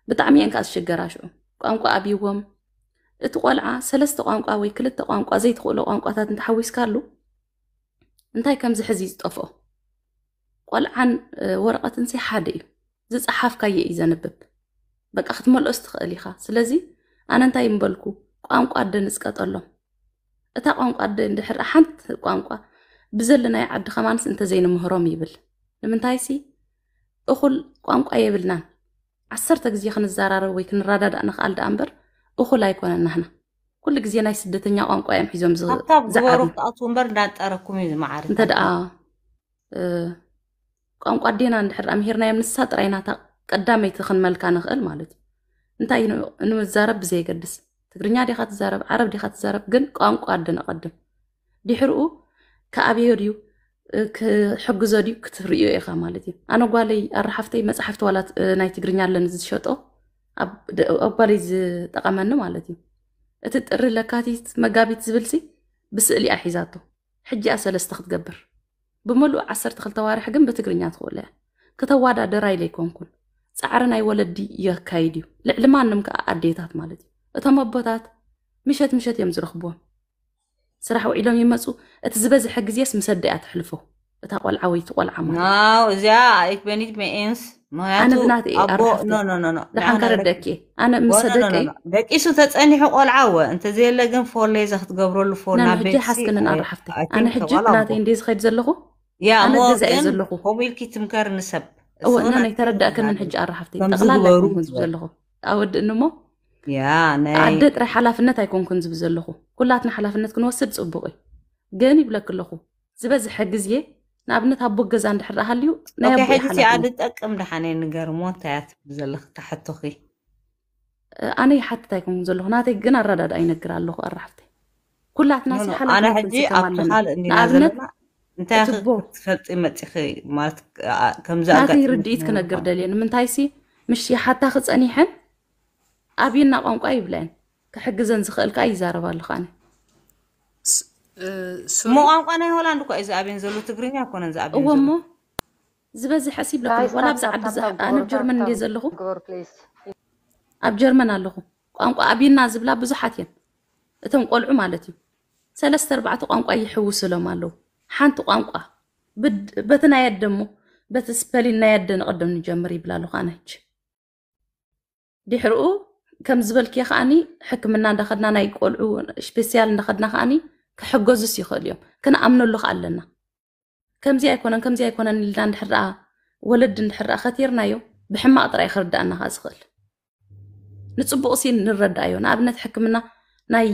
بتعمي إنك أشجر عشو قامق أبيهم تقول عا سلست قامق أوي كل التقامق زي تقوله قامق أثاث نتحوس كارلو انتي كم زحزيز طفو قول عن ورقة نسي حادي زي صحاف كاي إذا نبب በቃ ክትመልኦስ ትኽእል ኢኻ ስለዚ ኣነ እንታይ ምበልኩ ቋንቋ ደንስቀጠሎም እታ ቋንቋ ደ እንድሕር ሓንቲ ቋንቋ ብዘለናይ ዓዲ ከማንስ እንተዘይንምህሮም ይብል ንምንታይ ሲ እኹል ቋንቋ የብልናን ዓሰርተ ግዜ ክንዘራረብ ወይ ክንረዳዳእ ንኽኣል ዳኣ እምበር እኹል ኣይኮነናህና ኩሉ ግዜ ናይ ስደተኛ ቋንቋ እዮም ሒዞም ዝዝበሩ ክኣትዉ እምበር እንዳጠረኩም እዩ ዝመዓር እንተ ደኣ ቋንቋ ኣዴና እንድሕር ኣምሂርናዮም ንሳ ጥራይናታ ቀዳመይቲ ክንመልካ ንኽእል ማለት እዩ እንታይ እዩ ንምዛረብ ብዘይገድስ ትግርኛ ዲኻ ትዛረብ ዓረብ ዲኻ ትዛረብ ግን ቋንቋ ኣደነቐድም ድሕርኡ ከኣብዮ ድዩ ክሕግዞ ድዩ ክትርዮ ኢኻ ማለት እዩ ኣነ ጓለይ ኣረሓፍተይ መፅሓፍቲ ዋላ ናይ ትግርኛ ኣለኒ ዝሸጦ ኣብ ጓለይ ዝጠቐመኒ ማለት እዩ እቲ ጥሪ ለካቲት መጋቢት ዝብል ሲ ብስእሊ ኣ ሒዛቶ ሕጂ ኣ ሰለስተ ክትገብር ብምሉእ ዓሰርተ ክልተ ዋርሒ ግን ብትግርኛ ትኽእል እያ ክተዋዳደር ኣይለይኮንኩን سعرنا يولدي يكايدي لما نمك أديتات مالتي أتهم أبطات مشت مشت يمزرخ بوه صراحة وإلهم يمسو أتزبز حق زياس مصدقات حلفه أتاقوال عويت والعمال ناو زيا إيك بنيت مئنس أنا بنات إيه أبو نو نو نو نو لحن كردك إيه أنا مصدق إيه بك إيسو تتأني حق والعوة أنت زي اللي قم فور ليز أخت قبرو اللي فور نعم حجي حاس كنن أرحفتك أنا حجي بنات إيه ديز خير يا أنا ديز خير زلغو هم تمكار نسب እዎ እና ናይ ተረዳእከ ንሕጂ ኣራሓፍቲ ጠቕላላይ ኮንኩን ዝብ ዘለኹ ኣወዲእን እሞ ኣደ ጥራይ ሓላፍነት ኣይኮንኩን ዝብ ዘለኹ ኩላትና ሓላፍነት ክንወስድ ፅቡቅ እዩ ግን ይብለክ ኣለኹ ዝበዝሐ ግዜ ንኣብነት ኣቦ ገዛ እንድሕር ሃልዩ ናይ ኣቦ ኣደ ጠቅም ድሓነይ ንገር ሞ እንታይ ኣትብል ዘለክ ተሓቶኺ ኣነ ይሓትት ኣይኮንኩን ዘለኹ ናተይ ግን ኣረዳዳ ኣይነግር ኣለኹ ኣራሕፍቲ ኩላትና ስሓላ ንኣብነት እንታይ ክትፈፅመ ፅኺ ማለት ከምዚ ኣጋጣሚ ርድኢት ክነግር ደልየ ንምንታይ ሲ ምሽ ሓታ ክፀኒሐን ኣብይና ቋንቋ ይብለን ክሕግዘን ዝኽእል ከዓ ይዛረባ ኣለኻነ እሞ ቋንቋ ናይ ሆላንድ እኳ እዩ ዝኣብየን ዘሎ ትግርኛ ኣይኮነን ዝኣብየን እዎ እሞ ዝበዝሐ ሲ ይብለኩም ዋላ ብዛ ዓዲ ኣነ ኣብ ጀርመን እንደ ዘለኹ ኣብ ጀርመን ኣለኹ ቋንቋ ኣብይና ዝብላ ብዙሓት እየን እቶም ቆልዑ ማለት እዩ ሰለስተ ኣርባዕተ ቋንቋ ይሕውስሎም ኣለዉ ሓንቲ ቋንቋ በቲ ናይ ኣደ እሞ በቲ ስፐሊን ናይ ኣደ ንቐደም ንጀምር ይብላ ኣለኹ ኣነች ድሕሪኡ ከም ዝበልክየ ከዓኒ ሕክምና እንዳኸድና ናይ ቆልዑ ስፔስያል እንዳኸድና ከዓኒ ክሕገዙስ ይኽእል እዮም ክንኣምነሉ ኸ ኣለና ከምዚ ኣይኮነን ከምዚ ኣይኮነን ኢልና እንድሕር ደኣ ወለዲ እንድሕር ደኣ ኸቲርናዮ ብሕማቅ ጥራይ ክርዳእና ኸ ዝኽእል ንፅቡቕ ሲ ንረዳእዮ ንኣብነት ሕክምና ናይ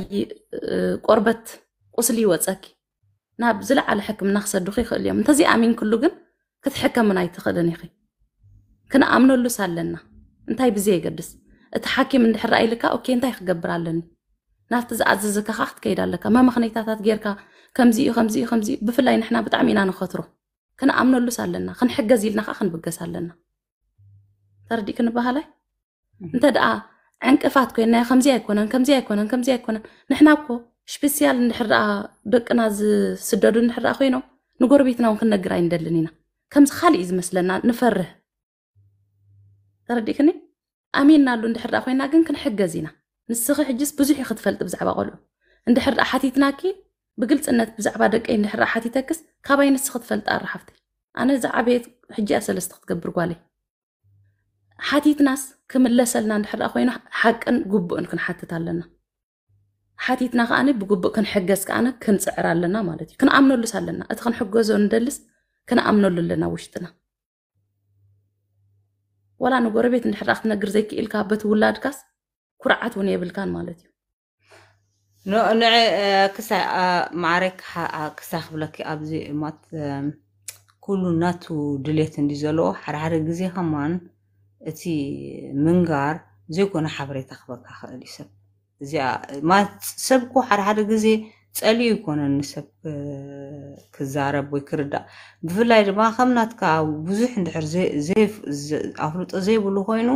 ቆርበት ቁስሊ ይወፀኪ ناب زلع على حكم نخسر دخي اليوم انت زي امين كله جن كت حكم من اي تخدني خي كنا امنو اللي سال لنا انت هاي بزي قدس اتحاكي من حر رأي لك اوكي انت هاي خقبر لنا ناف تزعززك خاخت كيدا لك ما مخني تاتات غيرك كم زي خم زي خم زي بفلاي نحنا بتعمينا نخطرو كنا امنو اللي سال لنا خن حق زيلنا خن بقى سال لنا تردي كنا بهالي انت دقا عنك فاتكو انا خمزي اكونا كمزي اكونا كمزي اكونا نحنا بكو ስፔስያል እንድሕር ደኣ ደቅና ዝስደዱ እንድሕር ደኣ ኮይኖም ንጎረቤትና እውን ክንነግር ኣይንደልን ኢና ከምዚ ካሊእ እዩ ዝመስለና ንፈርህ ተረዲእክኒ ኣሚንና ኣሉ እንድሕር ደኣ ኮይና ግን ክንሕገዝ ኢና ንስኺ ሕጅስ ብዙሕ እዩ ክትፈልጥ ብዛዕባ ቆልዑ እንድሕር ደኣ ሓቲትናኪ ብግልፅነት ብዛዕባ ደቀይ እንድሕር ደኣ ሓቲተክስ ካባይ ንስ ክትፈልጥ ኣረሓፍቲ ኣነ እዚ ዓበየት ሕጂ እያ ሰለስተ ክትገብር ጓለይ ሓቲትናስ ክምለሰልና እንድሕር ደኣ ኮይኑ ሓቅን ጉቡእን ክንሓትት ኣለና ሓቲትና ከዓኒ ብግቡእ ክንሕገዝ ከዓነ ክንፅዕር ኣለና ማለት እዩ ክንኣምነሉስ ኣለና እቲ ክንሕገዞ ንደልስ ክንኣምነሉ ኣለና ውሽጥና ወላ ንጎረቤት እንድሕር ክትነግር ዘይክኢልካ በቲ ውላድካስ ኩርዓት እውን የብልካን ማለት እዩ ክሳይ ማዕረይ ክሳይ ክብለኪ ኣብዚ እማት ኩሉ ናቱ ድሌት እንዲ ዘለዎ ሓደሓደ ግዜ ከማን እቲ ምንጋር ዘይኮነ ሓበሬታ ክበካ ክእል እዩ ሰብ እዚኣ ሰብ ኮ ሓደ ሓደ ግዜ ፀልዩ ይኮነን ሰብ ክዛረብ ወይ ክርዳእ ብፍላይ ድማ ከም ናትካ ብዙሕ እንድሕር ኣፍልጦ ዘይብሉ ኮይኑ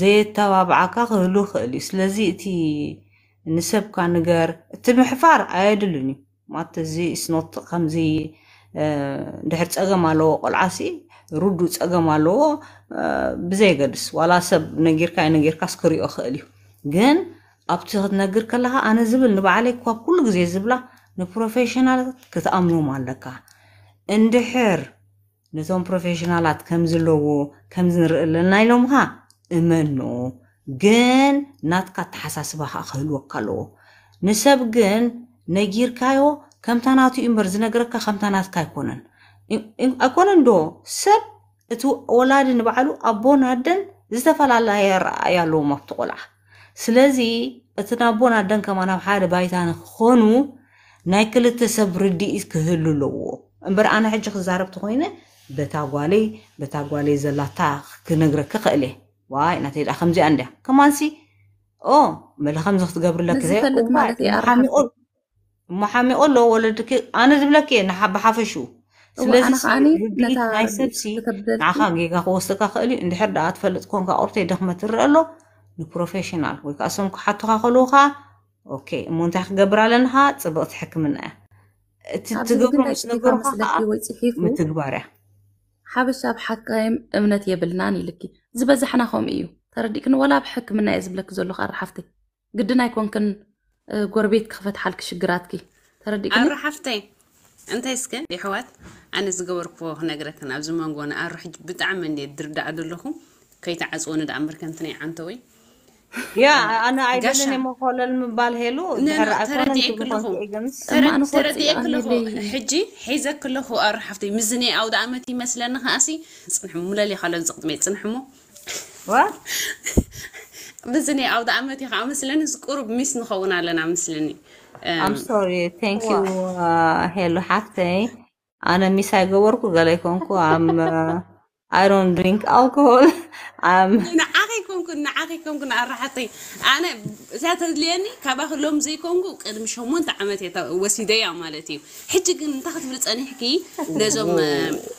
ዘየተባብዓካ ክህሉ ይኽእል እዩ ስለዚ እቲ ንሰብካ ንገር እቲ ምሕፋር ኣየድልን እዩ ማት እዚ ስኖት ከምዚ እንድሕር ፀገም ኣለዎ ቆልዓሲ ሩዱ ፀገም ኣለዎ ብዘይገድስ ዋላ ሰብ ነጊርካ ይነጊርካስ ክሪኦ ክእል እዩ ግን ኣብቲ ክትነግር ከለካ ኣነ ዝብል ንባዕለይ እኳ ኩሉ ግዜ ዝብላ ንፕሮፌሽናል ክትኣምኖም ኣለካ እንድሕር ነቶም ፕሮፌሽናላት ከም ዘለዎ ከም ዝንርኢ ኣለና ኢሎምካ እመኖ ግን ናትካ ተሓሳስባ ከዓ ክህልወካ ኣለዎ ንሰብ ግን ነጊርካዮ ከምታ ናት እዩ እምበር ዝነገረካ ከምታ ናትካ ኣይኮነን ኣይኮነን ዶ ሰብ እቲ ወላዲ ንባዕሉ ኣቦን ኣደን ዝተፈላለየ ኣረኣያ ኣለዎም ኣብቲ ቆልዓ سلازي اتنا بونا دنكا اب حاد بايتان خونو نايكل التسب ردي اس كهلو لو امبر انا حج خزارب تخوينه بتاغوالي بتاغوالي زلاتا كنغرا كقلي واي نتي دا خمزي عندي كمان سي او مل خمزه تقبر لك زي محامي اول اول لو ولدك انا زبلك انا حب حفشو سلازي انا خاني نتا نعخا جيكا خوستك خالي اندحر دا اتفلت كونك اورتي دخمة الرقلو البروفيشنال ويقسمك حتى خلوها اوكي منتح قبر لنها تبغى تحكمنا تتقبر مش نقبر حابش بحكم امنت يبلناني لكي زبا زحنا خوم ايو ترديك ولا بحكمنا منا ازبلك زولو خار رحفتي قدنا يكون كن قربيت كفت حالك شقراتكي ترديك ار رحفتي انت يسكن يا حوات انا زقبر كفو هنا قرأت انا بزمان قوانا ار رحج بدعم اني الدرداء كي تعزقون دعم بركنتني عن يا آه، انا عايدة نمو خول المبال هيلو ترى تردي كله ترى تردي كله حجي حيزة كله أرحفتي مزني أو دعمتي مثلا خاسي صنحمو لا لي خالد زقمي صنحمو وا مزني أو دعمتي خا مثلا قرب ميس نخون علينا مثلا I'm sorry thank you آه، هيلو حفتي أنا ميس هاي جوركو قال لكم I'm آه، I don't drink alcohol I'm كونغ نعاقي كونغ نعرحتي أنا زات ليني كباخ لهم زي كونغو قد مش هم أنت عمتي وسيدية مالتي حتى كن تاخد بلت أنا حكي نزم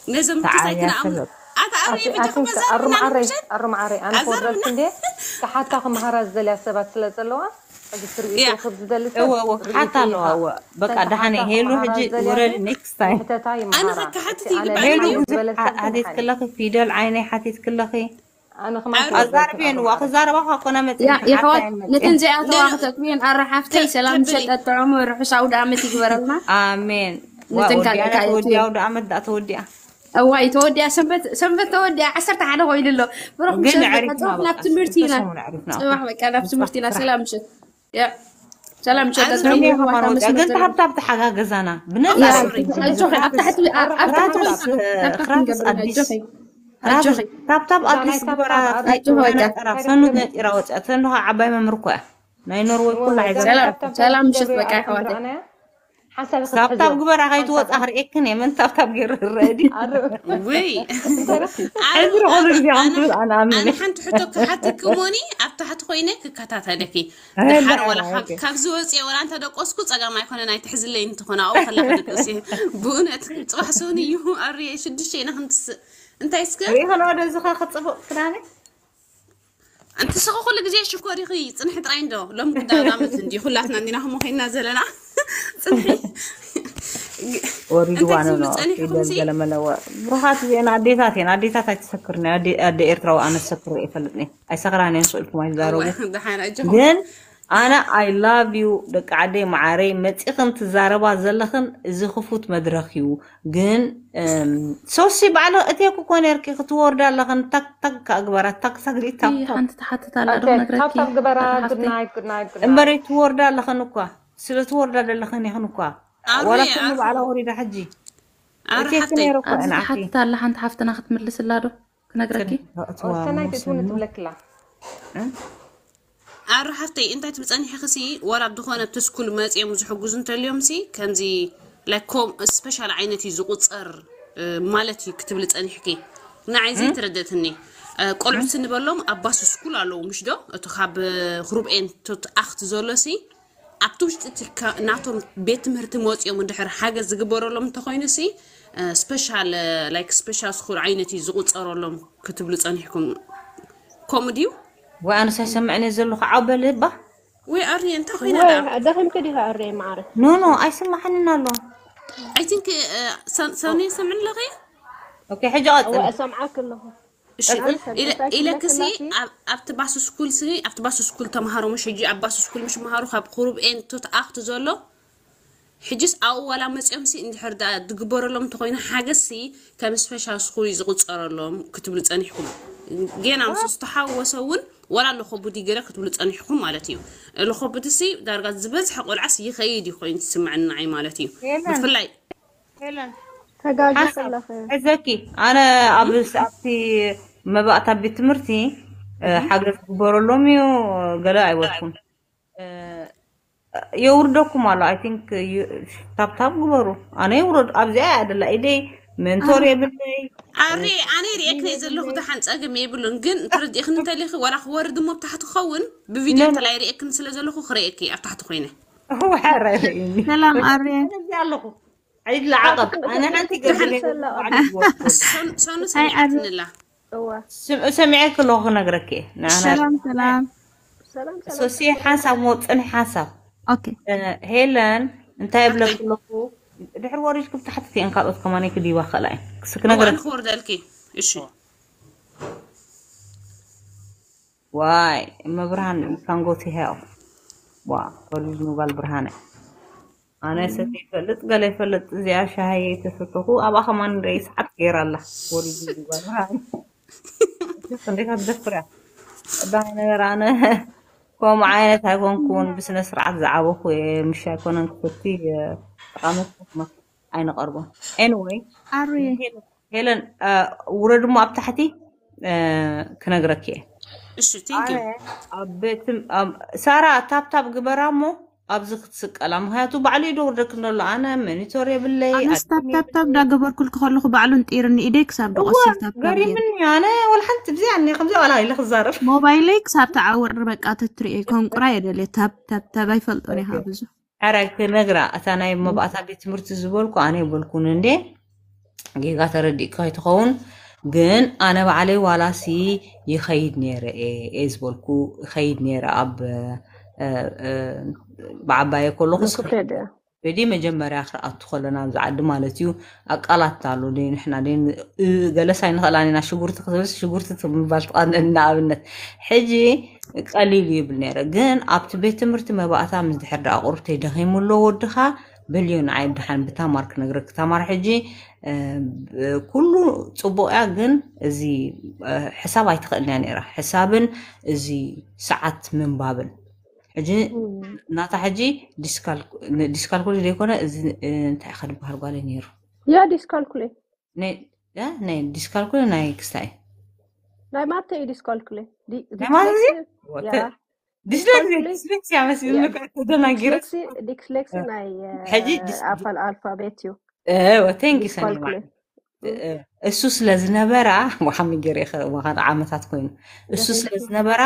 نزم تساكن عمر ኣርማዓሪ ኣነ ክወረልቲ እንዴ ካሓታኹ መሃራ ዝደልያ ሰባት ስለ ዘለዋ ሓታ ኣለዋ በቃ ድሓነ ሄሉ ሕጂ ውረድ ኔክስት ታይም ኣነ ከካሓትት ሄሉ ሃቴት ክለኺ ፊደል ዓይነይ ሓቴት ክለኺ أنا خمار أزاربين وأخزار وها قنا متن يا يا حوات نتن زي أتوا أختكين أرحفتي سلام شد العمر حشا ودا عمتي جبرنا آمين نتن كان كايتي ودا عمد أتوديا أواي توديا سنبت سنبت توديا عسرت على هو يدلو بروح مشان عرفنا بتمرتينا صباح كان بتمرتينا سلام شد يا سلام شد أتوني قلت حبت حبت حاجة جزانا بنفس أفتحت أفتحت أفتحت أفتحت ራብታብ ኣዲስ ግበራ ሰኑ ገጢራ ወፅአት ሰኑኻ ዓባይ መምርኮ እያ ናይ ኖርዌይ ኩላ ሰላም ምሽት በቃ ኣሕዋት ካብታብ ግበራ ከይትወፃ ክርእክን እየ መን ታብታብ ገይሩ ዝረአ ዲ ወይ ሕዝሪ ቆሉ ግዜ ከምትብል ኣነ ኣሚነ ሓንቲ ሕቶ ክሓቲ ክሞኒ ኣብ ታሕቲ ኮይነ ክከታተለኪ ሓር ወላ ካብ ዝወፅየ ወላ እንተደቆስኩ ፀጋማ ይኮነ ናይ ትሕዝለይ እንትኾነ ኣብኡ ከላ ክደቆስ ብእውነት ፅባሕ ሰውን እዩ ኣርየ ሽዱሽተ ኢና ክንትስእ انتي اسكا ريحنا ودا زخا خطفو كداني انت سخو كل جزي شكوري خي صنحت راي ندو لو مقدا دامت ندي خلاتنا ندينا هما خينا زلنا صنحي وريد وانا نو قال ما لو برحات زين عديتات هنا عديتات تسكرنا ادي ادي ارتو انا سكر يفلطني اي سكراني نسولكم اي زارو دحين اجو ኣነ ኣይ ላቭ ዩ ደቂ ዓደይ መዓረይ መፂኽን ትዛረባ ዘለኽን እዚ ክፉት መድረኽ እዩ ግን ሶሲ ባዕሉ እተይ ክኮ ነርኪ ክትወርዳ ኣለኽን ታክታክ ኣግበራ ታክታግሪ እምበረይ ትወርዳ ኣለኽን እኳ ስለ ትወርዳ ዘለኽን ይኹን እኳ ዋላ ኩሉ ባዕላ ወሪዳ ሕጂ እተይ ክነይረ እኳ ንዓሓትታ ኣላ ሓንቲ ሓፍትና ክትምልስ ኣላ ዶ ክነግረኪ ወሰናይ ትእትውን ትብለክላ ار حفتي انتي تبصني خسي ورا الدخونه بتسكل ماصي مزحوجز انت اليوم سي كانزي لكم سبيشال عينتي زقصر آه، مالتي كتب لي تصني حكي انا عايزين ترددتني آه، قلعو سنبلهم اباس سكول علو مش دو تخاب آه، غروب ان توت اخت زولسي ابتوش تتكا ناتون بيت مرت موصي من دحر حاجه زغبر لهم تخوينسي سبيشال لايك سبيشال سكول عينتي زقصر لهم كتب لي تصني حكم كوميديو وأنا سمعني زلخ عبالي لبا وي أري أنت خينا دخل كده أري معرف نو نو أي سمحنا الله أي تنك uh, سوني سمعن لغي أوكي حاجة أطلع سمعك الله إلى كسي أبتباس سكول سي أبتباس سكول تمهارو مش هجي أباس سكول مش مهارو خاب خروب إن توت أخت زلو ሕጅስ ኣብኡ ዋላ መፂኦም ሲ እንድሕር ዳ لهم እንተኮይኑ ሓገዝሲ ከም ስፔሻል ስኩል እዩ ዝቁፀረሎም ክትብል ፀኒሕኩም ጌና ምስ ዝተሓወሰ እውን ولا لخبط يجرا كتبلو حكم مالتي لخبط سي زبز حق العس يخيد يخوين تسمع النعي مالتي بتفلاي هلا عزكي انا ابي سابتي ما بقى تبي تمرتي حاجه بورولوميو قال ايوتكم يوردكم على اي ثينك تاب تاب غبرو انا يورد ابزي ادلا ايدي منتور يبلي عري أنا ريك نزل له ده حنس أجمع يبلون جن ترد يخن تليخ ولا خوار دم بتحت خون بفيديو تلا ريك نزل زل له خريكي أفتحت خينه هو حري سلام عري عيد العقب أنا أنت قبل سونو سمعتني الله سمعك الله نقرك سلام سلام سلام سوسي حسب موت أنا حسب أوكي هيلان أنت يبلغ له dhexr waa rijka taxatati in qaad odka maanay kadii waa khalaa saknagara khur dalki ishi واي ما برهان كان جو تي هيل وا نو بال برهان أنا ستي فلت قال فلت زي عشا هي تسطقو أبا خمان رئيس حد غير الله نو بال برهان صديقة الدفرة باينة رانا كون معاينة هاكون كون بس نسرعة زعابك ومش هاكون انكتبتي أين غربة؟ anyway أري هيلن uh, ورد ما أبتحتي كنا غرقة الشتين كي أبيت سارة تاب تاب قبرامو أبزخ تسك ألم هاي تو بعلي دور ركنا أنا مني توري بالله أنا تاب تاب تاب دا قبر كل كحول خو بعلون تيرني إيديك سام هو قري مني أنا والحين تبزي عني خمسة ولا هاي لخ موبايلك سام تعور ربك أتتري كون قرايد اللي تاب تاب تاب يفلطوني هابزو ኣራይ ክነግራ እታ ናይ መባእታ ቤት ትምህርቲ ዝበልኩ ኣነ ይበልኩን እንዴ ጌጋ ተረዲእካ ይትኸውን ግን ኣነ ባዕለይ ዋላሲ ይኸይድ ነረ እየ ዝበልኩ ይኸይድ ነረ ኣብ ብዓባየ ከለኹ በዲ መጀመርያ ክርኣቱ ከለና ኣብዚ ማለት እዩ ኣቃላት ኣሎ ንሕና ገለሳይ ንኽእል ኣኒና ሽጉርቲ ክትብስ ሽጉርቲ ምባል ትቃንአና ንኣብነት ሕጂ ቀሊል ይብል ነረ ግን ኣብቲ ቤት ትምህርቲ መባእታ ምስ ድሕር ዳ ቁርብተይ ደኺሙሎ ወድኻ በልዮ ዓይ ድሓን ብታማር ክነግረ ክተማር ሕጂ ኩሉ ፅቡቅ እያ ግን እዚ ሕሳብ ኣይትኽእልና ነራ ሕሳብን እዚ ሰዓት ምንባብን ሕጂ እናታ ሕጂ ዲስካልኩሌ ዘይኮነ እዚ እንታይ ኸ ድበሃል ጓለ ነይሩ ያ ዲስካልኩሌ ናይ ዲስካልኩሌ ናይ ክስታይ ናይ ማተ እዩ ዲስካልኩሌ ናይ ማለት Yeah. ديسلكسيا ما سيدلك أنا غير ديسلكسيا ناي حاجة أفعل ألفابيتيو إيه وتنجس أنا እሱስ ስለ ዝነበራ ወሓሚ ገይረ ዓመታት ኮይኑ እሱ ስለ ዝነበራ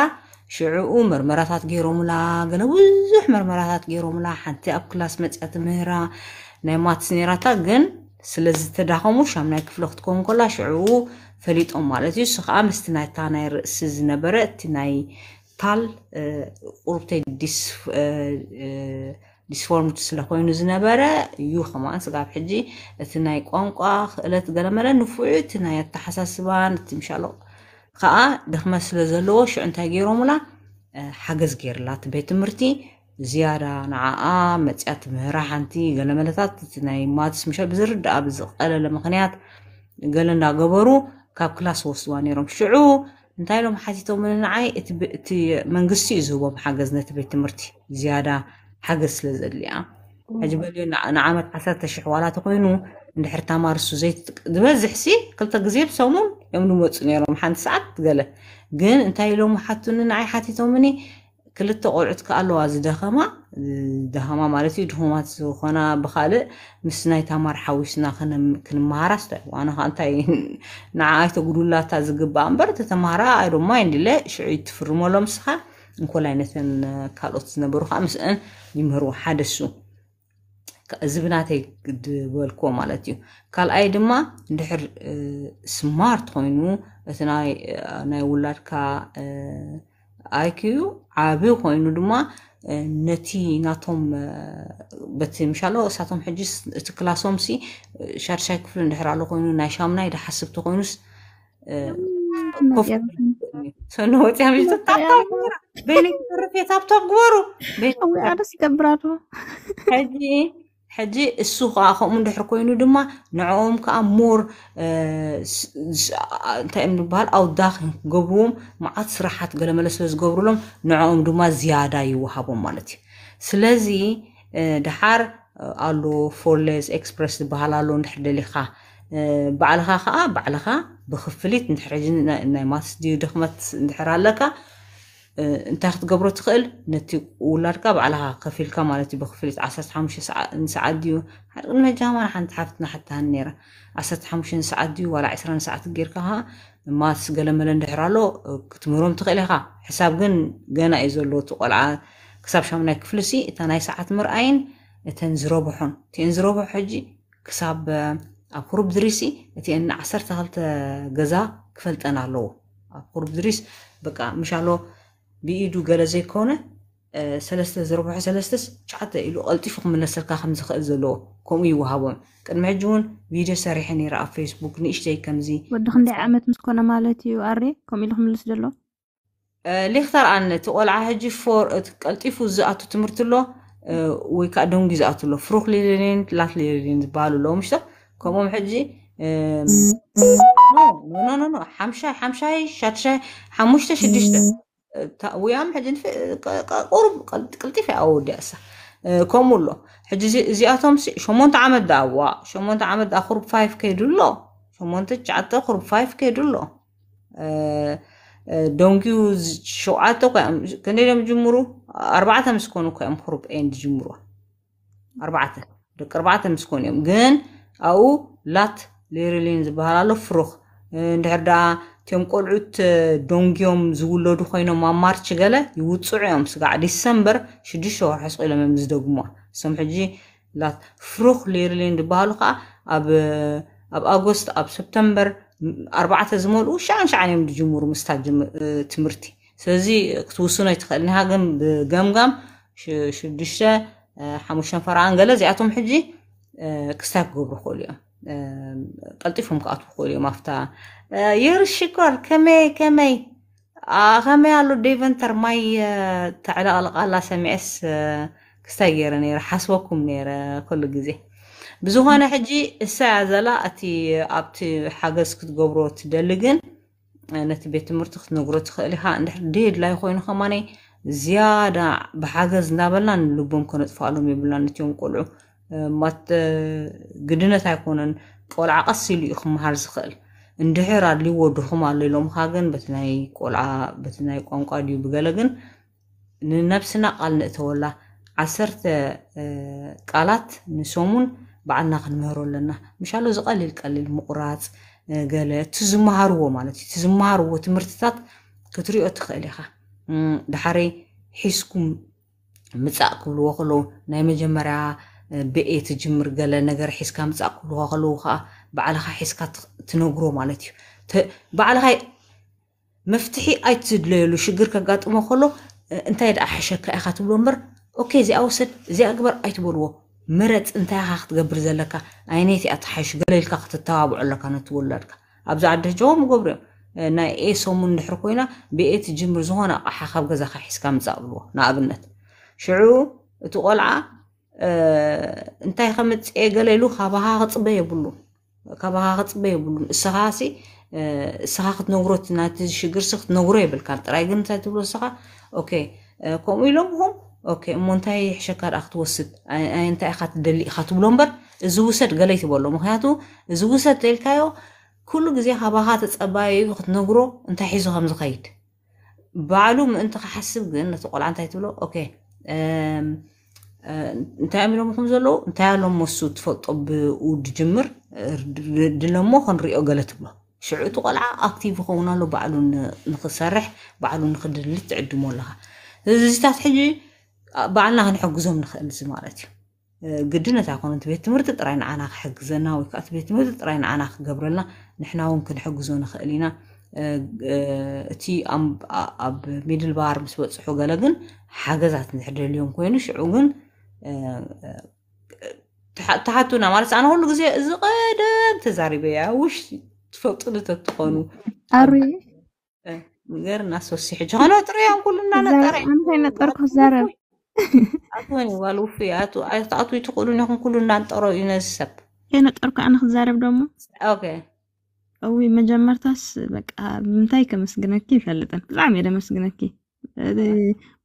ሽዑኡ ምርመራታት ገይሮምላ ገለ ብዙሕ ምርመራታት ገይሮምላ ሓንቲ ኣብ ክላስ መፅያ ትምህራ ናይ ማትስ ነራታ ግን ስለዝተዳኸሙ ሻም ናይ ክፍለ ክትከውን ከላ ሽዑኡ ፈሊጦም ማለት እዩ እሱ ከዓ ምስቲ ናይታ ናይ ርእሲ ዝነበረ እቲ ናይ ታል ቁርብተ ዲስፎርምድ ስለኮይኑ ዝነበረ እዩ ከማን ስጋብ ሕጂ እቲ ናይ ቋንቋ ክእለት ገለመለ ንፉዑ እቲ ናይ ኣተሓሳስባን እቲ ምሻሎ ከዓ ድኽመት ስለ ዘለዎ ሽዑ እንታይ ገይሮምላ ሓገዝ ገይርላ እቲ ቤት ትምህርቲ ዝያዳ ንዓኣ መፅያት ምህራ ሓንቲ ገለመለታት እቲ ናይ ማትስ ምሻ ብዝርዳኣ ብዝቀለለ ምክንያት ገለ እንዳገበሩ ካብ ክላስ ወስድዋ ነይሮም ሽዑ انتاي لو محاتيتو من العاي اتبقتي من قصي زوبو بحاجز نتبي تمرتي زيادة حاجز لزليا هجبالي نعامت عثات تشحوالات قوينو اللي حرتا مارسو زيت دبازح سي كل تقزيب سومون يوم نموت نيرو محان ساعت قال جن انتاي محاتو من العاي حاتيتو مني ክልተ ቆልዑት ከ ኣለዋ ዝደኸማ ደኸማ ማለት እዩ ድኹማት ዝኾና ብካልእ ምስ ናይ ማር ሓዊስና ክንመሃራ ስታይ ዋነ ከዓ እንታይ ንዓ ጉዱላታ ዝግባእ እምበር ተተምሃራ ኣይዶማ ይንድለ ሽዑ ትፍርመሎ ምስኻ እንኮል ዓይነትን ካልኦት ዝነበሩ ከዓ ምስአን ይምህርዎ ሓደ ሱ ዝብናተይ ድበልክዎ ማለት እዩ ካልኣይ ድማ ንድሕር ስማርት ኮይኑ እቲ ናይ ውላድካ ኣይኪዩ ዓብ ኮይኑ ድማ ነቲ ናቶም በቲ ምሻሎ እሳቶም ሕጂ እቲ ክላሶም ሲ ሻድሻይ ክፍሊ እንድሕር ኣሎ ኮይኑ ናይ ሻሙናይ ዳሓስብቲ ኮይኑስ ሰኖ ወፅያ በይነይ ክተርፍ የታብታብ ግበሩ ኣስገብራዶ ሕጂ ሕጂ እሱ ከዓ ከምኡ እንድሕር ኮይኑ ድማ ንዕኦም ከዓ ሞር እንታይ እዮም ዝበሃል ኣውዳኽ ክገብርዎም መዓት ስራሓት ገለመለ ስለ ዝገብርሎም ንዕኦም ድማ ዝያዳ ይወሃቦም ማለት እዩ ስለዚ ድሓር ኣሎ ፎርሌዝ ኤክስፕረስ ዝበሃል ኣሎ እንድሕር ደሊኻ ባዕልኻ ከዓ ባዕልኻ ብክፍሊት እንድሕር ሕጂ ናይ ማትስ ድዩ ድኽመት እንድሕር ኣለካ እንታይ ክትገብሮ ትኽእል ነቲ ውላድካ ባዕልኻ ከፊልካ ማለት እዩ ብክፍሊት 15 ሰዓት ድዩ ሓደ ጃማን ሓንቲ ሓፍትና ሓታሃን ነራ 15 ሰዓት ድዩ ዋላ 20 ሰዓት ጌርካ ማስ ማትስ ገለመለ እንድሕር ኣሎ ክትምህሮም ትኽእል ኢኻ ሕሳብ ግን ገና እዩ ዘሎ እቲ ቆልዓ ክሳብ ሻሙናይ ክፍሊ ሲ እታ ናይ ሰዓት ምርኣይን እተን ዝረብሖን እቲአን ዝረብሖ ሕጂ ክሳብ ኣብ ኩሩብ ድሪሲ እቲአን ንዓሰርተ ክልተ ገዛ ክፈልጠን ኣለዎ ኣብ ኩሩብ ድሪስ በቃ ምሻሎ بيدو قال زي كونه آه، سلسلة زربع سلسلة شعته إلو ألتفق من السلكة خمسة خزلوه كم يوهابون كان معجون فيديو سريحني رأى فيسبوك نيشتي كم زي ودخن دي عامة مسكونا مالتي وقري كم إلو خملس دلو أه لي اختار أن تقول عهجي فور ألتفو زقاتو تمرتلو أه ويكادون جزاتلو فروخ ليلين تلات ليلين بالو لو مشتا كم حجي mm. نو نو نو نو حمشاي حمشاي شاتشاي حموشتا شدشتا ويام حج قرب قلتي في أول دأسة كم الله حج زي زياتهم سي شو مونت عمد دعوة شو مونت عمد آخر بفايف كيد الله شو مونت جعت آخر بفايف كيد الله دونكيو شو عاتو كم كنير جمرو أربعة مسكونو كم خرب إين جمرو أربعة دك أربعة مسكونيم جن أو لات ليرلينز بهالله فرخ نهر ده እቶም ቆልዑት ዶንጊዮም ዝውለዱ ኮይኖም ኣብ ማርች ገለ ይውፅዑ እዮም ስጋዕ ዲሰምበር ሽዱሽተ ወርሒ ስቂሎም እዮም ዝደጉምዋ ንሶም ሕጂ ፍሩክ ሌርሌን ዝበሃሉ ከዓ ኣብ ኣጎስት ኣብ ሰብተምበር ኣርባዕተ ዝመልኡ ሸዓን ሸዓን እዮም ዝጅምሩ ምስታ ትምህርቲ ስለዚ ክትውስኖ ይትኽእል ኒሃ ግን ብገምጋም ሽዱሽተ ሓሙሽተን ፈርኣን ገለ እዚኣቶም ሕጂ ክስታይ ክገብሩ ክኽእሉ እዮም ቀልጢፎም ክኣትዉ ክኽእሉ እዮም ኣፍታ يرشكور كمي ከመይ ከመይ ኣሎ ዴቨን ማይ ተዕለቕልቓላ ሰሚዐስ ክስታይ ገይረ ነረ ሓስበኩም ነረ ኩሉ ግዜ ብዝኾነ ሕጂ እሳያ ዘላ እቲ ኣብቲ ሓገዝ ክትገብሮ ትደሊ ግን ነቲ ቤት ትምህርቲ ክትነግሮ ትኽእል ኢኻ እንድሕር ደድላይ ኮይኑ ከማነይ ዝያዳ ብሓገዝ እናበልና ንልቦም ከነጥፋኣሎም የብልና ነትዮም ቆልዑ ግድነት ኣይኮነን ቆልዓ ቀሲሉ እዩ ክምሃር ዝኽእል እንድሕር ኣድልይዎ ድኹም ኣሎ ኢሎም ካ ግን በቲ ናይ ቆልዓ በቲ ናይ ቋንቋ ድዩ ብገለ ግን ንነብስና ቃል ንእተወላ ዓሰርተ ቃላት ንሶሙን በዓልና ክንምህሮ ኣለና ምሻሎ እዚ ቀሊል ቀሊል ምቁራፅ ገለ እቲ ዝመሃርዎ ማለት እዩ እቲ ዝመሃርዎ ትምህርትታት ክትሪኦ ትኽእል ኢኻ ዳሕረይ ሒዝኩም ምፃእ ክብልዎ ከለዉ ናይ መጀመርያ ብኤ ትጅምር ገለ ነገር ሒዝካ ምፃእ ክብልዎ ከለዉ ከዓ بعلها حسك تنقرو مالتي بعلها مفتحي أي تدليلو شجر كقط وما خلو أنت يد أحشك أخذ بلومبر أوكي زي أوسد زي أكبر أي تبلو مرت أنت أخذ قبر زلكا عينيتي أتحش قليل كخت التوابع لك أنا تولدك أبز عدد جوم قبره نا إيه سومن حركوينا بيت جمر زهنا أحخب جزخ حسك مزابلو نعبنت شعو تقول ع أنت خمت إيه قليلو خابها غطبة يبلو ካባኻ ክፅበ የብሉን እስኻ ሲ እስኻ ክትነግሮ እቲ ናቲ ሽግር ሲ ክትነግሮ የብልካን ጥራይ ግን እንታይ ትብሎ እስኻ ኦኬ ከምኡ ኢሎም ሆም ኦኬ እሞ እንታይ ሕሸካ ደኣ ክትወስድ እንታይ ኢኻ ትደሊ ኢኻ ትብሎ እምበር እዚ ውሰድ ገለ ይትበሎ ምክንያቱ እዚ ውሰድ ተልካዮ ኩሉ ግዜ ካባኻ ተፀባዩ ክትነግሮ እንታይ ሒዙ ከም ዝኸይድ ባዕሉ ምእንቲ ክሓስብ ግን ነቲ ቆልዓ እንታይ ትብሎ ኦኬ እንታይ ኣሚሎም ከም ዘለዉ እንታይ ኣሎም መሱ ትፈልጦ ብኡ ድጅምር دلمو خنريو غلتبا شعوط قلعة اكتيف خونا لو بعلو نخسرح بعلو نخدلت عدو مولها زيتات حجي بعلنا هنحقزهم نخلص مالتي قدنا تاكون انت بيت مرتد راين عنا حقزنا وكات بيت مرتد راين عنا قبرنا نحنا ممكن حقزو نخلينا تي ام اب ميدل بار مسوت صحو قلقن حاجزات نحدر اليوم كوينو شعوقن تحتنا مالس أنا هون جزء زغدة تزاربيا وش تفضل تتقنو أري غير الناس وصيح جهنا تري عن كل الناس تري أنا هنا ترك زرب أتوني والو فيات وأتوني تقولون يكون كل الناس ترى ينسب هنا ترك أنا خزارب دوما أوكي أوي ما جمرتاس بك آه بمتايك مسجنكي فلتا زعمي مسجنكي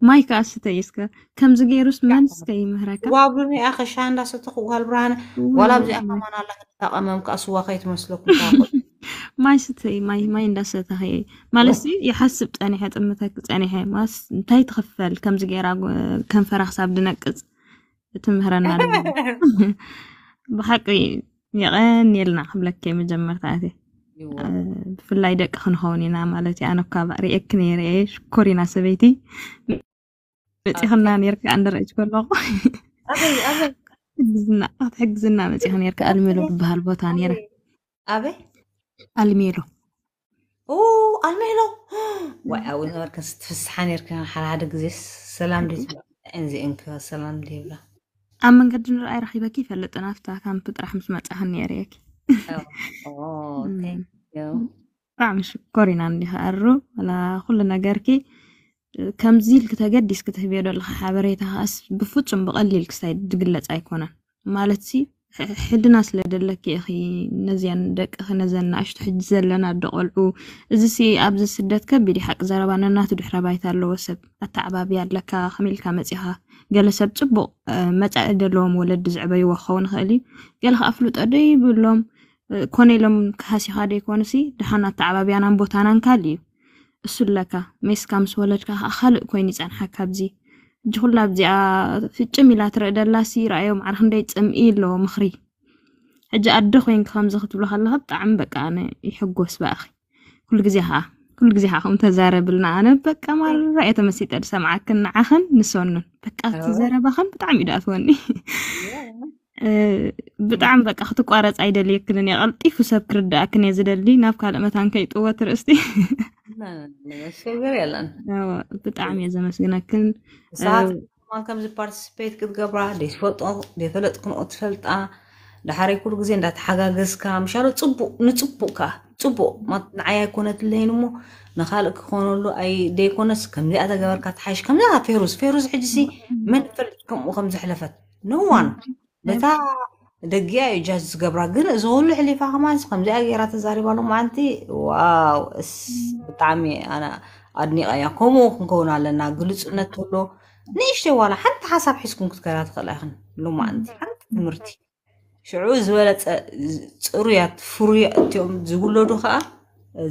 ማይካ ኣስተይ እስከ ከምዚ ገይሩስ መን ስከ ይምህረካ ዋብሉኒ ኣኸ ሻንዳ ሰተኽዋል ብርሃነ ዋላ ብዚ ኣማና ላ ተቐመምካ ስዋ ከይትመስለኩም ማይ ስተይ ማይ እንዳሰተኸ እንዳሰተኸየ ማለት ይሓስብ ፀኒሐ ጥምተክ ፀኒሐ ማስ እንታይ ትኽፈል ከምዚ ገይራ ከንፈራ ክሳብ ድነቅፅ ትምህረና ኣለ ብሓቂ የቐን የልና ክብለከ መጀመርታ እቴ ብፍላይ ደቂ ክንኸውን ኢና ማለት እዩ ኣነ ኳ ሪኤክ የ ሽኮር ኢና ሰበይቲ መፂኽና ነርካ እንደርእጅ ከለኹ ሕግዝና ሕግዝና መፂኽ ነርካ ኣልሜሎ ዝበሃል ቦታ ነረ ኣበይ ኣልሜሎ ኣልሜሎ ወይ ኣብኡ ነበርካ ስትፍስሓ ነርካ ሓደሓደ ግዜ ሰላም እንዚአን ከ ሰላም ደይብላ ኣብ መንገዲ ንርኣይ ረኪበኪ ይፈልጥ ናፍታ ካምፕ ጥራሕ ምስ መፅሓን ነይረየኪ Oo, oh, thank إمم. you. Aam, shukran aan deha أنا كل نجاركي كمزيل كتجديس كتهبيدو الخبريتها أس بفوتشم بقليل كسايد قلت أيكونا مالتي حدنا سلدلك يا أخي نزيان دك أخي نزلنا عشت حج زلنا دقلعو زسي أبز السدات كبيري حق زربانا ناتو دحرا بايت ألو سب أتعباب يادلك خميلك مزيها قال سب تبو آه، متعد لهم ولد زعبي وخون خالي قال أفلوت أدي بلوم ኮነይሎም ክሓሲ ካደ ይኮንሲ ድሓና ተዓባብያናን ቦታናን ካልእ እዩ እሱለካ ሜስካ ምስ ወለድካ ከዓ ካልእ ኮይኑ ይፀንሐካ ብዚ እጂ ኩላ ብዚኣ ፍጭም ኢላ ትርኢ ደላሲ ረኣዮም ዓር ክንደይ ፅምኢ ኣለዎ ምኽሪ ሕጂ ኣደ ኮይንካ ከምዚ ክትብሎ ከለካ ብጣዕሚ በቃ ኣነ ይሕጎስ በኣኺ ኩሉ ግዜ ከዓ ኩሉ ግዜ ከዓ ከም ተዛረብልና ኣነ በቃ ማራእየ ተመሲጠ ድሰምዓክን ንዓኸን ንሰኑን በቃ ትዘረባኸን ብጣዕሚ እዩ ዳኣትወኒ ብጣዕሚ በቃ ክትቋረፅ ኣይደልየክልን እየ ቀልጢፉ ሰብ ክርዳእክን እየ ዝደሊ ናብ ካልእ መታን ከይጥወት ርእስቲ ብጣዕሚ እየ ዘመስግነክን ከምዚ ፓርቲስፔት ክትገብራ ደይፈለጥክንኦ ትፈልጣ ዳሓረይ ኩሉ ግዜ እንዳተሓጋገዝካ ምሻሎ ፅቡቅ ንፅቡቅ ከዓ ፅቡቅ ንዓይ ኣይኮነትለይን እሞ ንካልእ ክኾነሉ ደይኮነስ ከምዚኣ ተገበርካ ትሓይሽ ከምዚኣ ፌሩዝ ፌሩዝ ሕጂ መን ፈልጥ ከምኡ ከምዝሕለፈት ነዋን ነታ ደጊያ እዩ ጃስ ዝገብራ ግን እዚ ኩሉ ሕሊፋ ከማስ ከምዚኣ ገይራ ተዛሪባሉ ማዓንቲ ዋው እስ ብጣዕሚ ኣነ ኣድኒቃ እያ ከምኡ ክንከውን ኣለና ግልፅነት ተሎ ንእሽተይ ዋላ ሓንቲ ሓሳብ ሒዝኩም ክትከዳ ትኽእል ሉ ማዓንቲ ሓንቲ ትምህርቲ ሽዑ ዝበለፀ ፅሩያት ፍሩያ እትኦም ዝውለዱ ከዓ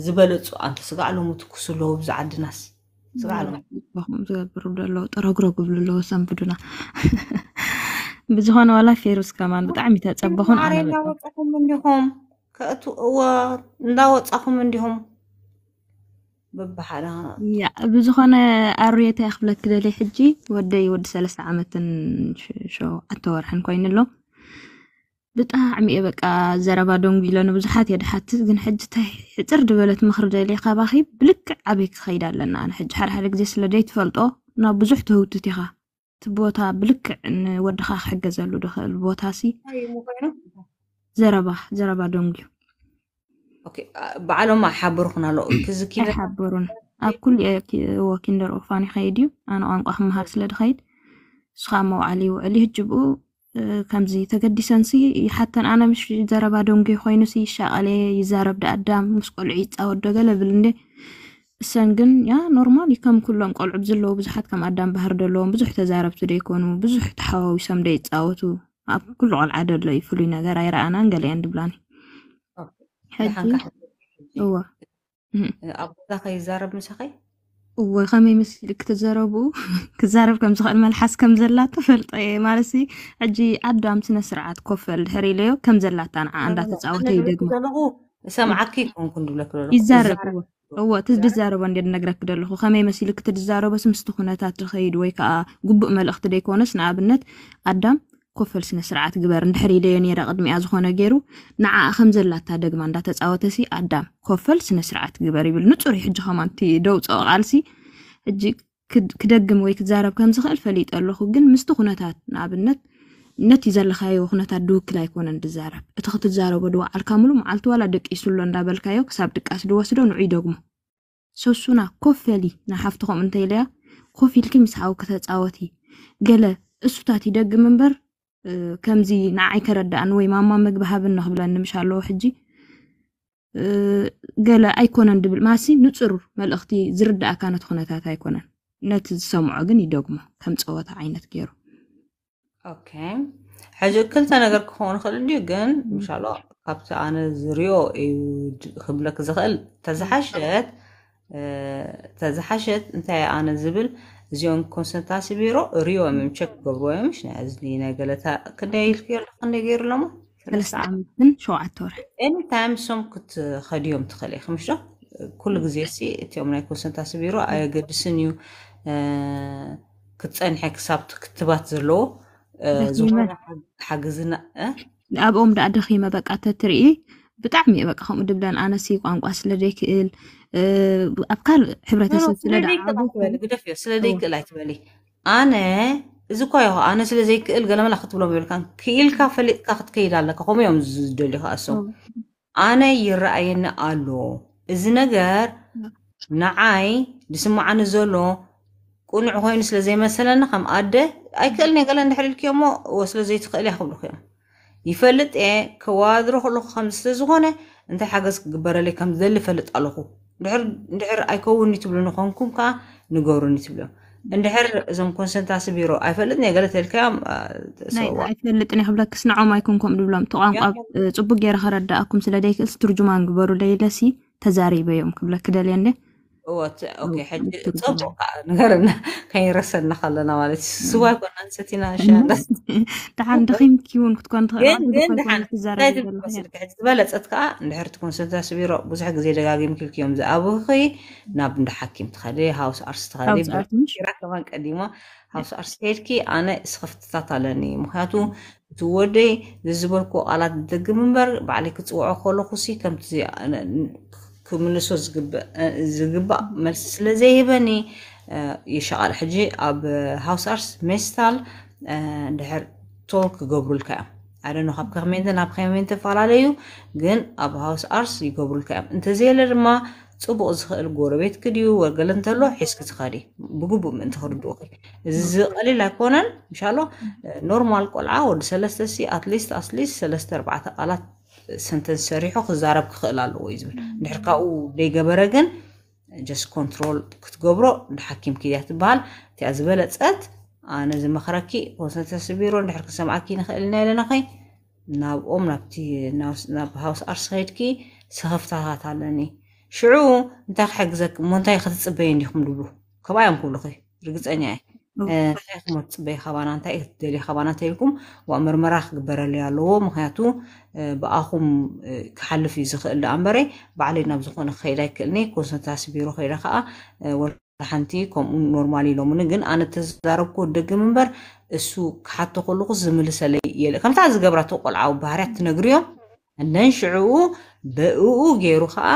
ዝበለፁ ኣንቲ ስጋዕ ሎም ትኩስ ኣለዎ ብዛዓድናስ ስጋዕ ሎም ዝገብር ኣለዎ ጠረግረግ ብሉ ኣለዎ ሰንብዱና بزهان ولا فيروس كمان بتعمي تتبخون على بيتا ناوات أخو من ديهم كأتو ناوات أخو من ديهم ببحالها يا بزهان أريتا يخبل كده لي حجي ودي ود سلسة عامة شو أتور حنكوين اللو بتعمي إبقى زربا دونج بيلون بزحات يد حتى تقن حج تحتر دولت مخرج لي خباخي بلك عبيك خيدا لنا أنا حج حر حرك زي سلديت فلطو نا بزحته وتتيخه እቲ ቦታ ብልክዕ ንወድኻ ክሕገዘሉ ድኽእል ቦታ ሲ ዘረባ ዘረባ ደንጉዩ በዓሎም ኣይሓበርኩን ኣሎ ኣይሓበሩን ኣብ ኩል ወኪንደር ኦፋን ይኸይድ እዩ ኣነ ቋንቋ ክምሃር ስለ ድኸይድ ንስኻ መውዓሊ ይውዕል ይህጅብኡ ከምዚ ተገዲሰንሲ ይሓተን ኣነ ምሽ ዘረባ ደንጉ ኮይኑ ሲ ይሻቐለየ ይዛረብ ዳኣዳም ምስ ቆልዑ ይፃወዶ ገለ ብል እንዴ እሰን ግን ያ ኖርማሊ ከም ኩሎም ቆልዑ ብዘለዎ ብዙሓት ከም ኣዳም ባህር ደለዎም ብዙሕ ተዛረብቲ ዶ ይኮኑ ብዙሕ ተሓዋዊሶም ዶ ይፃወቱ ኣብ ኩሉ ቆልዓ ደሎ እዩ ፍሉይ ነገር ኣይረኣናን ገለአን ድብላኒ ሕጂ እዋ ኣብ ገዛ ከይዛረብ ምሳኸይ ወይ ከመይ ምስሊ ክትዘረቡ ክዛረብ ከም ዝኽእል መልሓስ ከም ዘላቶ ፈልጠ እየ ማለት ሕጂ ኣዳም ስነ ስርዓት ኮፈል ድሕሪ ኢለዮ ከም ዘላታ ንዓ እንዳተፃወተ ይደግሞ ሰምዓኪ ይኮንኩን ድብለክሎ ይዛረብ እዎ ትዝዛረቦ እንደነግራ ደለኹ ከመይ መሲልክ ትዝዛረቦስ ስምስቲ ኩነታት ትኸይድ ወይ ከዓ ጉቡእ መልእኽቲ ደይኮነስ ንኣብነት ኣዳም ኮፈል ስነ ስርዓት ግበር እንድሕሪ ደዮ ነረ ቅድሚያ ዝኾነ ገይሩ ንዓ ከም ዘላታ ደግማ እንዳተፃወተ ሲ ኣዳም ኮፈል ስነ ስርዓት ግበር ይብል ንፁር ሕጂ ከማንቲ ደውፅኦ ቃልሲ ሕጂ ክደግም ወይ ክዛረብ ከም ዝኽእል ፈሊጠ ኣለኹ ግን ምስቲ ኩነታት ንኣብነት ነቲ ዘለካዮ ኩነታት ድውክል ኣይኮነን ድዛረብ እቲ ክትዛረቦ ድዋዓልካ ሙሉ መዓልቲ ዋላ ደቂሱሎ እንዳበልካዮ ክሳብ ድቃስ ድወስዶ ንዑ ደግሞ ሰሱና ኮፈሊ ንሓፍትኹም እንተይለያ ኮፍ ኢልኪ ምስሓዊ ከተፃወቲ ገለ እሱታት ይደግም እምበር ከምዚ ንዓይ ከረዳእን ወይ ማማ ምግቢ ሃብን ንኽብለን ንምሻ ኣለዎ ሕጂ ገለ ኣይኮነን ድብል ማሲ ንፁር መልእኽቲ ዝርዳእካ ነቲ ኩነታት ኣይኮነን ነቲ ዝሰምዖ ግን ይደግሞ ከም ፀወታ ዓይነት ገይሩ اوكي حاجة كنت انا قلت كون خلدي ان شاء الله كابتا انا زريو خبلك زخل تزحشت آه، تزحشت انت انا زبل زيون كونسنتاسي بيرو ريو من تشك قبو مش نازلي نقلتا كدي الخير خلني غير لما ثلاث ساعات شو عطور انت امسوم كنت خديوم تخلي خمسه كل غزيسي تيوم نايكون سنتاسي بيرو اي قدسنيو آه كتصنحك صابت كتبات زلو ዝኾነ ሓገዝና ኣብኦም ዳኣ ደኺመ በቃ ተትርኢ ብጣዕሚ እየ በቃ ከምኡ ድብለን ኣነሲ ቋንቋ ስለደይክእል ኣብ ካልእ ሕብረተሰብ ስለደዓግደፍ እዮ ስለደይክእል ኣይትበሊ ኣነ እዚ እኳ ይኹ ኣነ ስለዘይክእል ገለመላ ክትብሎም የብልካን ክኢልካ ፈሊጥካ ክትከይድ ኣለካ ከምኡ እዮም ዝደልዩ ከኣሶም ኣነ ይረኣየኒ ኣሎ እዚ ነገር ንዓይ ዝስማዓኒ ዘሎ كل عهين سلا زي مثلا خم عدة أي كلني قال إن حليل كيومو وسلا زي تقلي يفلت إيه كوادر خلو خمسة زغنة أنت حاجز قبر لي كم ذل فلت ألوه دحر دحر أي كون نتبلو نخونكم كا نجور نتبلو دحر زم كون سنت عصبيرو أي فلت نيجال تلكام آه، أي فلت إني حبلك سنع ما يكونكم دبلام طبعا آه، تبقي رخ رد أكم سلا ديك استرجمان قبر ولا يلاسي تزاري بيوم قبلك دليلني وت... اوكي حج تصبر نقرن كان يرسل نخلنا مالت سوا كنا نسيتنا عشان دحان دخيم كيون كتكون دحان حج تبلፅት ከዓ እንድሕር ትኮን ሰንታ ስቢሮ ብዙሕ ግዜ ደጋጊም ክልክዮም ዝኣብኺ ናብ እንዳ ሓኪም ትኸደ ሃውስ ኣርስ ትኸደራከባን ቀዲሞ ሃውስ ኣርስ ሄድኪ ኣነ ስኽፍትታት ኣለኒ ምክንያቱ እቲ ወደይ ዝዝበልኮ ቃላት ዝደግም እምበር ባዕለይ ክፅውዖ ከለኩሲ ከምቲ كملسو زقب زقب مرس لزيهبني آه، يشعل حجي اب هاوس ارس ميستال آه، دهر تولك قبرل كام عرنو خب كرمينت ناب كرمينت فعل عليو جن اب هاوس ارس كام انت زيهلر ما تصوب ازخال قوربيت كديو ورقل انتلو حسك تخاري بقبو من تخور دوخي زقالي لاكونن مشالو آه، نورمال قلعا ودسلستسي اتليست اصليست سلست اربعة تقالات ሰንተንስ ሰሪሑ ክዛረብ ክኽእል ኣለዎ እዩ ዝብል እንድሕር ካብኡ ደይገበረ ግን ጀስ ኮንትሮል ክትገብሮ ንሓኪም ክድያ ትበሃል እቲኣ ዝበለፀት ኣነ ዝመኽረኪ ኮንሰንተስ ቢሮ እንድሕር ክሰምዓኪ ንኽእልና ኣለና ኸይ ናብኦም ናብቲ ናብ ሃውስ ኣርስ ከይድኪ ሰኸፍታታት ኣለኒ ሽዑ እንታይ ክሕግዘክ እሞ እንታይ ክትፅበየ እንዲኹም ድብሉ ከምኣዮም ክብሉ ኸይ ርግፀኛ እየ ታሪክም ፅበይ ከባና እንታይ እየ ትደልዩ ከባና እንተይልኩም ምርመራ ክግበረሉ ኣለዎ ምክንያቱ ብኣኹም ክሓልፍ እዩ ዝኽእል ዳኣ እምበረ ባዕለይ ናብ ዝኾነ ክኸይድ ኣይክእልኒ ኮንሰንትራሲ ቢሮ ከይደ ከዓ ሓንቲ ከምኡ ኖርማል ኢሎምኒ ግን ኣነ ተዛረብኮ ደጊም እምበር እሱ ክሓቶ ከለኹ ዝምልሰለይ የለ ከምታ ዝገብራቶ ቆልዓዊ ባህርያት ትነግሩ እዮም እንደን ሽዕኡ ብእኡ ገይሩ ከዓ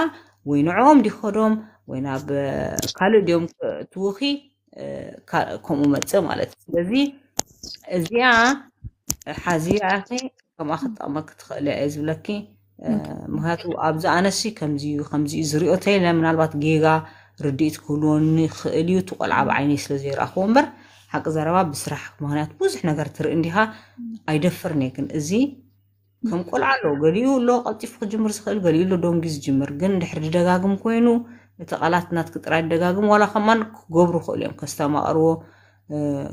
ወይ ንዕኦም ዲኸዶም ወይ ናብ ካልእ ድዮም ትውኺ ከምኡ መፅእ ማለት እዩ ስለዚ እዚኣ ሓዚያ ከምኣ ክጠቕመክ ትኽእል እየ ዝብለኪ ምክንያቱ ኣብዚ ኣነሲ ከምዚ እዩ ከምዚ እዩ ዝሪኦ ተይለ ምናልባት ጌጋ ርድኢት ክህልወኒ ክእል እዩ ትቆልዓ ብዓይነይ ስለ ዘይረኣኽቦ እምበር ሓቂ ዘረባ ብስራሕ ምክንያት ብዙሕ ነገር ትርኢ እንዲኻ ኣይደፍርኒ ግን እዚ ከም ቆልዓ ኣለዎ ገሊኡ ኣሎ ቀልጢፉ ክጅምር ዝኽእል ገሊኡ ኣሎ ዶንጊ ዝጅምር ግን ድሕሪ ደጋግም ኮይኑ تقالات نات كتراد دقاقم ولا خمان كقبرو خوليوم كستاما أرو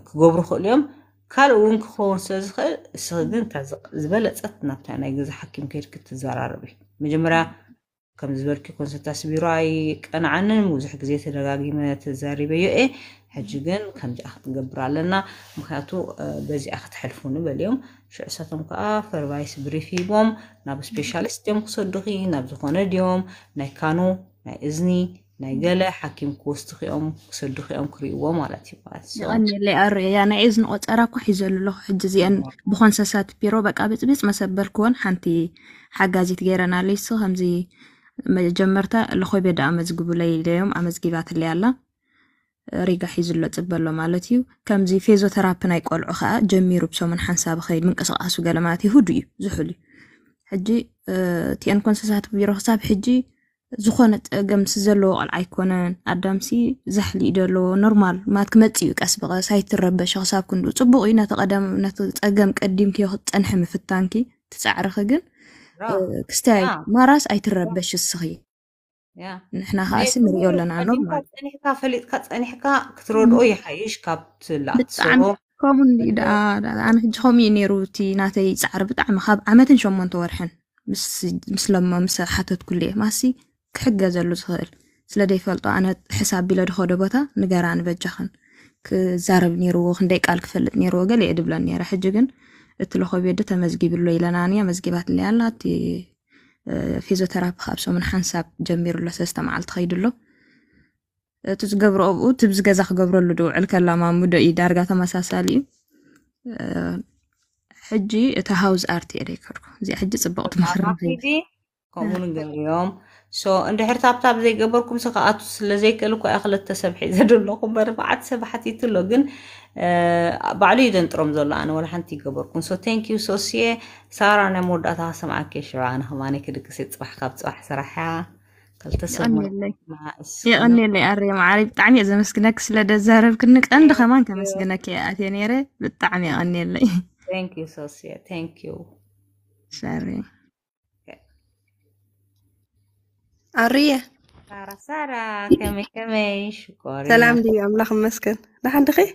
كقبرو خوليوم كال اون كخون سيزخي سيغدين تازق زبالة تسطنا بتاعنا يقز حكيم كير كتزار عربي مجمرا كم زبال كيكون ستاس بيراي كان عنن موزح كزيت دقاقي من تزاري بيو اي حجيقن كم جا اخت قبرا لنا مخياتو بازي اخت حلفونو باليوم شو عساتهم كا فروايس بريفي بوم ناب سبيشاليست يوم كسودغي ناب زخونة ديوم نايكانو ناي إزني ناي جلا حكيم كوستخي أم سردخي أم كريوة مالاتي بات لأني اللي أرى يعني إزن قوت أراكو حيزل له حجزي أن بخون ساسات بيرو باك أبت بس ما سبركون حانتي حقازي تغيرنا ليسو همزي مجمرتا لخوي بيدا أمز قبولي ليوم أمز قيبات اللي الله ريقا حيزلو تبالو مالاتيو كمزي فيزو ثرابنا يقول عخاء جميرو بسو من حنساب خيل من قصق أسو قلماتي هدوي زحولي حجي تي أنكون ساسات بيرو حساب حجي ዝኾነ ፀገም ስዘለዎ ቃል ኣይኮነን ኣዳምሲ ዛሕሊ እዩ ደለዎ ኖርማል ማለት ክመፅ እዩ ቀስ ብቀስ ኣይትረበሸ ክሳብ ክንዱ ፅቡቅ እዩ ነቲ ፀገም ቀዲምክዮ ክትፀንሐ ምፍታንኪ ትፃዕርኺ ግን ክስተያይ ማራስ ኣይትረበሽ እስኺ ንሕና ከዓሲ ንሪኦ ኣለና ኣሎ ፀኒሕካ ፈሊጥካ ፀኒሕካ ክትረድኦ ይሓይሽ ካብ ትላኣትሰቦ ከምኡን ደኣ ኣነ ሕጂ ከምኡ እዩ ነይሩ እቲ ናተይ ፃዕሪ ብጣዕሚ ካብ ዓመትን ሸሞንተ ወርሕን ምስ ለሞ ምስ ሓተትኩ እየ ማሲ ክሕገ ዘሎ ዝኽእል ስለ ደይፈልጦ ኣነ ሕሳብ ቢለ ድኸዶ ቦታ ንገራ ንበጃኽን ክዛረብ ነይርዎ ክንደይ ቃል ክፈልጥ ነይርዎ ገለ የ ድብለን ነረ ሕጂ ግን እቲ እትለኸ ቤዶ ተመዝጊብሎ ኢለናንያ መዝጊባት ንለያ ኣላ እቲ ፊዞተራፒ ካብ ሰሙን ሓንሳብ ጀሚሩሎ ሰለስተ መዓልቲ ከይድሎ እቲ ዝገብሮ ኣብኡ እቲ ብዝገዛ ክገብረሉ ድውዕል ከላማ ሙዶ እዩ ዳርጋ ተመሳሳሊ እዩ ሕጂ እቲ ሃውዝ ኣርቲ እየ ደይከድኩ እዚኣ ሕጂ ፅበቕቲ ምክር ከምኡ ንገብርዮም سو እንድሕር ታብታብ ዘይገበርኩም ስከኣቱ ስለዘይክእል እኳ እየ ክልተ ሰብ ሒዘ ዘለኹ እምበር በዓት ሰብ ሓቲቱ ኣሎ ግን ባዕሉ እዩ ደንጥሮም ዘሎ ኣነ ወላ ሓንቲ ይገበርኩም ሶ ቴንክ ዩ ሶስየ ሳራ ናይ መወዳእታ ሰምዓከ ሽዑ ኣነ ከማነ ክድግስ ፅባሕ ካብ ፅባሕ ስራሕ ይቀኒለይ ኣርየ መዓሪ ብጣዕሚ እየ ዘመስግነክ ስለ ደዛረብክኒ ቀንዲ ከማን ከመስግነክ እየ ኣትየ ነይረ ብጣዕሚ ይቀኒለይ ሶስየ ሸሪ عرية سارة سارة كمي كمي شكرا سلام لي يا ملاخ مسكن لحن دخي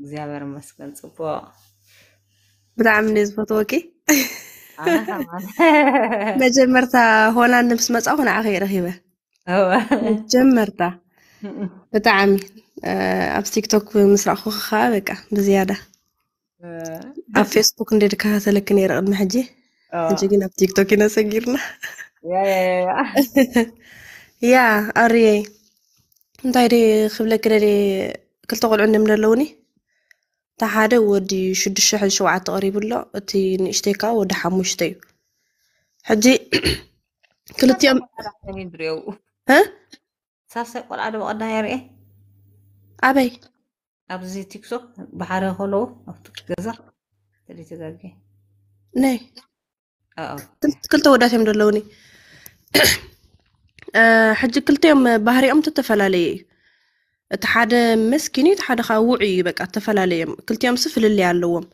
زيابر مسكن صبا بدعم نزبة توكي ما جمرتا هولان نفس ما تقونا عخي رهيبة جمرتا بدعمي آه، أب تيك توك مسرع خوخ خابك بزيادة آه. أب فيسبوك ندير كهاتلك نير أدم حجي أنت آه. جينا أب تيك توك نسجيرنا يا يا يا اري يا يا يا كل طغل عندنا من اللوني يا يا ودي شد الشحن يا يا يا تي نشتيكا ودي يا حجي يا يا ها ساسي قول يا يا يا أبي أبزي يا يا يا أفتك يا تلي يا يا يا يا يا أه، حجي كلتيهم بهري أم تتفلالي تحد مسكيني تحد خاوعي بك أتفلالي كلتيهم سفل اللي علوهم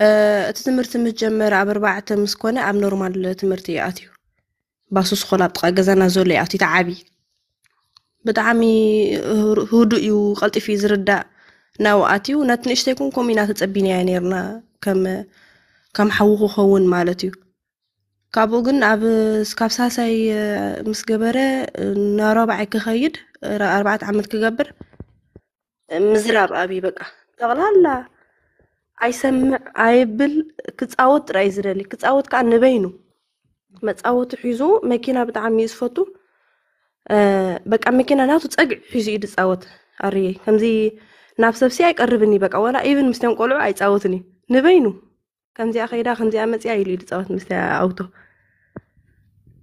أه، تتمرت مجمر عبر باعة مسكونة عم نورمال تمرتي آتيو باسوس خلا بقى قزانا زولي آتي تعابي بدعمي هدوئي وقلتي في زردة ناو آتيو ناتنش تيكون كومينات تسبيني يعني كم كم حوخو خون مالتيو ካብኡ ግን ካብ ሳሳይ ምስ ገበረ ናረባዓይ ክኸይድ ኣርባዕተ ዓመት ክገብር ምዝራብ ኣብዩ በቃ ጠቕላላ ኣይሰምዕ ኣይብል ክፃወት ጥራይ ዝደሊ ክፃወት ከዓ ንበይኑ መፃወቲ ሒዙ መኪና ብጣዕሚ እዩ ዝፈቱ በቃ መኪና ናቱ ፀግዕ ሒዙ እዩ ድፃወት ኣርየ ከምዚ ናብ ሰብሲ ኣይቀርብን እዩ በቃ ወላ ኢብን ምስቶም ቆልዑ ኣይፃወትን እዩ ንበይኑ ከምዚኣ ከይዳ ከምዚኣ መፅያ ኢሉ እዩ ድፃወት ምስ ኣውቶ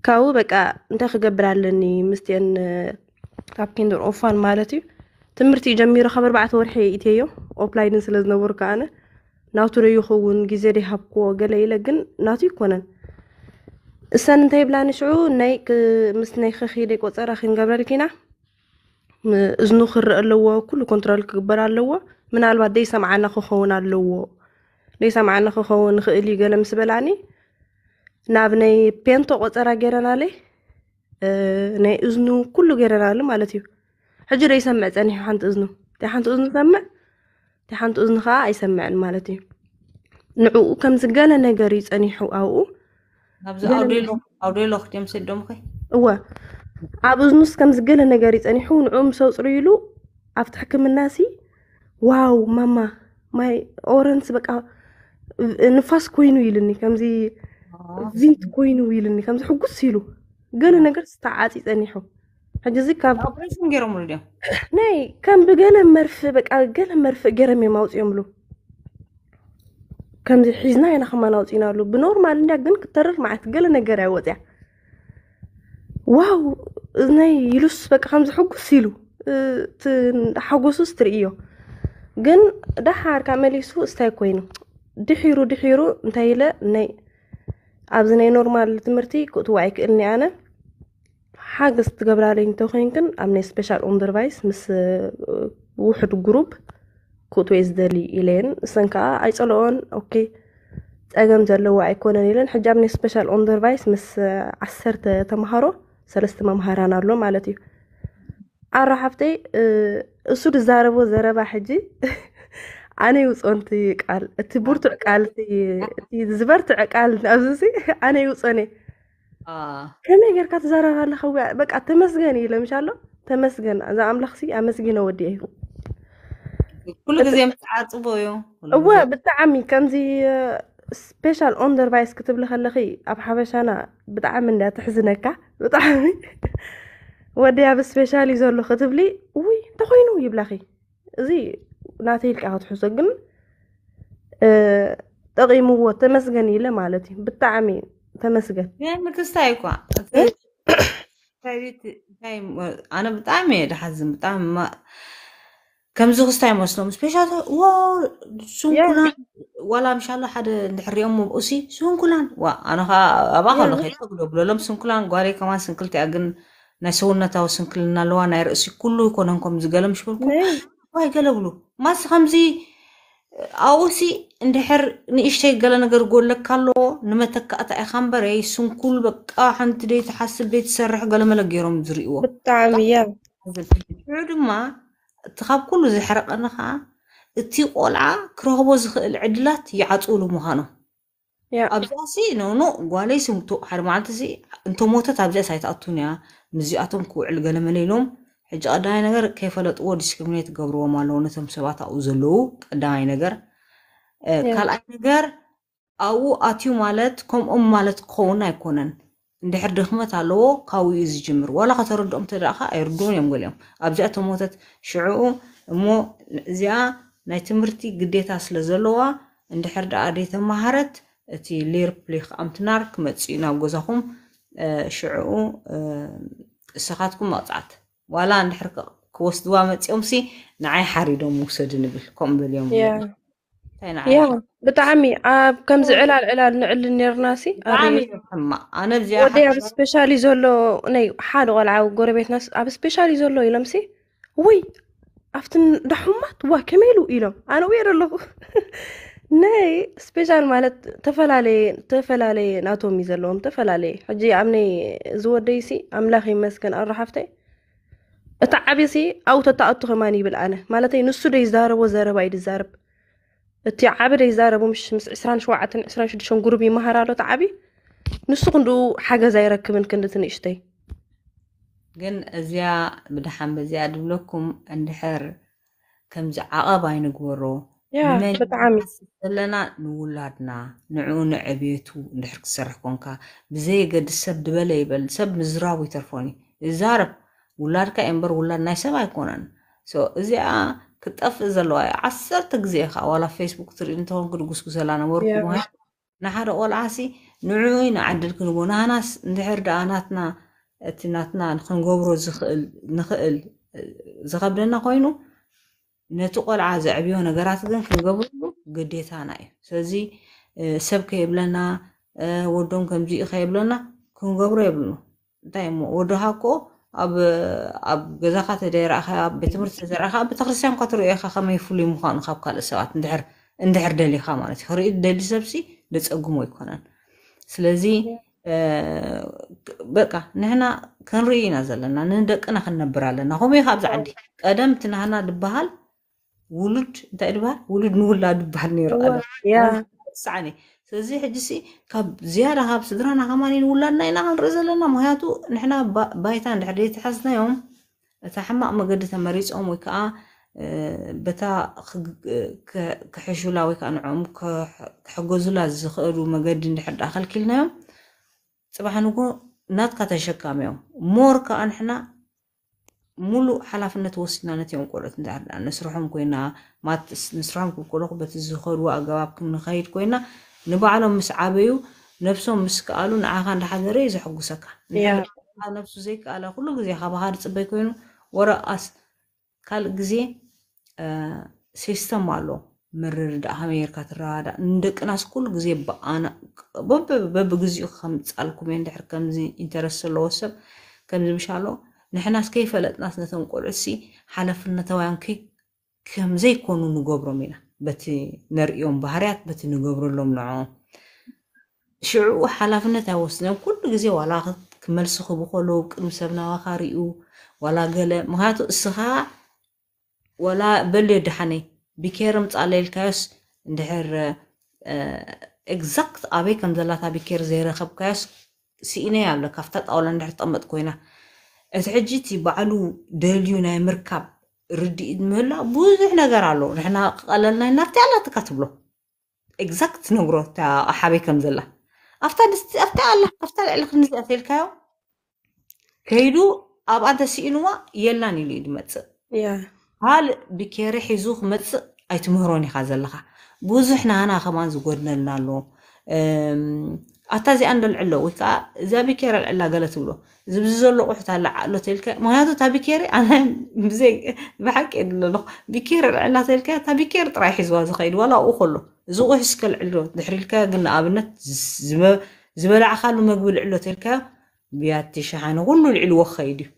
كاو بقى انت خجبرالني مستين تاب كيندر اوفان مالتي تمرتي جميرة خبر بعث ورحي ايتيو اوبلاين سلاز نور كان ناتوري يخون غيزري حقو قليله لكن ناتي كونن السن انت بلا نشعو ناي مسني خخيلي قصر اخين غبرالكينا ازنو خر اللو كل كنترول كبر اللو من الباديسه معنا خخون اللو ليس معنا خخون خيلي قلم سبلاني نابني بنتو قطرة جيران علي اه ني ازنو كلو جيران علي مالتيو حجو ري سمع تاني حانت ازنو تي حانت ازنو سمع تي حانت ازنو خا اي سمع مالتيو نعو كم زقالة نقاري تاني حو او نابزو اوديلو نص كم زقالة نقاري تاني حو نعو مسوس ريلو افتحك من ناسي واو ماما ماي اورنس بقى نفاس كوينو يلني كم زي زيت كوين ويلني كم زحو قصيلو قال نقر استعاتي تنيحو حجزي كاب اوبريشن جرام ولا ناي كان بقلم مرف بق قال مرف جرم ما وصيهم له كم حزنا انا خما ناوتينا له بنورمال اندا جن كترر مع تقل نقر يوضع واو ناي يلوس بق بقى خمس حقص يلو أه، حقص استريو جن دحار كامل يسو استاي كوينو دحيرو ድሒሩ እንታይ ኢለ ኣብዚ ናይ ኖርማል ትምህርቲ ክእትዋዓይ ክእልኒ ኣነ ሓገዝ ትገብራለይ እንተኮንክን ኣብ ናይ ስፔሻል ኦንደርቫይስ ምስ ውሕድ ጉሩብ ክእትወይ ዝደሊ ኢለየን እሰን ከዓ ኣይፀልኦን ኦኬ ፀገም ዘለዎ ኣይኮነን ኢለን ሕጂ ኣብ ናይ ስፔሻል ኦንደርቫይስ ምስ ዓሰርተ ተምሃሮ ሰለስተ መምሃራን ኣሎ ማለት እዩ ኣራሓፍተይ እሱ ድዛረቦ ዘረባ ሕጂ ኣነ ይውፆንቲ ቃል እቲ ብርቱዕ ቃል እቲ ዝበርትዐ ቃል ኣብዚ እዚ ኣነ ይውፀን እየ ከመይ ጌርካ ትዛረባ ኣለኸ በቃ ተመስገን እዩ ለምሻ ኣሎ ተመስገን እዛ ኣምላኽ ሲ ኣመስጊነ ወዲአ እዩ ኩሉ ግዜ ምትዓፅቦ እዩ እወ ብጣዕሚ ከምዚ ስፔሻል ኦንደርቫይስ ክትብል ከለኺ ኣብ ሓበሻና ብጣዕሚ እንዳትሕዝነካ ብጣዕሚ ወዲያ ብስፔሻል እዩ ዘሎ ክትብሊ ውይ እንተኮይኑ ይብላኺ እዚ ناتي لك هاد حسقن آه، تقيم هو تمسجن إلى مالتي بالطعمي تمسجن يعني متستاي قا إيه؟ تايت أنا بطعمي لحزم بطعم ما كم زوج تايم وصلوا مسبيش هذا واو شون كلان ولا مش الله حد نحر يوم مبؤسي شون كلان وا أنا خا أباخ الله خير أقول أقول لهم شون كلان قاري كمان سنكلتي أجن نسونا تاو سنكلنا لوانا رأسي كله يكون عندكم زغلم شو إيه. واي قالوا له ما سخمزي أوسي اندحر نيشتي قال انا غير قول لك قالو نمتك اتا خمبر اي سنكول بقا حنت دي تحسب بيت سرح قال ما لقيرم زريو بتعم يا بعد ما تخاب كل زحرق انا ها تي قولا كرهبو زخل عدلات يعطولو مهانة يا ابزاسي نو نو قالي سمتو حرمانتسي انتو موتت ابزاسي تاتونيا مزياتهم كوع القلم ليلوم ሕጂ ቀዳማይ ነገር ከይፈለጥዎ ዲስክሪሚኔት ገብርዎም ኣለዉ ነቶም ሰባት ኣብኡ ዘለዉ ቀዳማይ ነገር ካልኣይ ነገር ኣብኡ ኣትዩ ማለት ከምኦም ማለት ክኸውን ኣይኮነን እንድሕር ድኽመት ኣለዎ ካብኡ እዩ ዝጅምር ዋላ ከተረድኦም ተደእካ ኣይርድኡን እዮም ገሊኦም ኣብዚኣ ተሞተት ሽዑኡ እሞ እዚኣ ናይ ትምህርቲ ግዴታ ስለ ዘለዋ እንድሕር ደኣ ደይተመሃረት እቲ ሌር ፕሌክ ኣምትናር ክመፅኡ ናብ ገዛኹም ሽዑኡ እስኻትኩም መቕፃዕት ولا ندحر كوستوا متيوم سي نعي حري دوم وسد نبل كم باليوم يا بتعمي آه كم زعل على على نعل النيرناسي بتعمي أنا زيا ودي أبى سبيشالي زولو ناي حال ولا عو ناس أبى سبيشالي زولو يلمسي وي أفتن دحمات وا إلهم أنا وير الله ناي سبيشال مالت تفل علي تفل علي ناتو ميزلهم تفل علي حجي عمني زور ديسي أملاخي مسكن أرحفتي እቲ ኣብ ተጣእቱ ኸማኒ ይብል ኣነ ማለተይ ንሱ ዶ ይዛረቦ ዘረባ እዩ ድዛርብ እቲ ዓብ ዶ ይዛረቡ ምስ 27 26 ጉሩብ ይመሃር ኣሎ እቲ ዓብዪ ንሱ ክንድኡ ሓገዝ ኣይረክብን ክንዲ እቲ ንእሽተይ ግን እዚያ ብድሓን በዚያ ድብለኩም እንድሕር ከምዚ ዓቐባ ይንግበሮ ብጣዕሚ ዘለና ንውላድና ንዕኡ ንዕቤቱ እንድሕር ክትሰርሕ ኮንካ ብዘየገዲ ሰብ ድበለ ይበል ሰብ ምዝራቡ ይተርፎን እዩ ይዛረብ ውላድካ እምበር ውላድ ናይ ሰብ ኣይኮነን እዚኣ ክጠፍእ ዘለዋ እዩ ዓሰርተ ግዜ ከዓ ዋላ ፌስቡክ ትርኢ እንትኾን ክድጉስጉሰላ ነበርኩ ንሓደ ቆልዓሲ ንዕኡ ንዓድል ክንቦ ናሃናስ እንድሕር ደኣ ናትና እቲ ናትና ክንገብሮ ንኽእል ዝኸብደና ኮይኑ ነቲ ቆልዓ ዘዕብዮ ነገራት ግን ክንገብርሉ ግዴታና እዩ ስለዚ ሰብ ከየብለና ወዶም ከምዚ ከየብለና ክንገብሮ የብሉ እንታይ እሞ ወዶሃ ኮ ኣብ ገዛካ ተደይረእኻ ኣብ ቤት ትምህርቲ ተዘርእካ ኣብ ቤተክርስትያን ካ ትሪኦካ ከመይ ፍሉይ ምኳኑ ካብ ካልእ ሰባት እንድሕር ደሊካ ማለት እዩ ክሪኢ ደሊ ሰብሲ ዘፀጉሞ ኣይኮነን ስለዚ በቃ ንሕና ክንርኢ ኢና ዘለና ንደቅና ክንነብር ኣለና ከምኡ ካብዚ ዓዲ ቀደምቲ ናህና ድበሃል ውሉድ እንታይ ድበሃል ውሉድ ንውላድ ድበሃል ነይሩ ሳዕኒ ስለዚ ሕጂ ሲ ካብ ዝያዳ ካብ ስድራና ከማኒን ውላድና ኢና ክንርኢ ዘለና ምክንያቱ ንሕና ባይታ እንድሕር ዘይተሓዝናዮም እታ ሕማቅ መገዲ ተመሪፆም ወይ ከዓ በታ ክሕሹላ ወይ ከዓ ንዕኦም ክሕገዙላ ዝኽእሉ መገዲ እንድሕር ዳ ከልኪልናዮም ፅባሕ ንጎ ናትካ ተሸካሚ እዮም ሞር ከዓ ንሕና ሙሉእ ሓላፍነት ወሲድና ነትኦም ቆልዑት እንድሕር ንስርሖም ኮይና ማት ንስርሖም ክንከለኹ በቲ ዝኸድዎ ኣገባብ ክንኸይድ ኮይና ንባዕሎም ምስ ዓበዩ ነብሶም ምስ ከኣሉ ንዓኻ እንዳሓደረ እዩ ዘሐጉሰካ ነብሱ ዘይከኣለ ኩሉ ግዜ ካባኻ ፅበይ ኮይኑ ወረቃስ ካልእ ግዜ ሲስተም ኣሎ ምርርዳእ ከመይ ትረባዳ ንደቅናስ ኩሉ ግዜ በብግዚኡ ከምፃልኩም እየ እንድሕር ከምዚ ኢንተረስ ዘለዎ ሰብ ከምዚ ምሻ ኣሎ ንሕናስ ከይፈለጥናስ ነቶም ቆልዑሲ ሓለፍነተውያን ከምዘይኮኑ ንገብሮም ኢና በቲ ነሪኦም ባህርያት በቲ ንገብረሎም ንዖ ሽዑኡ ሓላፍነት ኣይወስነን ኩሉ ግዜ ዋላ ክመልሲ ክቡ ከለዉ ቅድሚ ሰብ ናባኻ ርዩ ዋላ ገለ ምክንያቱ እስኻ ወላ በልዮ ድሓኒ ቢኬርም ፃለልካዮስ እንድሕር ኤግዛክት ኣበይ ከም ዘላታ ቢኬር ዘይረኸብካዮስ ስኢነይ ኣሎ ካብታ ጣውላ እንድሕር ጠመጥ ኮይና እቲ ሕጂ እቲ ባዕሉ ደልዩ ናይ ምርካብ ርድኢት ምህላው ብዙሕ ነገር ኣለዎ ንሕና ቀለልና ናብቲ ኣላትካ ትብሎ ኤግዛክት ነግሮ ሓበይ ከም ዘላ ኣብታ ድስቲ ኣብታ ኣላ ኣብታ ልዕሊ ክንዚኣ ተልካዮ ከይዱ ኣብኣ ተሲኢንዋ የላን ኢሉ እዩ ድመፅእ ካልእ ብኬሪ ሒዙ ክመፅእ ኣይትምህሮን ኢኻ ዘለካ ብዙሕ ናና ከማን ዝጎድነልና ኣለዎ أتازي عنده العلا ويكا زابي كير العلا قالت له زبزول له قحت على العلا تلك ما هذا تابي كيري أنا مزيك بحك إدل له بكير العلا تلك تابي كير تريح زواز خير ولا أخله زو حسك العلا دحر لك قلنا أبنت زب زبلا عخال ما قبل العلا تلك بياتي شحان غنو العلا خيري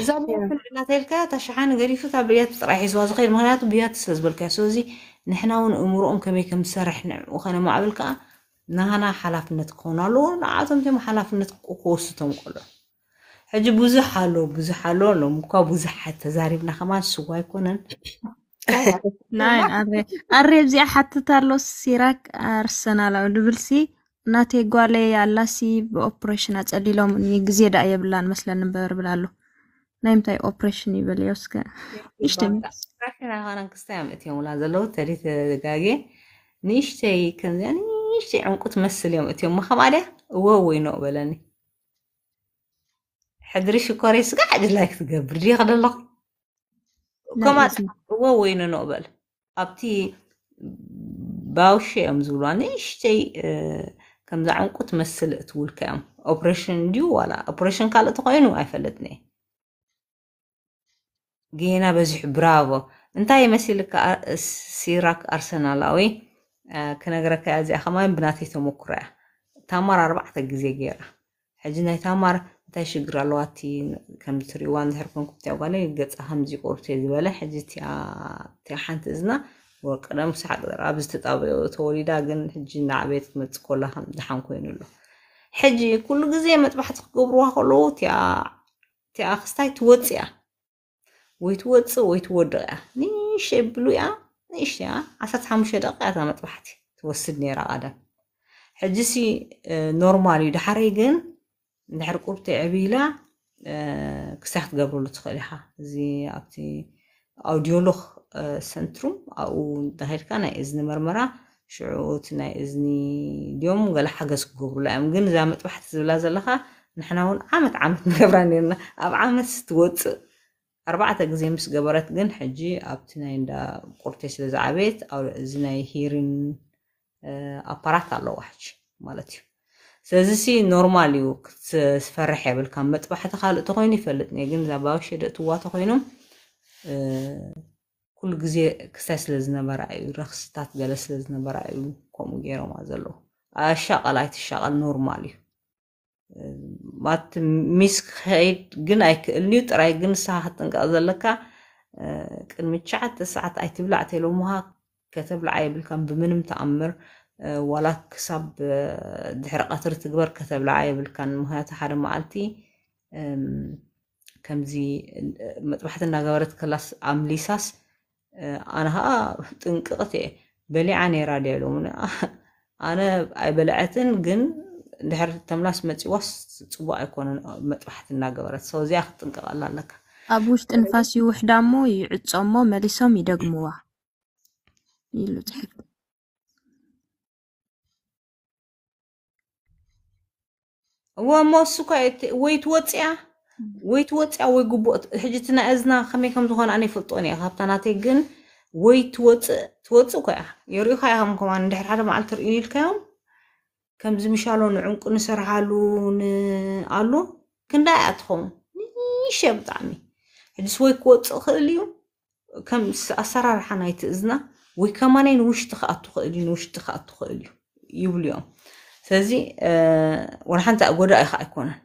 زابي العلا تلك تشحان قريفة تابيات تريح زواز خير ما هذا بيات سلزبل كاسوزي نحنا ونأمرهم كم كم سرحنا وخنا مع بالكأ ንሃና ሓላፍነት ክኾኑ ኣለዎ ንዓቶም እዮም ሓላፍነት ክወስቶም ከሎ ሕጂ ብዙሕ ኣሎ ብዙሕ ኣሎ ሎም እኳ ብዙሓት ተዛሪብና ከማን ስዋ ኣይኮነን ኣሬ እዚኣ ሓትት ኣሎ ሲራክ ኣርሰናል ኣብ ልብልሲ እናተ ጓለ ኣላሲ ብኦፕሬሽን ኣፀሊሎም ግዜ ዳ የብላን መስለን ንበር ብላ ኣሎ ናይ ምንታይ ኦፕሬሽን ይበል ዮስከ ንእሽተይ ክስታይ ኣምእትዮም ውላ ዘለዉ ተዲ ተጋጌ ንእሽተይ ከምዚኣ ትንሽተይ ዕንቁ ትመስል እዮም እትዮም ምኸማለያ እወወይ ኖ በለኒ ሕድሪ ሽኮሬ ስጋዕ ድላይ ክትገብር ድየ ክደለኹ ከማ እወወይ ኖ በለ ኣብቲ ባውሽ እዮም ዝብልዋ ንእሽተይ ከምዛ ዕንቁ ትመስል እትውልከ እዮም ኦፕሬሽን ድዩ ዋላ ኦፕሬሽን ካልእ ተኮይኑ ኣይፈለጥኒ እየ ጌና በዚሑ ብራቮ እንታይ መሲልካ ሲራክ ኣርሰናላዊ ክነግረካ እያ እዚኣ ከማይን ብናተይ ተሞክሮ እያ ታማር ኣርባዕተ ግዜ ገይራ ሕጂ ናይ ታማር እንታይ ሽግር ኣለዋቲ እቲ ከምዚ ትሪእዋ ንድሕርኩም ኩምቲያ ጓለ ገፃ ከምዚ ቆርቶ ዝበለ ሕጂ እቲ ሓንቲ እዝና ቀደም ሳዕ ኣብ ዝተጣበዮ ተወሊዳ ግን ሕጂ ንዓበየት ክመፅእ ከላ ከምዝሓን ኮይኑ ኣሎ ሕጂ ኩሉ ግዜ መጥባሕቲ ክገብርዋ ከለዉ እቲኣ ክስታይ ትወፅ እያ ወይ ትወፅእ ወይ ትወድቕ እያ ንሸ ይብሉ እያ نيشيا عسات حمشي دقيقة ما تبحتي توسدني را هذا حجسي نورمالي دحري جن نحر قربتي عبيلة كسحت قبل لتخليها زي أبتي أوديولوغ سنتروم أو دهير كان إذن مرمرة شعوت إذني اليوم قال حاجة سكور لا مجن زامت واحد زلازل لها نحن هون عامت عامت نبرانينا أب عامت ستوت ኣርባዕተ ግዜ ምስ ገበረት ግን ሕጂ ኣብቲ ናይ እንዳ ቁርቴ ስለ ዝዓበየት እዚ ናይ ሂሪን ኣፓራት ኣለዋ ሕጂ ማለት እዩ ስለዚ ሲ ኖርማል እዩ ክትስፈርሕ የብልካን መጥባሕቲ ካልእ ኮይኑ ይፈልጥ ኒ ግን እዛ ባብሸ ደእትዋ ተኮይኖም ኩሉ ግዜ ክስታይ ስለ ዝነበራ እዩ ረክስታት ገለ ስለ ዝነበራ እዩ ከምኡ ገይሮማ ዘለዉ ኣሻቀል ኣይትሻቀል ኖርማል እዩ ማት ሚስ ክኸይድ ግን ኣይክእልን እዩ ጥራይ ግን ንስኻ ክጥንቀቕ ዘለካ ቅድሚ ትሸዓተ ሰዓት ኣይትብላዕ ተይሎምሃ ከተብላዓ የብልካን ብምንም ተኣምር ዋላ ክሳብ ድሕሪ ቀትሪ ትግበር ከተብላዓ የብልካን ምክንያቱ ሓደ መዓልቲ ከምዚ መጥባሕቲ እናገበረት ከላስ ኣምሊሳስ ኣነ ከዓ ጥንቅቕት እየ በሊዓ ነይራ ድያ ኣነ ኣይበልዐትን ግን دهر تملاس متي واس تبا يكون متوحد الناقورة سو زي أخذ تنقل الله لك أبوش تنفاس يوحد عمو يعد عمو مليسام يدق موا يلو تحب وما سوكا ويت واتيا ويت واتيا وي قبوت حجتنا ازنا خمي كم تخون اني فلطوني اخابتنا تيقن ويت واتي توتسوكا يريو خايا هم كمان دهر حدا معلتر ايلي الكام ከምዝምሻሎ ንዕንቁ ንሰርሓሉ ኣሎ ክንዳይ እያ ትኸውን ንሽ ብጣዕሚ ሕድስ ወይ ክወፅእ ክእል እዩ ከም ኣሰራርሓ ናይቲ እዝና ወይ ከማናይ ንውሽጢ ክኣቱ ክእል እዩ ንውሽጢ ክኣቱ ክእል እዩ ይብሉ እዮም ስለዚ ወላሓንቲ ጎዳኢ ኸ ኣይኮነን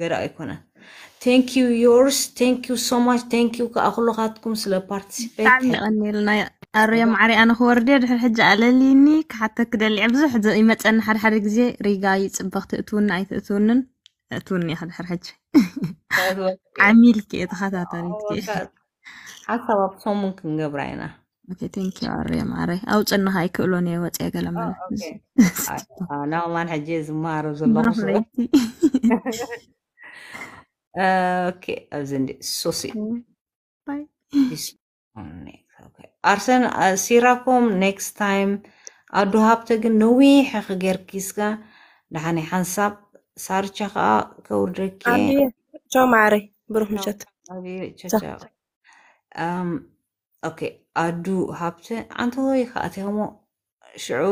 ገዳኢ ኣይኮነን ቴንኪዩ ዮርስ ቴንኪዩ ሶማች ቴንኪዩ ከዓ ኩለኻትኩም ስለ ፓርቲሲፔት ብጣዕሚ ቀኒልና ኣርዮም ዓርያ ንክወርድዮ ድሕር ሕጂ ኣለልኒ ክሓተ ክደሊዕ ብዙሕ ይመፀኒ ሓደ ሓደ ግዜ ሪጋ ይፅበኽ ትእትውኒ ኣይትእትውንን እትውኒ ኢኻ ድሕር ሕጂ ዓሚልክ እየ ተኸታተሊት ሓሳብ ኣብሶሙን ክንገብራ ኢና ቴንኪ ኣርዮም ዓረይ ኣውፅኒኻ ኣይክእሎን እየ ወፅየ ገለመናኦማን ሕጂ ዝመሃሩ ዘለኹ ኦኬ ኣብዚ እንዲ ሶሲ ባይ ኣርሰን ሲራኮም ኔክስት ታይም ኣዶ ሃብተ ግን ነዊሕ ክገር ኪስካ ዳሓነይ ሓንሳብ ሳርቻ ከዓ ከውድርኬ ቻው ማዕረ ብሩህ ምቸት ኦኬ ኣዱ ሃብተ ዓንተ ወይ ከኣትኸሞ ሽዑ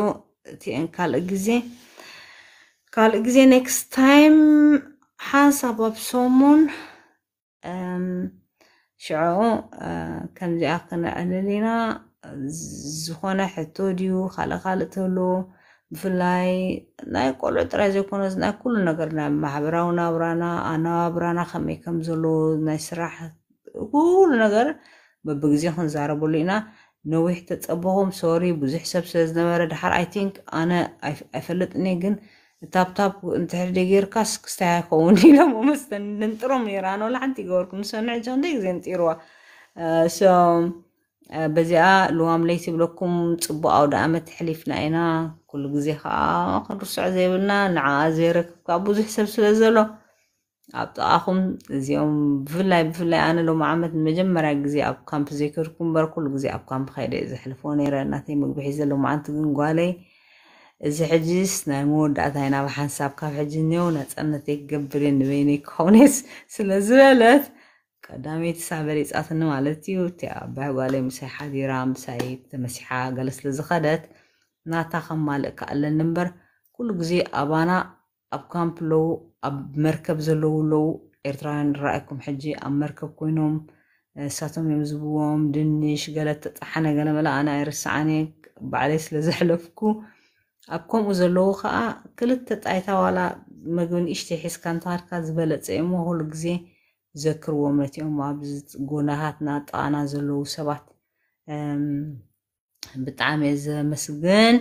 እቲአን ካልእ ግዜ ካልእ ግዜ ኔክስት ታይም ሓንሳብ ኣብ ሰሙን ሽዑ ከምዚኣ ክነዕልልና ዝኾነ ሕቶ ድዩ ካልእ ካልእ ትህልዎ ብፍላይ ናይ ቆልዑ ጥራይ ዘይኮነስ ናይ ኩሉ ነገር ናይ ማሕበራዊ ናብራና ኣነባብራና ከመይ ከም ዘሎ ናይ ስራሕ ኩሉ ነገር በብግዜ ክንዛረበሉ ኢና ነዊሕ ተፀበኹም ሶሪ ብዙሕ ሰብ ስለ ዝነበረ ድሓር ኣይ ቲንክ ኣነ ኣይፈለጥኒ ግን እንትሕሪ ደ ጌርካስ ክስታይ ኣይኸውን ኢሎም መስተን ንንጥሮም ነራ ነው ላሓንቲ ይገበርኩ ንሰንዕ ንደይ ግዜ ንጢርዋ በዚኣ ልዋም ለይቲ ብለኩም ፅቡቅ ኣውደ ዓመት ሕሊፍና ኢና ኩሉ ግዜ ከዓ ክንርስዕ ዘይብልና ንዓ ዘይረክብካ ብዙሕ ሰብ ስለ ዘሎ ኣብ ጥቃኹም እዚኦም ብፍላይ ብፍላይ ኣነ ሎም ዓመት ንመጀመርያ ግዜ ኣብ ካምፕ ዘይከድኩም እምበር ኩሉ ግዜ ኣብ ካምፕ ከይደ ዘሕልፎ ነረ እናተይ ምግቢ ዘሎ ማዓንቲ ግን ጓለይ እዚ ሕጂስ ናይ መወዳእታ ናብ ሓንሳብ ካብ ሕጂ እኒው ነፃነት ይገብር ንበይኒ ኮውኔስ ስለ ዝበለት ቀዳመይቲ ሳ በሊፃትኒ ማለት እዩ እቲ ኣባይ ጓለይ ምሳይ ሓዲራ ምሳይ ተመሲሓ ገለ ስለ ዝኸደት ናታ ከማልእ ካኣለኒ እምበር ኩሉ ግዜ ኣባና ኣብ ካምፕ ለው ኣብ መርከብ ዘለው ለው ኤርትራውያን ንረኣይኩም ሕጂ ኣብ መርከብ ኮይኖም ንሳቶም እዮም ዝብዎም ድንሽ ገለ ተፃሓነ ገለ መላ ኣነ ኣይርስዓኒ ባዕለይ ስለ ዘሕለፍኩ ኣብ ከምኡ ዘለዎ ከዓ ክልተ ጣይታ ዋላ መግቢ ንእሽተይ ሒዝካ እንተሃድካ ዝበለፀ እሞ ኩሉ ግዜ ዘክርዎም ነቲኦም ኣብዚ ጎናታትና ጥቓና ዘለዉ ሰባት ብጣዕሚ እየ ዘመስግን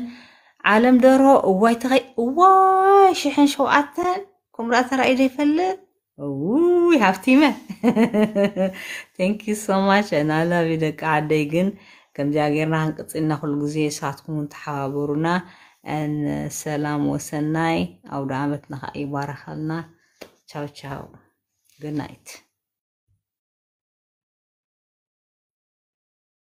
ዓለም ደሮ እዋይ ተኸይ እዋይ ሽሕን ሸውዓተን ኩምራ ተራእዩ ዘይፈልጥ እውይ ውይ ቴንኪ ቴንኪዩ ሶማች ናላብ ደቂ ዓደይ ግን ከምዚኣ ጌርና ክንቅፅልና ኩሉ ግዜ ሳትኩም ተሓባበሩና ሰላም ወሰናይ አውደ ዓመት ንኸ ይባረኸልና ቻው ቻው ግናይት